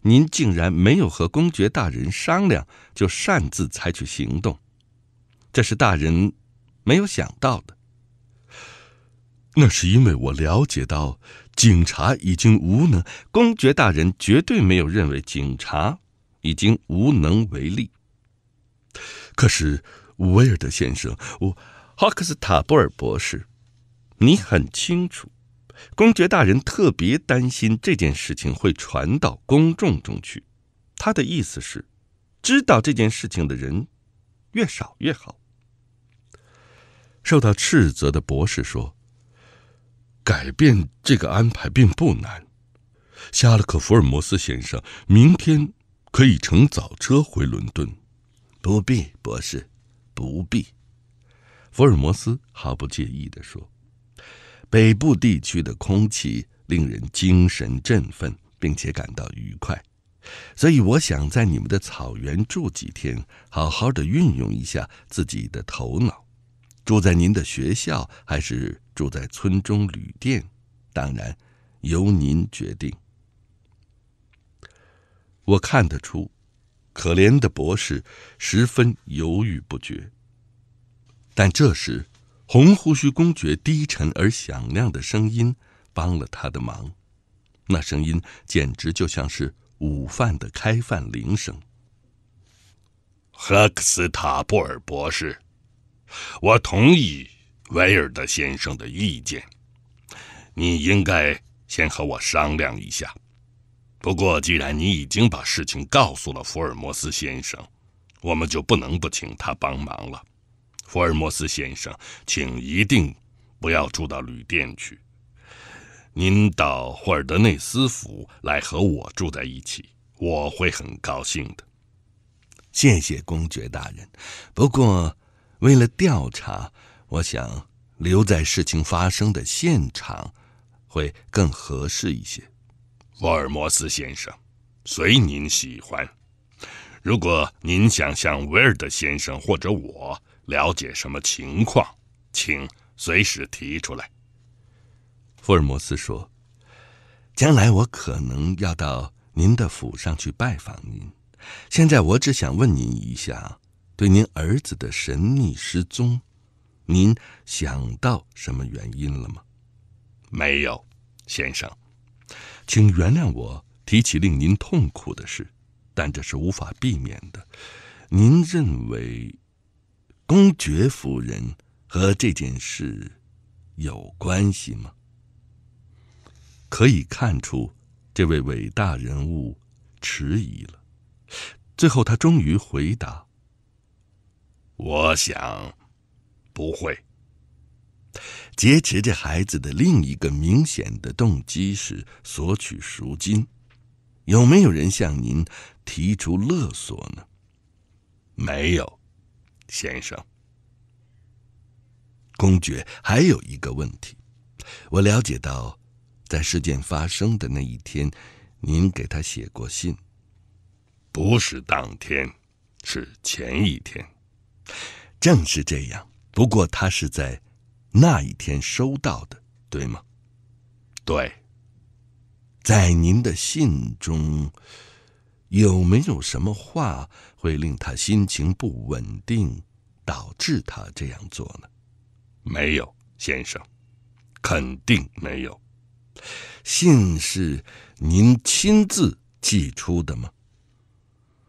您竟然没有和公爵大人商量就擅自采取行动，这是大人没有想到的。那是因为我了解到，警察已经无能。公爵大人绝对没有认为警察已经无能为力。可是，威尔德先生，我哈克斯塔布尔博士，你很清楚，公爵大人特别担心这件事情会传到公众中去。他的意思是，知道这件事情的人越少越好。受到斥责的博士说。改变这个安排并不难，夏洛克·福尔摩斯先生，明天可以乘早车回伦敦。不必，博士，不必。福尔摩斯毫不介意地说：“北部地区的空气令人精神振奋，并且感到愉快，所以我想在你们的草原住几天，好好的运用一下自己的头脑。住在您的学校还是？”住在村中旅店，当然由您决定。我看得出，可怜的博士十分犹豫不决。但这时，红胡须公爵低沉而响亮的声音帮了他的忙，那声音简直就像是午饭的开饭铃声。赫克斯塔布尔博士，我同意。威尔德先生的意见，你应该先和我商量一下。不过，既然你已经把事情告诉了福尔摩斯先生，我们就不能不请他帮忙了。福尔摩斯先生，请一定不要住到旅店去，您到霍尔德内斯府来和我住在一起，我会很高兴的。谢谢公爵大人。不过，为了调查。我想留在事情发生的现场，会更合适一些，福尔摩斯先生，随您喜欢。如果您想向威尔德先生或者我了解什么情况，请随时提出来。福尔摩斯说：“将来我可能要到您的府上去拜访您。现在我只想问您一下，对您儿子的神秘失踪。”您想到什么原因了吗？没有，先生，请原谅我提起令您痛苦的事，但这是无法避免的。您认为公爵夫人和这件事有关系吗？可以看出，这位伟大人物迟疑了。最后，他终于回答：“我想。”不会。劫持这孩子的另一个明显的动机是索取赎金，有没有人向您提出勒索呢？没有，先生。公爵，还有一个问题，我了解到，在事件发生的那一天，您给他写过信，不是当天，是前一天，正是这样。不过他是在那一天收到的，对吗？对。在您的信中，有没有什么话会令他心情不稳定，导致他这样做呢？没有，先生，肯定没有。信是您亲自寄出的吗？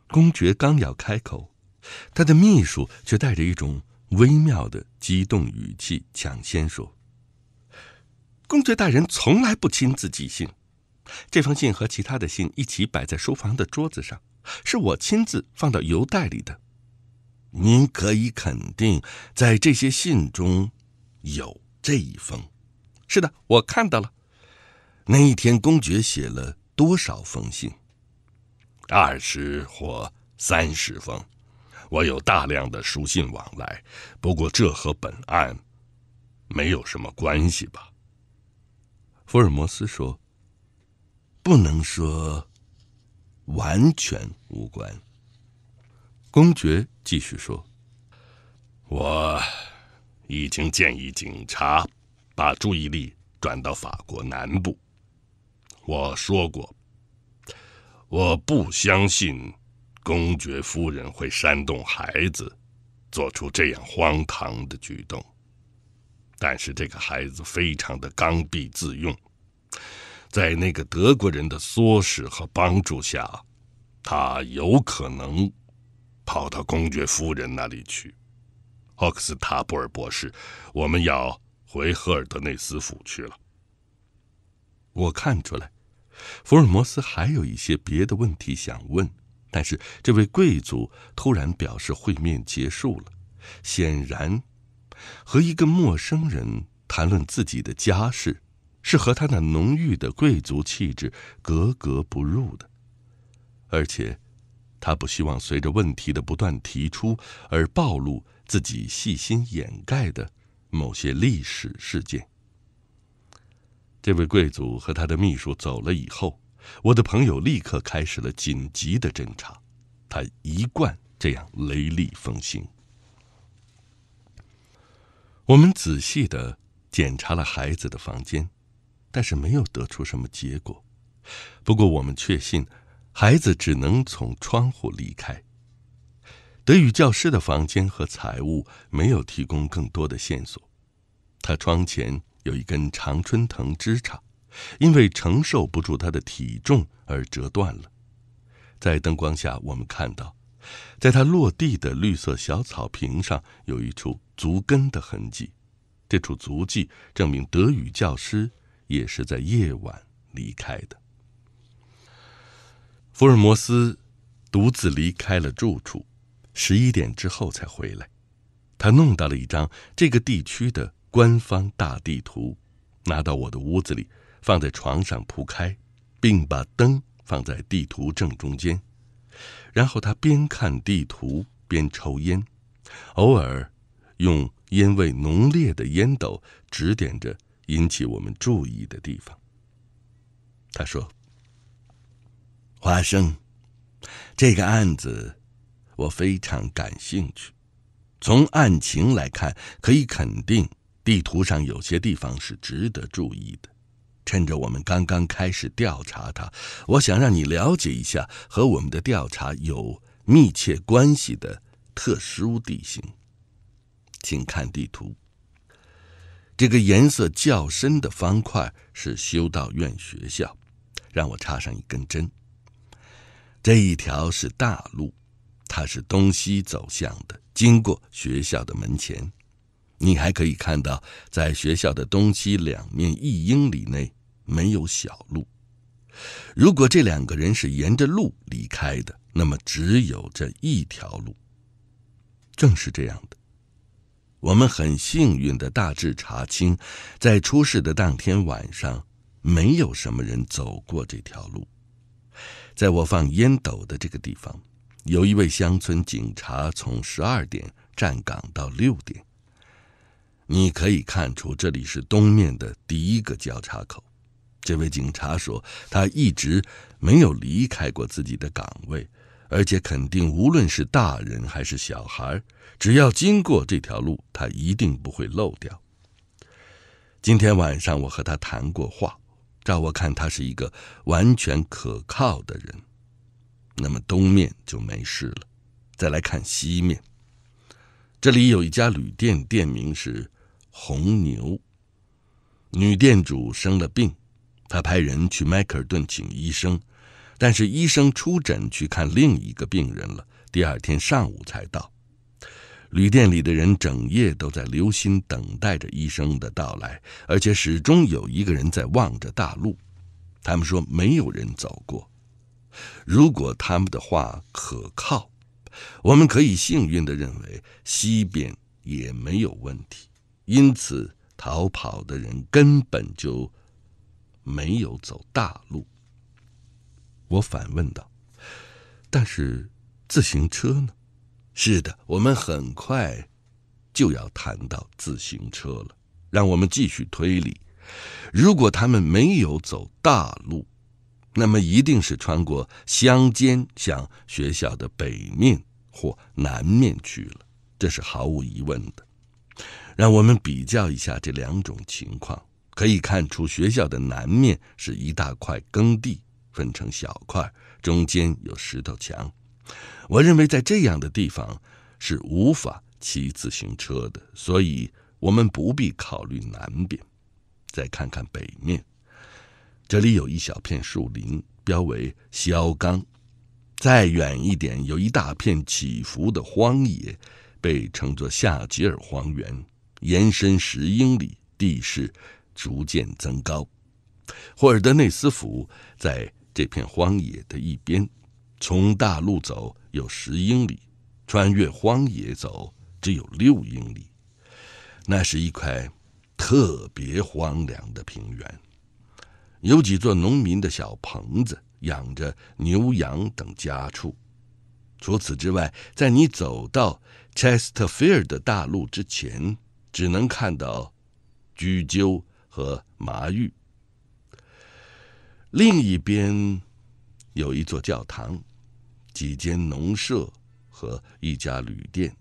公爵刚要开口，他的秘书却带着一种。微妙的激动语气抢先说：“公爵大人从来不亲自寄信，这封信和其他的信一起摆在书房的桌子上，是我亲自放到邮袋里的。您可以肯定，在这些信中有这一封。是的，我看到了。那一天，公爵写了多少封信？二十或三十封。”我有大量的书信往来，不过这和本案没有什么关系吧？福尔摩斯说：“不能说完全无关。”公爵继续说：“我已经建议警察把注意力转到法国南部。我说过，我不相信。”公爵夫人会煽动孩子做出这样荒唐的举动，但是这个孩子非常的刚愎自用，在那个德国人的唆使和帮助下，他有可能跑到公爵夫人那里去。奥克斯塔布尔博士，我们要回赫尔德内斯府去了。我看出来，福尔摩斯还有一些别的问题想问。但是这位贵族突然表示会面结束了，显然，和一个陌生人谈论自己的家事，是和他那浓郁的贵族气质格格不入的，而且，他不希望随着问题的不断提出而暴露自己细心掩盖的某些历史事件。这位贵族和他的秘书走了以后。我的朋友立刻开始了紧急的侦查，他一贯这样雷厉风行。我们仔细的检查了孩子的房间，但是没有得出什么结果。不过我们确信，孩子只能从窗户离开。德语教师的房间和财物没有提供更多的线索，他窗前有一根常春藤枝杈。因为承受不住他的体重而折断了。在灯光下，我们看到，在他落地的绿色小草坪上有一处足跟的痕迹。这处足迹证明德语教师也是在夜晚离开的。福尔摩斯独自离开了住处，十一点之后才回来。他弄到了一张这个地区的官方大地图，拿到我的屋子里。放在床上铺开，并把灯放在地图正中间。然后他边看地图边抽烟，偶尔用烟味浓烈的烟斗指点着引起我们注意的地方。他说：“华生，这个案子我非常感兴趣。从案情来看，可以肯定地图上有些地方是值得注意的。”趁着我们刚刚开始调查他，我想让你了解一下和我们的调查有密切关系的特殊地形。请看地图，这个颜色较深的方块是修道院学校。让我插上一根针。这一条是大路，它是东西走向的，经过学校的门前。你还可以看到，在学校的东、西两面一英里内。没有小路。如果这两个人是沿着路离开的，那么只有这一条路。正是这样的，我们很幸运的大致查清，在出事的当天晚上，没有什么人走过这条路。在我放烟斗的这个地方，有一位乡村警察从十二点站岗到六点。你可以看出，这里是东面的第一个交叉口。这位警察说：“他一直没有离开过自己的岗位，而且肯定，无论是大人还是小孩，只要经过这条路，他一定不会漏掉。”今天晚上我和他谈过话，照我看，他是一个完全可靠的人。那么东面就没事了，再来看西面，这里有一家旅店，店名是“红牛”，女店主生了病。他派人去迈克尔顿请医生，但是医生出诊去看另一个病人了。第二天上午才到。旅店里的人整夜都在留心等待着医生的到来，而且始终有一个人在望着大路。他们说没有人走过。如果他们的话可靠，我们可以幸运地认为西边也没有问题。因此，逃跑的人根本就……没有走大路，我反问道。但是自行车呢？是的，我们很快就要谈到自行车了。让我们继续推理。如果他们没有走大路，那么一定是穿过乡间向学校的北面或南面去了，这是毫无疑问的。让我们比较一下这两种情况。可以看出，学校的南面是一大块耕地，分成小块，中间有石头墙。我认为在这样的地方是无法骑自行车的，所以我们不必考虑南边。再看看北面，这里有一小片树林，标为肖刚。再远一点，有一大片起伏的荒野，被称作夏吉尔荒原，延伸十英里，地势。逐渐增高。霍尔德内斯府在这片荒野的一边，从大路走有十英里，穿越荒野走只有六英里。那是一块特别荒凉的平原，有几座农民的小棚子，养着牛羊等家畜。除此之外，在你走到 Chesterfield 大陆之前，只能看到居鸠。和麻玉，另一边有一座教堂、几间农舍和一家旅店。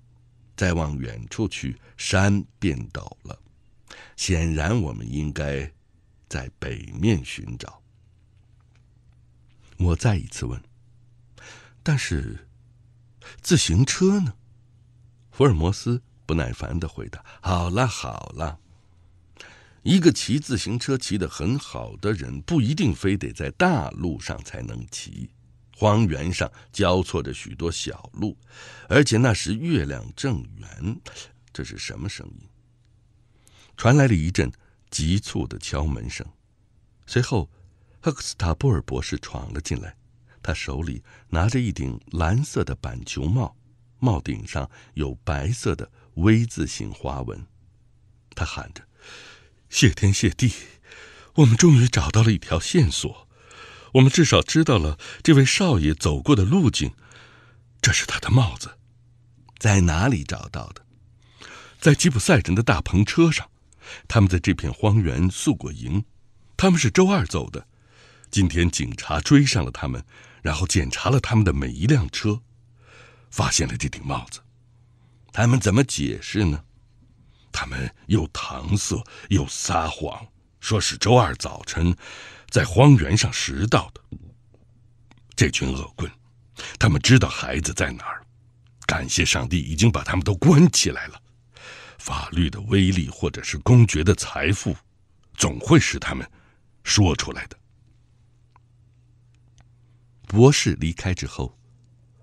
再往远处去，山变陡了。显然，我们应该在北面寻找。我再一次问：“但是自行车呢？”福尔摩斯不耐烦的回答：“好了，好了。”一个骑自行车骑得很好的人不一定非得在大路上才能骑。荒原上交错着许多小路，而且那时月亮正圆。这是什么声音？传来了一阵急促的敲门声。随后，赫克斯塔布尔博士闯了进来，他手里拿着一顶蓝色的板球帽，帽顶上有白色的 V 字形花纹。他喊着。谢天谢地，我们终于找到了一条线索。我们至少知道了这位少爷走过的路径。这是他的帽子，在哪里找到的？在吉普赛人的大篷车上。他们在这片荒原宿过营。他们是周二走的。今天警察追上了他们，然后检查了他们的每一辆车，发现了这顶帽子。他们怎么解释呢？他们又搪塞又撒谎，说是周二早晨，在荒原上拾到的。这群恶棍，他们知道孩子在哪儿。感谢上帝，已经把他们都关起来了。法律的威力，或者是公爵的财富，总会使他们说出来的。博士离开之后，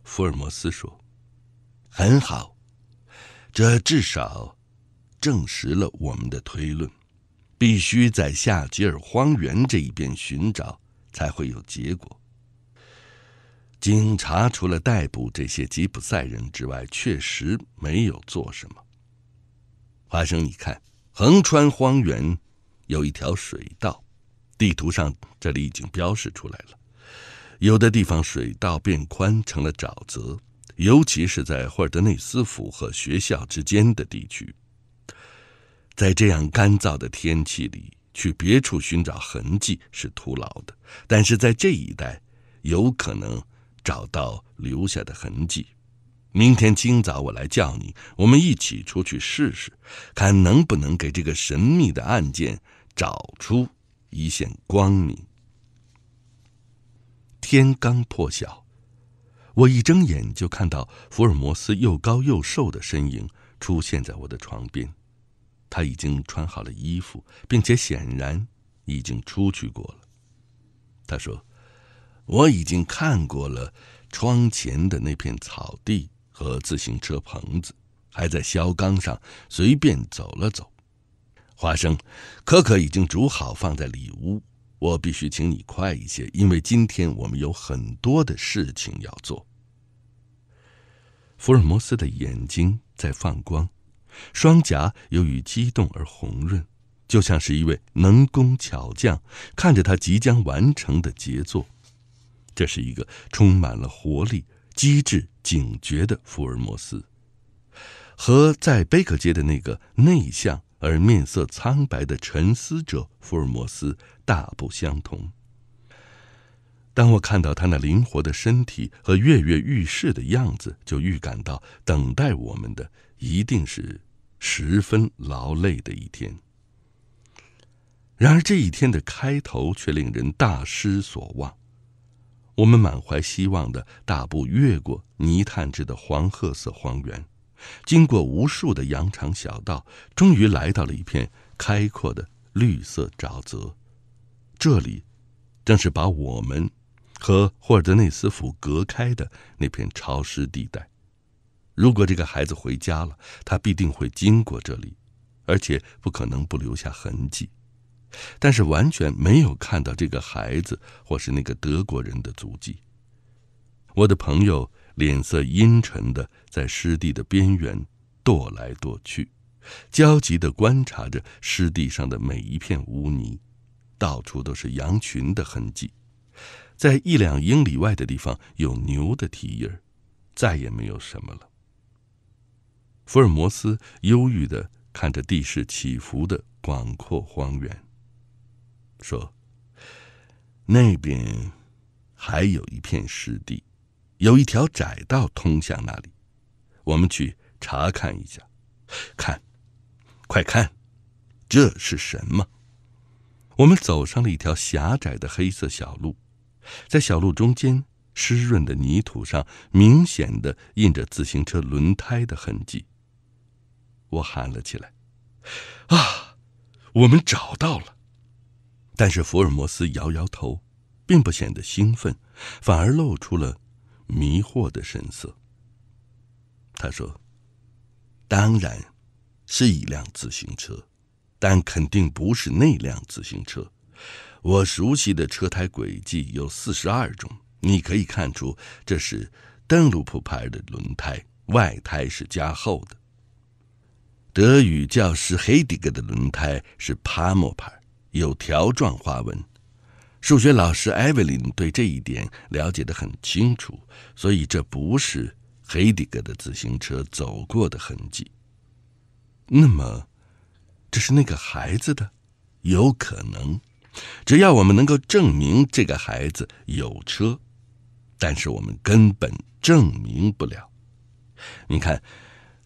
福尔摩斯说：“很好，这至少。”证实了我们的推论，必须在夏吉尔荒原这一边寻找，才会有结果。警察除了逮捕这些吉普赛人之外，确实没有做什么。华生，你看，横穿荒原有一条水道，地图上这里已经标示出来了。有的地方水道变宽，成了沼泽，尤其是在霍尔德内斯府和学校之间的地区。在这样干燥的天气里，去别处寻找痕迹是徒劳的。但是在这一带，有可能找到留下的痕迹。明天清早我来叫你，我们一起出去试试，看能不能给这个神秘的案件找出一线光明。天刚破晓，我一睁眼就看到福尔摩斯又高又瘦的身影出现在我的床边。他已经穿好了衣服，并且显然已经出去过了。他说：“我已经看过了窗前的那片草地和自行车棚子，还在小岗上随便走了走。花生、可可已经煮好，放在里屋。我必须请你快一些，因为今天我们有很多的事情要做。”福尔摩斯的眼睛在放光。双颊由于激动而红润，就像是一位能工巧匠看着他即将完成的杰作。这是一个充满了活力、机智、警觉的福尔摩斯，和在贝克街的那个内向而面色苍白的沉思者福尔摩斯大不相同。当我看到他那灵活的身体和跃跃欲试的样子，就预感到等待我们的一定是。十分劳累的一天。然而，这一天的开头却令人大失所望。我们满怀希望的大步越过泥炭制的黄褐色荒原，经过无数的羊肠小道，终于来到了一片开阔的绿色沼泽。这里正是把我们和霍尔德内斯府隔开的那片潮湿地带。如果这个孩子回家了，他必定会经过这里，而且不可能不留下痕迹。但是完全没有看到这个孩子或是那个德国人的足迹。我的朋友脸色阴沉的在湿地的边缘踱来踱去，焦急的观察着湿地上的每一片污泥。到处都是羊群的痕迹，在一两英里外的地方有牛的蹄印儿，再也没有什么了。福尔摩斯忧郁的看着地势起伏的广阔荒原，说：“那边还有一片湿地，有一条窄道通向那里。我们去查看一下。看，快看，这是什么？”我们走上了一条狭窄的黑色小路，在小路中间湿润的泥土上，明显的印着自行车轮胎的痕迹。我喊了起来：“啊，我们找到了！”但是福尔摩斯摇摇头，并不显得兴奋，反而露出了迷惑的神色。他说：“当然是一辆自行车，但肯定不是那辆自行车。我熟悉的车胎轨迹有四十二种，你可以看出这是邓禄普牌的轮胎，外胎是加厚的。”德语教师 h e i d 的轮胎是帕莫牌，有条状花纹。数学老师 Evelyn 对这一点了解得很清楚，所以这不是 h e i d 的自行车走过的痕迹。那么，这是那个孩子的？有可能，只要我们能够证明这个孩子有车，但是我们根本证明不了。你看。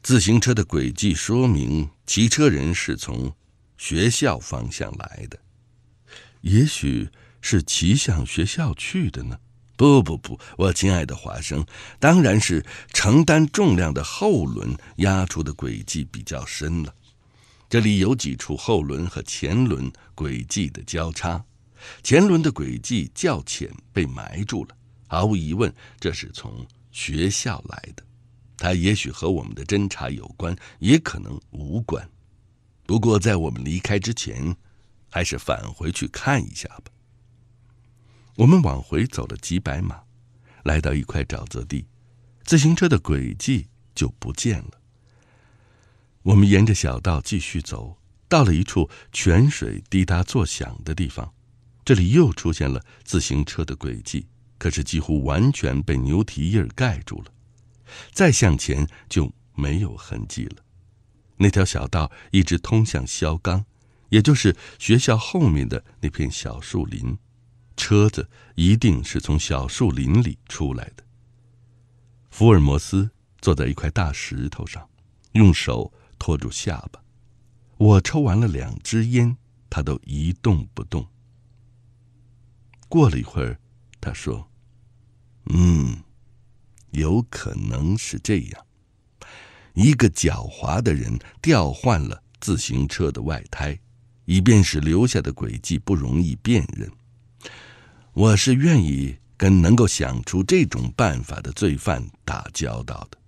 自行车的轨迹说明骑车人是从学校方向来的，也许是骑向学校去的呢？不不不，我亲爱的华生，当然是承担重量的后轮压出的轨迹比较深了。这里有几处后轮和前轮轨迹的交叉，前轮的轨迹较浅，被埋住了。毫无疑问，这是从学校来的。它也许和我们的侦查有关，也可能无关。不过，在我们离开之前，还是返回去看一下吧。我们往回走了几百码，来到一块沼泽地，自行车的轨迹就不见了。我们沿着小道继续走，到了一处泉水滴答作响的地方，这里又出现了自行车的轨迹，可是几乎完全被牛蹄印儿盖住了。再向前就没有痕迹了。那条小道一直通向肖钢，也就是学校后面的那片小树林。车子一定是从小树林里出来的。福尔摩斯坐在一块大石头上，用手托住下巴。我抽完了两支烟，他都一动不动。过了一会儿，他说：“嗯。”有可能是这样，一个狡猾的人调换了自行车的外胎，以便使留下的轨迹不容易辨认。我是愿意跟能够想出这种办法的罪犯打交道的。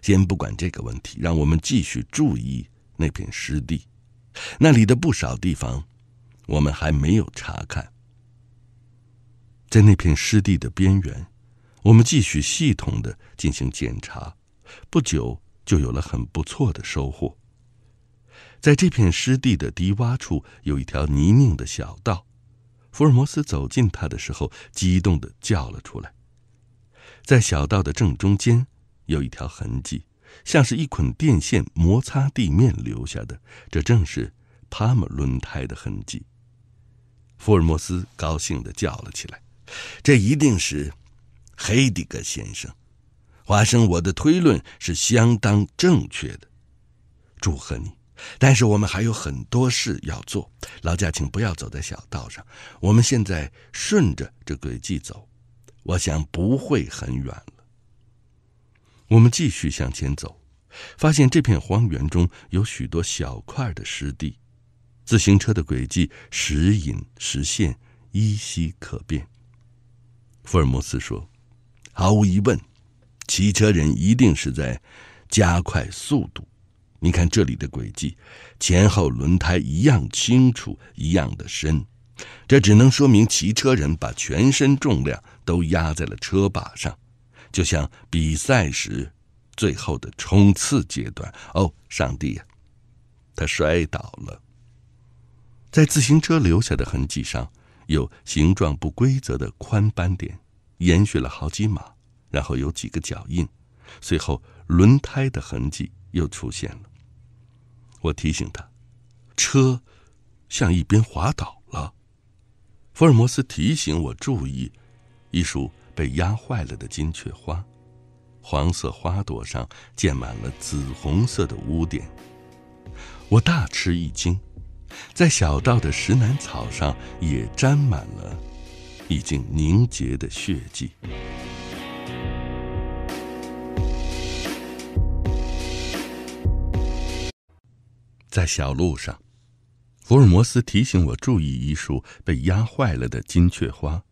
先不管这个问题，让我们继续注意那片湿地，那里的不少地方我们还没有查看。在那片湿地的边缘。我们继续系统的进行检查，不久就有了很不错的收获。在这片湿地的低洼处有一条泥泞的小道，福尔摩斯走近他的时候，激动的叫了出来。在小道的正中间有一条痕迹，像是一捆电线摩擦地面留下的，这正是他们轮胎的痕迹。福尔摩斯高兴的叫了起来：“这一定是。”黑迪格先生，华生，我的推论是相当正确的，祝贺你。但是我们还有很多事要做，劳驾，请不要走在小道上。我们现在顺着这轨迹走，我想不会很远了。我们继续向前走，发现这片荒原中有许多小块的湿地，自行车的轨迹时隐时现，依稀可辨。福尔摩斯说。毫无疑问，骑车人一定是在加快速度。你看这里的轨迹，前后轮胎一样清楚，一样的深，这只能说明骑车人把全身重量都压在了车把上，就像比赛时最后的冲刺阶段。哦，上帝，他摔倒了。在自行车留下的痕迹上有形状不规则的宽斑点。延续了好几码，然后有几个脚印，随后轮胎的痕迹又出现了。我提醒他，车向一边滑倒了。福尔摩斯提醒我注意，一束被压坏了的金雀花，黄色花朵上溅满了紫红色的污点。我大吃一惊，在小道的石楠草上也沾满了。已经凝结的血迹，在小路上，福尔摩斯提醒我注意一束被压坏了的金雀花，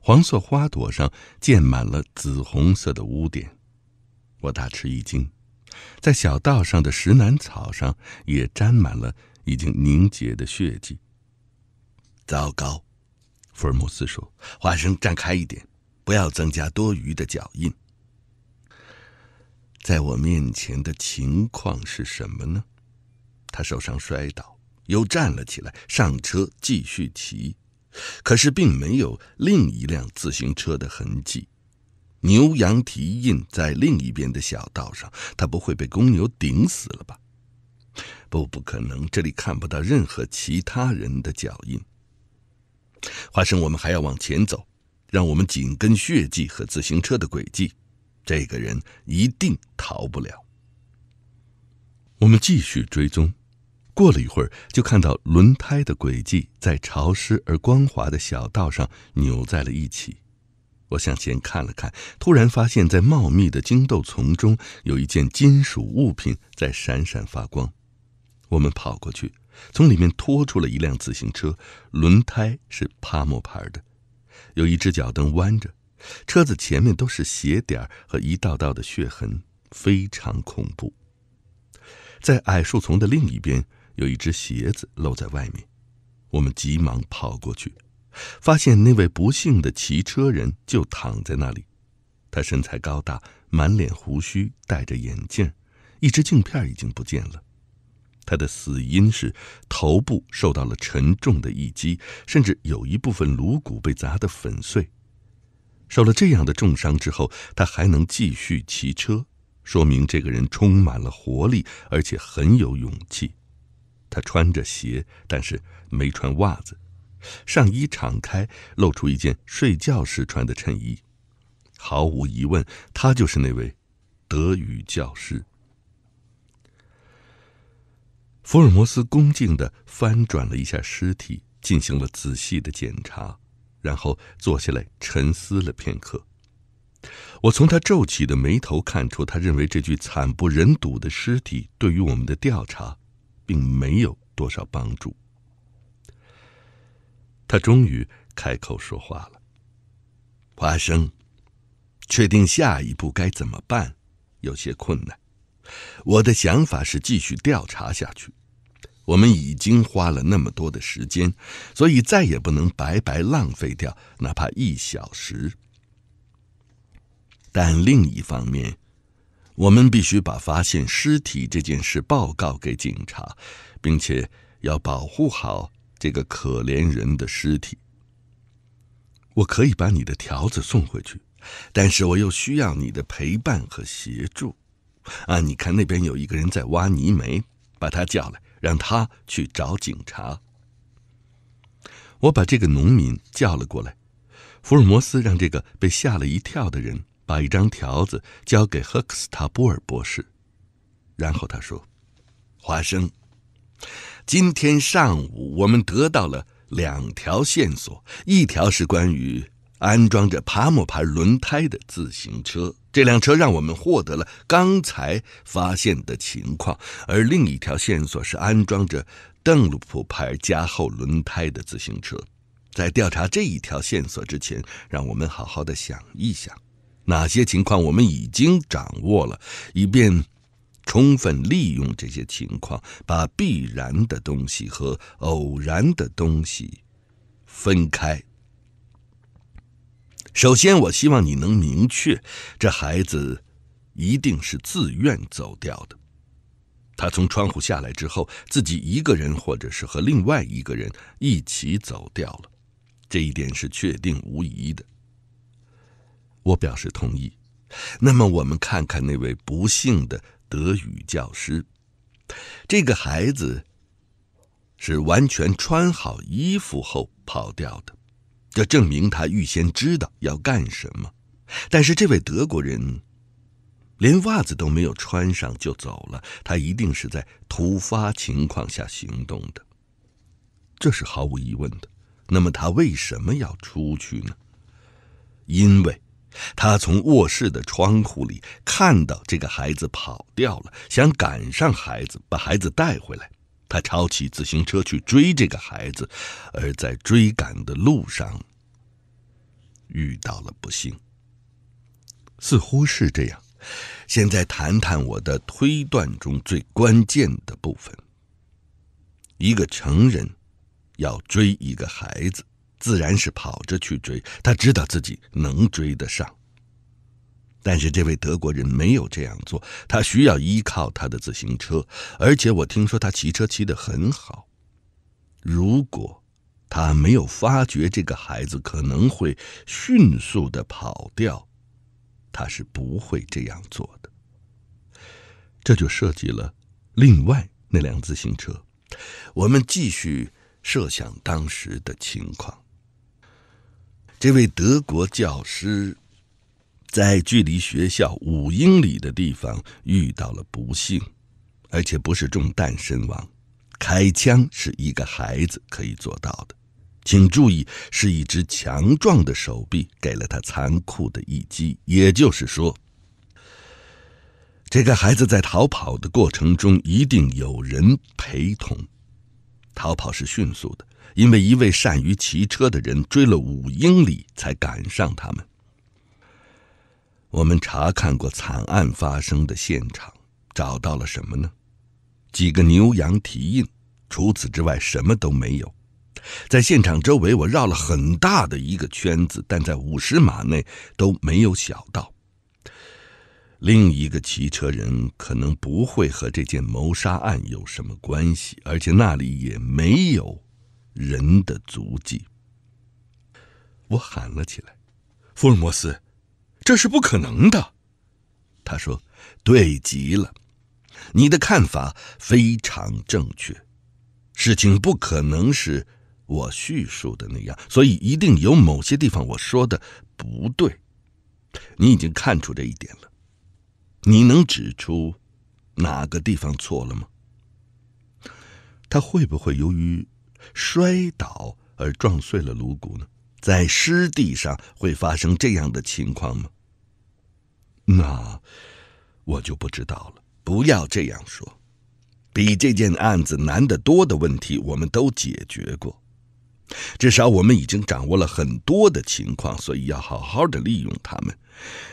黄色花朵上溅满了紫红色的污点。我大吃一惊，在小道上的石楠草上也沾满了已经凝结的血迹。糟糕！福尔摩斯说：“花生，站开一点，不要增加多余的脚印。在我面前的情况是什么呢？他受伤摔倒，又站了起来，上车继续骑，可是并没有另一辆自行车的痕迹。牛羊蹄印在另一边的小道上，他不会被公牛顶死了吧？不，不可能，这里看不到任何其他人的脚印。”花生，我们还要往前走，让我们紧跟血迹和自行车的轨迹，这个人一定逃不了。我们继续追踪，过了一会儿，就看到轮胎的轨迹在潮湿而光滑的小道上扭在了一起。我向前看了看，突然发现，在茂密的金豆丛中，有一件金属物品在闪闪发光。我们跑过去。从里面拖出了一辆自行车，轮胎是帕摩牌的，有一只脚蹬弯着，车子前面都是鞋点和一道道的血痕，非常恐怖。在矮树丛的另一边，有一只鞋子露在外面，我们急忙跑过去，发现那位不幸的骑车人就躺在那里。他身材高大，满脸胡须，戴着眼镜，一只镜片已经不见了。他的死因是头部受到了沉重的一击，甚至有一部分颅骨被砸得粉碎。受了这样的重伤之后，他还能继续骑车，说明这个人充满了活力，而且很有勇气。他穿着鞋，但是没穿袜子，上衣敞开，露出一件睡觉时穿的衬衣。毫无疑问，他就是那位德语教师。福尔摩斯恭敬地翻转了一下尸体，进行了仔细的检查，然后坐下来沉思了片刻。我从他皱起的眉头看出，他认为这具惨不忍睹的尸体对于我们的调查，并没有多少帮助。他终于开口说话了：“华生，确定下一步该怎么办，有些困难。”我的想法是继续调查下去。我们已经花了那么多的时间，所以再也不能白白浪费掉哪怕一小时。但另一方面，我们必须把发现尸体这件事报告给警察，并且要保护好这个可怜人的尸体。我可以把你的条子送回去，但是我又需要你的陪伴和协助。啊！你看那边有一个人在挖泥煤，把他叫来，让他去找警察。我把这个农民叫了过来。福尔摩斯让这个被吓了一跳的人把一张条子交给赫克斯塔布尔博士，然后他说：“华生，今天上午我们得到了两条线索，一条是关于安装着帕姆牌轮胎的自行车。”这辆车让我们获得了刚才发现的情况，而另一条线索是安装着邓禄普牌加厚轮胎的自行车。在调查这一条线索之前，让我们好好的想一想，哪些情况我们已经掌握了，以便充分利用这些情况，把必然的东西和偶然的东西分开。首先，我希望你能明确，这孩子一定是自愿走掉的。他从窗户下来之后，自己一个人，或者是和另外一个人一起走掉了，这一点是确定无疑的。我表示同意。那么，我们看看那位不幸的德语教师，这个孩子是完全穿好衣服后跑掉的。这证明他预先知道要干什么，但是这位德国人连袜子都没有穿上就走了。他一定是在突发情况下行动的，这是毫无疑问的。那么他为什么要出去呢？因为，他从卧室的窗户里看到这个孩子跑掉了，想赶上孩子，把孩子带回来。他抄起自行车去追这个孩子，而在追赶的路上遇到了不幸。似乎是这样。现在谈谈我的推断中最关键的部分。一个成人要追一个孩子，自然是跑着去追，他知道自己能追得上。但是这位德国人没有这样做，他需要依靠他的自行车，而且我听说他骑车骑得很好。如果他没有发觉这个孩子可能会迅速的跑掉，他是不会这样做的。这就涉及了另外那辆自行车。我们继续设想当时的情况。这位德国教师。在距离学校五英里的地方遇到了不幸，而且不是中弹身亡。开枪是一个孩子可以做到的，请注意，是一只强壮的手臂给了他残酷的一击。也就是说，这个孩子在逃跑的过程中一定有人陪同。逃跑是迅速的，因为一位善于骑车的人追了五英里才赶上他们。我们查看过惨案发生的现场，找到了什么呢？几个牛羊蹄印。除此之外，什么都没有。在现场周围，我绕了很大的一个圈子，但在五十码内都没有小道。另一个骑车人可能不会和这件谋杀案有什么关系，而且那里也没有人的足迹。我喊了起来：“福尔摩斯！”这是不可能的，他说：“对极了，你的看法非常正确。事情不可能是我叙述的那样，所以一定有某些地方我说的不对。你已经看出这一点了，你能指出哪个地方错了吗？”他会不会由于摔倒而撞碎了颅骨呢？在湿地上会发生这样的情况吗？那我就不知道了。不要这样说，比这件案子难得多的问题，我们都解决过。至少我们已经掌握了很多的情况，所以要好好的利用他们。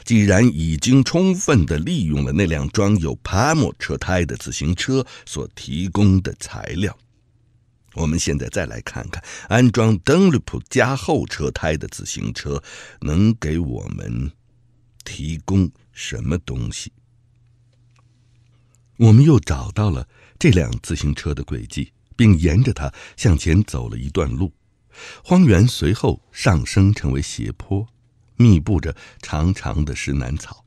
既然已经充分的利用了那辆装有爬木车胎的自行车所提供的材料，我们现在再来看看安装灯里普加厚车胎的自行车能给我们。提供什么东西？我们又找到了这辆自行车的轨迹，并沿着它向前走了一段路。荒原随后上升成为斜坡，密布着长长的石楠草。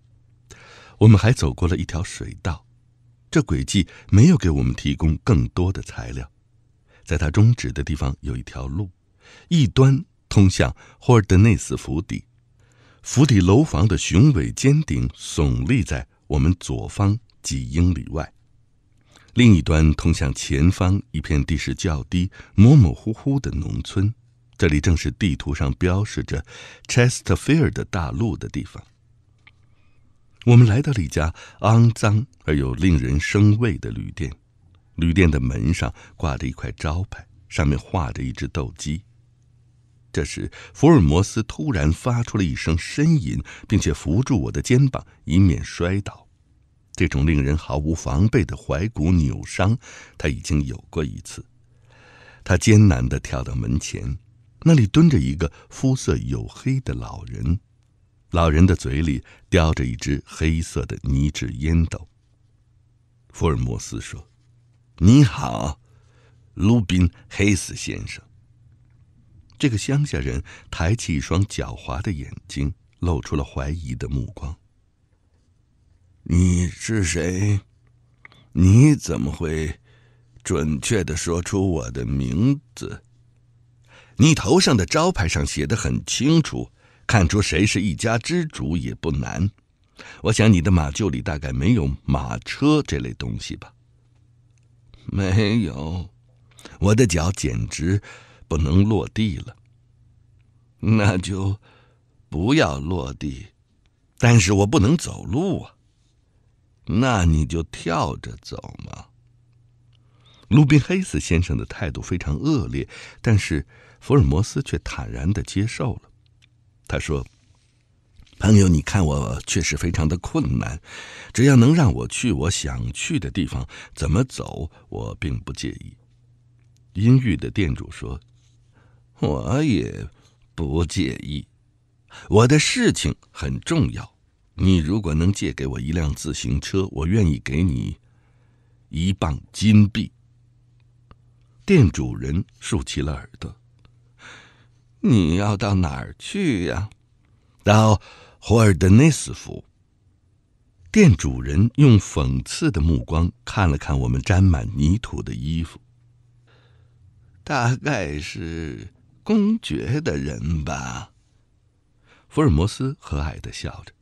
我们还走过了一条水道。这轨迹没有给我们提供更多的材料。在它终止的地方有一条路，一端通向霍尔德内斯府邸。府邸楼房的雄伟尖顶耸立在我们左方几英里外，另一端通向前方一片地势较低、模模糊糊的农村。这里正是地图上标示着 “Chesterfield” 大陆的地方。我们来到了一家肮脏而又令人生畏的旅店，旅店的门上挂着一块招牌，上面画着一只斗鸡。这时，福尔摩斯突然发出了一声呻吟，并且扶住我的肩膀，以免摔倒。这种令人毫无防备的踝骨扭伤，他已经有过一次。他艰难地跳到门前，那里蹲着一个肤色黝黑的老人，老人的嘴里叼着一只黑色的泥制烟斗。福尔摩斯说：“你好，鲁宾黑斯先生。”这个乡下人抬起一双狡猾的眼睛，露出了怀疑的目光。你是谁？你怎么会准确的说出我的名字？你头上的招牌上写的很清楚，看出谁是一家之主也不难。我想你的马厩里大概没有马车这类东西吧？没有，我的脚简直……不能落地了，那就不要落地。但是我不能走路啊，那你就跳着走嘛。鲁宾黑斯先生的态度非常恶劣，但是福尔摩斯却坦然的接受了。他说：“朋友，你看我确实非常的困难，只要能让我去我想去的地方，怎么走我并不介意。”阴郁的店主说。我也不介意，我的事情很重要。你如果能借给我一辆自行车，我愿意给你一磅金币。店主人竖起了耳朵。你要到哪儿去呀？到霍尔德内斯福。店主人用讽刺的目光看了看我们沾满泥土的衣服，大概是。公爵的人吧，福尔摩斯和蔼的笑着。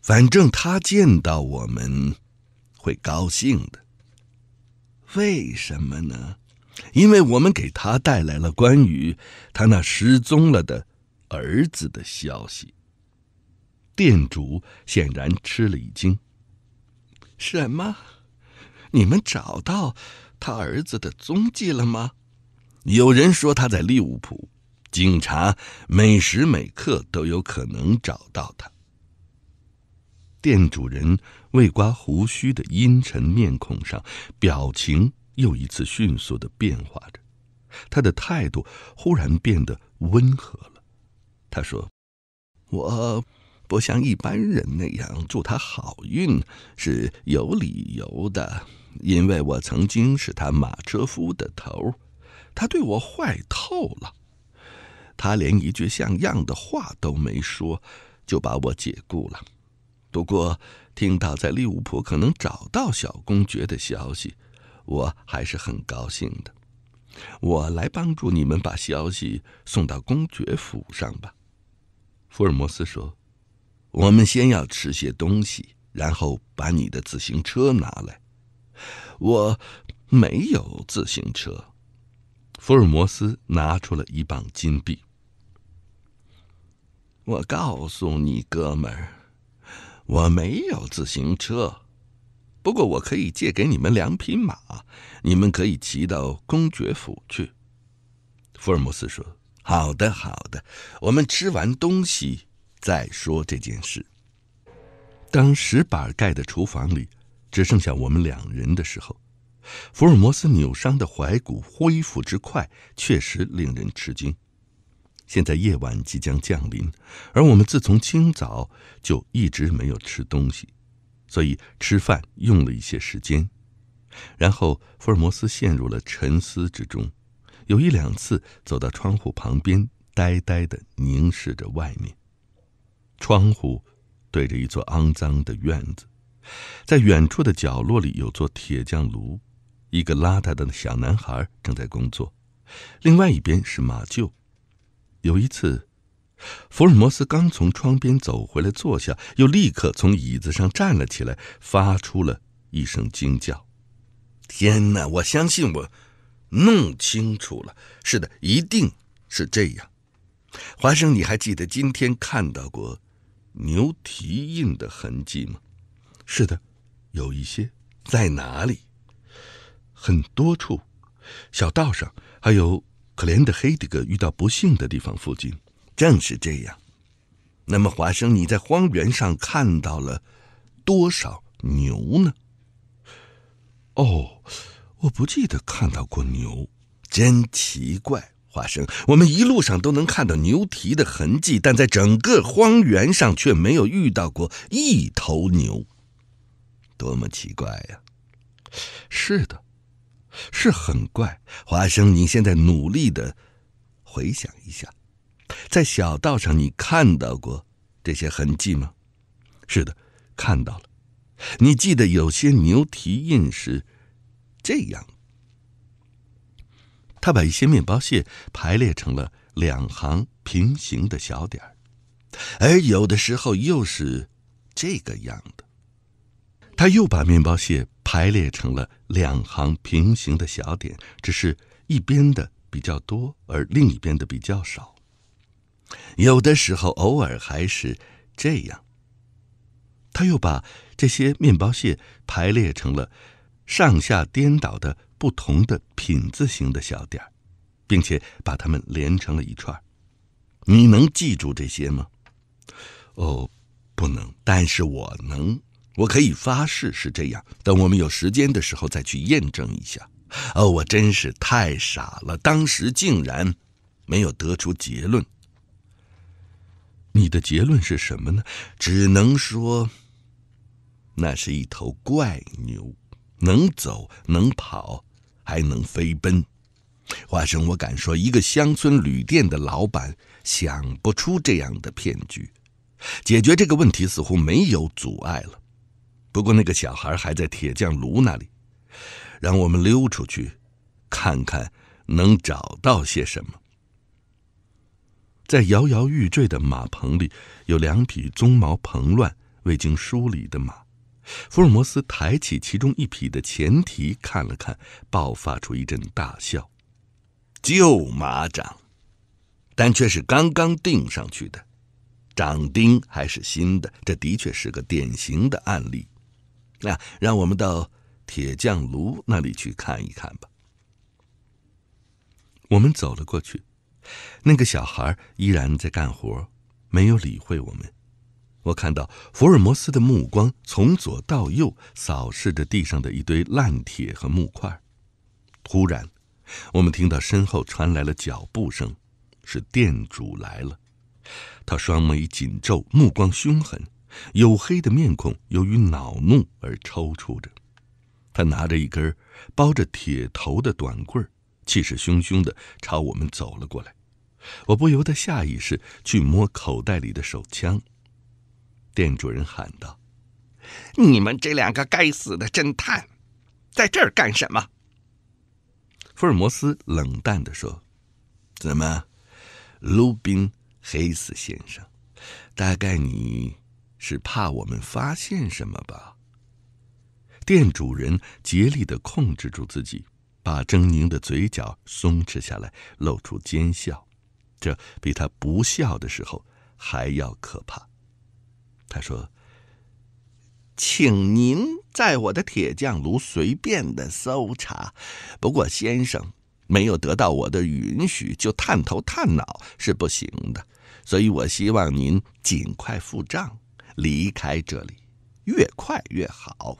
反正他见到我们会高兴的。为什么呢？因为我们给他带来了关于他那失踪了的儿子的消息。店主显然吃了一惊：“什么？你们找到他儿子的踪迹了吗？”有人说他在利物浦，警察每时每刻都有可能找到他。店主人未刮胡须的阴沉面孔上，表情又一次迅速的变化着，他的态度忽然变得温和了。他说：“我不像一般人那样祝他好运是有理由的，因为我曾经是他马车夫的头儿。”他对我坏透了，他连一句像样的话都没说，就把我解雇了。不过，听到在利物浦可能找到小公爵的消息，我还是很高兴的。我来帮助你们把消息送到公爵府上吧。”福尔摩斯说，“我们先要吃些东西，然后把你的自行车拿来。我没有自行车。”福尔摩斯拿出了一磅金币。我告诉你，哥们儿，我没有自行车，不过我可以借给你们两匹马，你们可以骑到公爵府去。福尔摩斯说：“好的，好的，我们吃完东西再说这件事。”当石板盖的厨房里只剩下我们两人的时候。福尔摩斯扭伤的踝骨恢复之快，确实令人吃惊。现在夜晚即将降临，而我们自从清早就一直没有吃东西，所以吃饭用了一些时间。然后福尔摩斯陷入了沉思之中，有一两次走到窗户旁边，呆呆的凝视着外面。窗户对着一座肮脏的院子，在远处的角落里有座铁匠炉。一个邋遢的小男孩正在工作，另外一边是马厩。有一次，福尔摩斯刚从窗边走回来坐下，又立刻从椅子上站了起来，发出了一声惊叫：“天哪！我相信我弄清楚了。是的，一定是这样。”华生，你还记得今天看到过牛蹄印的痕迹吗？是的，有一些，在哪里？很多处，小道上还有可怜的黑迪格遇到不幸的地方附近，正是这样。那么，华生，你在荒原上看到了多少牛呢？哦，我不记得看到过牛，真奇怪。华生，我们一路上都能看到牛蹄的痕迹，但在整个荒原上却没有遇到过一头牛，多么奇怪呀！是的。是很怪，华生，你现在努力的回想一下，在小道上你看到过这些痕迹吗？是的，看到了。你记得有些牛蹄印是这样他把一些面包屑排列成了两行平行的小点儿，而有的时候又是这个样的。他又把面包屑。排列成了两行平行的小点，只是一边的比较多，而另一边的比较少。有的时候偶尔还是这样。他又把这些面包屑排列成了上下颠倒的不同的品字形的小点儿，并且把它们连成了一串。你能记住这些吗？哦，不能，但是我能。我可以发誓是这样，等我们有时间的时候再去验证一下。哦，我真是太傻了，当时竟然没有得出结论。你的结论是什么呢？只能说，那是一头怪牛，能走能跑还能飞奔。花生，我敢说，一个乡村旅店的老板想不出这样的骗局。解决这个问题似乎没有阻碍了。不过那个小孩还在铁匠炉那里，让我们溜出去，看看能找到些什么。在摇摇欲坠的马棚里，有两匹鬃毛蓬乱、未经梳理的马。福尔摩斯抬起其中一匹的前蹄看了看，爆发出一阵大笑：“旧马掌，但却是刚刚钉上去的，掌钉还是新的。这的确是个典型的案例。”那让我们到铁匠炉那里去看一看吧。我们走了过去，那个小孩依然在干活，没有理会我们。我看到福尔摩斯的目光从左到右扫视着地上的一堆烂铁和木块。突然，我们听到身后传来了脚步声，是店主来了。他双眉紧皱，目光凶狠。黝黑的面孔由于恼怒而抽搐着，他拿着一根包着铁头的短棍，气势汹汹的朝我们走了过来。我不由得下意识去摸口袋里的手枪。店主人喊道：“你们这两个该死的侦探，在这儿干什么？”福尔摩斯冷淡的说：“怎么，卢宾黑斯先生？大概你……”是怕我们发现什么吧？店主人竭力的控制住自己，把狰狞的嘴角松弛下来，露出奸笑，这比他不笑的时候还要可怕。他说：“请您在我的铁匠炉随便的搜查，不过先生，没有得到我的允许就探头探脑是不行的，所以我希望您尽快付账。”离开这里，越快越好。”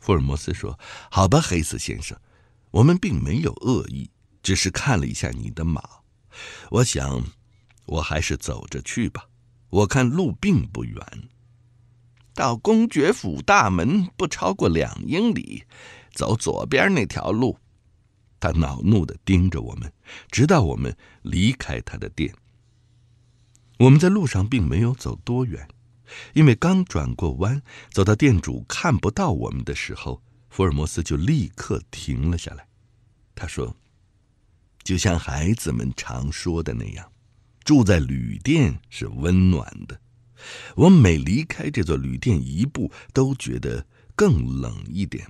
福尔摩斯说。“好吧，黑斯先生，我们并没有恶意，只是看了一下你的马。我想，我还是走着去吧。我看路并不远，到公爵府大门不超过两英里。走左边那条路。”他恼怒的盯着我们，直到我们离开他的店。我们在路上并没有走多远。因为刚转过弯，走到店主看不到我们的时候，福尔摩斯就立刻停了下来。他说：“就像孩子们常说的那样，住在旅店是温暖的。我每离开这座旅店一步，都觉得更冷一点。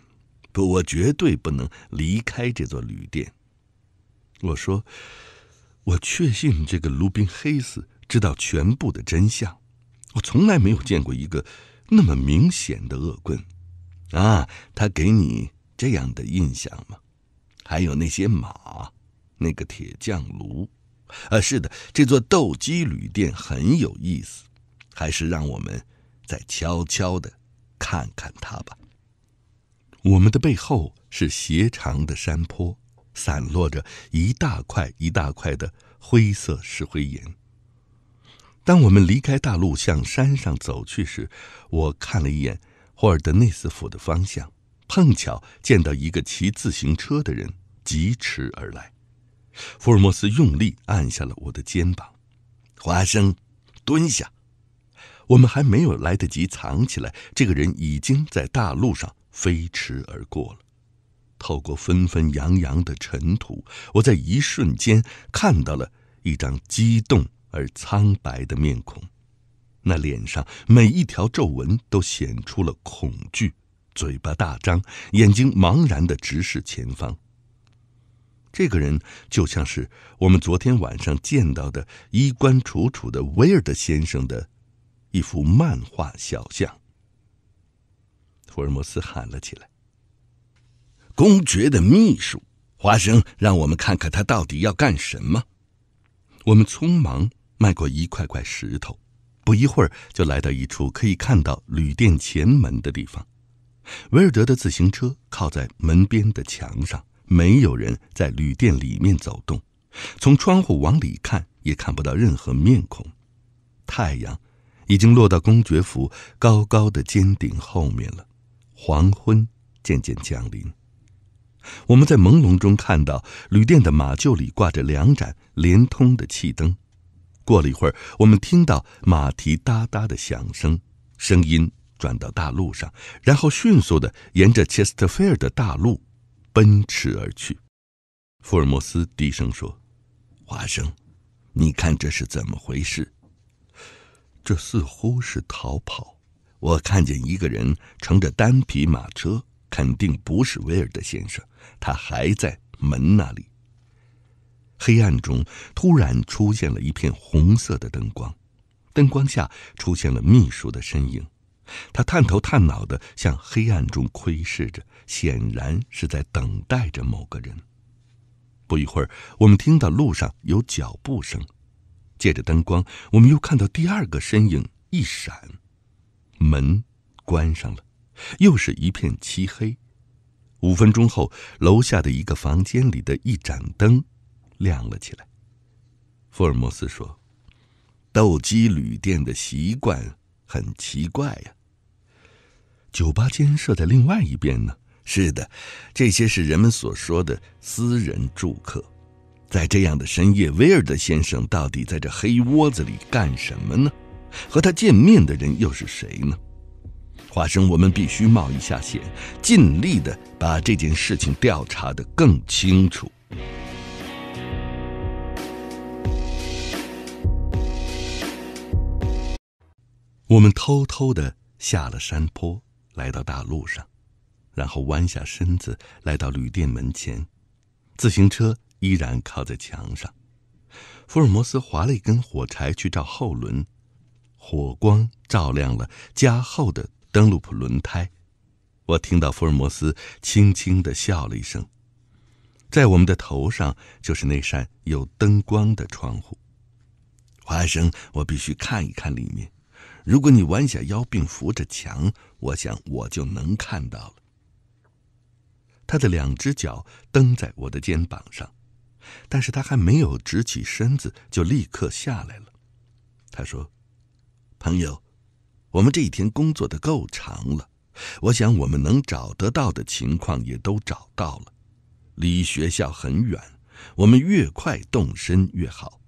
不，我绝对不能离开这座旅店。”我说：“我确信这个卢宾黑斯知道全部的真相。”我从来没有见过一个那么明显的恶棍，啊，他给你这样的印象吗？还有那些马，那个铁匠炉，啊，是的，这座斗鸡旅店很有意思，还是让我们再悄悄的看看它吧。我们的背后是斜长的山坡，散落着一大块一大块的灰色石灰岩。当我们离开大路向山上走去时，我看了一眼霍尔德内斯府的方向，碰巧见到一个骑自行车的人疾驰而来。福尔摩斯用力按下了我的肩膀，华生，蹲下。我们还没有来得及藏起来，这个人已经在大路上飞驰而过了。透过纷纷扬扬的尘土，我在一瞬间看到了一张激动。而苍白的面孔，那脸上每一条皱纹都显出了恐惧，嘴巴大张，眼睛茫然的直视前方。这个人就像是我们昨天晚上见到的衣冠楚楚的威尔德先生的一幅漫画小像。福尔摩斯喊了起来：“公爵的秘书，华生，让我们看看他到底要干什么。”我们匆忙迈过一块块石头，不一会儿就来到一处可以看到旅店前门的地方。维尔德的自行车靠在门边的墙上，没有人在旅店里面走动。从窗户往里看，也看不到任何面孔。太阳已经落到公爵府高高的尖顶后面了，黄昏渐渐降临。我们在朦胧中看到旅店的马厩里挂着两盏连通的汽灯。过了一会儿，我们听到马蹄哒哒的响声，声音转到大路上，然后迅速地沿着切斯特菲尔的大路奔驰而去。福尔摩斯低声说：“华生，你看这是怎么回事？这似乎是逃跑。我看见一个人乘着单匹马车，肯定不是威尔的先生。”他还在门那里，黑暗中突然出现了一片红色的灯光，灯光下出现了秘书的身影，他探头探脑的向黑暗中窥视着，显然是在等待着某个人。不一会儿，我们听到路上有脚步声，借着灯光，我们又看到第二个身影一闪，门关上了，又是一片漆黑。五分钟后，楼下的一个房间里的一盏灯亮了起来。福尔摩斯说：“斗鸡旅店的习惯很奇怪呀。酒吧间设在另外一边呢。是的，这些是人们所说的私人住客。在这样的深夜，威尔德先生到底在这黑窝子里干什么呢？和他见面的人又是谁呢？”华生，我们必须冒一下险，尽力的把这件事情调查的更清楚。我们偷偷的下了山坡，来到大路上，然后弯下身子来到旅店门前，自行车依然靠在墙上。福尔摩斯划了一根火柴去照后轮，火光照亮了加厚的。登陆普轮胎，我听到福尔摩斯轻轻的笑了一声。在我们的头上就是那扇有灯光的窗户。花生，我必须看一看里面。如果你弯下腰并扶着墙，我想我就能看到了。他的两只脚蹬在我的肩膀上，但是他还没有直起身子，就立刻下来了。他说：“朋友。”我们这一天工作的够长了，我想我们能找得到的情况也都找到了。离学校很远，我们越快动身越好。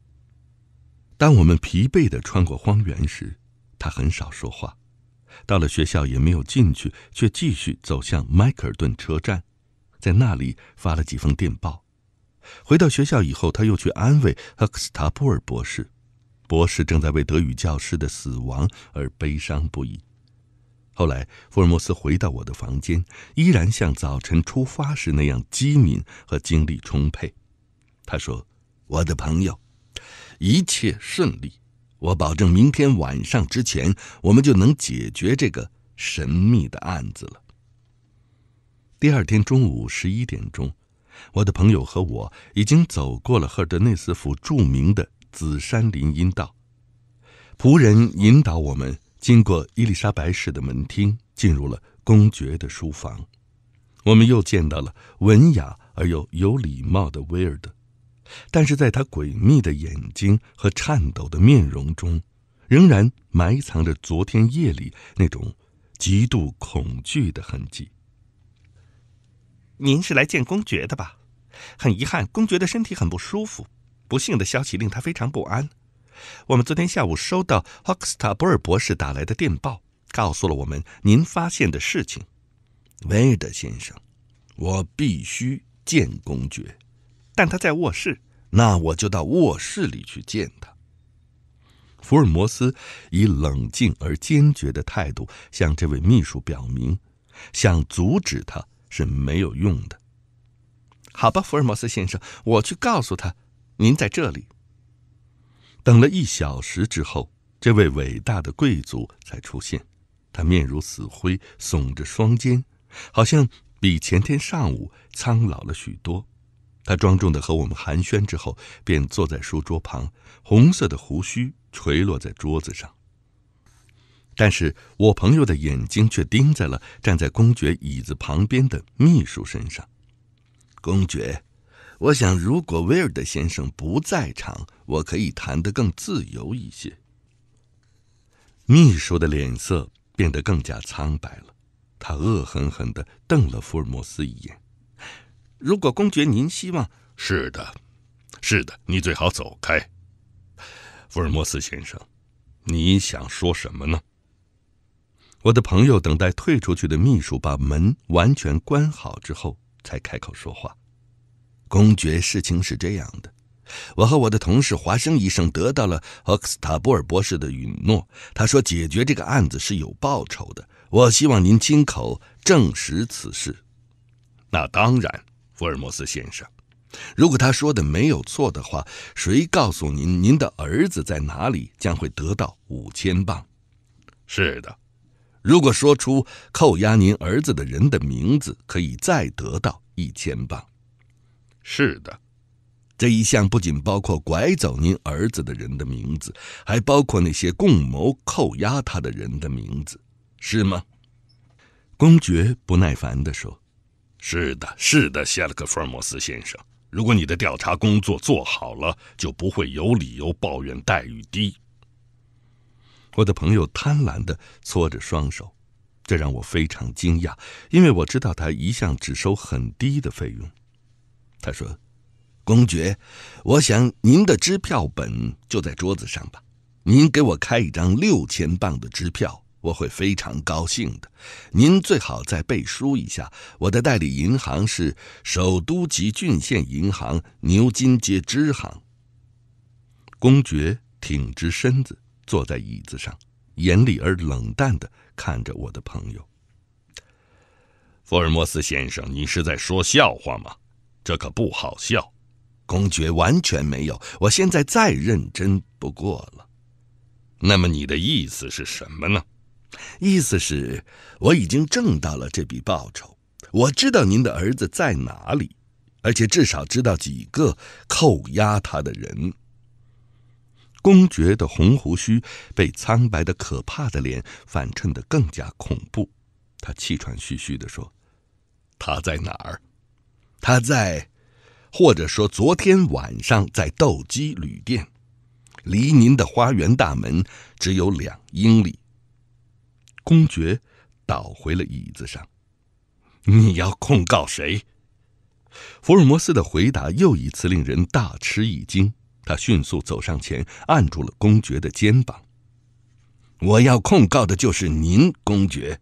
当我们疲惫地穿过荒原时，他很少说话。到了学校也没有进去，却继续走向迈克尔顿车站，在那里发了几封电报。回到学校以后，他又去安慰赫克斯塔布尔博士。博士正在为德语教师的死亡而悲伤不已。后来，福尔摩斯回到我的房间，依然像早晨出发时那样机敏和精力充沛。他说：“我的朋友，一切顺利，我保证明天晚上之前，我们就能解决这个神秘的案子了。”第二天中午十一点钟，我的朋友和我已经走过了赫德内斯府著名的。紫杉林荫道，仆人引导我们经过伊丽莎白式的门厅，进入了公爵的书房。我们又见到了文雅而又有礼貌的威尔德，但是在他诡秘的眼睛和颤抖的面容中，仍然埋藏着昨天夜里那种极度恐惧的痕迹。您是来见公爵的吧？很遗憾，公爵的身体很不舒服。不幸的消息令他非常不安。我们昨天下午收到霍克斯塔布尔博士打来的电报，告诉了我们您发现的事情，威德先生。我必须见公爵，但他在卧室。那我就到卧室里去见他。福尔摩斯以冷静而坚决的态度向这位秘书表明，想阻止他是没有用的。好吧，福尔摩斯先生，我去告诉他。您在这里等了一小时之后，这位伟大的贵族才出现。他面如死灰，耸着双肩，好像比前天上午苍老了许多。他庄重的和我们寒暄之后，便坐在书桌旁，红色的胡须垂落在桌子上。但是我朋友的眼睛却盯在了站在公爵椅子旁边的秘书身上。公爵。我想，如果威尔德先生不在场，我可以谈得更自由一些。秘书的脸色变得更加苍白了，他恶狠狠地瞪了福尔摩斯一眼。如果公爵，您希望是的，是的，你最好走开，福尔摩斯先生，你想说什么呢？我的朋友等待退出去的秘书把门完全关好之后，才开口说话。公爵，事情是这样的，我和我的同事华生医生得到了奥克斯塔布尔博士的允诺。他说解决这个案子是有报酬的。我希望您亲口证实此事。那当然，福尔摩斯先生，如果他说的没有错的话，谁告诉您您的儿子在哪里将会得到五千磅？是的，如果说出扣押您儿子的人的名字，可以再得到一千磅。是的，这一项不仅包括拐走您儿子的人的名字，还包括那些共谋扣押他的人的名字，是吗？公爵不耐烦地说：“是的，是的，谢洛克·福尔摩斯先生。如果你的调查工作做好了，就不会有理由抱怨待遇低。”我的朋友贪婪地搓着双手，这让我非常惊讶，因为我知道他一向只收很低的费用。他说：“公爵，我想您的支票本就在桌子上吧？您给我开一张六千磅的支票，我会非常高兴的。您最好再背书一下。我的代理银行是首都及郡县银行牛津街支行。”公爵挺直身子坐在椅子上，严厉而冷淡的看着我的朋友福尔摩斯先生：“你是在说笑话吗？”这可不好笑，公爵完全没有。我现在再认真不过了。那么你的意思是什么呢？意思是，我已经挣到了这笔报酬。我知道您的儿子在哪里，而且至少知道几个扣押他的人。公爵的红胡须被苍白的、可怕的脸反衬得更加恐怖。他气喘吁吁地说：“他在哪儿？”他在，或者说昨天晚上在斗鸡旅店，离您的花园大门只有两英里。公爵倒回了椅子上。你要控告谁？福尔摩斯的回答又一次令人大吃一惊。他迅速走上前，按住了公爵的肩膀。我要控告的就是您，公爵。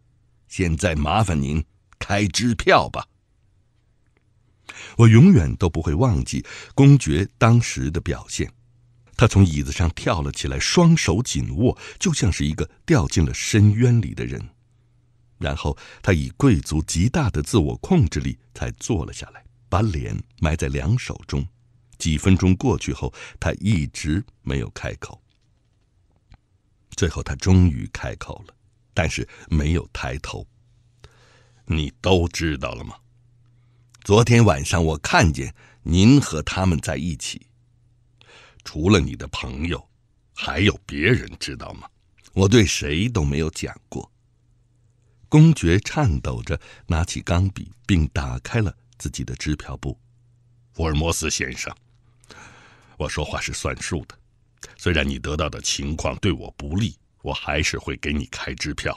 现在麻烦您开支票吧。我永远都不会忘记公爵当时的表现。他从椅子上跳了起来，双手紧握，就像是一个掉进了深渊里的人。然后他以贵族极大的自我控制力才坐了下来，把脸埋在两手中。几分钟过去后，他一直没有开口。最后他终于开口了，但是没有抬头。“你都知道了吗？”昨天晚上我看见您和他们在一起。除了你的朋友，还有别人知道吗？我对谁都没有讲过。公爵颤抖着拿起钢笔，并打开了自己的支票簿。福尔摩斯先生，我说话是算数的。虽然你得到的情况对我不利，我还是会给你开支票。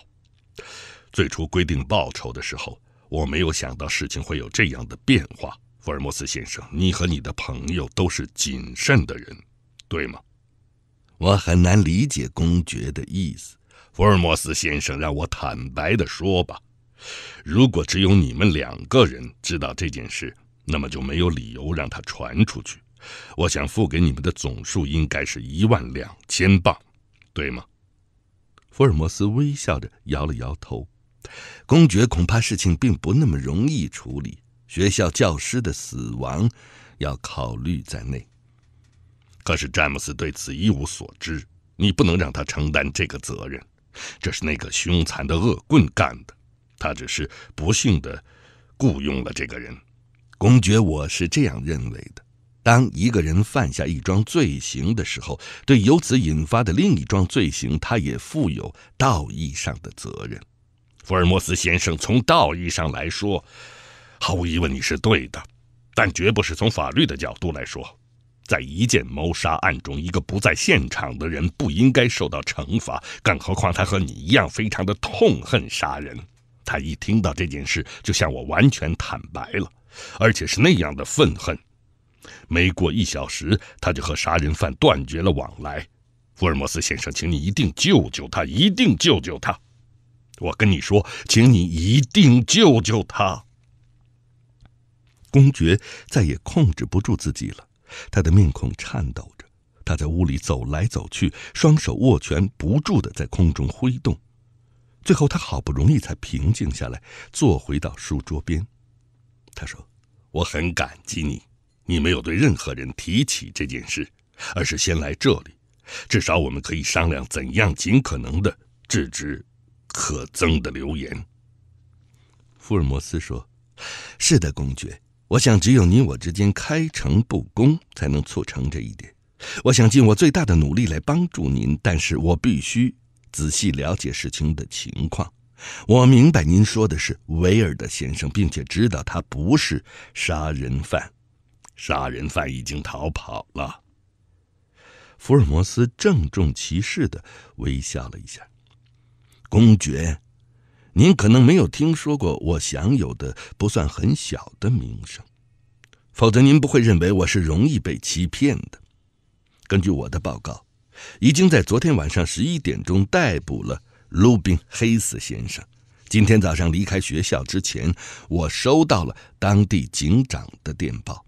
最初规定报酬的时候。我没有想到事情会有这样的变化，福尔摩斯先生，你和你的朋友都是谨慎的人，对吗？我很难理解公爵的意思，福尔摩斯先生，让我坦白的说吧，如果只有你们两个人知道这件事，那么就没有理由让它传出去。我想付给你们的总数应该是一万两千磅，对吗？福尔摩斯微笑着摇了摇头。公爵，恐怕事情并不那么容易处理。学校教师的死亡要考虑在内。可是詹姆斯对此一无所知。你不能让他承担这个责任。这是那个凶残的恶棍干的。他只是不幸地雇佣了这个人。公爵，我是这样认为的：当一个人犯下一桩罪行的时候，对由此引发的另一桩罪行，他也负有道义上的责任。福尔摩斯先生，从道义上来说，毫无疑问你是对的，但绝不是从法律的角度来说。在一件谋杀案中，一个不在现场的人不应该受到惩罚，更何况他和你一样，非常的痛恨杀人。他一听到这件事，就向我完全坦白了，而且是那样的愤恨。没过一小时，他就和杀人犯断绝了往来。福尔摩斯先生，请你一定救救他，一定救救他。我跟你说，请你一定救救他。公爵再也控制不住自己了，他的面孔颤抖着，他在屋里走来走去，双手握拳不住的在空中挥动。最后，他好不容易才平静下来，坐回到书桌边。他说：“我很感激你，你没有对任何人提起这件事，而是先来这里。至少我们可以商量怎样尽可能的制止。”可憎的流言，福尔摩斯说：“是的，公爵，我想只有你我之间开诚布公，才能促成这一点。我想尽我最大的努力来帮助您，但是我必须仔细了解事情的情况。我明白您说的是威尔德先生，并且知道他不是杀人犯，杀人犯已经逃跑了。”福尔摩斯郑重其事的微笑了一下。公爵，您可能没有听说过我享有的不算很小的名声，否则您不会认为我是容易被欺骗的。根据我的报告，已经在昨天晚上十一点钟逮捕了鲁宾黑斯先生。今天早上离开学校之前，我收到了当地警长的电报。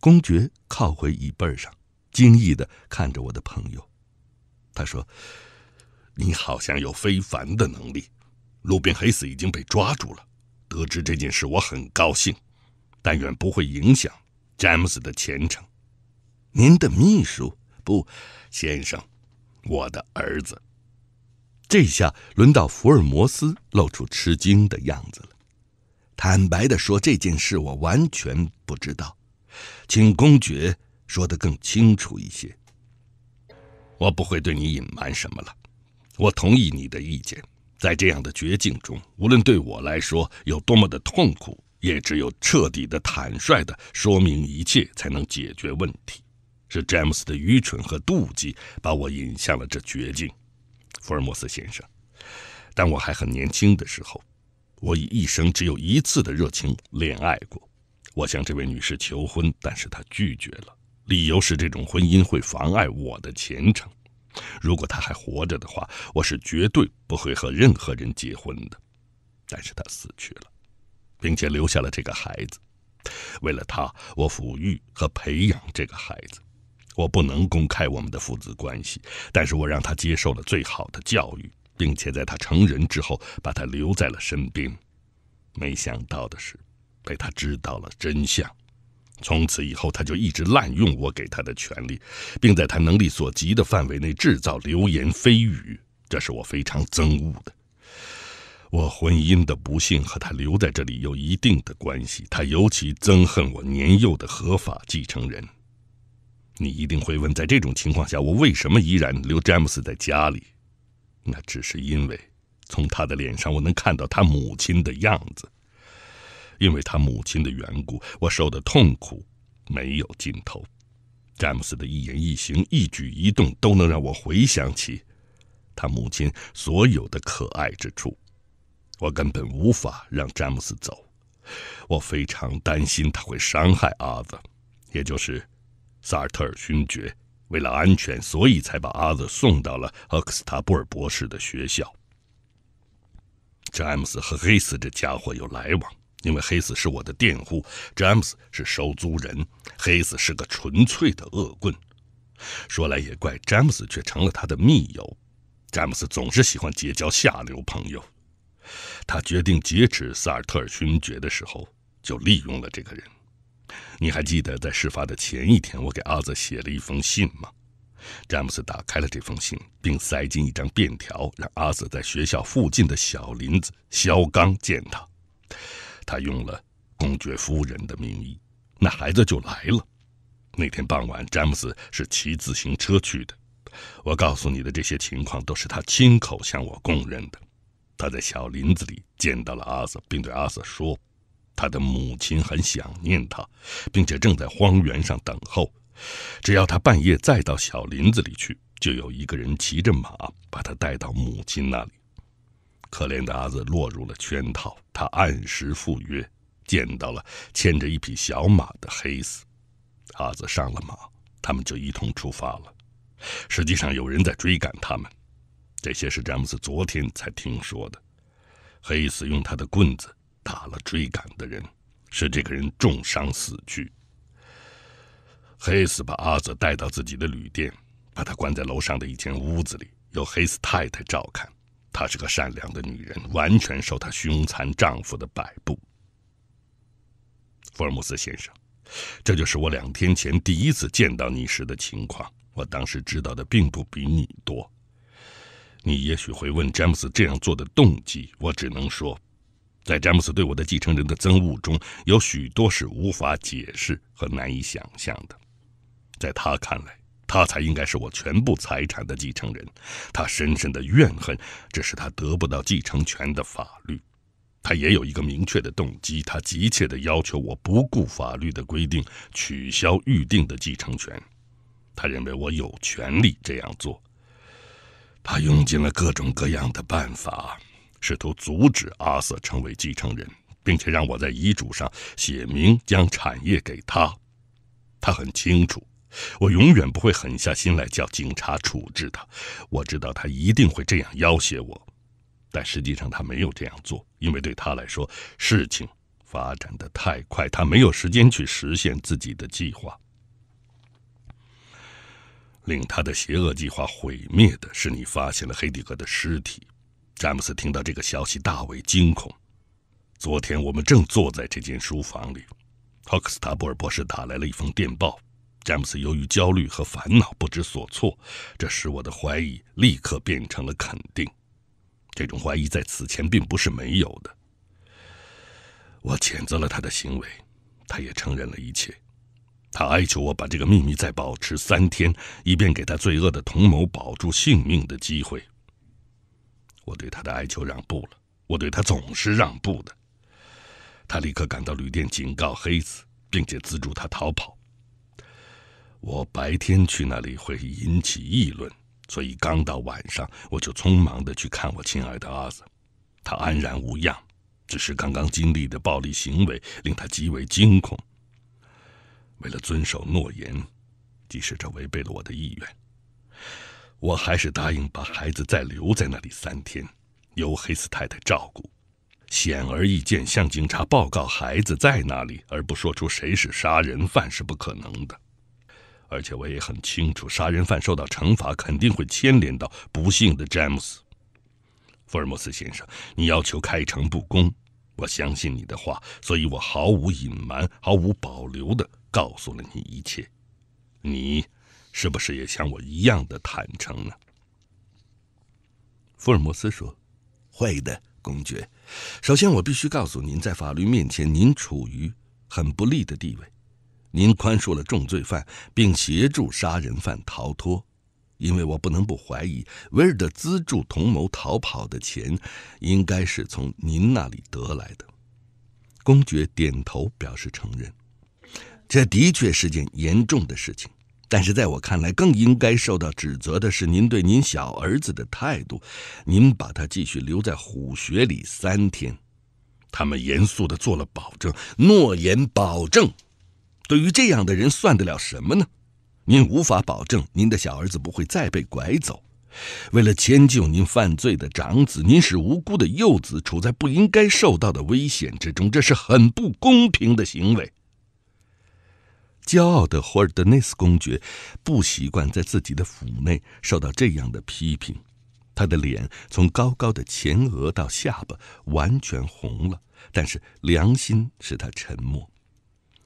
公爵靠回椅背上，惊异的看着我的朋友，他说。你好像有非凡的能力。路边黑死已经被抓住了。得知这件事，我很高兴。但愿不会影响詹姆斯的前程。您的秘书？不，先生，我的儿子。这下轮到福尔摩斯露出吃惊的样子了。坦白的说，这件事我完全不知道。请公爵说得更清楚一些。我不会对你隐瞒什么了。我同意你的意见，在这样的绝境中，无论对我来说有多么的痛苦，也只有彻底的坦率的说明一切，才能解决问题。是詹姆斯的愚蠢和妒忌把我引向了这绝境，福尔摩斯先生。当我还很年轻的时候，我以一生只有一次的热情恋爱过。我向这位女士求婚，但是她拒绝了，理由是这种婚姻会妨碍我的前程。如果他还活着的话，我是绝对不会和任何人结婚的。但是他死去了，并且留下了这个孩子。为了他，我抚育和培养这个孩子。我不能公开我们的父子关系，但是我让他接受了最好的教育，并且在他成人之后，把他留在了身边。没想到的是，被他知道了真相。从此以后，他就一直滥用我给他的权利，并在他能力所及的范围内制造流言蜚语，这是我非常憎恶的。我婚姻的不幸和他留在这里有一定的关系。他尤其憎恨我年幼的合法继承人。你一定会问，在这种情况下，我为什么依然留詹姆斯在家里？那只是因为，从他的脸上我能看到他母亲的样子。因为他母亲的缘故，我受的痛苦没有尽头。詹姆斯的一言一行、一举一动，都能让我回想起他母亲所有的可爱之处。我根本无法让詹姆斯走。我非常担心他会伤害阿泽，也就是萨尔特尔勋爵。为了安全，所以才把阿泽送到了赫克斯塔布尔博士的学校。詹姆斯和黑斯这家伙有来往。因为黑子是我的佃户，詹姆斯是收租人。黑子是个纯粹的恶棍，说来也怪，詹姆斯却成了他的密友。詹姆斯总是喜欢结交下流朋友。他决定劫持萨尔特尔勋爵的时候，就利用了这个人。你还记得在事发的前一天，我给阿泽写了一封信吗？詹姆斯打开了这封信，并塞进一张便条，让阿泽在学校附近的小林子肖刚见他。他用了公爵夫人的名义，那孩子就来了。那天傍晚，詹姆斯是骑自行车去的。我告诉你的这些情况都是他亲口向我供认的。他在小林子里见到了阿瑟，并对阿瑟说：“他的母亲很想念他，并且正在荒原上等候。只要他半夜再到小林子里去，就有一个人骑着马把他带到母亲那里。”可怜的阿泽落入了圈套。他按时赴约，见到了牵着一匹小马的黑斯。阿泽上了马，他们就一同出发了。实际上有人在追赶他们。这些是詹姆斯昨天才听说的。黑斯用他的棍子打了追赶的人，使这个人重伤死去。黑斯把阿泽带到自己的旅店，把他关在楼上的一间屋子里，由黑斯太太照看。她是个善良的女人，完全受她凶残丈夫的摆布。福尔摩斯先生，这就是我两天前第一次见到你时的情况。我当时知道的并不比你多。你也许会问詹姆斯这样做的动机。我只能说，在詹姆斯对我的继承人的憎恶中，有许多是无法解释和难以想象的。在他看来。他才应该是我全部财产的继承人。他深深的怨恨这是他得不到继承权的法律。他也有一个明确的动机。他急切的要求我不顾法律的规定，取消预定的继承权。他认为我有权利这样做。他用尽了各种各样的办法，试图阻止阿瑟成为继承人，并且让我在遗嘱上写明将产业给他。他很清楚。我永远不会狠下心来叫警察处置他。我知道他一定会这样要挟我，但实际上他没有这样做，因为对他来说事情发展的太快，他没有时间去实现自己的计划。令他的邪恶计划毁灭的是，你发现了黑迪格的尸体。詹姆斯听到这个消息大为惊恐。昨天我们正坐在这间书房里，霍克斯塔布尔博士打来了一封电报。詹姆斯由于焦虑和烦恼不知所措，这使我的怀疑立刻变成了肯定。这种怀疑在此前并不是没有的。我谴责了他的行为，他也承认了一切。他哀求我把这个秘密再保持三天，以便给他罪恶的同谋保住性命的机会。我对他的哀求让步了，我对他总是让步的。他立刻赶到旅店警告黑子，并且资助他逃跑。我白天去那里会引起议论，所以刚到晚上，我就匆忙的去看我亲爱的儿子，他安然无恙，只是刚刚经历的暴力行为令他极为惊恐。为了遵守诺言，即使这违背了我的意愿，我还是答应把孩子再留在那里三天，由黑斯太太照顾。显而易见，向警察报告孩子在那里，而不说出谁是杀人犯是不可能的。而且我也很清楚，杀人犯受到惩罚肯定会牵连到不幸的詹姆斯。福尔摩斯先生，你要求开诚布公，我相信你的话，所以我毫无隐瞒、毫无保留的告诉了你一切。你是不是也像我一样的坦诚呢？福尔摩斯说：“会的，公爵。首先，我必须告诉您，在法律面前，您处于很不利的地位。”您宽恕了重罪犯，并协助杀人犯逃脱，因为我不能不怀疑，威尔的资助同谋逃跑的钱，应该是从您那里得来的。公爵点头表示承认，这的确是件严重的事情。但是在我看来，更应该受到指责的是您对您小儿子的态度。您把他继续留在虎穴里三天，他们严肃地做了保证，诺言保证。对于这样的人算得了什么呢？您无法保证您的小儿子不会再被拐走。为了迁就您犯罪的长子，您使无辜的幼子处在不应该受到的危险之中，这是很不公平的行为。骄傲的霍尔德内斯公爵不习惯在自己的府内受到这样的批评，他的脸从高高的前额到下巴完全红了，但是良心使他沉默。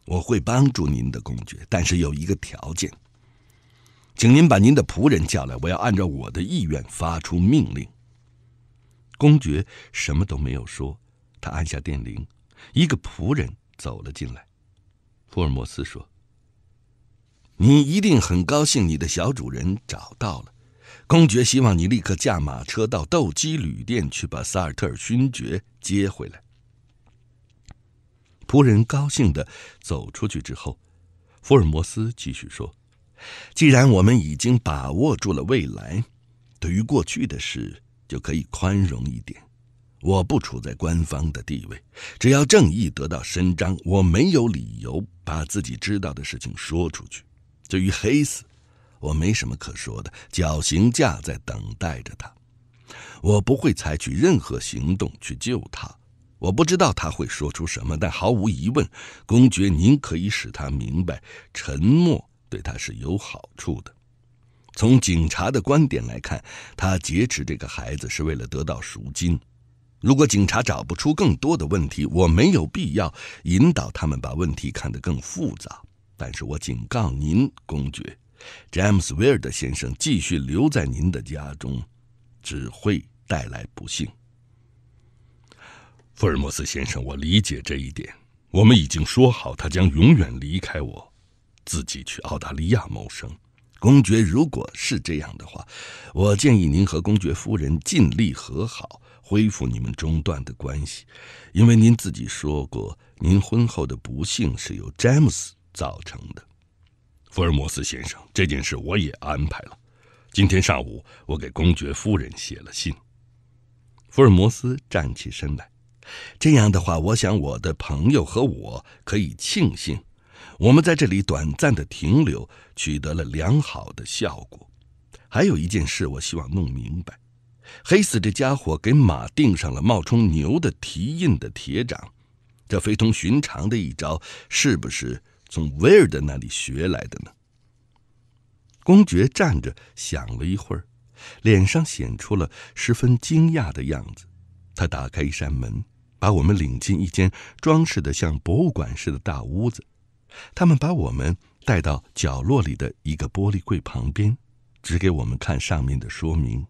我会帮助您的，公爵。但是有一个条件，请您把您的仆人叫来，我要按照我的意愿发出命令。公爵什么都没有说，他按下电铃，一个仆人走了进来。福尔摩斯说：“你一定很高兴，你的小主人找到了。公爵希望你立刻驾马车到斗鸡旅店去，把萨尔特尔勋爵接回来。”仆人高兴地走出去之后，福尔摩斯继续说：“既然我们已经把握住了未来，对于过去的事就可以宽容一点。我不处在官方的地位，只要正义得到伸张，我没有理由把自己知道的事情说出去。至于黑死，我没什么可说的，绞刑架在等待着他，我不会采取任何行动去救他。”我不知道他会说出什么，但毫无疑问，公爵，您可以使他明白，沉默对他是有好处的。从警察的观点来看，他劫持这个孩子是为了得到赎金。如果警察找不出更多的问题，我没有必要引导他们把问题看得更复杂。但是我警告您，公爵，詹姆斯·威尔德先生继续留在您的家中，只会带来不幸。福尔摩斯先生，我理解这一点。我们已经说好，他将永远离开我，自己去澳大利亚谋生。公爵，如果是这样的话，我建议您和公爵夫人尽力和好，恢复你们中断的关系，因为您自己说过，您婚后的不幸是由詹姆斯造成的。福尔摩斯先生，这件事我也安排了。今天上午，我给公爵夫人写了信。福尔摩斯站起身来。这样的话，我想我的朋友和我可以庆幸，我们在这里短暂的停留取得了良好的效果。还有一件事，我希望弄明白，黑死这家伙给马钉上了冒充牛的蹄印的铁掌，这非同寻常的一招，是不是从威尔的那里学来的呢？公爵站着想了一会儿，脸上显出了十分惊讶的样子。他打开一扇门。把我们领进一间装饰得像博物馆似的大屋子，他们把我们带到角落里的一个玻璃柜旁边，指给我们看上面的说明。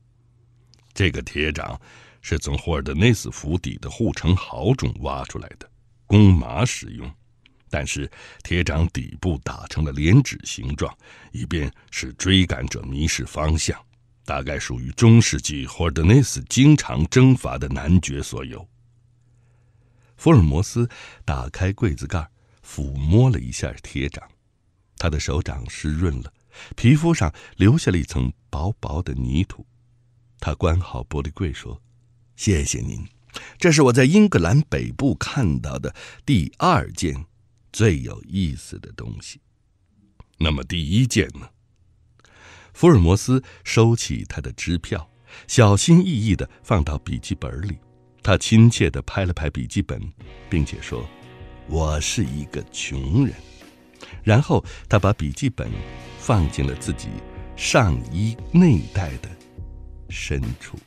这个铁掌是从霍尔德内斯府邸的护城壕中挖出来的，弓马使用，但是铁掌底部打成了连指形状，以便使追赶者迷失方向。大概属于中世纪霍尔德内斯经常征伐的男爵所有。福尔摩斯打开柜子盖，抚摸了一下铁掌，他的手掌湿润了，皮肤上留下了一层薄薄的泥土。他关好玻璃柜，说：“谢谢您，这是我在英格兰北部看到的第二件最有意思的东西。那么第一件呢？”福尔摩斯收起他的支票，小心翼翼地放到笔记本里。他亲切地拍了拍笔记本，并且说：“我是一个穷人。”然后他把笔记本放进了自己上衣内袋的深处。